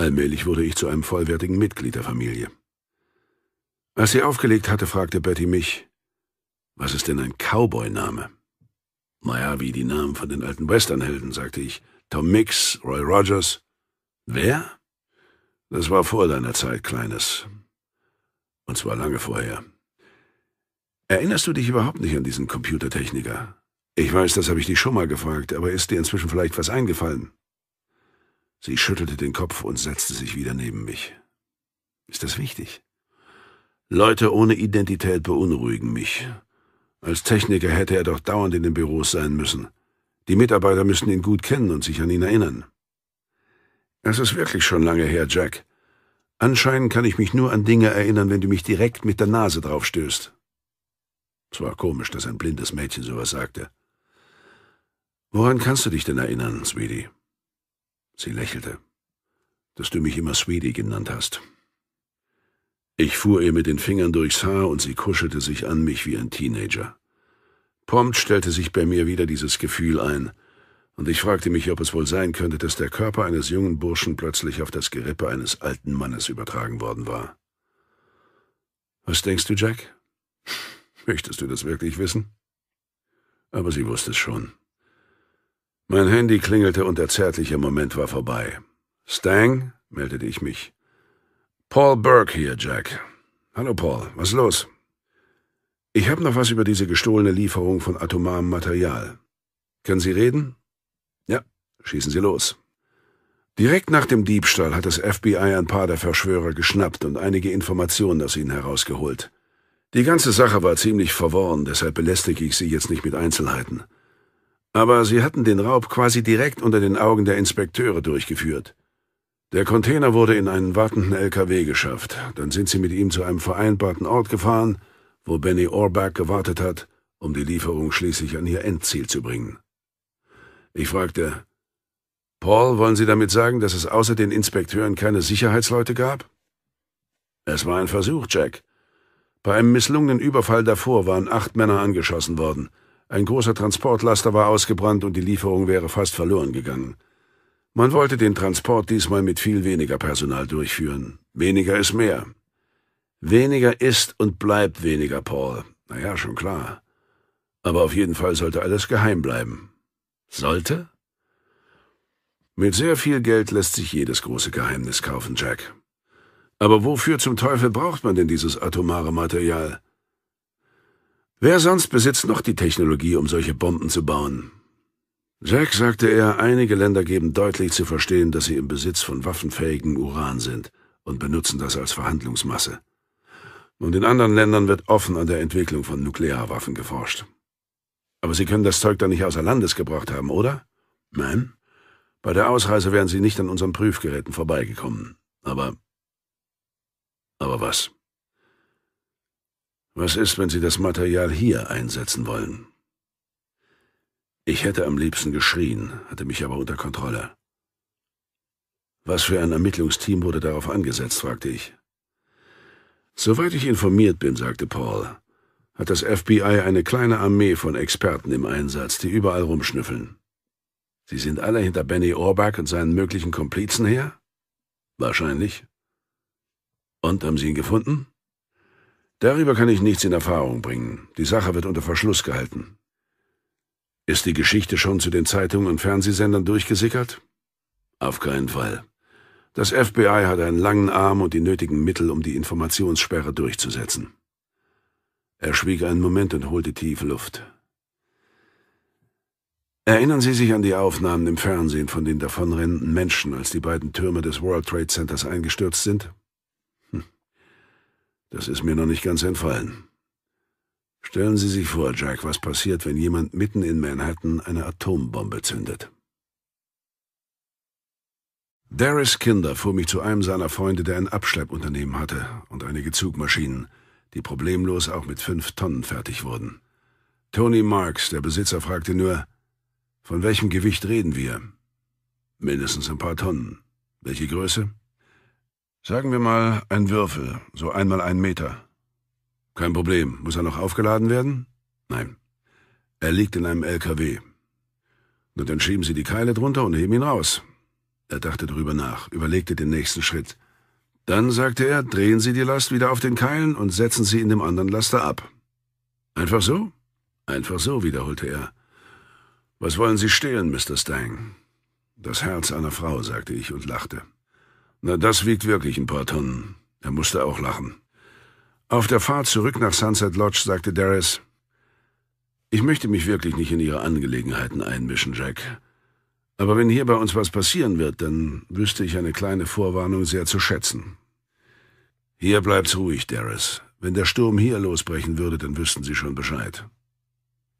Allmählich wurde ich zu einem vollwertigen Mitglied der Familie. Als sie aufgelegt hatte, fragte Betty mich, was ist denn ein Cowboy-Name? Naja, wie die Namen von den alten Westernhelden, sagte ich. Tom Mix, Roy Rogers. Wer? Das war vor deiner Zeit, Kleines. Und zwar lange vorher. Erinnerst du dich überhaupt nicht an diesen Computertechniker? Ich weiß, das habe ich dich schon mal gefragt, aber ist dir inzwischen vielleicht was eingefallen? Sie schüttelte den Kopf und setzte sich wieder neben mich. Ist das wichtig? Leute ohne Identität beunruhigen mich. Als Techniker hätte er doch dauernd in den Büros sein müssen. Die Mitarbeiter müssen ihn gut kennen und sich an ihn erinnern. Es ist wirklich schon lange her, Jack. Anscheinend kann ich mich nur an Dinge erinnern, wenn du mich direkt mit der Nase draufstößt. Es war komisch, dass ein blindes Mädchen sowas sagte. Woran kannst du dich denn erinnern, Sweetie? Sie lächelte, dass du mich immer Sweetie genannt hast. Ich fuhr ihr mit den Fingern durchs Haar und sie kuschelte sich an mich wie ein Teenager. Prompt stellte sich bei mir wieder dieses Gefühl ein, und ich fragte mich, ob es wohl sein könnte, dass der Körper eines jungen Burschen plötzlich auf das Gerippe eines alten Mannes übertragen worden war. Was denkst du, Jack? Möchtest du das wirklich wissen? Aber sie wusste es schon. Mein Handy klingelte und der zärtliche Moment war vorbei. Stang? meldete ich mich. Paul Burke hier, Jack. Hallo, Paul. Was ist los? Ich habe noch was über diese gestohlene Lieferung von atomarem Material. Können Sie reden? Ja, schießen Sie los. Direkt nach dem Diebstahl hat das FBI ein paar der Verschwörer geschnappt und einige Informationen aus ihnen herausgeholt. Die ganze Sache war ziemlich verworren, deshalb belästige ich Sie jetzt nicht mit Einzelheiten. Aber sie hatten den Raub quasi direkt unter den Augen der Inspekteure durchgeführt. Der Container wurde in einen wartenden LKW geschafft. Dann sind sie mit ihm zu einem vereinbarten Ort gefahren, wo Benny Orbach gewartet hat, um die Lieferung schließlich an ihr Endziel zu bringen. Ich fragte, Paul, wollen Sie damit sagen, dass es außer den Inspekteuren keine Sicherheitsleute gab? Es war ein Versuch, Jack. Bei einem misslungenen Überfall davor waren acht Männer angeschossen worden. Ein großer Transportlaster war ausgebrannt und die Lieferung wäre fast verloren gegangen. Man wollte den Transport diesmal mit viel weniger Personal durchführen. Weniger ist mehr. Weniger ist und bleibt weniger, Paul. Naja, schon klar. Aber auf jeden Fall sollte alles geheim bleiben. Sollte? Mit sehr viel Geld lässt sich jedes große Geheimnis kaufen, Jack. Aber wofür zum Teufel braucht man denn dieses atomare Material? Wer sonst besitzt noch die Technologie, um solche Bomben zu bauen? Jack sagte er, einige Länder geben deutlich zu verstehen, dass sie im Besitz von waffenfähigen Uran sind und benutzen das als Verhandlungsmasse. Und in anderen Ländern wird offen an der Entwicklung von Nuklearwaffen geforscht. Aber Sie können das Zeug da nicht außer Landes gebracht haben, oder? Nein. Bei der Ausreise wären Sie nicht an unseren Prüfgeräten vorbeigekommen. Aber... Aber was? Was ist, wenn Sie das Material hier einsetzen wollen? Ich hätte am liebsten geschrien, hatte mich aber unter Kontrolle. Was für ein Ermittlungsteam wurde darauf angesetzt, fragte ich. Soweit ich informiert bin, sagte Paul, hat das FBI eine kleine Armee von Experten im Einsatz, die überall rumschnüffeln. Sie sind alle hinter Benny Orbach und seinen möglichen Komplizen her? Wahrscheinlich. Und haben Sie ihn gefunden? Darüber kann ich nichts in Erfahrung bringen. Die Sache wird unter Verschluss gehalten. Ist die Geschichte schon zu den Zeitungen und Fernsehsendern durchgesickert? Auf keinen Fall. Das FBI hat einen langen Arm und die nötigen Mittel, um die Informationssperre durchzusetzen. Er schwieg einen Moment und holte tief Luft. Erinnern Sie sich an die Aufnahmen im Fernsehen von den davonrennenden Menschen, als die beiden Türme des World Trade Centers eingestürzt sind? Das ist mir noch nicht ganz entfallen. Stellen Sie sich vor, Jack, was passiert, wenn jemand mitten in Manhattan eine Atombombe zündet. Darius Kinder fuhr mich zu einem seiner Freunde, der ein Abschleppunternehmen hatte und einige Zugmaschinen, die problemlos auch mit fünf Tonnen fertig wurden. Tony Marks, der Besitzer, fragte nur, von welchem Gewicht reden wir? Mindestens ein paar Tonnen. Welche Größe? Sagen wir mal ein Würfel, so einmal einen Meter. Kein Problem. Muss er noch aufgeladen werden? Nein. Er liegt in einem LKW. Und dann schieben Sie die Keile drunter und heben ihn raus. Er dachte darüber nach, überlegte den nächsten Schritt. Dann sagte er, drehen Sie die Last wieder auf den Keilen und setzen sie in dem anderen Laster ab. Einfach so? Einfach so, wiederholte er. Was wollen Sie stehlen, Mr. Stang? Das Herz einer Frau, sagte ich und lachte. Na, das wiegt wirklich ein paar Tonnen. Er musste auch lachen. Auf der Fahrt zurück nach Sunset Lodge sagte Darius, ich möchte mich wirklich nicht in Ihre Angelegenheiten einmischen, Jack. Aber wenn hier bei uns was passieren wird, dann wüsste ich eine kleine Vorwarnung sehr zu schätzen. Hier bleibt's ruhig, Darius. Wenn der Sturm hier losbrechen würde, dann wüssten Sie schon Bescheid.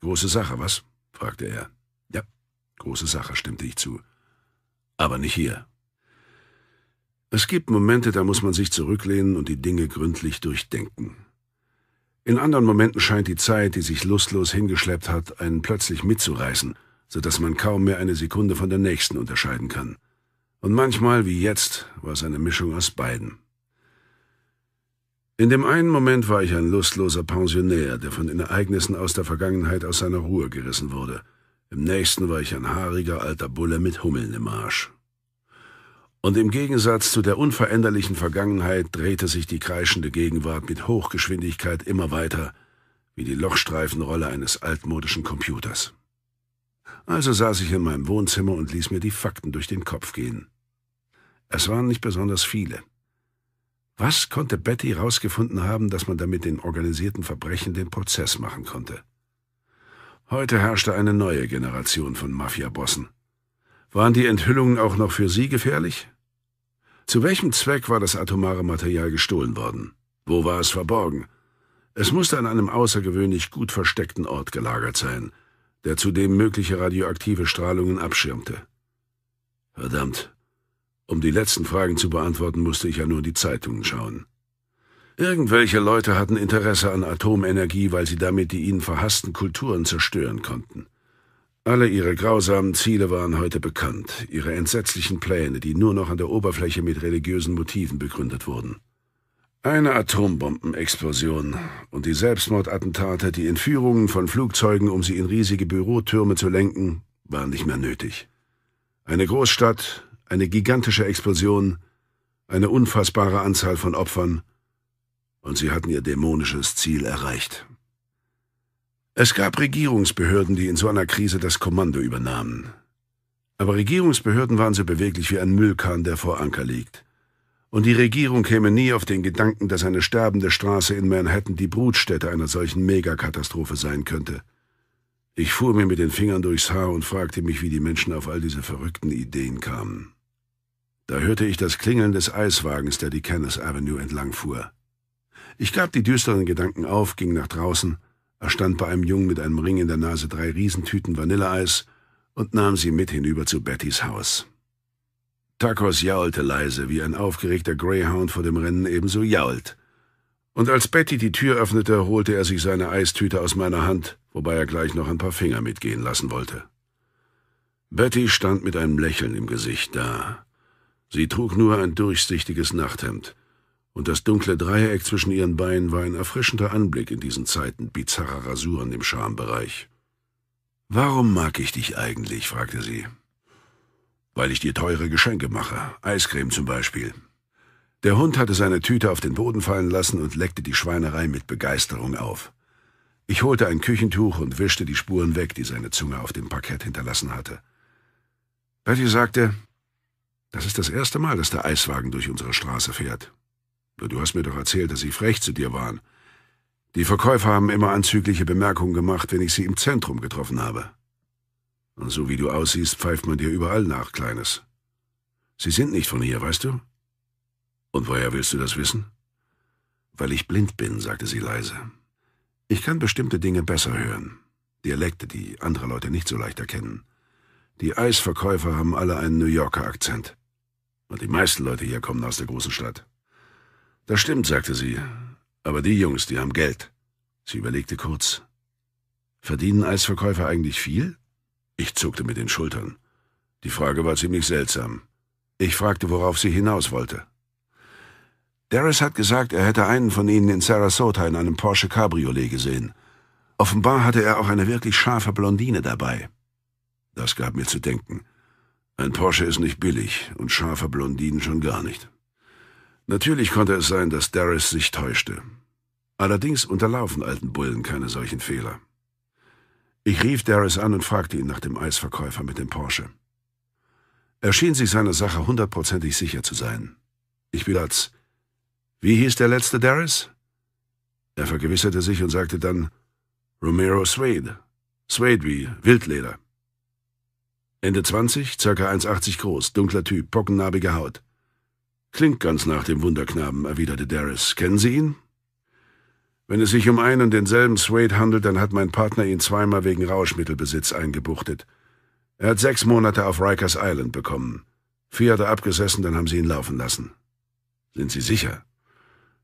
Große Sache, was? fragte er. Ja, große Sache, stimmte ich zu. Aber nicht hier. Es gibt Momente, da muss man sich zurücklehnen und die Dinge gründlich durchdenken. In anderen Momenten scheint die Zeit, die sich lustlos hingeschleppt hat, einen plötzlich mitzureißen, so dass man kaum mehr eine Sekunde von der nächsten unterscheiden kann. Und manchmal, wie jetzt, war es eine Mischung aus beiden. In dem einen Moment war ich ein lustloser Pensionär, der von den Ereignissen aus der Vergangenheit aus seiner Ruhe gerissen wurde. Im nächsten war ich ein haariger alter Bulle mit Hummeln im Arsch. Und im Gegensatz zu der unveränderlichen Vergangenheit drehte sich die kreischende Gegenwart mit Hochgeschwindigkeit immer weiter, wie die Lochstreifenrolle eines altmodischen Computers. Also saß ich in meinem Wohnzimmer und ließ mir die Fakten durch den Kopf gehen. Es waren nicht besonders viele. Was konnte Betty herausgefunden haben, dass man damit den organisierten Verbrechen den Prozess machen konnte? Heute herrschte eine neue Generation von Mafiabossen. Waren die Enthüllungen auch noch für Sie gefährlich? Zu welchem Zweck war das atomare Material gestohlen worden? Wo war es verborgen? Es musste an einem außergewöhnlich gut versteckten Ort gelagert sein, der zudem mögliche radioaktive Strahlungen abschirmte. Verdammt. Um die letzten Fragen zu beantworten, musste ich ja nur die Zeitungen schauen. Irgendwelche Leute hatten Interesse an Atomenergie, weil sie damit die ihnen verhassten Kulturen zerstören konnten. Alle ihre grausamen Ziele waren heute bekannt, ihre entsetzlichen Pläne, die nur noch an der Oberfläche mit religiösen Motiven begründet wurden. Eine Atombombenexplosion und die Selbstmordattentate, die Entführungen von Flugzeugen, um sie in riesige Bürotürme zu lenken, waren nicht mehr nötig. Eine Großstadt, eine gigantische Explosion, eine unfassbare Anzahl von Opfern, und sie hatten ihr dämonisches Ziel erreicht. Es gab Regierungsbehörden, die in so einer Krise das Kommando übernahmen. Aber Regierungsbehörden waren so beweglich wie ein Müllkahn, der vor Anker liegt. Und die Regierung käme nie auf den Gedanken, dass eine sterbende Straße in Manhattan die Brutstätte einer solchen Megakatastrophe sein könnte. Ich fuhr mir mit den Fingern durchs Haar und fragte mich, wie die Menschen auf all diese verrückten Ideen kamen. Da hörte ich das Klingeln des Eiswagens, der die Kenneth Avenue entlang fuhr. Ich gab die düsteren Gedanken auf, ging nach draußen er stand bei einem Jungen mit einem Ring in der Nase drei Riesentüten Vanilleeis und nahm sie mit hinüber zu Bettys Haus. Tacos jaulte leise, wie ein aufgeregter Greyhound vor dem Rennen ebenso jault. Und als Betty die Tür öffnete, holte er sich seine Eistüte aus meiner Hand, wobei er gleich noch ein paar Finger mitgehen lassen wollte. Betty stand mit einem Lächeln im Gesicht da. Sie trug nur ein durchsichtiges Nachthemd und das dunkle Dreieck zwischen ihren Beinen war ein erfrischender Anblick in diesen Zeiten bizarrer Rasuren im Schambereich. »Warum mag ich dich eigentlich?« fragte sie. »Weil ich dir teure Geschenke mache, Eiscreme zum Beispiel.« Der Hund hatte seine Tüte auf den Boden fallen lassen und leckte die Schweinerei mit Begeisterung auf. Ich holte ein Küchentuch und wischte die Spuren weg, die seine Zunge auf dem Parkett hinterlassen hatte. Betty sagte, das ist das erste Mal, dass der Eiswagen durch unsere Straße fährt. Du hast mir doch erzählt, dass sie frech zu dir waren. Die Verkäufer haben immer anzügliche Bemerkungen gemacht, wenn ich sie im Zentrum getroffen habe. Und so wie du aussiehst, pfeift man dir überall nach, Kleines. Sie sind nicht von hier, weißt du? Und woher willst du das wissen? Weil ich blind bin, sagte sie leise. Ich kann bestimmte Dinge besser hören. Dialekte, die andere Leute nicht so leicht erkennen. Die Eisverkäufer haben alle einen New Yorker Akzent. Und die meisten Leute hier kommen aus der großen Stadt. Das stimmt, sagte sie. Aber die Jungs, die haben Geld. Sie überlegte kurz. Verdienen Eisverkäufer eigentlich viel? Ich zuckte mit den Schultern. Die Frage war ziemlich seltsam. Ich fragte, worauf sie hinaus wollte. Darius hat gesagt, er hätte einen von ihnen in Sarasota in einem Porsche Cabriolet gesehen. Offenbar hatte er auch eine wirklich scharfe Blondine dabei. Das gab mir zu denken. Ein Porsche ist nicht billig und scharfe Blondinen schon gar nicht. Natürlich konnte es sein, dass Darris sich täuschte. Allerdings unterlaufen alten Bullen keine solchen Fehler. Ich rief Darris an und fragte ihn nach dem Eisverkäufer mit dem Porsche. Er schien sich seiner Sache hundertprozentig sicher zu sein. Ich will als Wie hieß der letzte Darris? Er vergewisserte sich und sagte dann Romero Swade«, »Swade wie Wildleder. Ende 20, circa 1,80 groß, dunkler Typ, pockennarbige Haut. Klingt ganz nach dem Wunderknaben, erwiderte Darris. Kennen Sie ihn? Wenn es sich um einen und denselben Swade handelt, dann hat mein Partner ihn zweimal wegen Rauschmittelbesitz eingebuchtet. Er hat sechs Monate auf Rikers Island bekommen. Vier hat er abgesessen, dann haben sie ihn laufen lassen. Sind Sie sicher?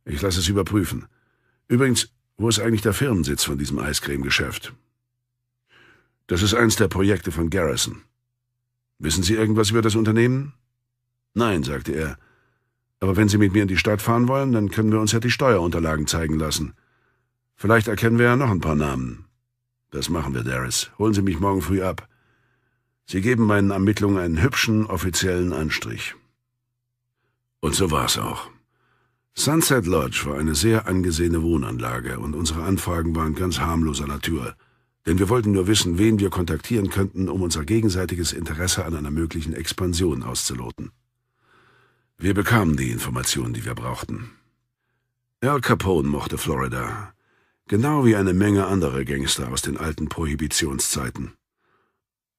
Ich lasse es überprüfen. Übrigens, wo ist eigentlich der Firmensitz von diesem Eiscreme-Geschäft? Das ist eins der Projekte von Garrison. Wissen Sie irgendwas über das Unternehmen? Nein, sagte er. Aber wenn Sie mit mir in die Stadt fahren wollen, dann können wir uns ja die Steuerunterlagen zeigen lassen. Vielleicht erkennen wir ja noch ein paar Namen. Das machen wir, Darius. Holen Sie mich morgen früh ab. Sie geben meinen Ermittlungen einen hübschen, offiziellen Anstrich. Und so war es auch. Sunset Lodge war eine sehr angesehene Wohnanlage und unsere Anfragen waren ganz harmloser Natur, denn wir wollten nur wissen, wen wir kontaktieren könnten, um unser gegenseitiges Interesse an einer möglichen Expansion auszuloten. Wir bekamen die Informationen, die wir brauchten. Al Capone mochte Florida, genau wie eine Menge anderer Gangster aus den alten Prohibitionszeiten.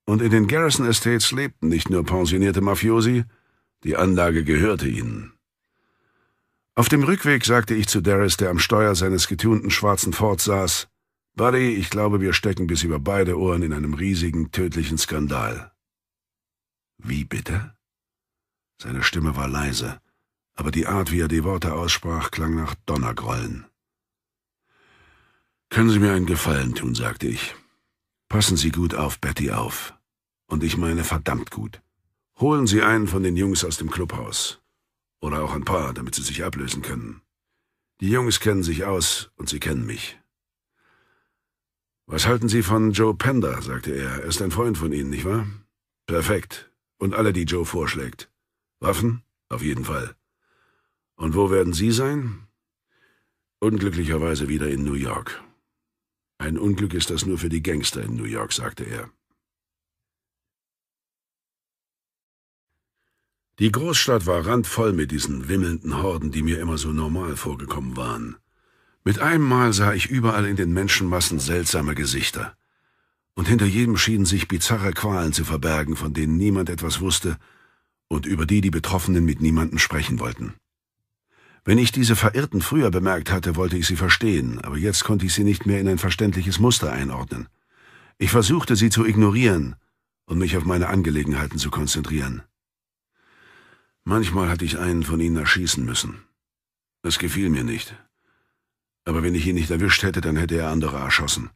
Und in den Garrison Estates lebten nicht nur pensionierte Mafiosi, die Anlage gehörte ihnen. Auf dem Rückweg sagte ich zu Darris, der am Steuer seines getunten schwarzen Ford saß, Buddy, ich glaube, wir stecken bis über beide Ohren in einem riesigen, tödlichen Skandal. Wie bitte? Seine Stimme war leise, aber die Art, wie er die Worte aussprach, klang nach Donnergrollen. Können Sie mir einen Gefallen tun, sagte ich. Passen Sie gut auf Betty auf. Und ich meine verdammt gut. Holen Sie einen von den Jungs aus dem Clubhaus. Oder auch ein paar, damit Sie sich ablösen können. Die Jungs kennen sich aus und sie kennen mich. Was halten Sie von Joe Pender? sagte er. Er ist ein Freund von Ihnen, nicht wahr? Perfekt. Und alle, die Joe vorschlägt. Waffen? Auf jeden Fall. Und wo werden Sie sein? Unglücklicherweise wieder in New York. Ein Unglück ist das nur für die Gangster in New York, sagte er. Die Großstadt war randvoll mit diesen wimmelnden Horden, die mir immer so normal vorgekommen waren. Mit einem Mal sah ich überall in den Menschenmassen seltsame Gesichter. Und hinter jedem schienen sich bizarre Qualen zu verbergen, von denen niemand etwas wusste, und über die die Betroffenen mit niemandem sprechen wollten. Wenn ich diese Verirrten früher bemerkt hatte, wollte ich sie verstehen, aber jetzt konnte ich sie nicht mehr in ein verständliches Muster einordnen. Ich versuchte sie zu ignorieren und mich auf meine Angelegenheiten zu konzentrieren. Manchmal hatte ich einen von ihnen erschießen müssen. Es gefiel mir nicht. Aber wenn ich ihn nicht erwischt hätte, dann hätte er andere erschossen.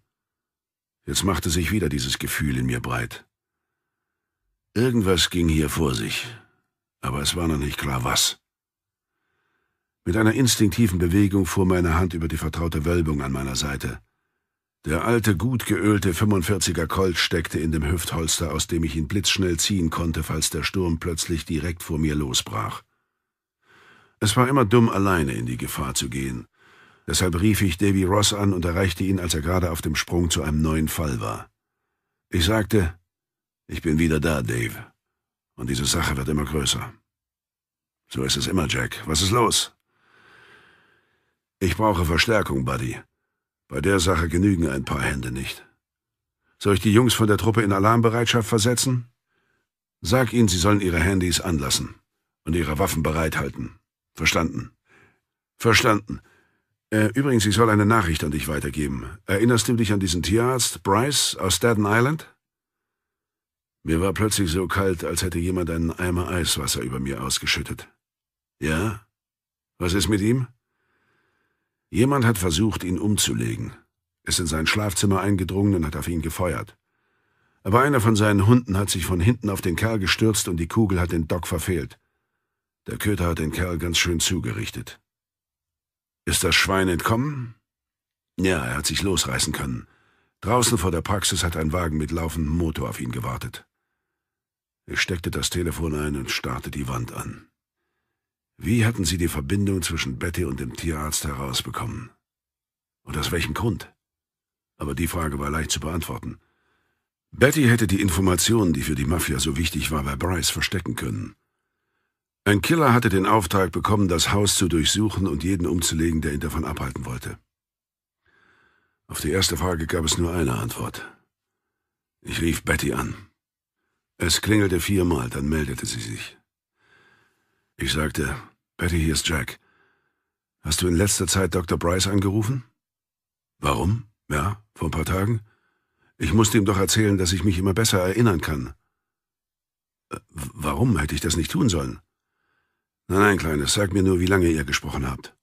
Jetzt machte sich wieder dieses Gefühl in mir breit. Irgendwas ging hier vor sich, aber es war noch nicht klar was. Mit einer instinktiven Bewegung fuhr meine Hand über die vertraute Wölbung an meiner Seite. Der alte, gut geölte 45er Colt steckte in dem Hüftholster, aus dem ich ihn blitzschnell ziehen konnte, falls der Sturm plötzlich direkt vor mir losbrach. Es war immer dumm, alleine in die Gefahr zu gehen. Deshalb rief ich Davy Ross an und erreichte ihn, als er gerade auf dem Sprung zu einem neuen Fall war. Ich sagte, ich bin wieder da, Dave. Und diese Sache wird immer größer. So ist es immer, Jack. Was ist los? Ich brauche Verstärkung, Buddy. Bei der Sache genügen ein paar Hände nicht. Soll ich die Jungs von der Truppe in Alarmbereitschaft versetzen? Sag ihnen, sie sollen ihre Handys anlassen und ihre Waffen bereithalten. Verstanden? Verstanden. Äh, übrigens, ich soll eine Nachricht an dich weitergeben. Erinnerst du dich an diesen Tierarzt, Bryce, aus Staten Island? Mir war plötzlich so kalt, als hätte jemand einen Eimer Eiswasser über mir ausgeschüttet. Ja? Was ist mit ihm? Jemand hat versucht, ihn umzulegen, ist in sein Schlafzimmer eingedrungen und hat auf ihn gefeuert. Aber einer von seinen Hunden hat sich von hinten auf den Kerl gestürzt und die Kugel hat den Dock verfehlt. Der Köter hat den Kerl ganz schön zugerichtet. Ist das Schwein entkommen? Ja, er hat sich losreißen können. Draußen vor der Praxis hat ein Wagen mit laufendem Motor auf ihn gewartet. Ich steckte das Telefon ein und starrte die Wand an. Wie hatten sie die Verbindung zwischen Betty und dem Tierarzt herausbekommen? Und aus welchem Grund? Aber die Frage war leicht zu beantworten. Betty hätte die Informationen, die für die Mafia so wichtig war, bei Bryce verstecken können. Ein Killer hatte den Auftrag bekommen, das Haus zu durchsuchen und jeden umzulegen, der ihn davon abhalten wollte. Auf die erste Frage gab es nur eine Antwort. Ich rief Betty an. Es klingelte viermal, dann meldete sie sich. Ich sagte, Betty, hier ist Jack. Hast du in letzter Zeit Dr. Bryce angerufen? Warum? Ja, vor ein paar Tagen. Ich musste ihm doch erzählen, dass ich mich immer besser erinnern kann. Äh, warum hätte ich das nicht tun sollen? Nein, nein, Kleines, sag mir nur, wie lange ihr gesprochen habt.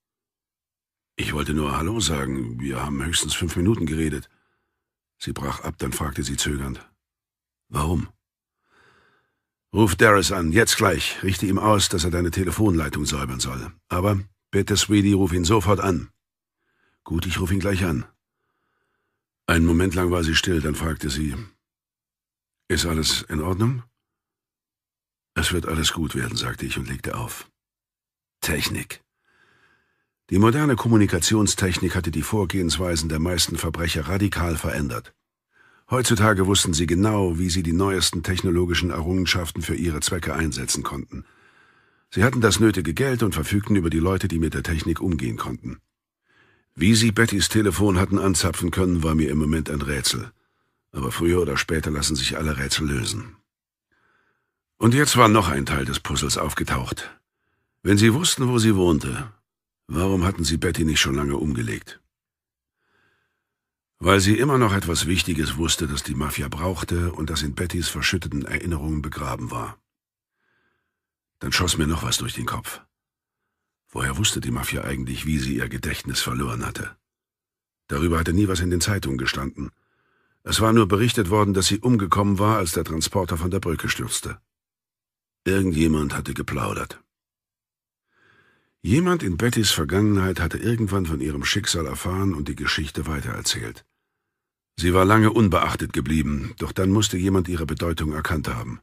Ich wollte nur Hallo sagen, wir haben höchstens fünf Minuten geredet. Sie brach ab, dann fragte sie zögernd. Warum? Ruf Darius an, jetzt gleich. Richte ihm aus, dass er deine Telefonleitung säubern soll. Aber bitte, Sweetie, ruf ihn sofort an. Gut, ich ruf ihn gleich an. Einen Moment lang war sie still, dann fragte sie, ist alles in Ordnung? Es wird alles gut werden, sagte ich und legte auf. Technik. Die moderne Kommunikationstechnik hatte die Vorgehensweisen der meisten Verbrecher radikal verändert. Heutzutage wussten sie genau, wie sie die neuesten technologischen Errungenschaften für ihre Zwecke einsetzen konnten. Sie hatten das nötige Geld und verfügten über die Leute, die mit der Technik umgehen konnten. Wie sie Bettys Telefon hatten anzapfen können, war mir im Moment ein Rätsel. Aber früher oder später lassen sich alle Rätsel lösen. Und jetzt war noch ein Teil des Puzzles aufgetaucht. Wenn sie wussten, wo sie wohnte, warum hatten sie Betty nicht schon lange umgelegt? Weil sie immer noch etwas Wichtiges wusste, das die Mafia brauchte und das in Bettys verschütteten Erinnerungen begraben war. Dann schoss mir noch was durch den Kopf. Woher wusste die Mafia eigentlich, wie sie ihr Gedächtnis verloren hatte? Darüber hatte nie was in den Zeitungen gestanden. Es war nur berichtet worden, dass sie umgekommen war, als der Transporter von der Brücke stürzte. Irgendjemand hatte geplaudert. Jemand in Bettys Vergangenheit hatte irgendwann von ihrem Schicksal erfahren und die Geschichte weitererzählt. Sie war lange unbeachtet geblieben, doch dann musste jemand ihre Bedeutung erkannt haben.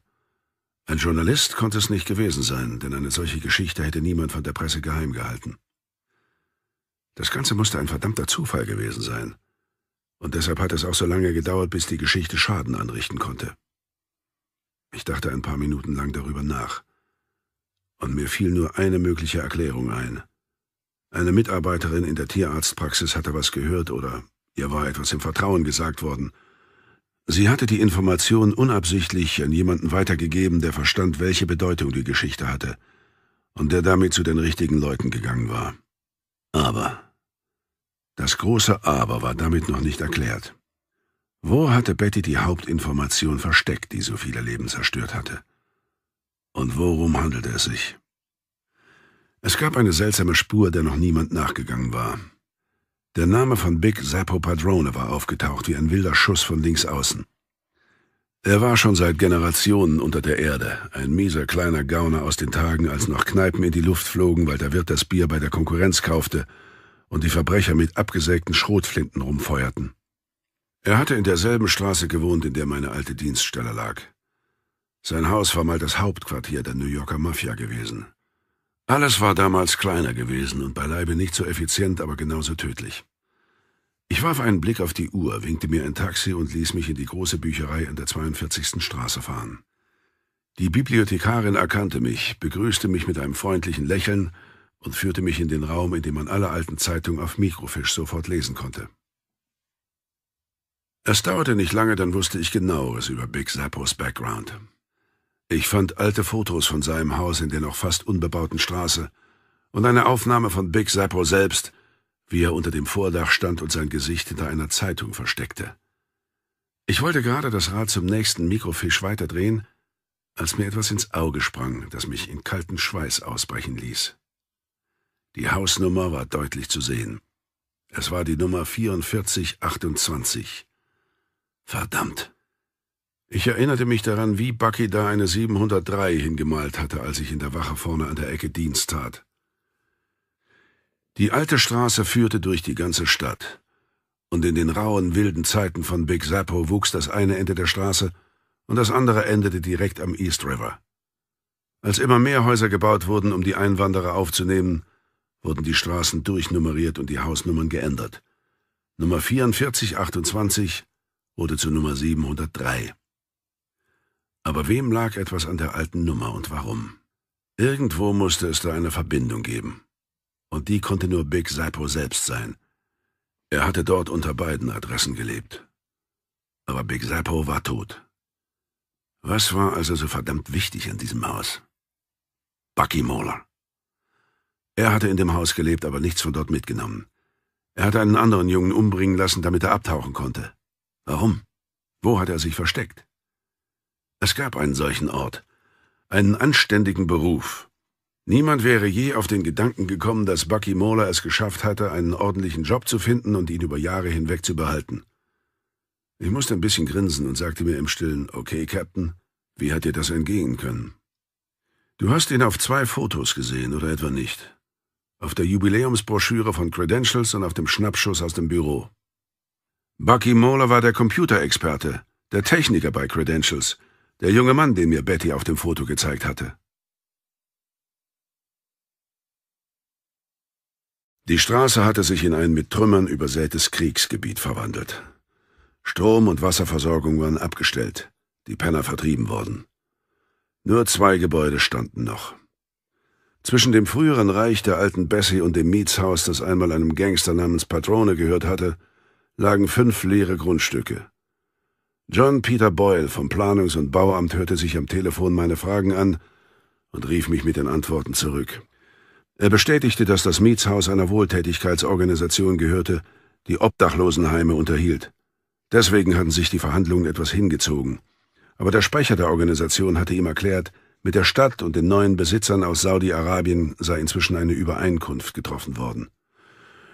Ein Journalist konnte es nicht gewesen sein, denn eine solche Geschichte hätte niemand von der Presse geheim gehalten. Das Ganze musste ein verdammter Zufall gewesen sein. Und deshalb hat es auch so lange gedauert, bis die Geschichte Schaden anrichten konnte. Ich dachte ein paar Minuten lang darüber nach und mir fiel nur eine mögliche Erklärung ein. Eine Mitarbeiterin in der Tierarztpraxis hatte was gehört oder ihr war etwas im Vertrauen gesagt worden. Sie hatte die Information unabsichtlich an jemanden weitergegeben, der verstand, welche Bedeutung die Geschichte hatte und der damit zu den richtigen Leuten gegangen war. Aber. Das große Aber war damit noch nicht erklärt. Wo hatte Betty die Hauptinformation versteckt, die so viele Leben zerstört hatte? Und worum handelte es sich? Es gab eine seltsame Spur, der noch niemand nachgegangen war. Der Name von Big Zappo Padrone war aufgetaucht wie ein wilder Schuss von links außen. Er war schon seit Generationen unter der Erde, ein mieser kleiner Gauner aus den Tagen, als noch Kneipen in die Luft flogen, weil der Wirt das Bier bei der Konkurrenz kaufte und die Verbrecher mit abgesägten Schrotflinten rumfeuerten. Er hatte in derselben Straße gewohnt, in der meine alte Dienststelle lag. Sein Haus war mal das Hauptquartier der New Yorker Mafia gewesen. Alles war damals kleiner gewesen und beileibe nicht so effizient, aber genauso tödlich. Ich warf einen Blick auf die Uhr, winkte mir ein Taxi und ließ mich in die große Bücherei an der 42. Straße fahren. Die Bibliothekarin erkannte mich, begrüßte mich mit einem freundlichen Lächeln und führte mich in den Raum, in dem man alle alten Zeitungen auf Mikrofisch sofort lesen konnte. Es dauerte nicht lange, dann wusste ich genaueres über Big Zappos Background. Ich fand alte Fotos von seinem Haus in der noch fast unbebauten Straße und eine Aufnahme von Big Zappo selbst, wie er unter dem Vordach stand und sein Gesicht hinter einer Zeitung versteckte. Ich wollte gerade das Rad zum nächsten Mikrofisch weiterdrehen, als mir etwas ins Auge sprang, das mich in kalten Schweiß ausbrechen ließ. Die Hausnummer war deutlich zu sehen. Es war die Nummer 4428. Verdammt! Ich erinnerte mich daran, wie Bucky da eine 703 hingemalt hatte, als ich in der Wache vorne an der Ecke Dienst tat. Die alte Straße führte durch die ganze Stadt. Und in den rauen, wilden Zeiten von Big Zappo wuchs das eine Ende der Straße und das andere endete direkt am East River. Als immer mehr Häuser gebaut wurden, um die Einwanderer aufzunehmen, wurden die Straßen durchnummeriert und die Hausnummern geändert. Nummer 4428 wurde zu Nummer 703. Aber wem lag etwas an der alten Nummer und warum? Irgendwo musste es da eine Verbindung geben. Und die konnte nur Big Saipo selbst sein. Er hatte dort unter beiden Adressen gelebt. Aber Big Saipo war tot. Was war also so verdammt wichtig an diesem Haus? Bucky Moeller. Er hatte in dem Haus gelebt, aber nichts von dort mitgenommen. Er hatte einen anderen Jungen umbringen lassen, damit er abtauchen konnte. Warum? Wo hat er sich versteckt? Es gab einen solchen Ort, einen anständigen Beruf. Niemand wäre je auf den Gedanken gekommen, dass Bucky Mola es geschafft hatte, einen ordentlichen Job zu finden und ihn über Jahre hinweg zu behalten. Ich musste ein bisschen grinsen und sagte mir im Stillen, okay, Captain, wie hat dir das entgehen können? Du hast ihn auf zwei Fotos gesehen, oder etwa nicht? Auf der Jubiläumsbroschüre von Credentials und auf dem Schnappschuss aus dem Büro. Bucky Mola war der Computerexperte, der Techniker bei Credentials, der junge Mann, den mir Betty auf dem Foto gezeigt hatte. Die Straße hatte sich in ein mit Trümmern übersätes Kriegsgebiet verwandelt. Strom- und Wasserversorgung waren abgestellt, die Penner vertrieben worden. Nur zwei Gebäude standen noch. Zwischen dem früheren Reich der alten Bessie und dem Mietshaus, das einmal einem Gangster namens Patrone gehört hatte, lagen fünf leere Grundstücke, John Peter Boyle vom Planungs- und Bauamt hörte sich am Telefon meine Fragen an und rief mich mit den Antworten zurück. Er bestätigte, dass das Mietshaus einer Wohltätigkeitsorganisation gehörte, die Obdachlosenheime unterhielt. Deswegen hatten sich die Verhandlungen etwas hingezogen. Aber der Sprecher der Organisation hatte ihm erklärt, mit der Stadt und den neuen Besitzern aus Saudi-Arabien sei inzwischen eine Übereinkunft getroffen worden.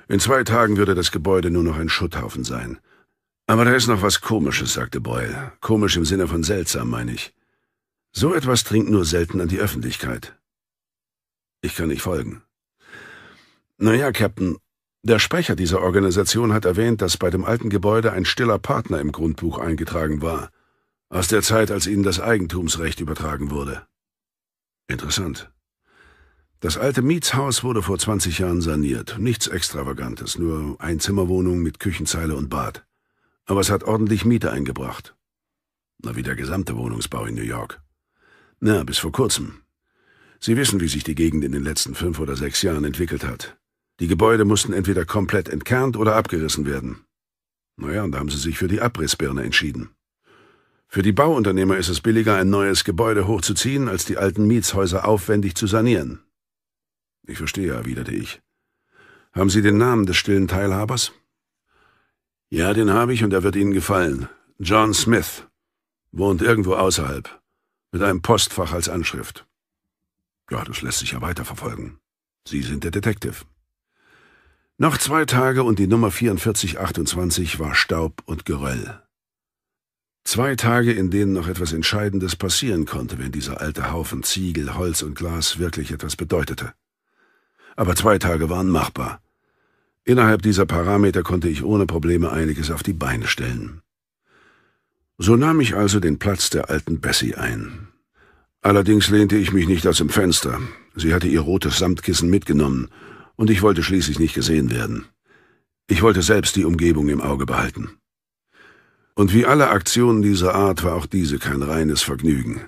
In zwei Tagen würde das Gebäude nur noch ein Schutthaufen sein. Aber da ist noch was Komisches, sagte Boyle. Komisch im Sinne von seltsam, meine ich. So etwas dringt nur selten an die Öffentlichkeit. Ich kann nicht folgen. Naja, Captain, der Sprecher dieser Organisation hat erwähnt, dass bei dem alten Gebäude ein stiller Partner im Grundbuch eingetragen war, aus der Zeit, als ihnen das Eigentumsrecht übertragen wurde. Interessant. Das alte Mietshaus wurde vor 20 Jahren saniert. Nichts Extravagantes, nur Einzimmerwohnung mit Küchenzeile und Bad. Aber es hat ordentlich Miete eingebracht. Na, wie der gesamte Wohnungsbau in New York. Na, bis vor kurzem. Sie wissen, wie sich die Gegend in den letzten fünf oder sechs Jahren entwickelt hat. Die Gebäude mussten entweder komplett entkernt oder abgerissen werden. Naja, und da haben sie sich für die Abrissbirne entschieden. Für die Bauunternehmer ist es billiger, ein neues Gebäude hochzuziehen, als die alten Mietshäuser aufwendig zu sanieren. Ich verstehe, erwiderte ich. Haben Sie den Namen des stillen Teilhabers? Ja, den habe ich und er wird Ihnen gefallen. John Smith. Wohnt irgendwo außerhalb. Mit einem Postfach als Anschrift. Ja, das lässt sich ja weiterverfolgen. Sie sind der Detective. Noch zwei Tage und die Nummer 4428 war Staub und Geröll. Zwei Tage, in denen noch etwas Entscheidendes passieren konnte, wenn dieser alte Haufen Ziegel, Holz und Glas wirklich etwas bedeutete. Aber zwei Tage waren machbar. Innerhalb dieser Parameter konnte ich ohne Probleme einiges auf die Beine stellen. So nahm ich also den Platz der alten Bessie ein. Allerdings lehnte ich mich nicht aus dem Fenster. Sie hatte ihr rotes Samtkissen mitgenommen, und ich wollte schließlich nicht gesehen werden. Ich wollte selbst die Umgebung im Auge behalten. Und wie alle Aktionen dieser Art war auch diese kein reines Vergnügen.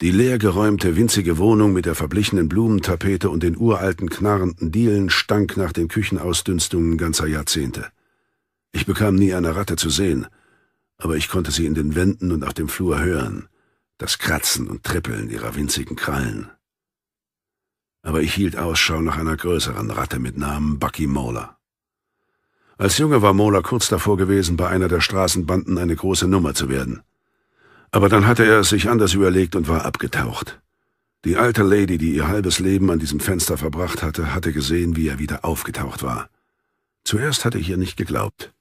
Die leergeräumte winzige Wohnung mit der verblichenen Blumentapete und den uralten knarrenden Dielen stank nach den Küchenausdünstungen ganzer Jahrzehnte. Ich bekam nie eine Ratte zu sehen, aber ich konnte sie in den Wänden und auf dem Flur hören, das Kratzen und Trippeln ihrer winzigen Krallen. Aber ich hielt Ausschau nach einer größeren Ratte mit Namen Bucky Moller. Als Junge war Moller kurz davor gewesen, bei einer der Straßenbanden eine große Nummer zu werden. Aber dann hatte er es sich anders überlegt und war abgetaucht. Die alte Lady, die ihr halbes Leben an diesem Fenster verbracht hatte, hatte gesehen, wie er wieder aufgetaucht war. Zuerst hatte ich ihr nicht geglaubt.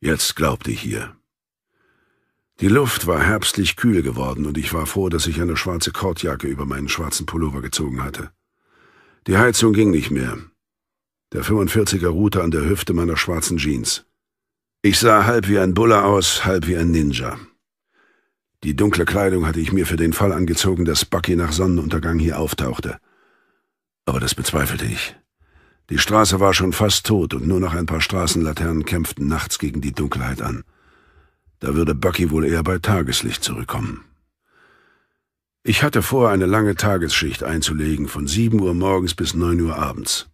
Jetzt glaubte ich ihr. Die Luft war herbstlich kühl geworden und ich war froh, dass ich eine schwarze Kortjacke über meinen schwarzen Pullover gezogen hatte. Die Heizung ging nicht mehr. Der 45er ruhte an der Hüfte meiner schwarzen Jeans. Ich sah halb wie ein Buller aus, halb wie ein Ninja. Die dunkle Kleidung hatte ich mir für den Fall angezogen, dass Bucky nach Sonnenuntergang hier auftauchte. Aber das bezweifelte ich. Die Straße war schon fast tot und nur noch ein paar Straßenlaternen kämpften nachts gegen die Dunkelheit an. Da würde Bucky wohl eher bei Tageslicht zurückkommen. Ich hatte vor, eine lange Tagesschicht einzulegen, von 7 Uhr morgens bis 9 Uhr abends.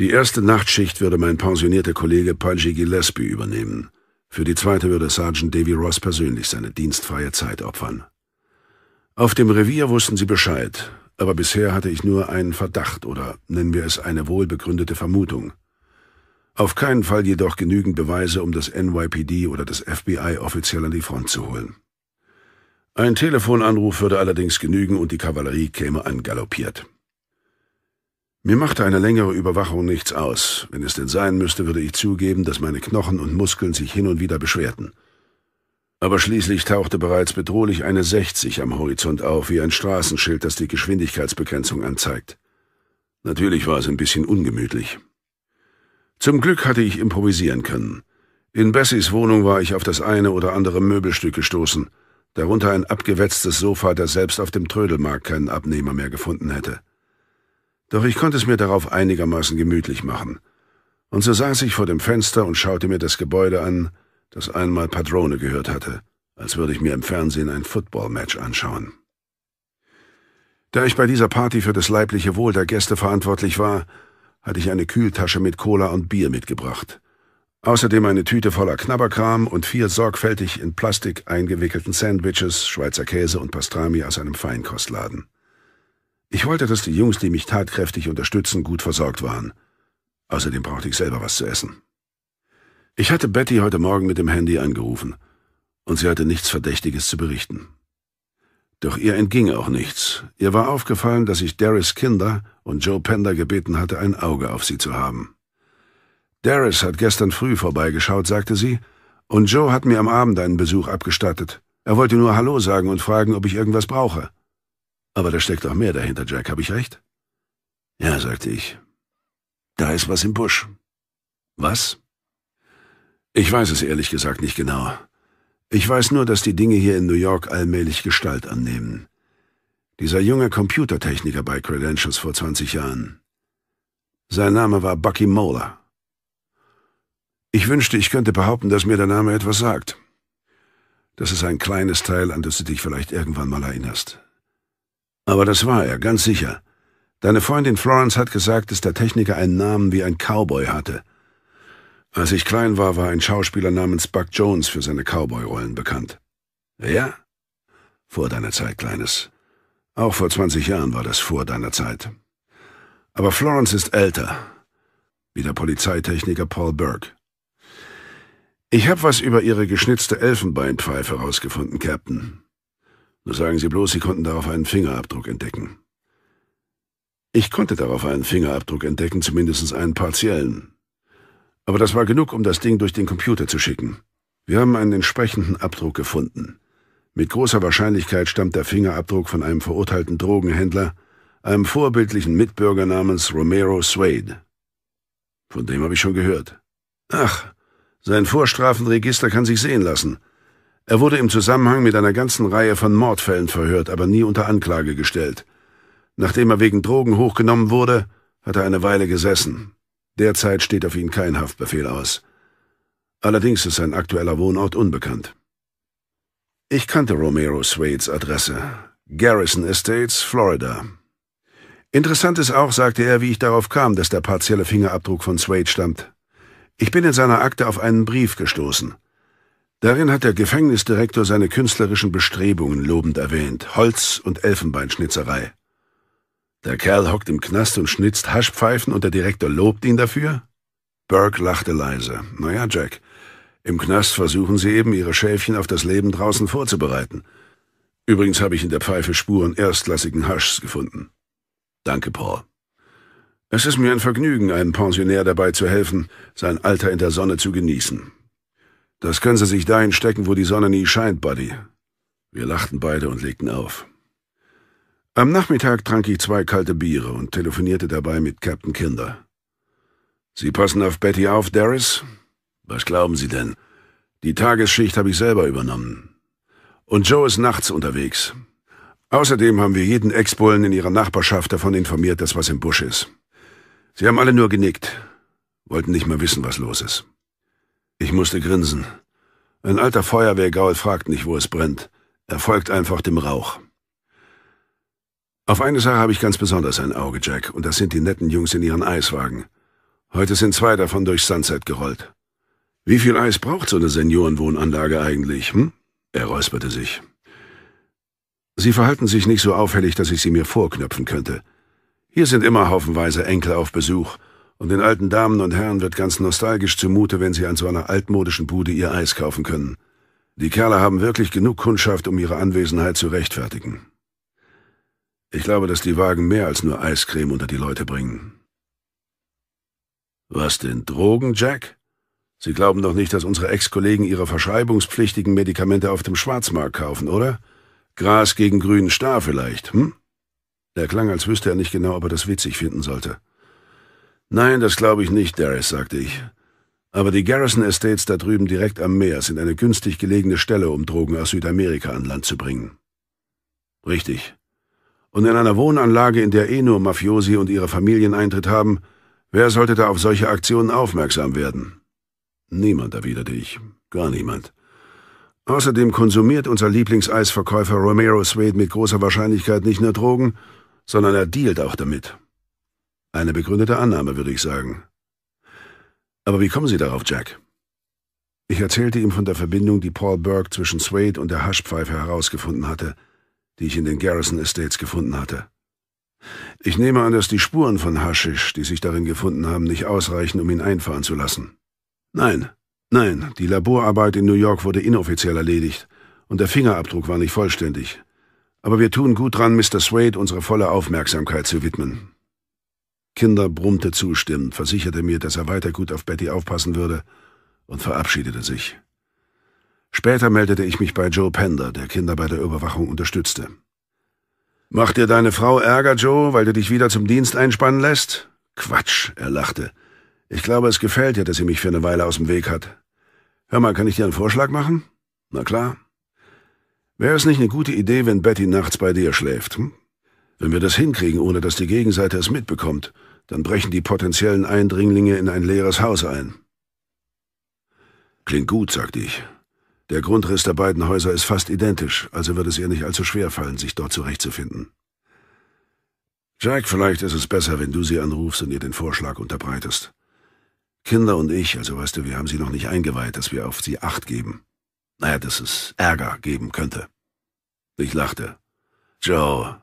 Die erste Nachtschicht würde mein pensionierter Kollege Paji Gillespie übernehmen. Für die zweite würde Sergeant Davy Ross persönlich seine dienstfreie Zeit opfern. Auf dem Revier wussten sie Bescheid, aber bisher hatte ich nur einen Verdacht oder nennen wir es eine wohlbegründete Vermutung. Auf keinen Fall jedoch genügend Beweise, um das NYPD oder das FBI offiziell an die Front zu holen. Ein Telefonanruf würde allerdings genügen und die Kavallerie käme angaloppiert. Mir machte eine längere Überwachung nichts aus. Wenn es denn sein müsste, würde ich zugeben, dass meine Knochen und Muskeln sich hin und wieder beschwerten. Aber schließlich tauchte bereits bedrohlich eine 60 am Horizont auf, wie ein Straßenschild, das die Geschwindigkeitsbegrenzung anzeigt. Natürlich war es ein bisschen ungemütlich. Zum Glück hatte ich improvisieren können. In Bessies Wohnung war ich auf das eine oder andere Möbelstück gestoßen, darunter ein abgewetztes Sofa, das selbst auf dem Trödelmarkt keinen Abnehmer mehr gefunden hätte. Doch ich konnte es mir darauf einigermaßen gemütlich machen. Und so saß ich vor dem Fenster und schaute mir das Gebäude an, das einmal Padrone gehört hatte, als würde ich mir im Fernsehen ein Football-Match anschauen. Da ich bei dieser Party für das leibliche Wohl der Gäste verantwortlich war, hatte ich eine Kühltasche mit Cola und Bier mitgebracht. Außerdem eine Tüte voller Knabberkram und vier sorgfältig in Plastik eingewickelten Sandwiches, Schweizer Käse und Pastrami aus einem Feinkostladen. Ich wollte, dass die Jungs, die mich tatkräftig unterstützen, gut versorgt waren. Außerdem brauchte ich selber was zu essen. Ich hatte Betty heute Morgen mit dem Handy angerufen, und sie hatte nichts Verdächtiges zu berichten. Doch ihr entging auch nichts. Ihr war aufgefallen, dass ich Darius Kinder und Joe Pender gebeten hatte, ein Auge auf sie zu haben. Darius hat gestern früh vorbeigeschaut, sagte sie, und Joe hat mir am Abend einen Besuch abgestattet. Er wollte nur Hallo sagen und fragen, ob ich irgendwas brauche. Aber da steckt doch mehr dahinter, Jack, habe ich recht? Ja, sagte ich. Da ist was im Busch. Was? Ich weiß es ehrlich gesagt nicht genau. Ich weiß nur, dass die Dinge hier in New York allmählich Gestalt annehmen. Dieser junge Computertechniker bei Credentials vor 20 Jahren. Sein Name war Bucky Moeller. Ich wünschte, ich könnte behaupten, dass mir der Name etwas sagt. Das ist ein kleines Teil, an das du dich vielleicht irgendwann mal erinnerst. Aber das war er, ganz sicher. Deine Freundin Florence hat gesagt, dass der Techniker einen Namen wie ein Cowboy hatte. Als ich klein war, war ein Schauspieler namens Buck Jones für seine Cowboy-Rollen bekannt. Ja? Vor deiner Zeit, Kleines. Auch vor 20 Jahren war das vor deiner Zeit. Aber Florence ist älter, wie der Polizeitechniker Paul Burke. Ich habe was über ihre geschnitzte Elfenbeinpfeife herausgefunden, Captain. Sagen Sie bloß, Sie konnten darauf einen Fingerabdruck entdecken. Ich konnte darauf einen Fingerabdruck entdecken, zumindest einen partiellen. Aber das war genug, um das Ding durch den Computer zu schicken. Wir haben einen entsprechenden Abdruck gefunden. Mit großer Wahrscheinlichkeit stammt der Fingerabdruck von einem verurteilten Drogenhändler, einem vorbildlichen Mitbürger namens Romero Swade. Von dem habe ich schon gehört. Ach, sein Vorstrafenregister kann sich sehen lassen. Er wurde im Zusammenhang mit einer ganzen Reihe von Mordfällen verhört, aber nie unter Anklage gestellt. Nachdem er wegen Drogen hochgenommen wurde, hat er eine Weile gesessen. Derzeit steht auf ihn kein Haftbefehl aus. Allerdings ist sein aktueller Wohnort unbekannt. Ich kannte Romero Swades Adresse. Garrison Estates, Florida. Interessant ist auch, sagte er, wie ich darauf kam, dass der partielle Fingerabdruck von Swade stammt. Ich bin in seiner Akte auf einen Brief gestoßen – Darin hat der Gefängnisdirektor seine künstlerischen Bestrebungen lobend erwähnt, Holz- und Elfenbeinschnitzerei. Der Kerl hockt im Knast und schnitzt Haschpfeifen und der Direktor lobt ihn dafür? Burke lachte leise. Naja, Jack, im Knast versuchen sie eben, ihre Schäfchen auf das Leben draußen vorzubereiten. Übrigens habe ich in der Pfeife Spuren erstklassigen Haschs gefunden. Danke, Paul. Es ist mir ein Vergnügen, einem Pensionär dabei zu helfen, sein Alter in der Sonne zu genießen. Das können Sie sich dahin stecken, wo die Sonne nie scheint, Buddy. Wir lachten beide und legten auf. Am Nachmittag trank ich zwei kalte Biere und telefonierte dabei mit Captain Kinder. Sie passen auf Betty auf, Darius? Was glauben Sie denn? Die Tagesschicht habe ich selber übernommen. Und Joe ist nachts unterwegs. Außerdem haben wir jeden Ex-Bullen in ihrer Nachbarschaft davon informiert, dass was im Busch ist. Sie haben alle nur genickt, wollten nicht mehr wissen, was los ist. Ich musste grinsen. Ein alter Feuerwehrgaul fragt nicht, wo es brennt. Er folgt einfach dem Rauch. Auf eine Sache habe ich ganz besonders ein Auge, Jack, und das sind die netten Jungs in ihren Eiswagen. Heute sind zwei davon durch Sunset gerollt. Wie viel Eis braucht so eine Seniorenwohnanlage eigentlich, hm? Er räusperte sich. Sie verhalten sich nicht so auffällig, dass ich sie mir vorknöpfen könnte. Hier sind immer haufenweise Enkel auf Besuch, und den alten Damen und Herren wird ganz nostalgisch zumute, wenn sie an so einer altmodischen Bude ihr Eis kaufen können. Die Kerle haben wirklich genug Kundschaft, um ihre Anwesenheit zu rechtfertigen. Ich glaube, dass die Wagen mehr als nur Eiscreme unter die Leute bringen. Was denn Drogen, Jack? Sie glauben doch nicht, dass unsere Ex-Kollegen ihre verschreibungspflichtigen Medikamente auf dem Schwarzmarkt kaufen, oder? Gras gegen grünen Star vielleicht, hm? Er klang, als wüsste er nicht genau, ob er das witzig finden sollte. Nein, das glaube ich nicht, Darius, sagte ich. Aber die Garrison Estates da drüben direkt am Meer sind eine günstig gelegene Stelle, um Drogen aus Südamerika an Land zu bringen. Richtig. Und in einer Wohnanlage, in der eh nur Mafiosi und ihre Familien Eintritt haben, wer sollte da auf solche Aktionen aufmerksam werden? Niemand, erwiderte ich. Gar niemand. Außerdem konsumiert unser Lieblingseisverkäufer Romero Swade mit großer Wahrscheinlichkeit nicht nur Drogen, sondern er dealt auch damit. Eine begründete Annahme, würde ich sagen. Aber wie kommen Sie darauf, Jack? Ich erzählte ihm von der Verbindung, die Paul Burke zwischen Swade und der Haschpfeife herausgefunden hatte, die ich in den Garrison Estates gefunden hatte. Ich nehme an, dass die Spuren von Haschisch, die sich darin gefunden haben, nicht ausreichen, um ihn einfahren zu lassen. Nein, nein, die Laborarbeit in New York wurde inoffiziell erledigt und der Fingerabdruck war nicht vollständig. Aber wir tun gut dran, Mr. Swade unsere volle Aufmerksamkeit zu widmen. Kinder brummte zustimmend, versicherte mir, dass er weiter gut auf Betty aufpassen würde und verabschiedete sich. Später meldete ich mich bei Joe Pender, der Kinder bei der Überwachung unterstützte. Macht dir deine Frau Ärger, Joe, weil du dich wieder zum Dienst einspannen lässt? Quatsch, er lachte. Ich glaube, es gefällt dir, dass sie mich für eine Weile aus dem Weg hat. Hör mal, kann ich dir einen Vorschlag machen? Na klar. Wäre es nicht eine gute Idee, wenn Betty nachts bei dir schläft? Hm? Wenn wir das hinkriegen, ohne dass die Gegenseite es mitbekommt, dann brechen die potenziellen Eindringlinge in ein leeres Haus ein. Klingt gut, sagte ich. Der Grundriss der beiden Häuser ist fast identisch, also wird es ihr nicht allzu schwer fallen, sich dort zurechtzufinden. Jack, vielleicht ist es besser, wenn du sie anrufst und ihr den Vorschlag unterbreitest. Kinder und ich, also weißt du, wir haben sie noch nicht eingeweiht, dass wir auf sie Acht geben. Naja, dass es Ärger geben könnte. Ich lachte. Joe,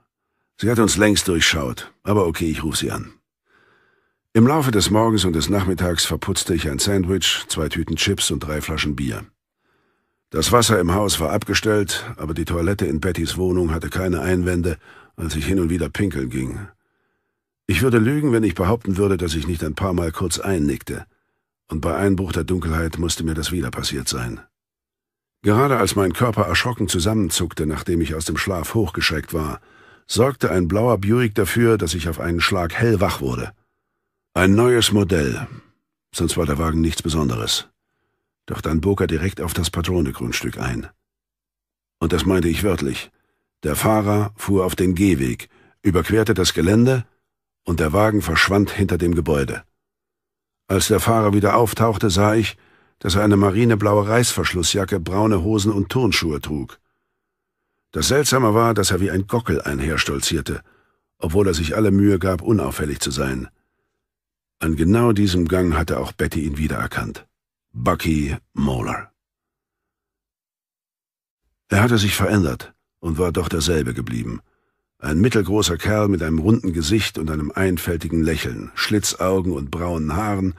sie hat uns längst durchschaut, aber okay, ich rufe sie an. Im Laufe des Morgens und des Nachmittags verputzte ich ein Sandwich, zwei Tüten Chips und drei Flaschen Bier. Das Wasser im Haus war abgestellt, aber die Toilette in Bettys Wohnung hatte keine Einwände, als ich hin und wieder pinkeln ging. Ich würde lügen, wenn ich behaupten würde, dass ich nicht ein paar Mal kurz einnickte, und bei Einbruch der Dunkelheit musste mir das wieder passiert sein. Gerade als mein Körper erschrocken zusammenzuckte, nachdem ich aus dem Schlaf hochgeschreckt war, sorgte ein blauer Buick dafür, dass ich auf einen Schlag hellwach wurde. Ein neues Modell. Sonst war der Wagen nichts Besonderes. Doch dann bog er direkt auf das patrone ein. Und das meinte ich wörtlich. Der Fahrer fuhr auf den Gehweg, überquerte das Gelände und der Wagen verschwand hinter dem Gebäude. Als der Fahrer wieder auftauchte, sah ich, dass er eine marineblaue Reißverschlussjacke, braune Hosen und Turnschuhe trug. Das Seltsame war, dass er wie ein Gockel einherstolzierte, obwohl er sich alle Mühe gab, unauffällig zu sein. An genau diesem Gang hatte auch Betty ihn wiedererkannt. Bucky Moeller. Er hatte sich verändert und war doch derselbe geblieben. Ein mittelgroßer Kerl mit einem runden Gesicht und einem einfältigen Lächeln, Schlitzaugen und braunen Haaren,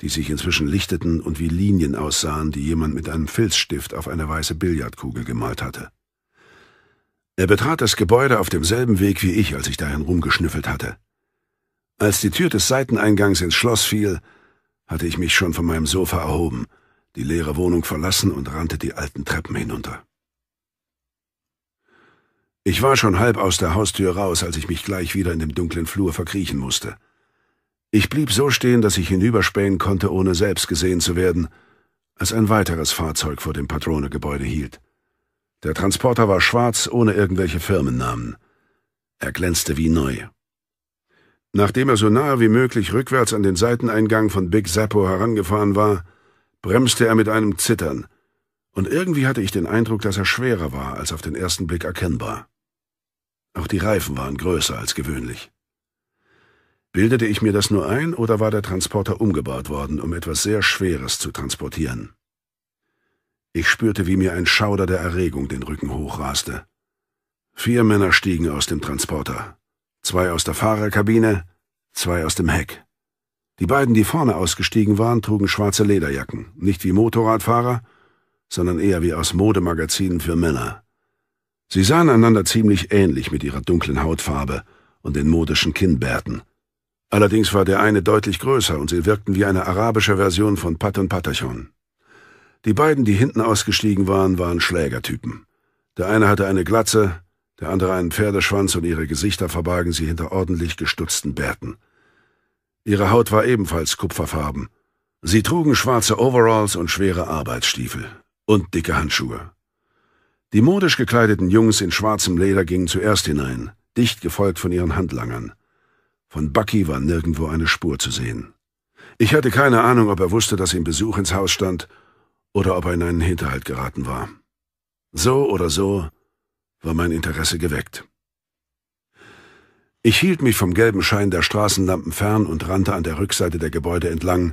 die sich inzwischen lichteten und wie Linien aussahen, die jemand mit einem Filzstift auf eine weiße Billardkugel gemalt hatte. Er betrat das Gebäude auf demselben Weg wie ich, als ich dahin rumgeschnüffelt hatte. Als die Tür des Seiteneingangs ins Schloss fiel, hatte ich mich schon von meinem Sofa erhoben, die leere Wohnung verlassen und rannte die alten Treppen hinunter. Ich war schon halb aus der Haustür raus, als ich mich gleich wieder in dem dunklen Flur verkriechen musste. Ich blieb so stehen, dass ich hinüberspähen konnte, ohne selbst gesehen zu werden, als ein weiteres Fahrzeug vor dem Patronegebäude hielt. Der Transporter war schwarz, ohne irgendwelche Firmennamen. Er glänzte wie neu Nachdem er so nahe wie möglich rückwärts an den Seiteneingang von Big Zappo herangefahren war, bremste er mit einem Zittern, und irgendwie hatte ich den Eindruck, dass er schwerer war als auf den ersten Blick erkennbar. Auch die Reifen waren größer als gewöhnlich. Bildete ich mir das nur ein oder war der Transporter umgebaut worden, um etwas sehr Schweres zu transportieren? Ich spürte, wie mir ein Schauder der Erregung den Rücken hochraste. Vier Männer stiegen aus dem Transporter zwei aus der Fahrerkabine, zwei aus dem Heck. Die beiden, die vorne ausgestiegen waren, trugen schwarze Lederjacken, nicht wie Motorradfahrer, sondern eher wie aus Modemagazinen für Männer. Sie sahen einander ziemlich ähnlich mit ihrer dunklen Hautfarbe und den modischen Kinnbärten. Allerdings war der eine deutlich größer und sie wirkten wie eine arabische Version von Pat und Patachon. Die beiden, die hinten ausgestiegen waren, waren Schlägertypen. Der eine hatte eine Glatze, der andere einen Pferdeschwanz und ihre Gesichter verbargen sie hinter ordentlich gestutzten Bärten. Ihre Haut war ebenfalls kupferfarben. Sie trugen schwarze Overalls und schwere Arbeitsstiefel und dicke Handschuhe. Die modisch gekleideten Jungs in schwarzem Leder gingen zuerst hinein, dicht gefolgt von ihren Handlangern. Von Bucky war nirgendwo eine Spur zu sehen. Ich hatte keine Ahnung, ob er wusste, dass ihm Besuch ins Haus stand oder ob er in einen Hinterhalt geraten war. So oder so war mein Interesse geweckt. Ich hielt mich vom gelben Schein der Straßenlampen fern und rannte an der Rückseite der Gebäude entlang,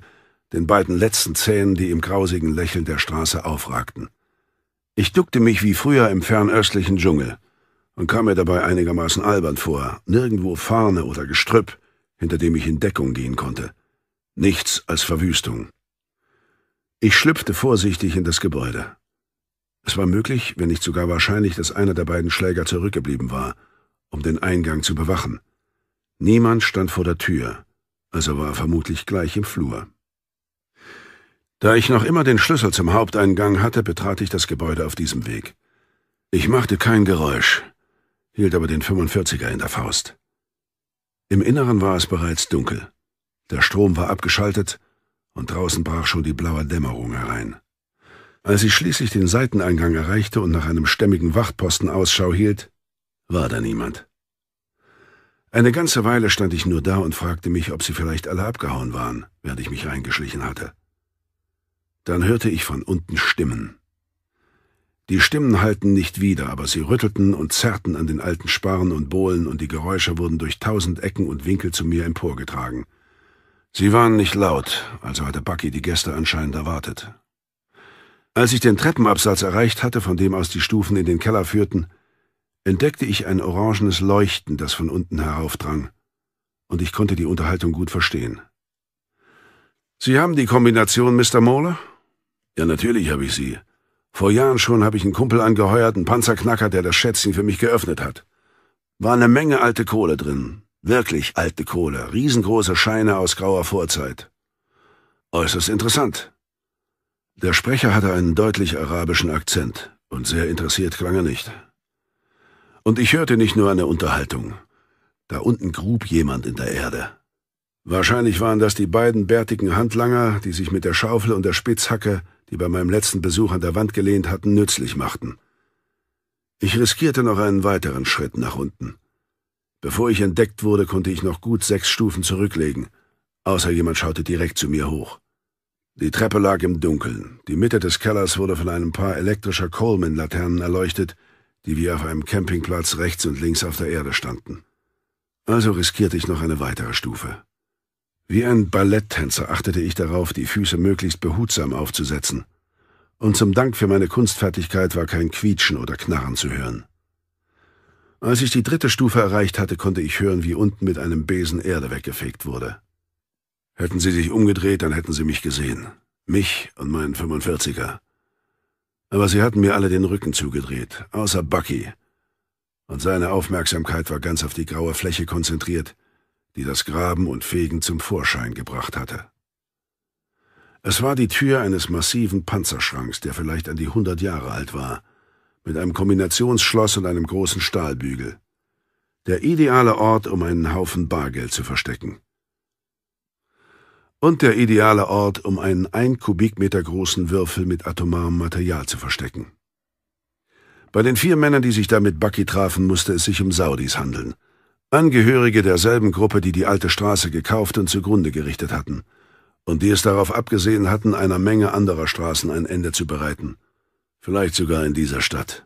den beiden letzten Zähnen, die im grausigen Lächeln der Straße aufragten. Ich duckte mich wie früher im fernöstlichen Dschungel und kam mir dabei einigermaßen albern vor, nirgendwo Fahne oder Gestrüpp, hinter dem ich in Deckung gehen konnte. Nichts als Verwüstung. Ich schlüpfte vorsichtig in das Gebäude. Es war möglich, wenn nicht sogar wahrscheinlich, dass einer der beiden Schläger zurückgeblieben war, um den Eingang zu bewachen. Niemand stand vor der Tür, also war vermutlich gleich im Flur. Da ich noch immer den Schlüssel zum Haupteingang hatte, betrat ich das Gebäude auf diesem Weg. Ich machte kein Geräusch, hielt aber den 45er in der Faust. Im Inneren war es bereits dunkel. Der Strom war abgeschaltet und draußen brach schon die blaue Dämmerung herein. Als ich schließlich den Seiteneingang erreichte und nach einem stämmigen Wachtposten Ausschau hielt, war da niemand. Eine ganze Weile stand ich nur da und fragte mich, ob sie vielleicht alle abgehauen waren, während ich mich reingeschlichen hatte. Dann hörte ich von unten Stimmen. Die Stimmen hallten nicht wieder, aber sie rüttelten und zerrten an den alten Sparren und Bohlen und die Geräusche wurden durch tausend Ecken und Winkel zu mir emporgetragen. Sie waren nicht laut, also hatte Bucky die Gäste anscheinend erwartet, als ich den Treppenabsatz erreicht hatte, von dem aus die Stufen in den Keller führten, entdeckte ich ein orangenes Leuchten, das von unten heraufdrang, und ich konnte die Unterhaltung gut verstehen. Sie haben die Kombination, Mr. Mohler? Ja, natürlich habe ich sie. Vor Jahren schon habe ich einen Kumpel angeheuert, einen Panzerknacker, der das Schätzchen für mich geöffnet hat. War eine Menge alte Kohle drin. Wirklich alte Kohle. Riesengroße Scheine aus grauer Vorzeit. Äußerst interessant. Der Sprecher hatte einen deutlich arabischen Akzent und sehr interessiert klang er nicht. Und ich hörte nicht nur eine Unterhaltung. Da unten grub jemand in der Erde. Wahrscheinlich waren das die beiden bärtigen Handlanger, die sich mit der Schaufel und der Spitzhacke, die bei meinem letzten Besuch an der Wand gelehnt hatten, nützlich machten. Ich riskierte noch einen weiteren Schritt nach unten. Bevor ich entdeckt wurde, konnte ich noch gut sechs Stufen zurücklegen, außer jemand schaute direkt zu mir hoch. Die Treppe lag im Dunkeln. Die Mitte des Kellers wurde von einem Paar elektrischer Coleman-Laternen erleuchtet, die wie auf einem Campingplatz rechts und links auf der Erde standen. Also riskierte ich noch eine weitere Stufe. Wie ein Balletttänzer achtete ich darauf, die Füße möglichst behutsam aufzusetzen. Und zum Dank für meine Kunstfertigkeit war kein Quietschen oder Knarren zu hören. Als ich die dritte Stufe erreicht hatte, konnte ich hören, wie unten mit einem Besen Erde weggefegt wurde. Hätten sie sich umgedreht, dann hätten sie mich gesehen. Mich und meinen 45er. Aber sie hatten mir alle den Rücken zugedreht, außer Bucky. Und seine Aufmerksamkeit war ganz auf die graue Fläche konzentriert, die das Graben und Fegen zum Vorschein gebracht hatte. Es war die Tür eines massiven Panzerschranks, der vielleicht an die hundert Jahre alt war, mit einem Kombinationsschloss und einem großen Stahlbügel. Der ideale Ort, um einen Haufen Bargeld zu verstecken und der ideale Ort, um einen ein Kubikmeter großen Würfel mit atomarem Material zu verstecken. Bei den vier Männern, die sich da mit Bucky trafen, musste es sich um Saudis handeln. Angehörige derselben Gruppe, die die alte Straße gekauft und zugrunde gerichtet hatten. Und die es darauf abgesehen hatten, einer Menge anderer Straßen ein Ende zu bereiten. Vielleicht sogar in dieser Stadt.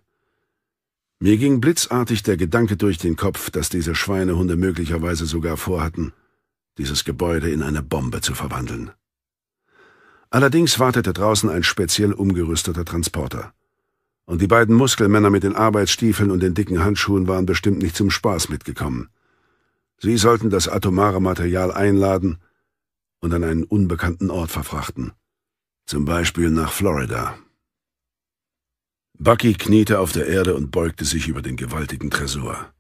Mir ging blitzartig der Gedanke durch den Kopf, dass diese Schweinehunde möglicherweise sogar vorhatten, dieses Gebäude in eine Bombe zu verwandeln. Allerdings wartete draußen ein speziell umgerüsteter Transporter. Und die beiden Muskelmänner mit den Arbeitsstiefeln und den dicken Handschuhen waren bestimmt nicht zum Spaß mitgekommen. Sie sollten das atomare Material einladen und an einen unbekannten Ort verfrachten. Zum Beispiel nach Florida. Bucky kniete auf der Erde und beugte sich über den gewaltigen Tresor.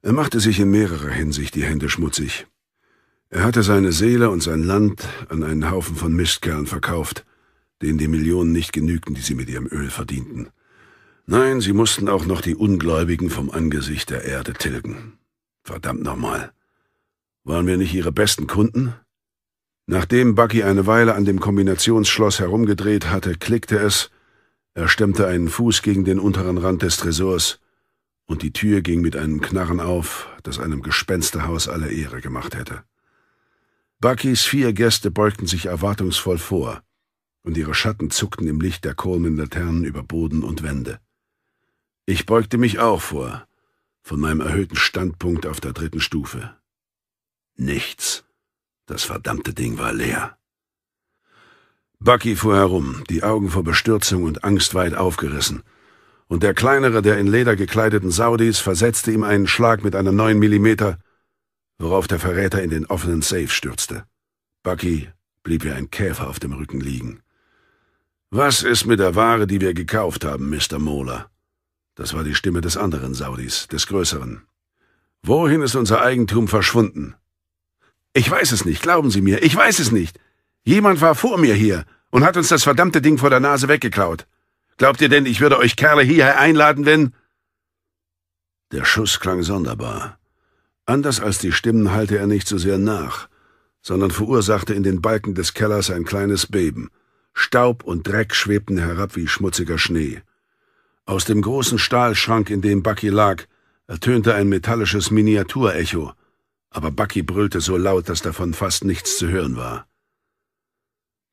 Er machte sich in mehrerer Hinsicht die Hände schmutzig. Er hatte seine Seele und sein Land an einen Haufen von Mistkerlen verkauft, denen die Millionen nicht genügten, die sie mit ihrem Öl verdienten. Nein, sie mussten auch noch die Ungläubigen vom Angesicht der Erde tilgen. Verdammt nochmal. Waren wir nicht ihre besten Kunden? Nachdem Bucky eine Weile an dem Kombinationsschloss herumgedreht hatte, klickte es, er stemmte einen Fuß gegen den unteren Rand des Tresors, und die Tür ging mit einem Knarren auf, das einem Gespensterhaus alle Ehre gemacht hätte. Buckys vier Gäste beugten sich erwartungsvoll vor, und ihre Schatten zuckten im Licht der Coleman-Laternen über Boden und Wände. Ich beugte mich auch vor, von meinem erhöhten Standpunkt auf der dritten Stufe. Nichts. Das verdammte Ding war leer. Bucky fuhr herum, die Augen vor Bestürzung und Angst weit aufgerissen, und der kleinere der in Leder gekleideten Saudis versetzte ihm einen Schlag mit einer neun Millimeter, worauf der Verräter in den offenen Safe stürzte. Bucky blieb wie ein Käfer auf dem Rücken liegen. Was ist mit der Ware, die wir gekauft haben, Mr. Mohler? Das war die Stimme des anderen Saudis, des Größeren. Wohin ist unser Eigentum verschwunden? Ich weiß es nicht, glauben Sie mir, ich weiß es nicht. Jemand war vor mir hier und hat uns das verdammte Ding vor der Nase weggeklaut. Glaubt ihr denn, ich würde euch Kerle hierher einladen, wenn... Der Schuss klang sonderbar. Anders als die Stimmen halte er nicht so sehr nach, sondern verursachte in den Balken des Kellers ein kleines Beben. Staub und Dreck schwebten herab wie schmutziger Schnee. Aus dem großen Stahlschrank, in dem Bucky lag, ertönte ein metallisches Miniaturecho, aber Bucky brüllte so laut, dass davon fast nichts zu hören war.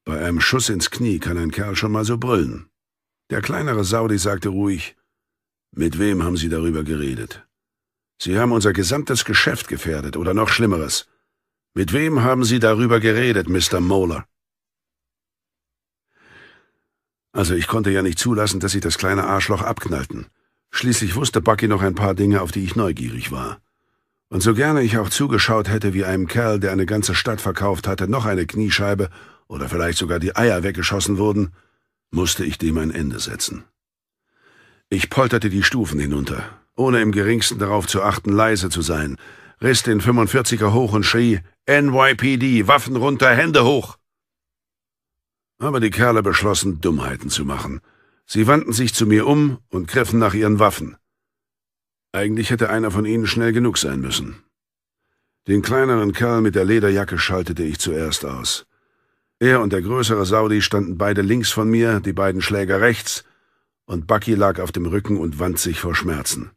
Bei einem Schuss ins Knie kann ein Kerl schon mal so brüllen. Der kleinere Saudi sagte ruhig, »Mit wem haben Sie darüber geredet?« Sie haben unser gesamtes Geschäft gefährdet oder noch Schlimmeres. Mit wem haben Sie darüber geredet, Mr. Moeller? Also ich konnte ja nicht zulassen, dass Sie das kleine Arschloch abknallten. Schließlich wusste Bucky noch ein paar Dinge, auf die ich neugierig war. Und so gerne ich auch zugeschaut hätte, wie einem Kerl, der eine ganze Stadt verkauft hatte, noch eine Kniescheibe oder vielleicht sogar die Eier weggeschossen wurden, musste ich dem ein Ende setzen. Ich polterte die Stufen hinunter, ohne im geringsten darauf zu achten, leise zu sein, riss den 45er hoch und schrie NYPD, Waffen runter, Hände hoch. Aber die Kerle beschlossen, Dummheiten zu machen. Sie wandten sich zu mir um und griffen nach ihren Waffen. Eigentlich hätte einer von ihnen schnell genug sein müssen. Den kleineren Kerl mit der Lederjacke schaltete ich zuerst aus. Er und der größere Saudi standen beide links von mir, die beiden Schläger rechts, und Bucky lag auf dem Rücken und wand sich vor Schmerzen.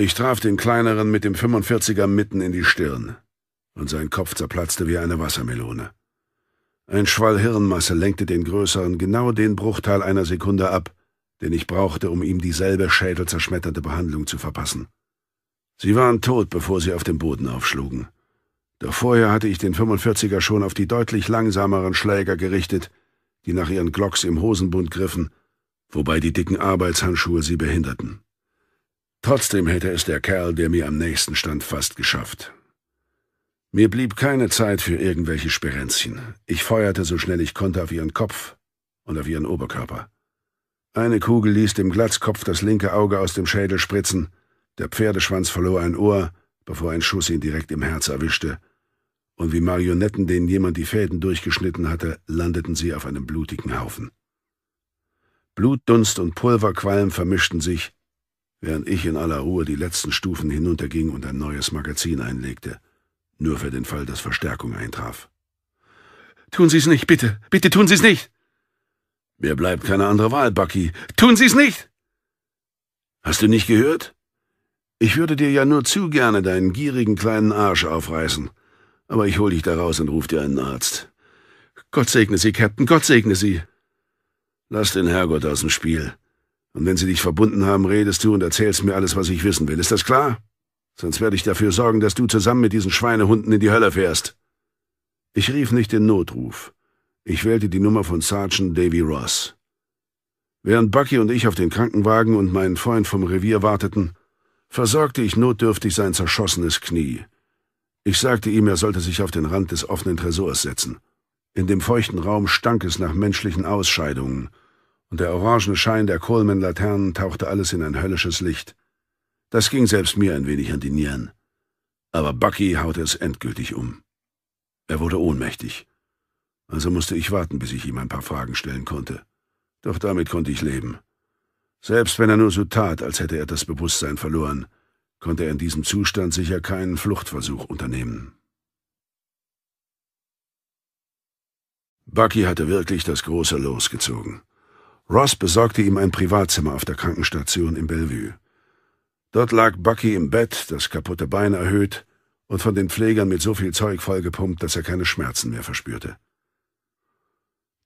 Ich traf den kleineren mit dem 45er mitten in die Stirn, und sein Kopf zerplatzte wie eine Wassermelone. Ein Schwall Hirnmasse lenkte den größeren genau den Bruchteil einer Sekunde ab, den ich brauchte, um ihm dieselbe schädelzerschmetternde Behandlung zu verpassen. Sie waren tot, bevor sie auf dem Boden aufschlugen. Doch vorher hatte ich den 45er schon auf die deutlich langsameren Schläger gerichtet, die nach ihren Glocks im Hosenbund griffen, wobei die dicken Arbeitshandschuhe sie behinderten. Trotzdem hätte es der Kerl, der mir am nächsten stand, fast geschafft. Mir blieb keine Zeit für irgendwelche Sperenzchen. Ich feuerte so schnell ich konnte auf ihren Kopf und auf ihren Oberkörper. Eine Kugel ließ dem Glatzkopf das linke Auge aus dem Schädel spritzen, der Pferdeschwanz verlor ein Ohr, bevor ein Schuss ihn direkt im Herz erwischte, und wie Marionetten, denen jemand die Fäden durchgeschnitten hatte, landeten sie auf einem blutigen Haufen. Blutdunst und Pulverqualm vermischten sich, während ich in aller Ruhe die letzten Stufen hinunterging und ein neues Magazin einlegte, nur für den Fall, dass Verstärkung eintraf. Tun Sie's nicht, bitte, bitte tun Sie's nicht! Mir bleibt keine andere Wahl, Bucky. Tun Sie's nicht! Hast du nicht gehört? Ich würde dir ja nur zu gerne deinen gierigen kleinen Arsch aufreißen. Aber ich hol dich da raus und ruf dir einen Arzt. Gott segne Sie, Captain, Gott segne Sie. Lass den Herrgott aus dem Spiel. Und wenn sie dich verbunden haben, redest du und erzählst mir alles, was ich wissen will. Ist das klar? Sonst werde ich dafür sorgen, dass du zusammen mit diesen Schweinehunden in die Hölle fährst. Ich rief nicht den Notruf. Ich wählte die Nummer von Sergeant Davy Ross. Während Bucky und ich auf den Krankenwagen und meinen Freund vom Revier warteten, versorgte ich notdürftig sein zerschossenes Knie. Ich sagte ihm, er sollte sich auf den Rand des offenen Tresors setzen. In dem feuchten Raum stank es nach menschlichen Ausscheidungen, und der orangene Schein der Coleman-Laternen tauchte alles in ein höllisches Licht. Das ging selbst mir ein wenig an die Nieren. Aber Bucky haute es endgültig um. Er wurde ohnmächtig. Also musste ich warten, bis ich ihm ein paar Fragen stellen konnte. Doch damit konnte ich leben. Selbst wenn er nur so tat, als hätte er das Bewusstsein verloren, konnte er in diesem Zustand sicher keinen Fluchtversuch unternehmen. Bucky hatte wirklich das große Los gezogen. Ross besorgte ihm ein Privatzimmer auf der Krankenstation in Bellevue. Dort lag Bucky im Bett, das kaputte Bein erhöht und von den Pflegern mit so viel Zeug vollgepumpt, dass er keine Schmerzen mehr verspürte.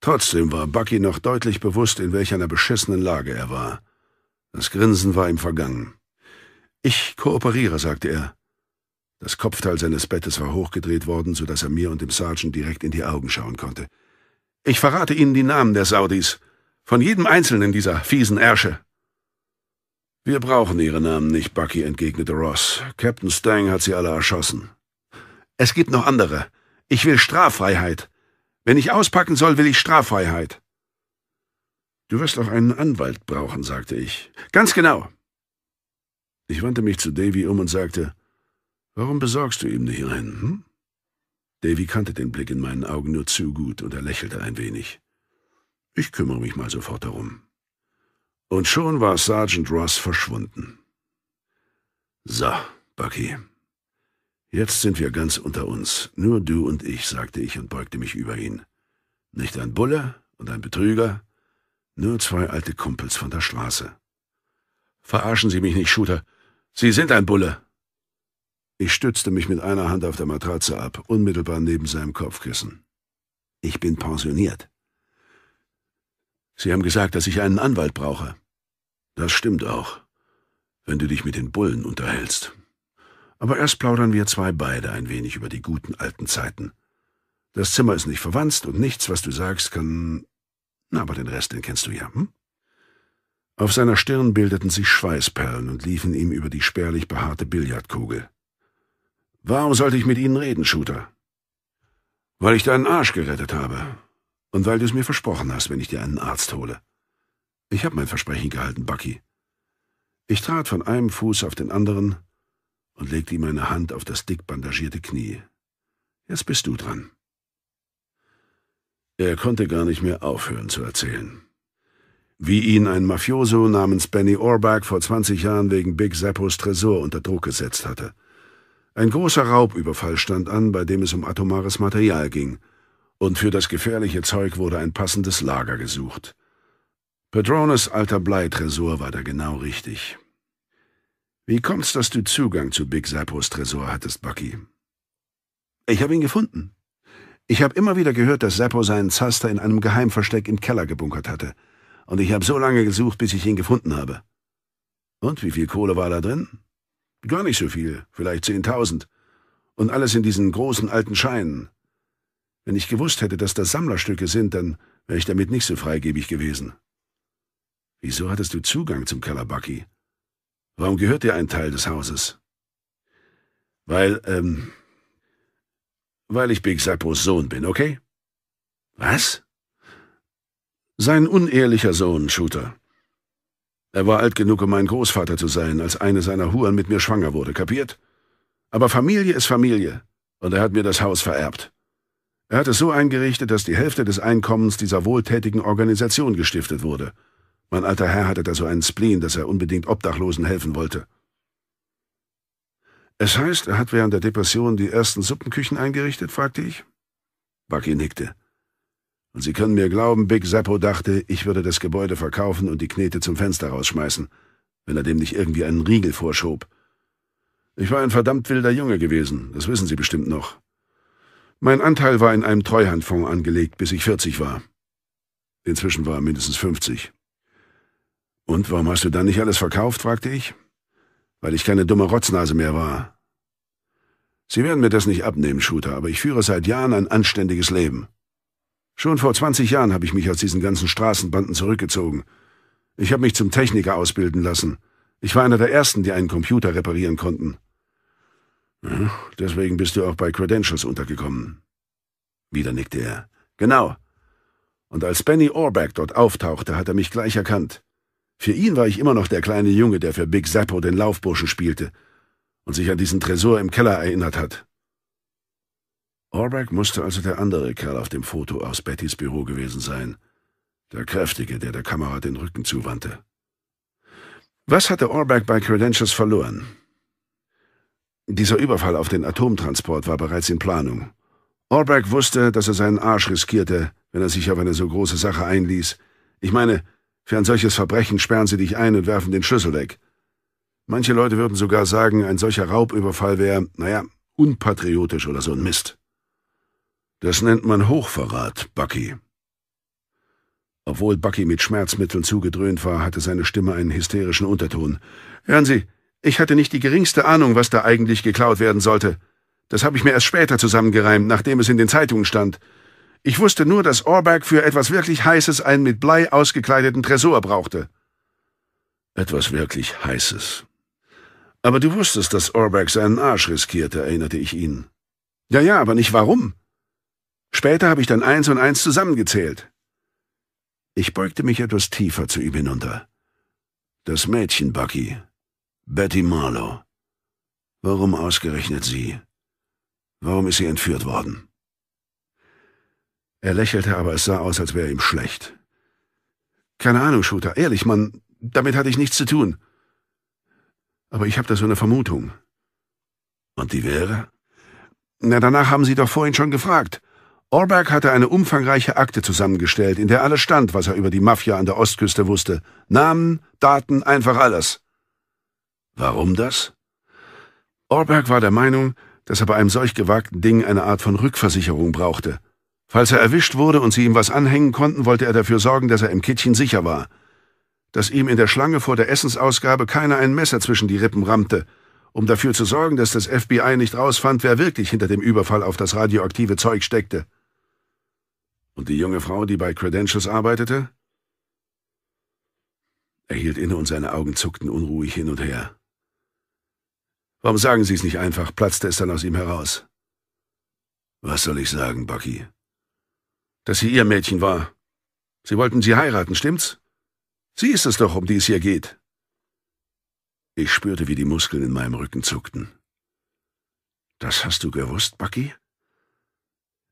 Trotzdem war Bucky noch deutlich bewusst, in welch einer beschissenen Lage er war. Das Grinsen war ihm vergangen. Ich kooperiere, sagte er. Das Kopfteil seines Bettes war hochgedreht worden, so dass er mir und dem Sergeant direkt in die Augen schauen konnte. Ich verrate Ihnen die Namen der Saudis. Von jedem einzelnen dieser fiesen Ärsche. Wir brauchen ihre Namen nicht, Bucky, entgegnete Ross. Captain Stang hat sie alle erschossen. Es gibt noch andere. Ich will Straffreiheit. Wenn ich auspacken soll, will ich Straffreiheit. Du wirst auch einen Anwalt brauchen, sagte ich. Ganz genau. Ich wandte mich zu Davy um und sagte, Warum besorgst du ihm nicht einen, hm? Davy kannte den Blick in meinen Augen nur zu gut und er lächelte ein wenig. Ich kümmere mich mal sofort darum. Und schon war Sergeant Ross verschwunden. So, Bucky. Jetzt sind wir ganz unter uns, nur du und ich, sagte ich und beugte mich über ihn. Nicht ein Bulle und ein Betrüger, nur zwei alte Kumpels von der Straße. Verarschen Sie mich nicht, Shooter. Sie sind ein Bulle. Ich stützte mich mit einer Hand auf der Matratze ab, unmittelbar neben seinem Kopfkissen. Ich bin pensioniert. Sie haben gesagt, dass ich einen Anwalt brauche. Das stimmt auch, wenn du dich mit den Bullen unterhältst. Aber erst plaudern wir zwei beide ein wenig über die guten alten Zeiten. Das Zimmer ist nicht verwanzt und nichts, was du sagst, kann... Na, aber den Rest, den kennst du ja, hm? Auf seiner Stirn bildeten sich Schweißperlen und liefen ihm über die spärlich behaarte Billardkugel. Warum sollte ich mit Ihnen reden, Shooter? Weil ich deinen Arsch gerettet habe. Und weil du es mir versprochen hast, wenn ich dir einen Arzt hole. Ich habe mein Versprechen gehalten, Bucky. Ich trat von einem Fuß auf den anderen und legte ihm meine Hand auf das dick bandagierte Knie. Jetzt bist du dran. Er konnte gar nicht mehr aufhören zu erzählen. Wie ihn ein Mafioso namens Benny Orbach vor 20 Jahren wegen Big Seppos Tresor unter Druck gesetzt hatte. Ein großer Raubüberfall stand an, bei dem es um atomares Material ging – und für das gefährliche Zeug wurde ein passendes Lager gesucht. Padrones alter Bleitresor war da genau richtig. Wie kommt's, dass du Zugang zu Big Sappos Tresor hattest, Bucky? Ich habe ihn gefunden. Ich habe immer wieder gehört, dass Sappo seinen Zaster in einem Geheimversteck im Keller gebunkert hatte. Und ich habe so lange gesucht, bis ich ihn gefunden habe. Und wie viel Kohle war da drin? Gar nicht so viel, vielleicht zehntausend. Und alles in diesen großen alten Scheinen. Wenn ich gewusst hätte, dass das Sammlerstücke sind, dann wäre ich damit nicht so freigebig gewesen. Wieso hattest du Zugang zum Kalabaki? Warum gehört dir ein Teil des Hauses? Weil, ähm, weil ich Big Sappos Sohn bin, okay? Was? Sein unehrlicher Sohn, Shooter. Er war alt genug, um mein Großvater zu sein, als eine seiner Huren mit mir schwanger wurde, kapiert? Aber Familie ist Familie, und er hat mir das Haus vererbt. Er hat es so eingerichtet, dass die Hälfte des Einkommens dieser wohltätigen Organisation gestiftet wurde. Mein alter Herr hatte da so einen Spleen, dass er unbedingt Obdachlosen helfen wollte. Es heißt, er hat während der Depression die ersten Suppenküchen eingerichtet, fragte ich. Bucky nickte. Und Sie können mir glauben, Big Sappo dachte, ich würde das Gebäude verkaufen und die Knete zum Fenster rausschmeißen, wenn er dem nicht irgendwie einen Riegel vorschob. Ich war ein verdammt wilder Junge gewesen, das wissen Sie bestimmt noch. Mein Anteil war in einem Treuhandfonds angelegt, bis ich 40 war. Inzwischen war er mindestens 50. Und warum hast du dann nicht alles verkauft? fragte ich. Weil ich keine dumme Rotznase mehr war. Sie werden mir das nicht abnehmen, Shooter, aber ich führe seit Jahren ein anständiges Leben. Schon vor 20 Jahren habe ich mich aus diesen ganzen Straßenbanden zurückgezogen. Ich habe mich zum Techniker ausbilden lassen. Ich war einer der Ersten, die einen Computer reparieren konnten deswegen bist du auch bei Credentials untergekommen. Wieder nickte er. Genau. Und als Benny Orbeck dort auftauchte, hat er mich gleich erkannt. Für ihn war ich immer noch der kleine Junge, der für Big Zappo den Laufburschen spielte und sich an diesen Tresor im Keller erinnert hat. Orbeck musste also der andere Kerl auf dem Foto aus Bettys Büro gewesen sein. Der Kräftige, der der Kamera den Rücken zuwandte. Was hatte Orbeck bei Credentials verloren? Dieser Überfall auf den Atomtransport war bereits in Planung. Orbeck wusste, dass er seinen Arsch riskierte, wenn er sich auf eine so große Sache einließ. Ich meine, für ein solches Verbrechen sperren sie dich ein und werfen den Schlüssel weg. Manche Leute würden sogar sagen, ein solcher Raubüberfall wäre, naja, unpatriotisch oder so ein Mist. Das nennt man Hochverrat, Bucky. Obwohl Bucky mit Schmerzmitteln zugedröhnt war, hatte seine Stimme einen hysterischen Unterton. Hören Sie, ich hatte nicht die geringste Ahnung, was da eigentlich geklaut werden sollte. Das habe ich mir erst später zusammengereimt, nachdem es in den Zeitungen stand. Ich wusste nur, dass Orberg für etwas wirklich Heißes einen mit Blei ausgekleideten Tresor brauchte. Etwas wirklich Heißes. Aber du wusstest, dass Orberg seinen Arsch riskierte, erinnerte ich ihn. Ja, ja, aber nicht warum. Später habe ich dann eins und eins zusammengezählt. Ich beugte mich etwas tiefer zu ihm hinunter. Das Mädchen, Bucky, Betty Marlowe. Warum ausgerechnet sie? Warum ist sie entführt worden? Er lächelte, aber es sah aus, als wäre ihm schlecht. Keine Ahnung, Shooter. Ehrlich, Mann, damit hatte ich nichts zu tun. Aber ich habe da so eine Vermutung. Und die wäre? Na, danach haben Sie doch vorhin schon gefragt. Orberg hatte eine umfangreiche Akte zusammengestellt, in der alles stand, was er über die Mafia an der Ostküste wusste. Namen, Daten, einfach alles. Warum das? Orberg war der Meinung, dass er bei einem solch gewagten Ding eine Art von Rückversicherung brauchte. Falls er erwischt wurde und sie ihm was anhängen konnten, wollte er dafür sorgen, dass er im Kittchen sicher war. Dass ihm in der Schlange vor der Essensausgabe keiner ein Messer zwischen die Rippen rammte, um dafür zu sorgen, dass das FBI nicht rausfand, wer wirklich hinter dem Überfall auf das radioaktive Zeug steckte. Und die junge Frau, die bei Credentials arbeitete? Er hielt inne und seine Augen zuckten unruhig hin und her. Warum sagen Sie es nicht einfach? platzte es dann aus ihm heraus. Was soll ich sagen, Bucky? Dass sie Ihr Mädchen war. Sie wollten sie heiraten, stimmt's? Sie ist es doch, um die es hier geht. Ich spürte, wie die Muskeln in meinem Rücken zuckten. Das hast du gewusst, Bucky?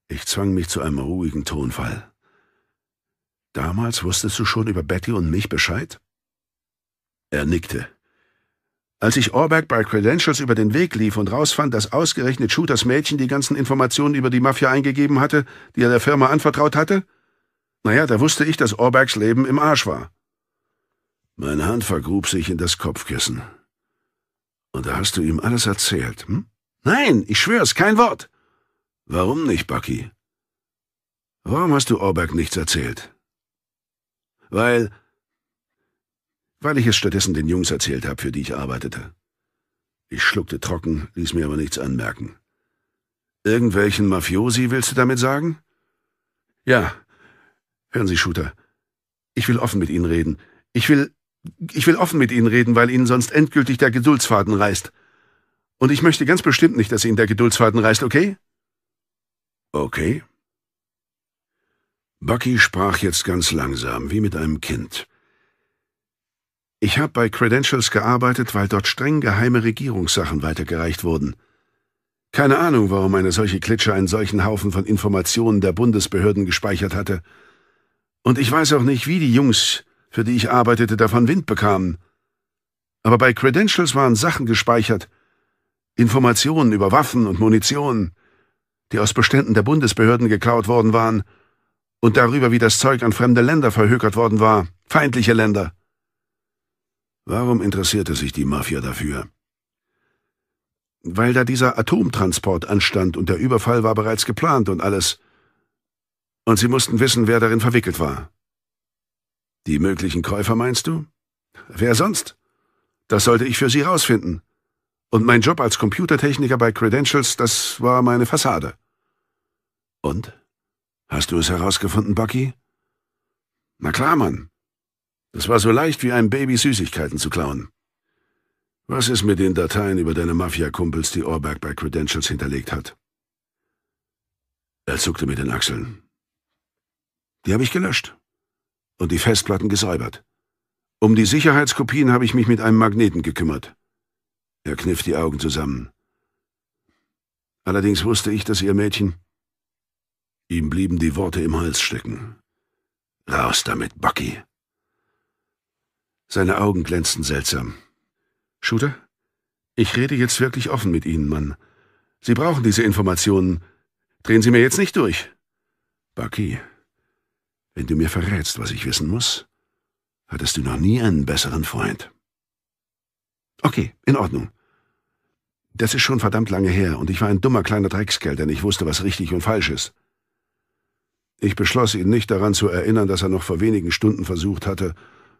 Ich zwang mich zu einem ruhigen Tonfall. Damals wusstest du schon über Betty und mich Bescheid? Er nickte. Als ich Orberg bei Credentials über den Weg lief und rausfand, dass ausgerechnet Shooters Mädchen die ganzen Informationen über die Mafia eingegeben hatte, die er der Firma anvertraut hatte? Naja, da wusste ich, dass Orbergs Leben im Arsch war. Meine Hand vergrub sich in das Kopfkissen. Und da hast du ihm alles erzählt, hm? Nein, ich schwör's, kein Wort. Warum nicht, Bucky? Warum hast du Orberg nichts erzählt? Weil weil ich es stattdessen den Jungs erzählt habe, für die ich arbeitete. Ich schluckte trocken, ließ mir aber nichts anmerken. Irgendwelchen Mafiosi willst du damit sagen? Ja. Hören Sie, Shooter. Ich will offen mit Ihnen reden. Ich will, ich will offen mit Ihnen reden, weil Ihnen sonst endgültig der Geduldsfaden reißt. Und ich möchte ganz bestimmt nicht, dass Ihnen der Geduldsfaden reißt, okay? Okay. Bucky sprach jetzt ganz langsam, wie mit einem Kind. Ich habe bei Credentials gearbeitet, weil dort streng geheime Regierungssachen weitergereicht wurden. Keine Ahnung, warum eine solche Klitsche einen solchen Haufen von Informationen der Bundesbehörden gespeichert hatte. Und ich weiß auch nicht, wie die Jungs, für die ich arbeitete, davon Wind bekamen. Aber bei Credentials waren Sachen gespeichert. Informationen über Waffen und Munition, die aus Beständen der Bundesbehörden geklaut worden waren, und darüber, wie das Zeug an fremde Länder verhökert worden war, feindliche Länder. Warum interessierte sich die Mafia dafür? Weil da dieser Atomtransport anstand und der Überfall war bereits geplant und alles. Und sie mussten wissen, wer darin verwickelt war. Die möglichen Käufer meinst du? Wer sonst? Das sollte ich für sie rausfinden. Und mein Job als Computertechniker bei Credentials, das war meine Fassade. Und? Hast du es herausgefunden, Bucky? Na klar, Mann. Das war so leicht wie einem Baby Süßigkeiten zu klauen. Was ist mit den Dateien über deine Mafia-Kumpels, die Orberg bei Credentials hinterlegt hat? Er zuckte mit den Achseln. Die habe ich gelöscht. Und die Festplatten gesäubert. Um die Sicherheitskopien habe ich mich mit einem Magneten gekümmert. Er kniff die Augen zusammen. Allerdings wusste ich, dass ihr Mädchen... Ihm blieben die Worte im Hals stecken. Raus damit, Bucky. Seine Augen glänzten seltsam. Shooter? Ich rede jetzt wirklich offen mit Ihnen, Mann. Sie brauchen diese Informationen. Drehen Sie mir jetzt nicht durch. Bucky, wenn du mir verrätst, was ich wissen muss, hattest du noch nie einen besseren Freund. Okay, in Ordnung. Das ist schon verdammt lange her, und ich war ein dummer kleiner Dreckskerl, denn ich wusste, was richtig und falsch ist. Ich beschloss, ihn nicht daran zu erinnern, dass er noch vor wenigen Stunden versucht hatte,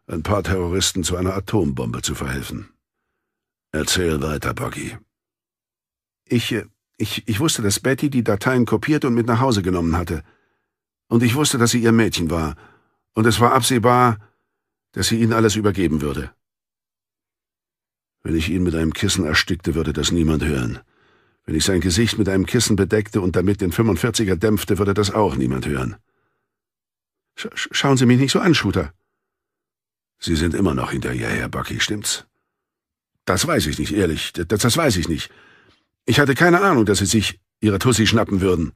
ein paar Terroristen zu einer Atombombe zu verhelfen. Erzähl weiter, Buggy. Ich, äh, ich, ich wusste, dass Betty die Dateien kopiert und mit nach Hause genommen hatte. Und ich wusste, dass sie ihr Mädchen war. Und es war absehbar, dass sie ihnen alles übergeben würde. Wenn ich ihn mit einem Kissen erstickte, würde das niemand hören. Wenn ich sein Gesicht mit einem Kissen bedeckte und damit den 45er dämpfte, würde das auch niemand hören. Sch schauen Sie mich nicht so an, Shooter. Sie sind immer noch hinter ihr her, Bucky, stimmt's? Das weiß ich nicht, ehrlich. Das, das weiß ich nicht. Ich hatte keine Ahnung, dass sie sich ihre Tussi schnappen würden.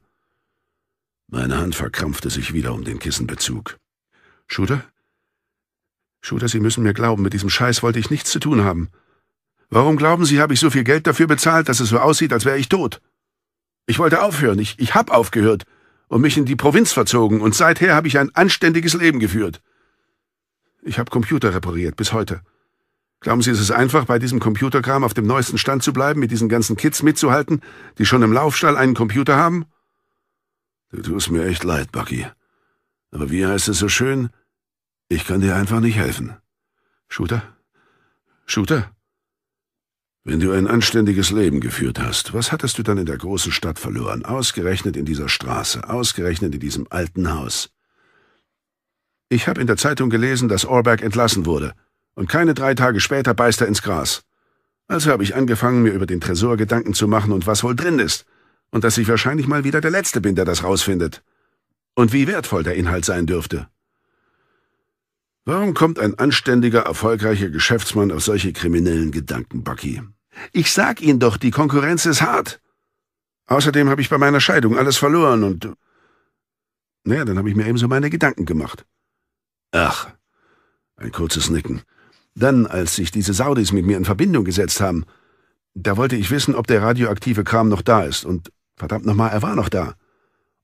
Meine Hand verkrampfte sich wieder um den Kissenbezug. Shooter? Shooter, Sie müssen mir glauben, mit diesem Scheiß wollte ich nichts zu tun haben. Warum glauben Sie, habe ich so viel Geld dafür bezahlt, dass es so aussieht, als wäre ich tot? Ich wollte aufhören, ich, ich hab aufgehört und mich in die Provinz verzogen, und seither habe ich ein anständiges Leben geführt. Ich habe Computer repariert, bis heute. Glauben Sie, es ist einfach, bei diesem Computerkram auf dem neuesten Stand zu bleiben, mit diesen ganzen Kids mitzuhalten, die schon im Laufstall einen Computer haben? Du tust mir echt leid, Bucky. Aber wie heißt es so schön? Ich kann dir einfach nicht helfen. Shooter? Shooter? Wenn du ein anständiges Leben geführt hast, was hattest du dann in der großen Stadt verloren? Ausgerechnet in dieser Straße, ausgerechnet in diesem alten Haus. Ich habe in der Zeitung gelesen, dass Orberg entlassen wurde, und keine drei Tage später beißt er ins Gras. Also habe ich angefangen, mir über den Tresor Gedanken zu machen und was wohl drin ist, und dass ich wahrscheinlich mal wieder der Letzte bin, der das rausfindet. Und wie wertvoll der Inhalt sein dürfte. Warum kommt ein anständiger, erfolgreicher Geschäftsmann auf solche kriminellen Gedanken, Bucky? Ich sag Ihnen doch, die Konkurrenz ist hart. Außerdem habe ich bei meiner Scheidung alles verloren und... Naja, dann habe ich mir ebenso meine Gedanken gemacht. Ach. Ein kurzes Nicken. Dann, als sich diese Saudis mit mir in Verbindung gesetzt haben, da wollte ich wissen, ob der radioaktive Kram noch da ist. Und verdammt nochmal, er war noch da.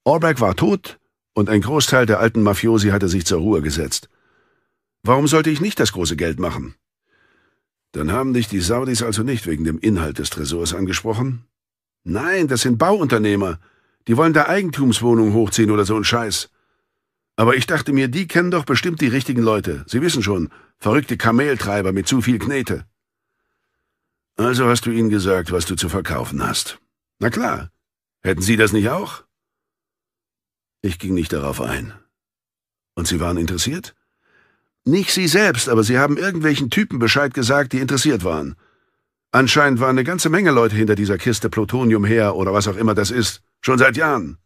Orbeck war tot und ein Großteil der alten Mafiosi hatte sich zur Ruhe gesetzt. Warum sollte ich nicht das große Geld machen? Dann haben dich die Saudis also nicht wegen dem Inhalt des Tresors angesprochen? Nein, das sind Bauunternehmer. Die wollen da Eigentumswohnungen hochziehen oder so ein Scheiß. Aber ich dachte mir, die kennen doch bestimmt die richtigen Leute. Sie wissen schon, verrückte Kameltreiber mit zu viel Knete. Also hast du ihnen gesagt, was du zu verkaufen hast. Na klar. Hätten sie das nicht auch? Ich ging nicht darauf ein. Und sie waren interessiert? Nicht sie selbst, aber sie haben irgendwelchen Typen Bescheid gesagt, die interessiert waren. Anscheinend waren eine ganze Menge Leute hinter dieser Kiste Plutonium her oder was auch immer das ist. Schon seit Jahren.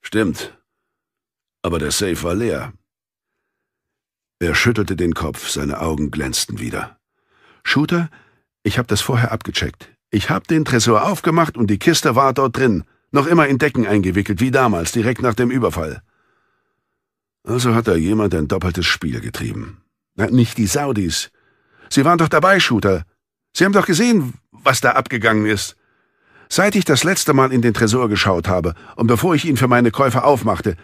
Stimmt, aber der Safe war leer. Er schüttelte den Kopf, seine Augen glänzten wieder. Shooter, ich hab das vorher abgecheckt. Ich hab den Tresor aufgemacht und die Kiste war dort drin, noch immer in Decken eingewickelt, wie damals, direkt nach dem Überfall. Also hat da jemand ein doppeltes Spiel getrieben. Na, nicht die Saudis. Sie waren doch dabei, Shooter. Sie haben doch gesehen, was da abgegangen ist. Seit ich das letzte Mal in den Tresor geschaut habe und bevor ich ihn für meine Käufer aufmachte,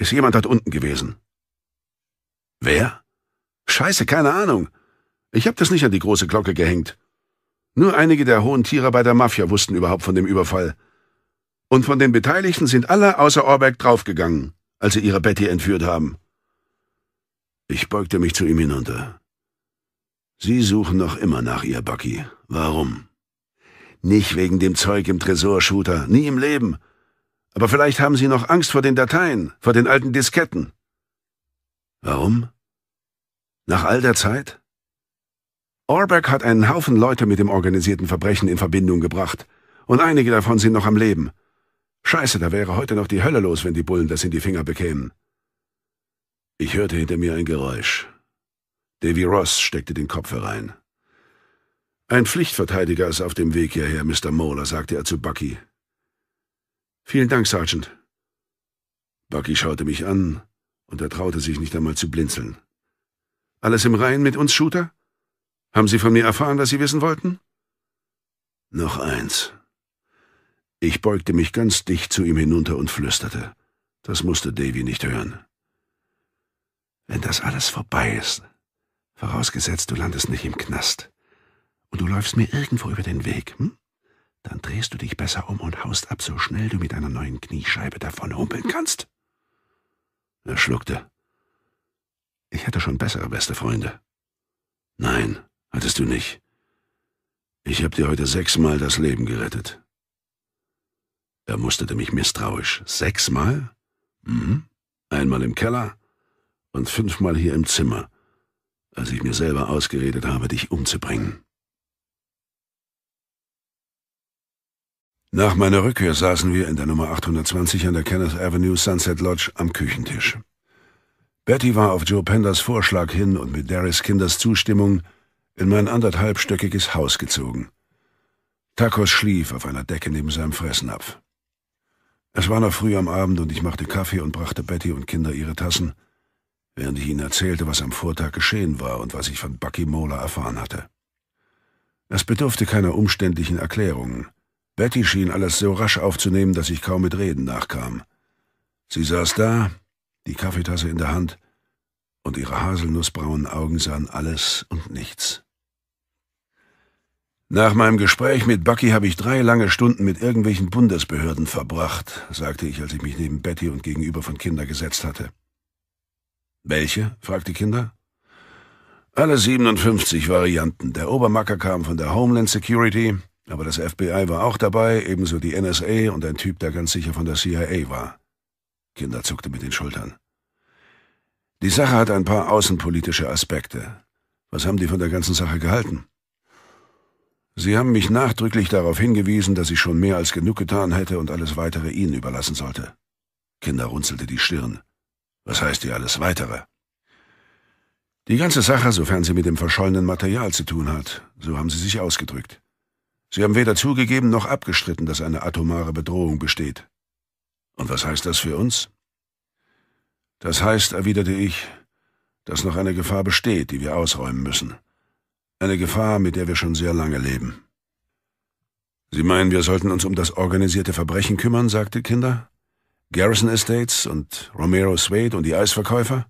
ist jemand dort unten gewesen? Wer? Scheiße, keine Ahnung. Ich hab das nicht an die große Glocke gehängt. Nur einige der hohen Tiere bei der Mafia wussten überhaupt von dem Überfall. Und von den Beteiligten sind alle außer Orberg draufgegangen, als sie ihre Betty entführt haben. Ich beugte mich zu ihm hinunter. Sie suchen noch immer nach ihr, Bucky. Warum? Nicht wegen dem Zeug im Tresor, Shooter. Nie im Leben. Aber vielleicht haben Sie noch Angst vor den Dateien, vor den alten Disketten. Warum? Nach all der Zeit? Orbeck hat einen Haufen Leute mit dem organisierten Verbrechen in Verbindung gebracht. Und einige davon sind noch am Leben. Scheiße, da wäre heute noch die Hölle los, wenn die Bullen das in die Finger bekämen. Ich hörte hinter mir ein Geräusch. Davy Ross steckte den Kopf herein. Ein Pflichtverteidiger ist auf dem Weg hierher, Mr. Moeller, sagte er zu Bucky. Vielen Dank, Sergeant. Bucky schaute mich an und er traute sich nicht einmal zu blinzeln. Alles im Reinen mit uns, Shooter? Haben Sie von mir erfahren, was Sie wissen wollten? Noch eins. Ich beugte mich ganz dicht zu ihm hinunter und flüsterte. Das musste Davy nicht hören. Wenn das alles vorbei ist, vorausgesetzt du landest nicht im Knast, und du läufst mir irgendwo über den Weg, hm? Dann drehst du dich besser um und haust ab, so schnell du mit einer neuen Kniescheibe davon humpeln kannst. Er schluckte. Ich hatte schon bessere beste Freunde. Nein, hattest du nicht. Ich hab dir heute sechsmal das Leben gerettet. Er musterte mich misstrauisch. Sechsmal? Mhm. Einmal im Keller und fünfmal hier im Zimmer, als ich mir selber ausgeredet habe, dich umzubringen. Nach meiner Rückkehr saßen wir in der Nummer 820 an der Kenneth Avenue Sunset Lodge am Küchentisch. Betty war auf Joe Penders Vorschlag hin und mit Darius Kinders Zustimmung in mein anderthalbstöckiges Haus gezogen. Tacos schlief auf einer Decke neben seinem Fressnapf. Es war noch früh am Abend und ich machte Kaffee und brachte Betty und Kinder ihre Tassen, während ich ihnen erzählte, was am Vortag geschehen war und was ich von Bucky Mola erfahren hatte. Es bedurfte keiner umständlichen Erklärungen. Betty schien alles so rasch aufzunehmen, dass ich kaum mit Reden nachkam. Sie saß da, die Kaffeetasse in der Hand, und ihre haselnussbraunen Augen sahen alles und nichts. Nach meinem Gespräch mit Bucky habe ich drei lange Stunden mit irgendwelchen Bundesbehörden verbracht, sagte ich, als ich mich neben Betty und gegenüber von Kinder gesetzt hatte. Welche? fragte Kinder. Alle 57 Varianten. Der Obermacker kam von der Homeland Security, aber das FBI war auch dabei, ebenso die NSA und ein Typ, der ganz sicher von der CIA war. Kinder zuckte mit den Schultern. Die Sache hat ein paar außenpolitische Aspekte. Was haben die von der ganzen Sache gehalten? Sie haben mich nachdrücklich darauf hingewiesen, dass ich schon mehr als genug getan hätte und alles Weitere Ihnen überlassen sollte. Kinder runzelte die Stirn. Was heißt ihr alles Weitere? Die ganze Sache, sofern sie mit dem verschollenen Material zu tun hat, so haben sie sich ausgedrückt. Sie haben weder zugegeben noch abgestritten, dass eine atomare Bedrohung besteht. Und was heißt das für uns? Das heißt, erwiderte ich, dass noch eine Gefahr besteht, die wir ausräumen müssen. Eine Gefahr, mit der wir schon sehr lange leben. Sie meinen, wir sollten uns um das organisierte Verbrechen kümmern, sagte Kinder? Garrison Estates und Romero Swade und die Eisverkäufer?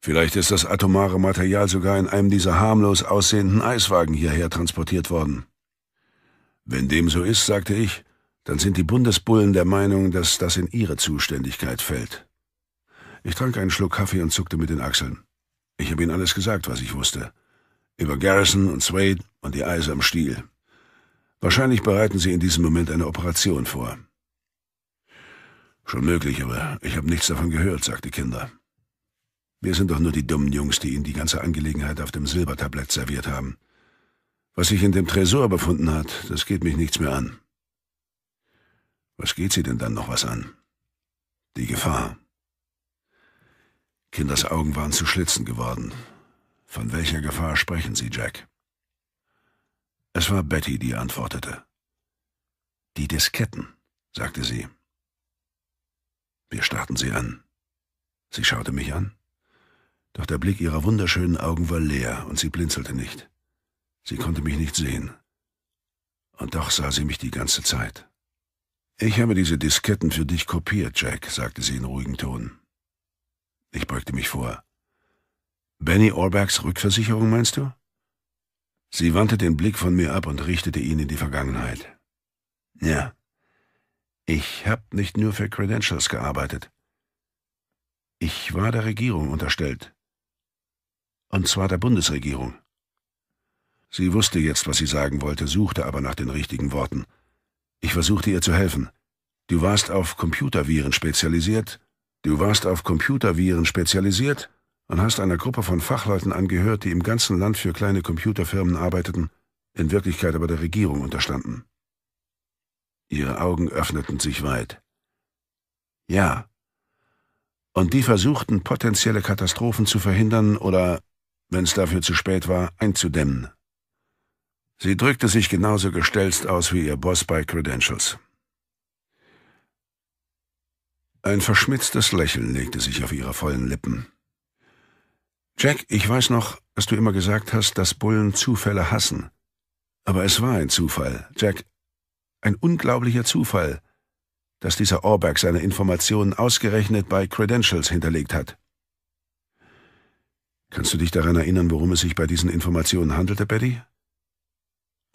Vielleicht ist das atomare Material sogar in einem dieser harmlos aussehenden Eiswagen hierher transportiert worden. Wenn dem so ist, sagte ich, dann sind die Bundesbullen der Meinung, dass das in ihre Zuständigkeit fällt. Ich trank einen Schluck Kaffee und zuckte mit den Achseln. Ich habe ihnen alles gesagt, was ich wusste. Über Garrison und Swade und die Eise am Stiel. Wahrscheinlich bereiten sie in diesem Moment eine Operation vor. Schon möglich, aber ich habe nichts davon gehört, sagte Kinder. Wir sind doch nur die dummen Jungs, die ihnen die ganze Angelegenheit auf dem Silbertablett serviert haben. Was sich in dem Tresor befunden hat, das geht mich nichts mehr an. Was geht sie denn dann noch was an? Die Gefahr. Kinders Augen waren zu schlitzen geworden. Von welcher Gefahr sprechen Sie, Jack? Es war Betty, die antwortete. Die Disketten, sagte sie. Wir starrten sie an. Sie schaute mich an. Doch der Blick ihrer wunderschönen Augen war leer und sie blinzelte nicht. Sie konnte mich nicht sehen. Und doch sah sie mich die ganze Zeit. Ich habe diese Disketten für dich kopiert, Jack, sagte sie in ruhigem Ton. Ich beugte mich vor. Benny Orbachs Rückversicherung, meinst du? Sie wandte den Blick von mir ab und richtete ihn in die Vergangenheit. Ja, ich hab nicht nur für Credentials gearbeitet. Ich war der Regierung unterstellt. Und zwar der Bundesregierung. Sie wusste jetzt, was sie sagen wollte, suchte aber nach den richtigen Worten. Ich versuchte ihr zu helfen. Du warst auf Computerviren spezialisiert, du warst auf Computerviren spezialisiert und hast einer Gruppe von Fachleuten angehört, die im ganzen Land für kleine Computerfirmen arbeiteten, in Wirklichkeit aber der Regierung unterstanden. Ihre Augen öffneten sich weit. Ja. Und die versuchten, potenzielle Katastrophen zu verhindern oder, wenn es dafür zu spät war, einzudämmen, Sie drückte sich genauso gestelzt aus wie ihr Boss bei Credentials. Ein verschmitztes Lächeln legte sich auf ihre vollen Lippen. Jack, ich weiß noch, dass du immer gesagt hast, dass Bullen Zufälle hassen. Aber es war ein Zufall, Jack. Ein unglaublicher Zufall, dass dieser Orberg seine Informationen ausgerechnet bei Credentials hinterlegt hat. Kannst du dich daran erinnern, worum es sich bei diesen Informationen handelte, Betty?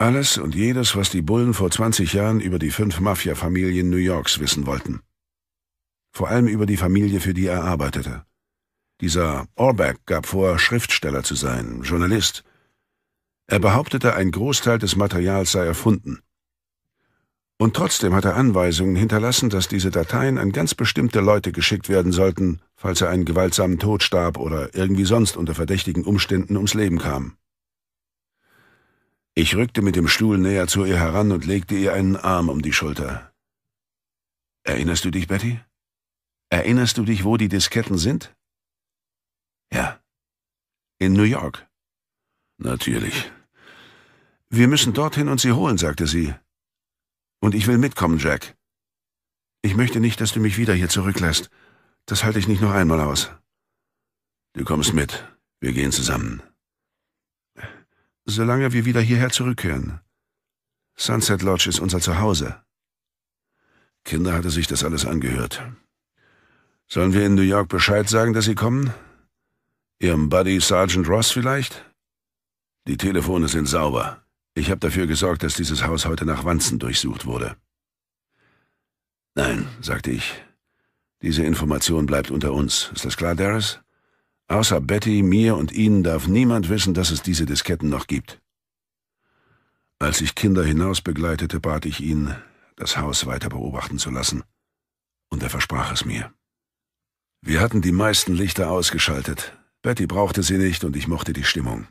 Alles und jedes, was die Bullen vor 20 Jahren über die fünf Mafia-Familien New Yorks wissen wollten. Vor allem über die Familie, für die er arbeitete. Dieser Orbeck gab vor, Schriftsteller zu sein, Journalist. Er behauptete, ein Großteil des Materials sei erfunden. Und trotzdem hat er Anweisungen hinterlassen, dass diese Dateien an ganz bestimmte Leute geschickt werden sollten, falls er einen gewaltsamen Tod starb oder irgendwie sonst unter verdächtigen Umständen ums Leben kam. Ich rückte mit dem Stuhl näher zu ihr heran und legte ihr einen Arm um die Schulter. Erinnerst du dich, Betty? Erinnerst du dich, wo die Disketten sind? Ja. In New York. Natürlich. Wir müssen dorthin und sie holen, sagte sie. Und ich will mitkommen, Jack. Ich möchte nicht, dass du mich wieder hier zurücklässt. Das halte ich nicht noch einmal aus. Du kommst mit. Wir gehen zusammen solange wir wieder hierher zurückkehren. Sunset Lodge ist unser Zuhause. Kinder hatte sich das alles angehört. Sollen wir in New York Bescheid sagen, dass sie kommen? Ihrem Buddy Sergeant Ross vielleicht? Die Telefone sind sauber. Ich habe dafür gesorgt, dass dieses Haus heute nach Wanzen durchsucht wurde. Nein, sagte ich. Diese Information bleibt unter uns. Ist das klar, Darius? Außer Betty, mir und Ihnen darf niemand wissen, dass es diese Disketten noch gibt. Als ich Kinder hinaus begleitete, bat ich ihn, das Haus weiter beobachten zu lassen, und er versprach es mir. Wir hatten die meisten Lichter ausgeschaltet. Betty brauchte sie nicht und ich mochte die Stimmung.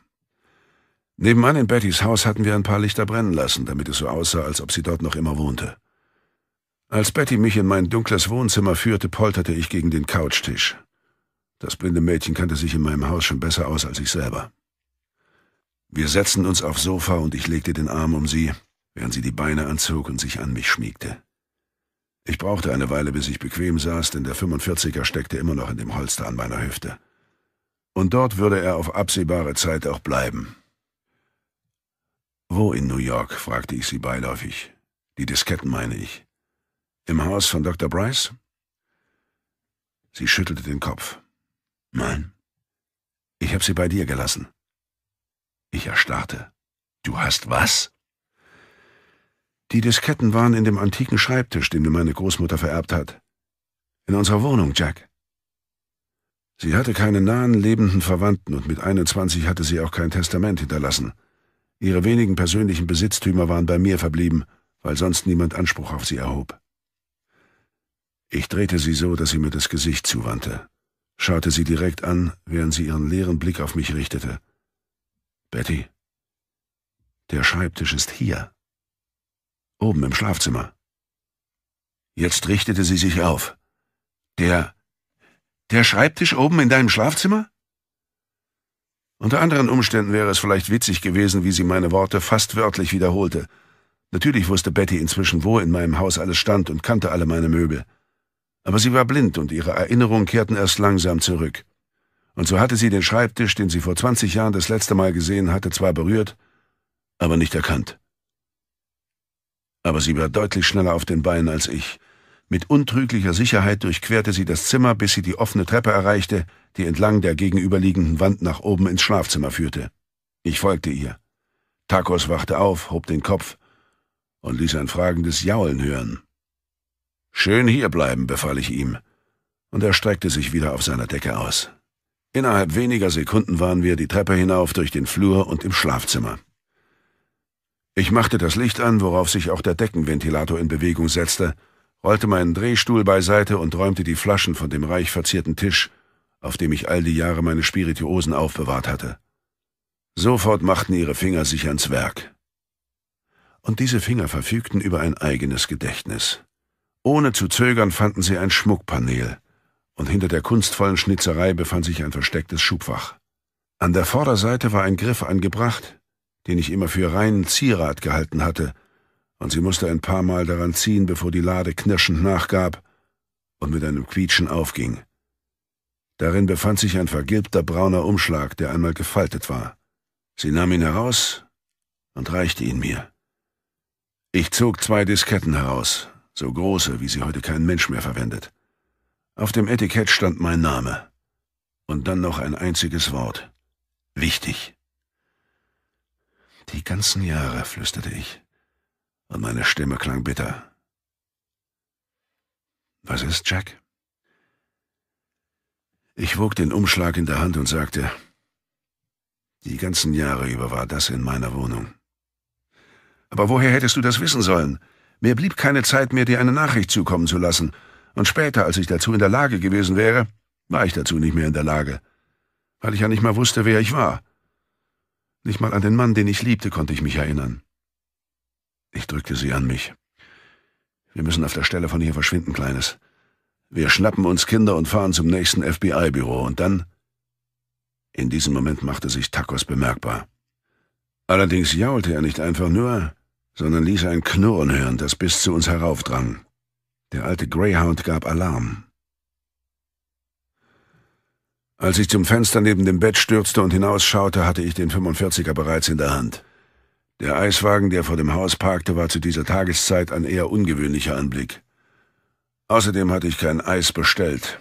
Nebenan in Bettys Haus hatten wir ein paar Lichter brennen lassen, damit es so aussah, als ob sie dort noch immer wohnte. Als Betty mich in mein dunkles Wohnzimmer führte, polterte ich gegen den Couchtisch. Das blinde Mädchen kannte sich in meinem Haus schon besser aus als ich selber. Wir setzten uns aufs Sofa und ich legte den Arm um sie, während sie die Beine anzog und sich an mich schmiegte. Ich brauchte eine Weile, bis ich bequem saß, denn der 45er steckte immer noch in dem Holster an meiner Hüfte. Und dort würde er auf absehbare Zeit auch bleiben. Wo in New York? fragte ich sie beiläufig. Die Disketten meine ich. Im Haus von Dr. Bryce? Sie schüttelte den Kopf. Nein, ich habe sie bei dir gelassen. Ich erstarrte. Du hast was? Die Disketten waren in dem antiken Schreibtisch, den mir meine Großmutter vererbt hat. In unserer Wohnung, Jack. Sie hatte keine nahen lebenden Verwandten und mit 21 hatte sie auch kein Testament hinterlassen. Ihre wenigen persönlichen Besitztümer waren bei mir verblieben, weil sonst niemand Anspruch auf sie erhob. Ich drehte sie so, dass sie mir das Gesicht zuwandte schaute sie direkt an, während sie ihren leeren Blick auf mich richtete. Betty, der Schreibtisch ist hier. Oben im Schlafzimmer. Jetzt richtete sie sich auf. Der... Der Schreibtisch oben in deinem Schlafzimmer? Unter anderen Umständen wäre es vielleicht witzig gewesen, wie sie meine Worte fast wörtlich wiederholte. Natürlich wusste Betty inzwischen, wo in meinem Haus alles stand und kannte alle meine Möbel. Aber sie war blind und ihre Erinnerungen kehrten erst langsam zurück. Und so hatte sie den Schreibtisch, den sie vor 20 Jahren das letzte Mal gesehen hatte, zwar berührt, aber nicht erkannt. Aber sie war deutlich schneller auf den Beinen als ich. Mit untrüglicher Sicherheit durchquerte sie das Zimmer, bis sie die offene Treppe erreichte, die entlang der gegenüberliegenden Wand nach oben ins Schlafzimmer führte. Ich folgte ihr. Takos wachte auf, hob den Kopf und ließ ein fragendes Jaulen hören. Schön hierbleiben, befahl ich ihm, und er streckte sich wieder auf seiner Decke aus. Innerhalb weniger Sekunden waren wir die Treppe hinauf durch den Flur und im Schlafzimmer. Ich machte das Licht an, worauf sich auch der Deckenventilator in Bewegung setzte, rollte meinen Drehstuhl beiseite und räumte die Flaschen von dem reich verzierten Tisch, auf dem ich all die Jahre meine Spirituosen aufbewahrt hatte. Sofort machten ihre Finger sich ans Werk. Und diese Finger verfügten über ein eigenes Gedächtnis. Ohne zu zögern fanden sie ein Schmuckpaneel, und hinter der kunstvollen Schnitzerei befand sich ein verstecktes Schubfach. An der Vorderseite war ein Griff angebracht, den ich immer für reinen Zierat gehalten hatte, und sie musste ein paar Mal daran ziehen, bevor die Lade knirschend nachgab und mit einem Quietschen aufging. Darin befand sich ein vergilbter brauner Umschlag, der einmal gefaltet war. Sie nahm ihn heraus und reichte ihn mir. Ich zog zwei Disketten heraus, so große, wie sie heute kein Mensch mehr verwendet. Auf dem Etikett stand mein Name. Und dann noch ein einziges Wort. Wichtig. Die ganzen Jahre, flüsterte ich, und meine Stimme klang bitter. Was ist, Jack? Ich wog den Umschlag in der Hand und sagte, die ganzen Jahre über war das in meiner Wohnung. Aber woher hättest du das wissen sollen? Mir blieb keine Zeit mehr, dir eine Nachricht zukommen zu lassen, und später, als ich dazu in der Lage gewesen wäre, war ich dazu nicht mehr in der Lage, weil ich ja nicht mal wusste, wer ich war. Nicht mal an den Mann, den ich liebte, konnte ich mich erinnern. Ich drückte sie an mich. Wir müssen auf der Stelle von hier verschwinden, Kleines. Wir schnappen uns Kinder und fahren zum nächsten FBI-Büro und dann... In diesem Moment machte sich Takos bemerkbar. Allerdings jaulte er nicht einfach nur, sondern ließ ein Knurren hören, das bis zu uns heraufdrang. Der alte Greyhound gab Alarm. Als ich zum Fenster neben dem Bett stürzte und hinausschaute, hatte ich den 45er bereits in der Hand. Der Eiswagen, der vor dem Haus parkte, war zu dieser Tageszeit ein eher ungewöhnlicher Anblick. Außerdem hatte ich kein Eis bestellt.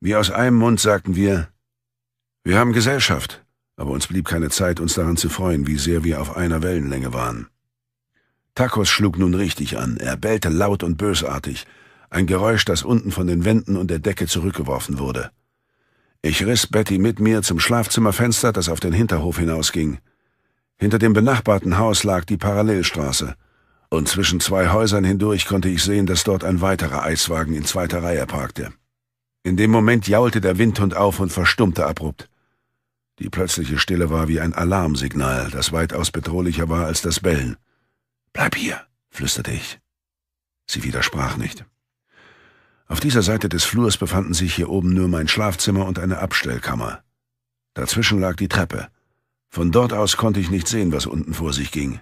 Wie aus einem Mund sagten wir, wir haben Gesellschaft, aber uns blieb keine Zeit, uns daran zu freuen, wie sehr wir auf einer Wellenlänge waren. Tacos schlug nun richtig an, er bellte laut und bösartig, ein Geräusch, das unten von den Wänden und der Decke zurückgeworfen wurde. Ich riss Betty mit mir zum Schlafzimmerfenster, das auf den Hinterhof hinausging. Hinter dem benachbarten Haus lag die Parallelstraße, und zwischen zwei Häusern hindurch konnte ich sehen, dass dort ein weiterer Eiswagen in zweiter Reihe parkte. In dem Moment jaulte der Windhund auf und verstummte abrupt. Die plötzliche Stille war wie ein Alarmsignal, das weitaus bedrohlicher war als das Bellen. Bleib hier, flüsterte ich. Sie widersprach nicht. Auf dieser Seite des Flurs befanden sich hier oben nur mein Schlafzimmer und eine Abstellkammer. Dazwischen lag die Treppe. Von dort aus konnte ich nicht sehen, was unten vor sich ging.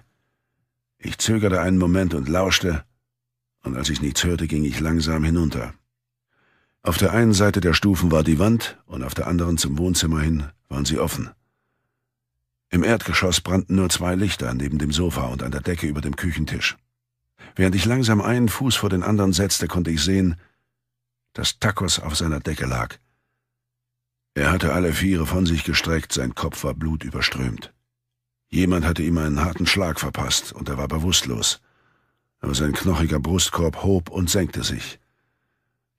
Ich zögerte einen Moment und lauschte, und als ich nichts hörte, ging ich langsam hinunter. Auf der einen Seite der Stufen war die Wand, und auf der anderen zum Wohnzimmer hin waren sie offen. Im Erdgeschoss brannten nur zwei Lichter neben dem Sofa und an der Decke über dem Küchentisch. Während ich langsam einen Fuß vor den anderen setzte, konnte ich sehen, dass Tacos auf seiner Decke lag. Er hatte alle Viere von sich gestreckt, sein Kopf war blutüberströmt. Jemand hatte ihm einen harten Schlag verpasst und er war bewusstlos. Aber sein knochiger Brustkorb hob und senkte sich.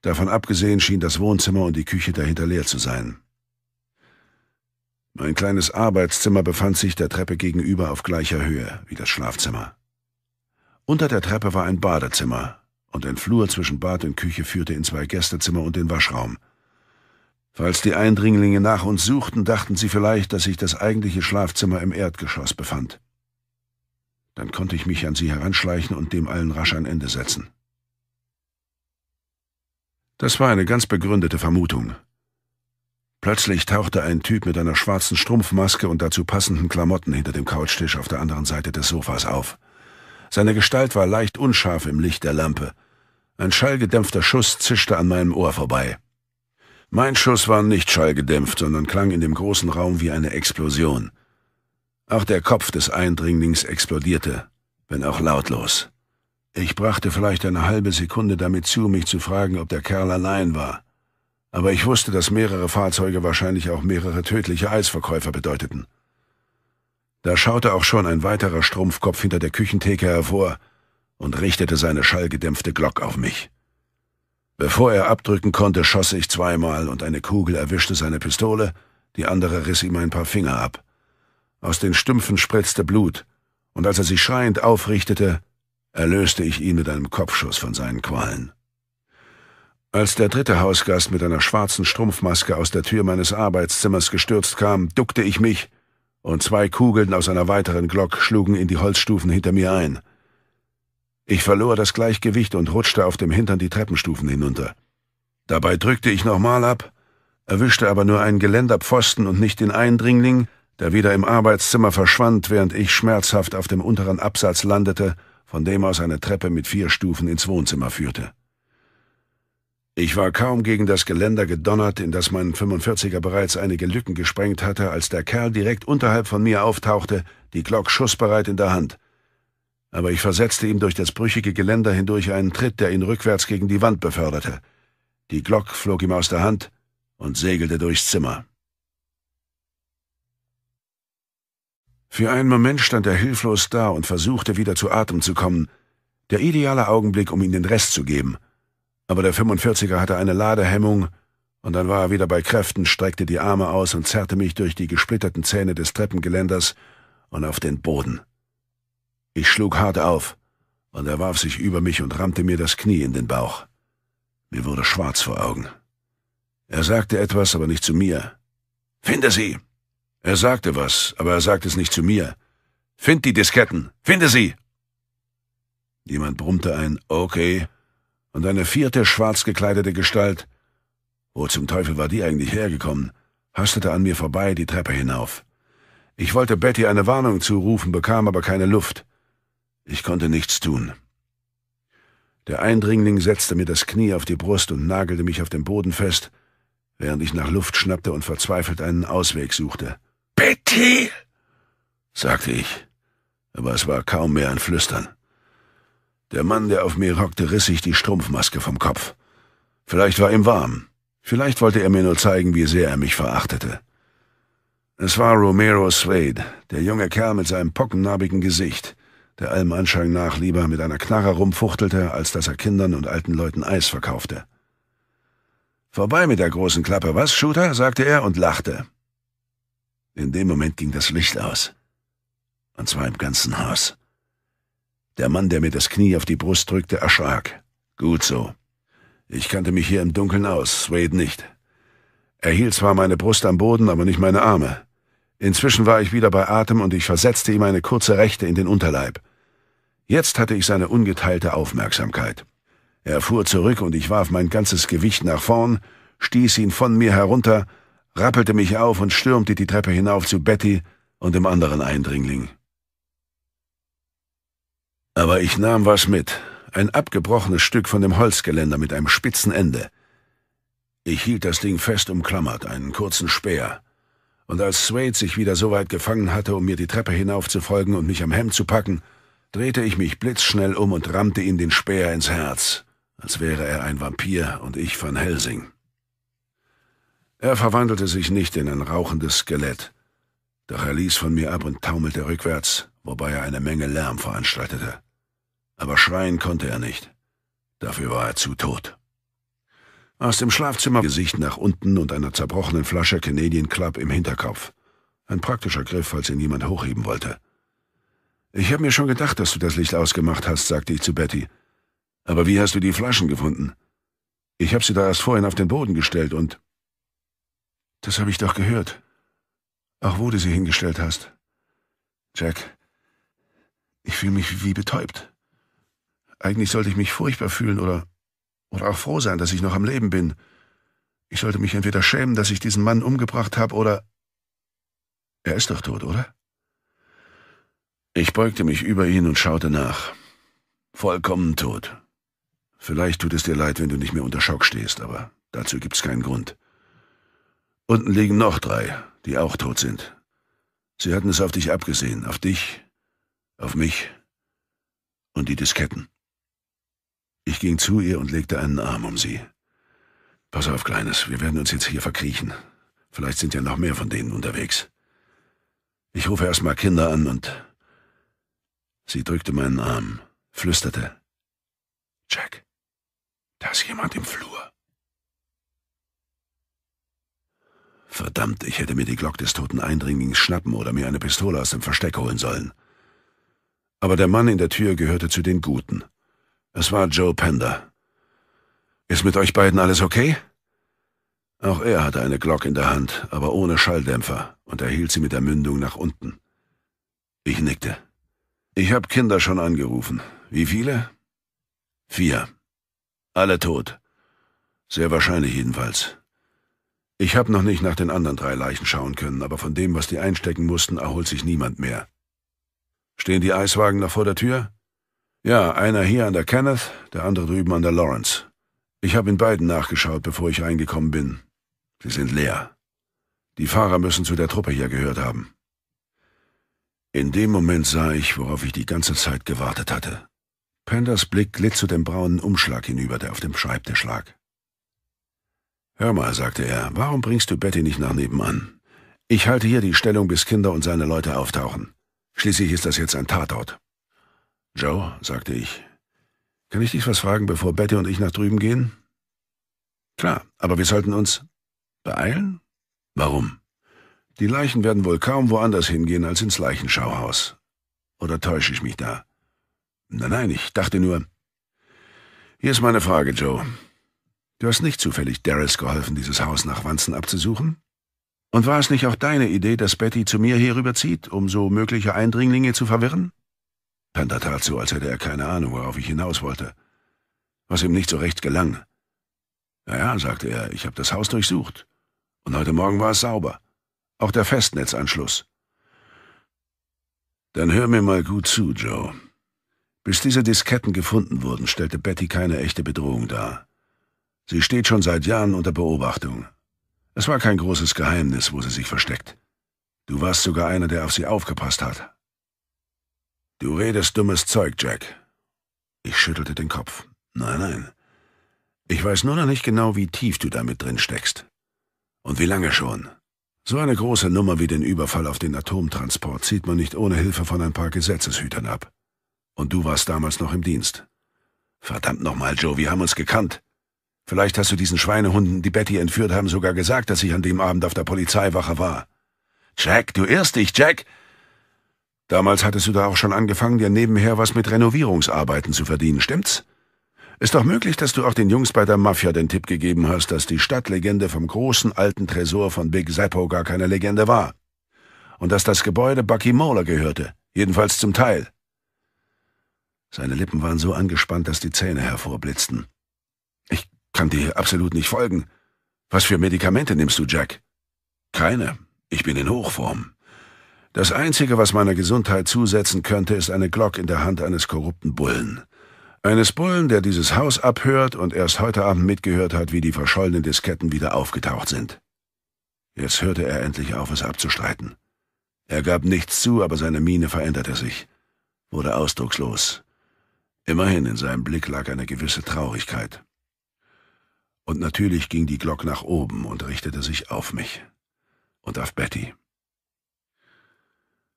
Davon abgesehen schien das Wohnzimmer und die Küche dahinter leer zu sein. Mein kleines Arbeitszimmer befand sich der Treppe gegenüber auf gleicher Höhe wie das Schlafzimmer. Unter der Treppe war ein Badezimmer, und ein Flur zwischen Bad und Küche führte in zwei Gästezimmer und den Waschraum. Falls die Eindringlinge nach uns suchten, dachten sie vielleicht, dass sich das eigentliche Schlafzimmer im Erdgeschoss befand. Dann konnte ich mich an sie heranschleichen und dem allen rasch ein Ende setzen. Das war eine ganz begründete Vermutung. Plötzlich tauchte ein Typ mit einer schwarzen Strumpfmaske und dazu passenden Klamotten hinter dem Couchtisch auf der anderen Seite des Sofas auf. Seine Gestalt war leicht unscharf im Licht der Lampe. Ein schallgedämpfter Schuss zischte an meinem Ohr vorbei. Mein Schuss war nicht schallgedämpft, sondern klang in dem großen Raum wie eine Explosion. Auch der Kopf des Eindringlings explodierte, wenn auch lautlos. Ich brachte vielleicht eine halbe Sekunde damit zu, mich zu fragen, ob der Kerl allein war aber ich wusste, dass mehrere Fahrzeuge wahrscheinlich auch mehrere tödliche Eisverkäufer bedeuteten. Da schaute auch schon ein weiterer Strumpfkopf hinter der Küchentheke hervor und richtete seine schallgedämpfte Glock auf mich. Bevor er abdrücken konnte, schoss ich zweimal und eine Kugel erwischte seine Pistole, die andere riss ihm ein paar Finger ab. Aus den Stümpfen spritzte Blut, und als er sich schreiend aufrichtete, erlöste ich ihn mit einem Kopfschuss von seinen Qualen. Als der dritte Hausgast mit einer schwarzen Strumpfmaske aus der Tür meines Arbeitszimmers gestürzt kam, duckte ich mich, und zwei Kugeln aus einer weiteren Glock schlugen in die Holzstufen hinter mir ein. Ich verlor das Gleichgewicht und rutschte auf dem Hintern die Treppenstufen hinunter. Dabei drückte ich nochmal ab, erwischte aber nur einen Geländerpfosten und nicht den Eindringling, der wieder im Arbeitszimmer verschwand, während ich schmerzhaft auf dem unteren Absatz landete, von dem aus eine Treppe mit vier Stufen ins Wohnzimmer führte. Ich war kaum gegen das Geländer gedonnert, in das mein 45er bereits einige Lücken gesprengt hatte, als der Kerl direkt unterhalb von mir auftauchte, die Glock schussbereit in der Hand. Aber ich versetzte ihm durch das brüchige Geländer hindurch einen Tritt, der ihn rückwärts gegen die Wand beförderte. Die Glock flog ihm aus der Hand und segelte durchs Zimmer. Für einen Moment stand er hilflos da und versuchte wieder zu Atem zu kommen, der ideale Augenblick, um ihm den Rest zu geben aber der 45er hatte eine Ladehemmung, und dann war er wieder bei Kräften, streckte die Arme aus und zerrte mich durch die gesplitterten Zähne des Treppengeländers und auf den Boden. Ich schlug hart auf, und er warf sich über mich und rammte mir das Knie in den Bauch. Mir wurde schwarz vor Augen. Er sagte etwas, aber nicht zu mir. Finde sie! Er sagte was, aber er sagte es nicht zu mir. Find die Disketten! Finde sie! Jemand brummte ein Okay und eine vierte schwarz gekleidete Gestalt, wo zum Teufel war die eigentlich hergekommen, hastete an mir vorbei die Treppe hinauf. Ich wollte Betty eine Warnung zurufen, bekam aber keine Luft. Ich konnte nichts tun. Der Eindringling setzte mir das Knie auf die Brust und nagelte mich auf dem Boden fest, während ich nach Luft schnappte und verzweifelt einen Ausweg suchte. Betty! sagte ich, aber es war kaum mehr ein Flüstern. Der Mann, der auf mir hockte, riss sich die Strumpfmaske vom Kopf. Vielleicht war ihm warm. Vielleicht wollte er mir nur zeigen, wie sehr er mich verachtete. Es war Romero Swade, der junge Kerl mit seinem pockennarbigen Gesicht, der allem Anschein nach lieber mit einer Knarre rumfuchtelte, als dass er Kindern und alten Leuten Eis verkaufte. Vorbei mit der großen Klappe, was, Shooter? sagte er und lachte. In dem Moment ging das Licht aus. Und zwar im ganzen Haus. Der Mann, der mir das Knie auf die Brust drückte, erschrak. Gut so. Ich kannte mich hier im Dunkeln aus, Wade nicht. Er hielt zwar meine Brust am Boden, aber nicht meine Arme. Inzwischen war ich wieder bei Atem und ich versetzte ihm eine kurze Rechte in den Unterleib. Jetzt hatte ich seine ungeteilte Aufmerksamkeit. Er fuhr zurück und ich warf mein ganzes Gewicht nach vorn, stieß ihn von mir herunter, rappelte mich auf und stürmte die Treppe hinauf zu Betty und dem anderen Eindringling. Aber ich nahm was mit, ein abgebrochenes Stück von dem Holzgeländer mit einem spitzen Ende. Ich hielt das Ding fest umklammert, einen kurzen Speer. Und als Swade sich wieder so weit gefangen hatte, um mir die Treppe hinaufzufolgen und mich am Hemd zu packen, drehte ich mich blitzschnell um und rammte ihm den Speer ins Herz, als wäre er ein Vampir und ich von Helsing. Er verwandelte sich nicht in ein rauchendes Skelett, doch er ließ von mir ab und taumelte rückwärts, wobei er eine Menge Lärm veranstaltete aber schreien konnte er nicht. Dafür war er zu tot. Aus dem Schlafzimmer Gesicht nach unten und einer zerbrochenen Flasche Canadian Club im Hinterkopf. Ein praktischer Griff, falls ihn jemand hochheben wollte. Ich habe mir schon gedacht, dass du das Licht ausgemacht hast, sagte ich zu Betty. Aber wie hast du die Flaschen gefunden? Ich habe sie da erst vorhin auf den Boden gestellt und... Das habe ich doch gehört. Auch wo du sie hingestellt hast. Jack, ich fühle mich wie betäubt. Eigentlich sollte ich mich furchtbar fühlen oder, oder auch froh sein, dass ich noch am Leben bin. Ich sollte mich entweder schämen, dass ich diesen Mann umgebracht habe, oder... Er ist doch tot, oder? Ich beugte mich über ihn und schaute nach. Vollkommen tot. Vielleicht tut es dir leid, wenn du nicht mehr unter Schock stehst, aber dazu gibt's keinen Grund. Unten liegen noch drei, die auch tot sind. Sie hatten es auf dich abgesehen, auf dich, auf mich und die Disketten. Ich ging zu ihr und legte einen Arm um sie. Pass auf, Kleines, wir werden uns jetzt hier verkriechen. Vielleicht sind ja noch mehr von denen unterwegs. Ich rufe erst mal Kinder an und... Sie drückte meinen Arm, flüsterte. Jack, da ist jemand im Flur. Verdammt, ich hätte mir die Glock des toten Eindringlings schnappen oder mir eine Pistole aus dem Versteck holen sollen. Aber der Mann in der Tür gehörte zu den Guten. Es war Joe Pender. Ist mit euch beiden alles okay? Auch er hatte eine Glock in der Hand, aber ohne Schalldämpfer, und er hielt sie mit der Mündung nach unten. Ich nickte. Ich habe Kinder schon angerufen. Wie viele? Vier. Alle tot. Sehr wahrscheinlich jedenfalls. Ich habe noch nicht nach den anderen drei Leichen schauen können, aber von dem, was die einstecken mussten, erholt sich niemand mehr. Stehen die Eiswagen noch vor der Tür? Ja, einer hier an der Kenneth, der andere drüben an der Lawrence. Ich habe in beiden nachgeschaut, bevor ich reingekommen bin. Sie sind leer. Die Fahrer müssen zu der Truppe hier gehört haben. In dem Moment sah ich, worauf ich die ganze Zeit gewartet hatte. Penders Blick glitt zu dem braunen Umschlag hinüber, der auf dem Schreibtisch lag. Hör mal, sagte er, warum bringst du Betty nicht nach nebenan? Ich halte hier die Stellung, bis Kinder und seine Leute auftauchen. Schließlich ist das jetzt ein Tatort. Joe, sagte ich, kann ich dich was fragen, bevor Betty und ich nach drüben gehen? Klar, aber wir sollten uns beeilen? Warum? Die Leichen werden wohl kaum woanders hingehen als ins Leichenschauhaus. Oder täusche ich mich da? Nein, nein, ich dachte nur. Hier ist meine Frage, Joe. Du hast nicht zufällig Darius geholfen, dieses Haus nach Wanzen abzusuchen? Und war es nicht auch deine Idee, dass Betty zu mir herüberzieht, um so mögliche Eindringlinge zu verwirren? Panda tat halt so, als hätte er keine Ahnung, worauf ich hinaus wollte. Was ihm nicht so recht gelang. Naja, sagte er, ich habe das Haus durchsucht. Und heute Morgen war es sauber. Auch der Festnetzanschluss. Dann hör mir mal gut zu, Joe. Bis diese Disketten gefunden wurden, stellte Betty keine echte Bedrohung dar. Sie steht schon seit Jahren unter Beobachtung. Es war kein großes Geheimnis, wo sie sich versteckt. Du warst sogar einer, der auf sie aufgepasst hat, Du redest dummes Zeug, Jack. Ich schüttelte den Kopf. Nein, nein. Ich weiß nur noch nicht genau, wie tief du damit drin steckst. Und wie lange schon. So eine große Nummer wie den Überfall auf den Atomtransport zieht man nicht ohne Hilfe von ein paar Gesetzeshütern ab. Und du warst damals noch im Dienst. Verdammt nochmal, Joe, wir haben uns gekannt. Vielleicht hast du diesen Schweinehunden, die Betty entführt haben, sogar gesagt, dass ich an dem Abend auf der Polizeiwache war. Jack, du irrst dich, Jack! Damals hattest du da auch schon angefangen, dir nebenher was mit Renovierungsarbeiten zu verdienen, stimmt's? Ist doch möglich, dass du auch den Jungs bei der Mafia den Tipp gegeben hast, dass die Stadtlegende vom großen alten Tresor von Big Zappo gar keine Legende war. Und dass das Gebäude Bucky Moeller gehörte, jedenfalls zum Teil. Seine Lippen waren so angespannt, dass die Zähne hervorblitzten. Ich kann dir absolut nicht folgen. Was für Medikamente nimmst du, Jack? Keine. Ich bin in Hochform. Das Einzige, was meiner Gesundheit zusetzen könnte, ist eine Glock in der Hand eines korrupten Bullen. Eines Bullen, der dieses Haus abhört und erst heute Abend mitgehört hat, wie die verschollenen Disketten wieder aufgetaucht sind. Jetzt hörte er endlich auf, es abzustreiten. Er gab nichts zu, aber seine Miene veränderte sich, wurde ausdruckslos. Immerhin in seinem Blick lag eine gewisse Traurigkeit. Und natürlich ging die Glock nach oben und richtete sich auf mich und auf Betty.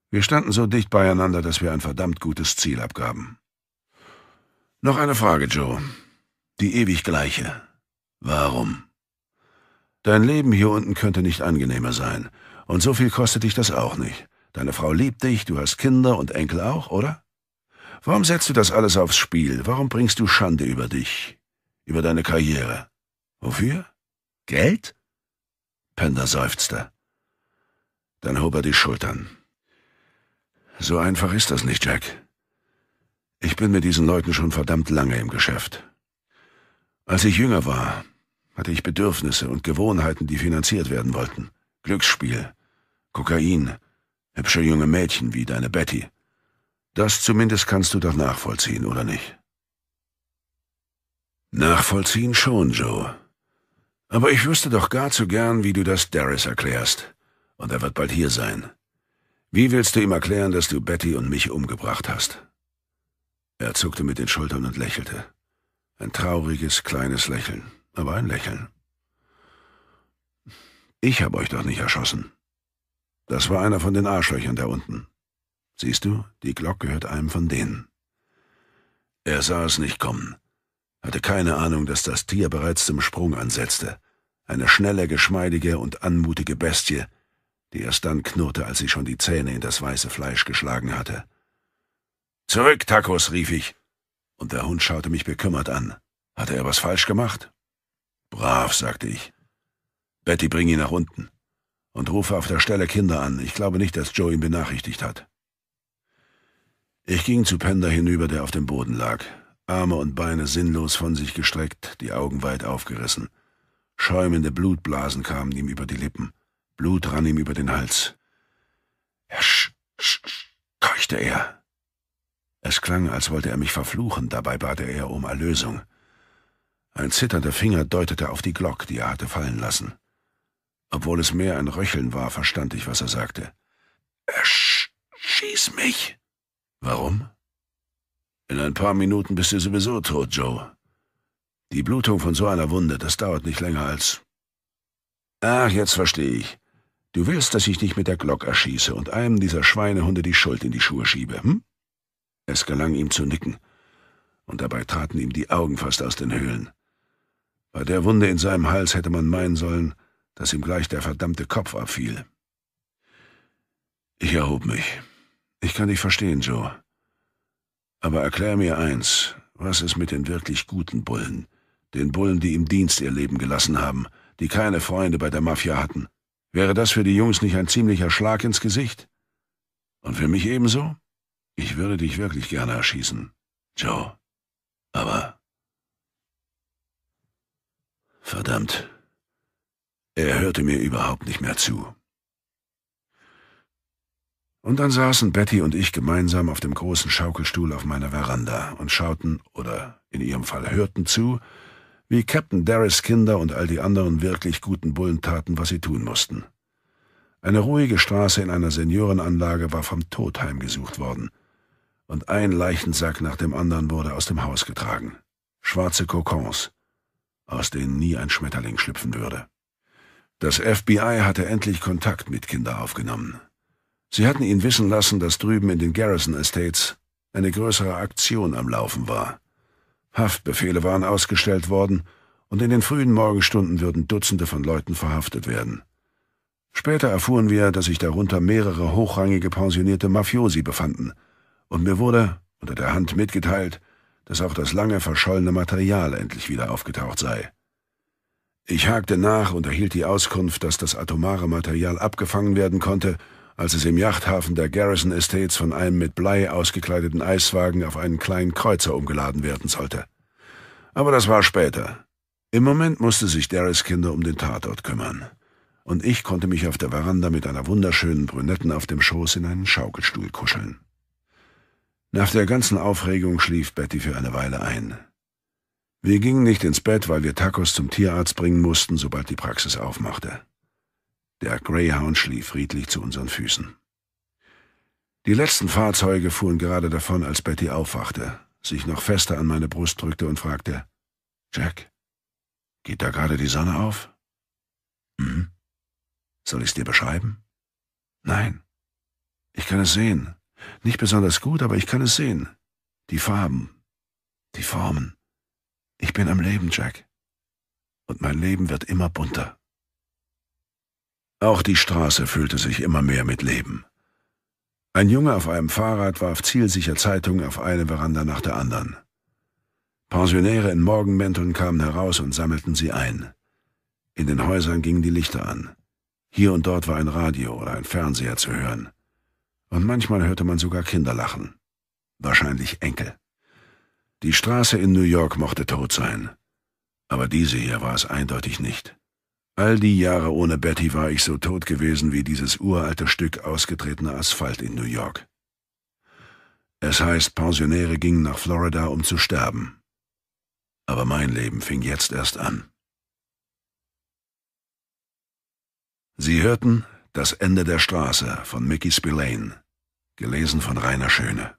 Wir standen so dicht beieinander, dass wir ein verdammt gutes Ziel abgaben. Noch eine Frage, Joe. Die ewig gleiche. Warum? Dein Leben hier unten könnte nicht angenehmer sein. Und so viel kostet dich das auch nicht. Deine Frau liebt dich, du hast Kinder und Enkel auch, oder? Warum setzt du das alles aufs Spiel? Warum bringst du Schande über dich? Über deine Karriere? Wofür? Geld? Pender seufzte. Dann hob er die Schultern. So einfach ist das nicht, Jack. Ich bin mit diesen Leuten schon verdammt lange im Geschäft. Als ich jünger war, hatte ich Bedürfnisse und Gewohnheiten, die finanziert werden wollten. Glücksspiel, Kokain, hübsche junge Mädchen wie deine Betty. Das zumindest kannst du doch nachvollziehen, oder nicht? Nachvollziehen schon, Joe. Aber ich wüsste doch gar zu gern, wie du das Darius erklärst. Und er wird bald hier sein. Wie willst du ihm erklären, dass du Betty und mich umgebracht hast? Er zuckte mit den Schultern und lächelte. Ein trauriges, kleines Lächeln, aber ein Lächeln. Ich habe euch doch nicht erschossen. Das war einer von den Arschlöchern da unten. Siehst du, die Glock gehört einem von denen. Er sah es nicht kommen, hatte keine Ahnung, dass das Tier bereits zum Sprung ansetzte. Eine schnelle, geschmeidige und anmutige Bestie, die erst dann knurrte, als sie schon die Zähne in das weiße Fleisch geschlagen hatte. Zurück, Tacos, rief ich, und der Hund schaute mich bekümmert an. Hatte er was falsch gemacht? Brav, sagte ich. Betty, bring ihn nach unten. Und rufe auf der Stelle Kinder an. Ich glaube nicht, dass Joe ihn benachrichtigt hat. Ich ging zu Pender hinüber, der auf dem Boden lag, Arme und Beine sinnlos von sich gestreckt, die Augen weit aufgerissen. Schäumende Blutblasen kamen ihm über die Lippen. Blut rann ihm über den Hals. Sch, keuchte er. Es klang, als wollte er mich verfluchen, dabei bat er, er um Erlösung. Ein zitternder Finger deutete auf die Glock, die er hatte fallen lassen. Obwohl es mehr ein Röcheln war, verstand ich, was er sagte. Ersch, schieß mich! Warum? In ein paar Minuten bist du sowieso tot, Joe. Die Blutung von so einer Wunde, das dauert nicht länger als. Ach, jetzt verstehe ich. Du willst, dass ich dich mit der Glock erschieße und einem dieser Schweinehunde die Schuld in die Schuhe schiebe, hm? Es gelang ihm zu nicken, und dabei traten ihm die Augen fast aus den Höhlen. Bei der Wunde in seinem Hals hätte man meinen sollen, dass ihm gleich der verdammte Kopf abfiel. Ich erhob mich. Ich kann dich verstehen, Joe. Aber erklär mir eins, was ist mit den wirklich guten Bullen, den Bullen, die im Dienst ihr Leben gelassen haben, die keine Freunde bei der Mafia hatten? Wäre das für die Jungs nicht ein ziemlicher Schlag ins Gesicht? Und für mich ebenso? Ich würde dich wirklich gerne erschießen, Joe. Aber... Verdammt. Er hörte mir überhaupt nicht mehr zu. Und dann saßen Betty und ich gemeinsam auf dem großen Schaukelstuhl auf meiner Veranda und schauten, oder in ihrem Fall hörten zu, wie Captain Darris Kinder und all die anderen wirklich guten Bullen taten, was sie tun mussten. Eine ruhige Straße in einer Seniorenanlage war vom Tod heimgesucht worden, und ein Leichensack nach dem anderen wurde aus dem Haus getragen. Schwarze Kokons, aus denen nie ein Schmetterling schlüpfen würde. Das FBI hatte endlich Kontakt mit Kinder aufgenommen. Sie hatten ihn wissen lassen, dass drüben in den Garrison Estates eine größere Aktion am Laufen war. Haftbefehle waren ausgestellt worden, und in den frühen Morgenstunden würden Dutzende von Leuten verhaftet werden. Später erfuhren wir, dass sich darunter mehrere hochrangige pensionierte Mafiosi befanden, und mir wurde unter der Hand mitgeteilt, dass auch das lange verschollene Material endlich wieder aufgetaucht sei. Ich hakte nach und erhielt die Auskunft, dass das atomare Material abgefangen werden konnte als es im Yachthafen der Garrison Estates von einem mit Blei ausgekleideten Eiswagen auf einen kleinen Kreuzer umgeladen werden sollte. Aber das war später. Im Moment musste sich Darris Kinder um den Tatort kümmern. Und ich konnte mich auf der Veranda mit einer wunderschönen Brünetten auf dem Schoß in einen Schaukelstuhl kuscheln. Nach der ganzen Aufregung schlief Betty für eine Weile ein. Wir gingen nicht ins Bett, weil wir Tacos zum Tierarzt bringen mussten, sobald die Praxis aufmachte. Der Greyhound schlief friedlich zu unseren Füßen. Die letzten Fahrzeuge fuhren gerade davon, als Betty aufwachte, sich noch fester an meine Brust drückte und fragte, Jack, geht da gerade die Sonne auf? Hm? Soll ich's dir beschreiben? Nein. Ich kann es sehen. Nicht besonders gut, aber ich kann es sehen. Die Farben. Die Formen. Ich bin am Leben, Jack. Und mein Leben wird immer bunter. Auch die Straße füllte sich immer mehr mit Leben. Ein Junge auf einem Fahrrad warf zielsicher Zeitungen auf eine Veranda nach der anderen. Pensionäre in Morgenmänteln kamen heraus und sammelten sie ein. In den Häusern gingen die Lichter an. Hier und dort war ein Radio oder ein Fernseher zu hören. Und manchmal hörte man sogar Kinder lachen. Wahrscheinlich Enkel. Die Straße in New York mochte tot sein. Aber diese hier war es eindeutig nicht. All die Jahre ohne Betty war ich so tot gewesen wie dieses uralte Stück ausgetretener Asphalt in New York. Es heißt, Pensionäre gingen nach Florida, um zu sterben. Aber mein Leben fing jetzt erst an. Sie hörten Das Ende der Straße von Mickey Spillane, gelesen von Rainer Schöne.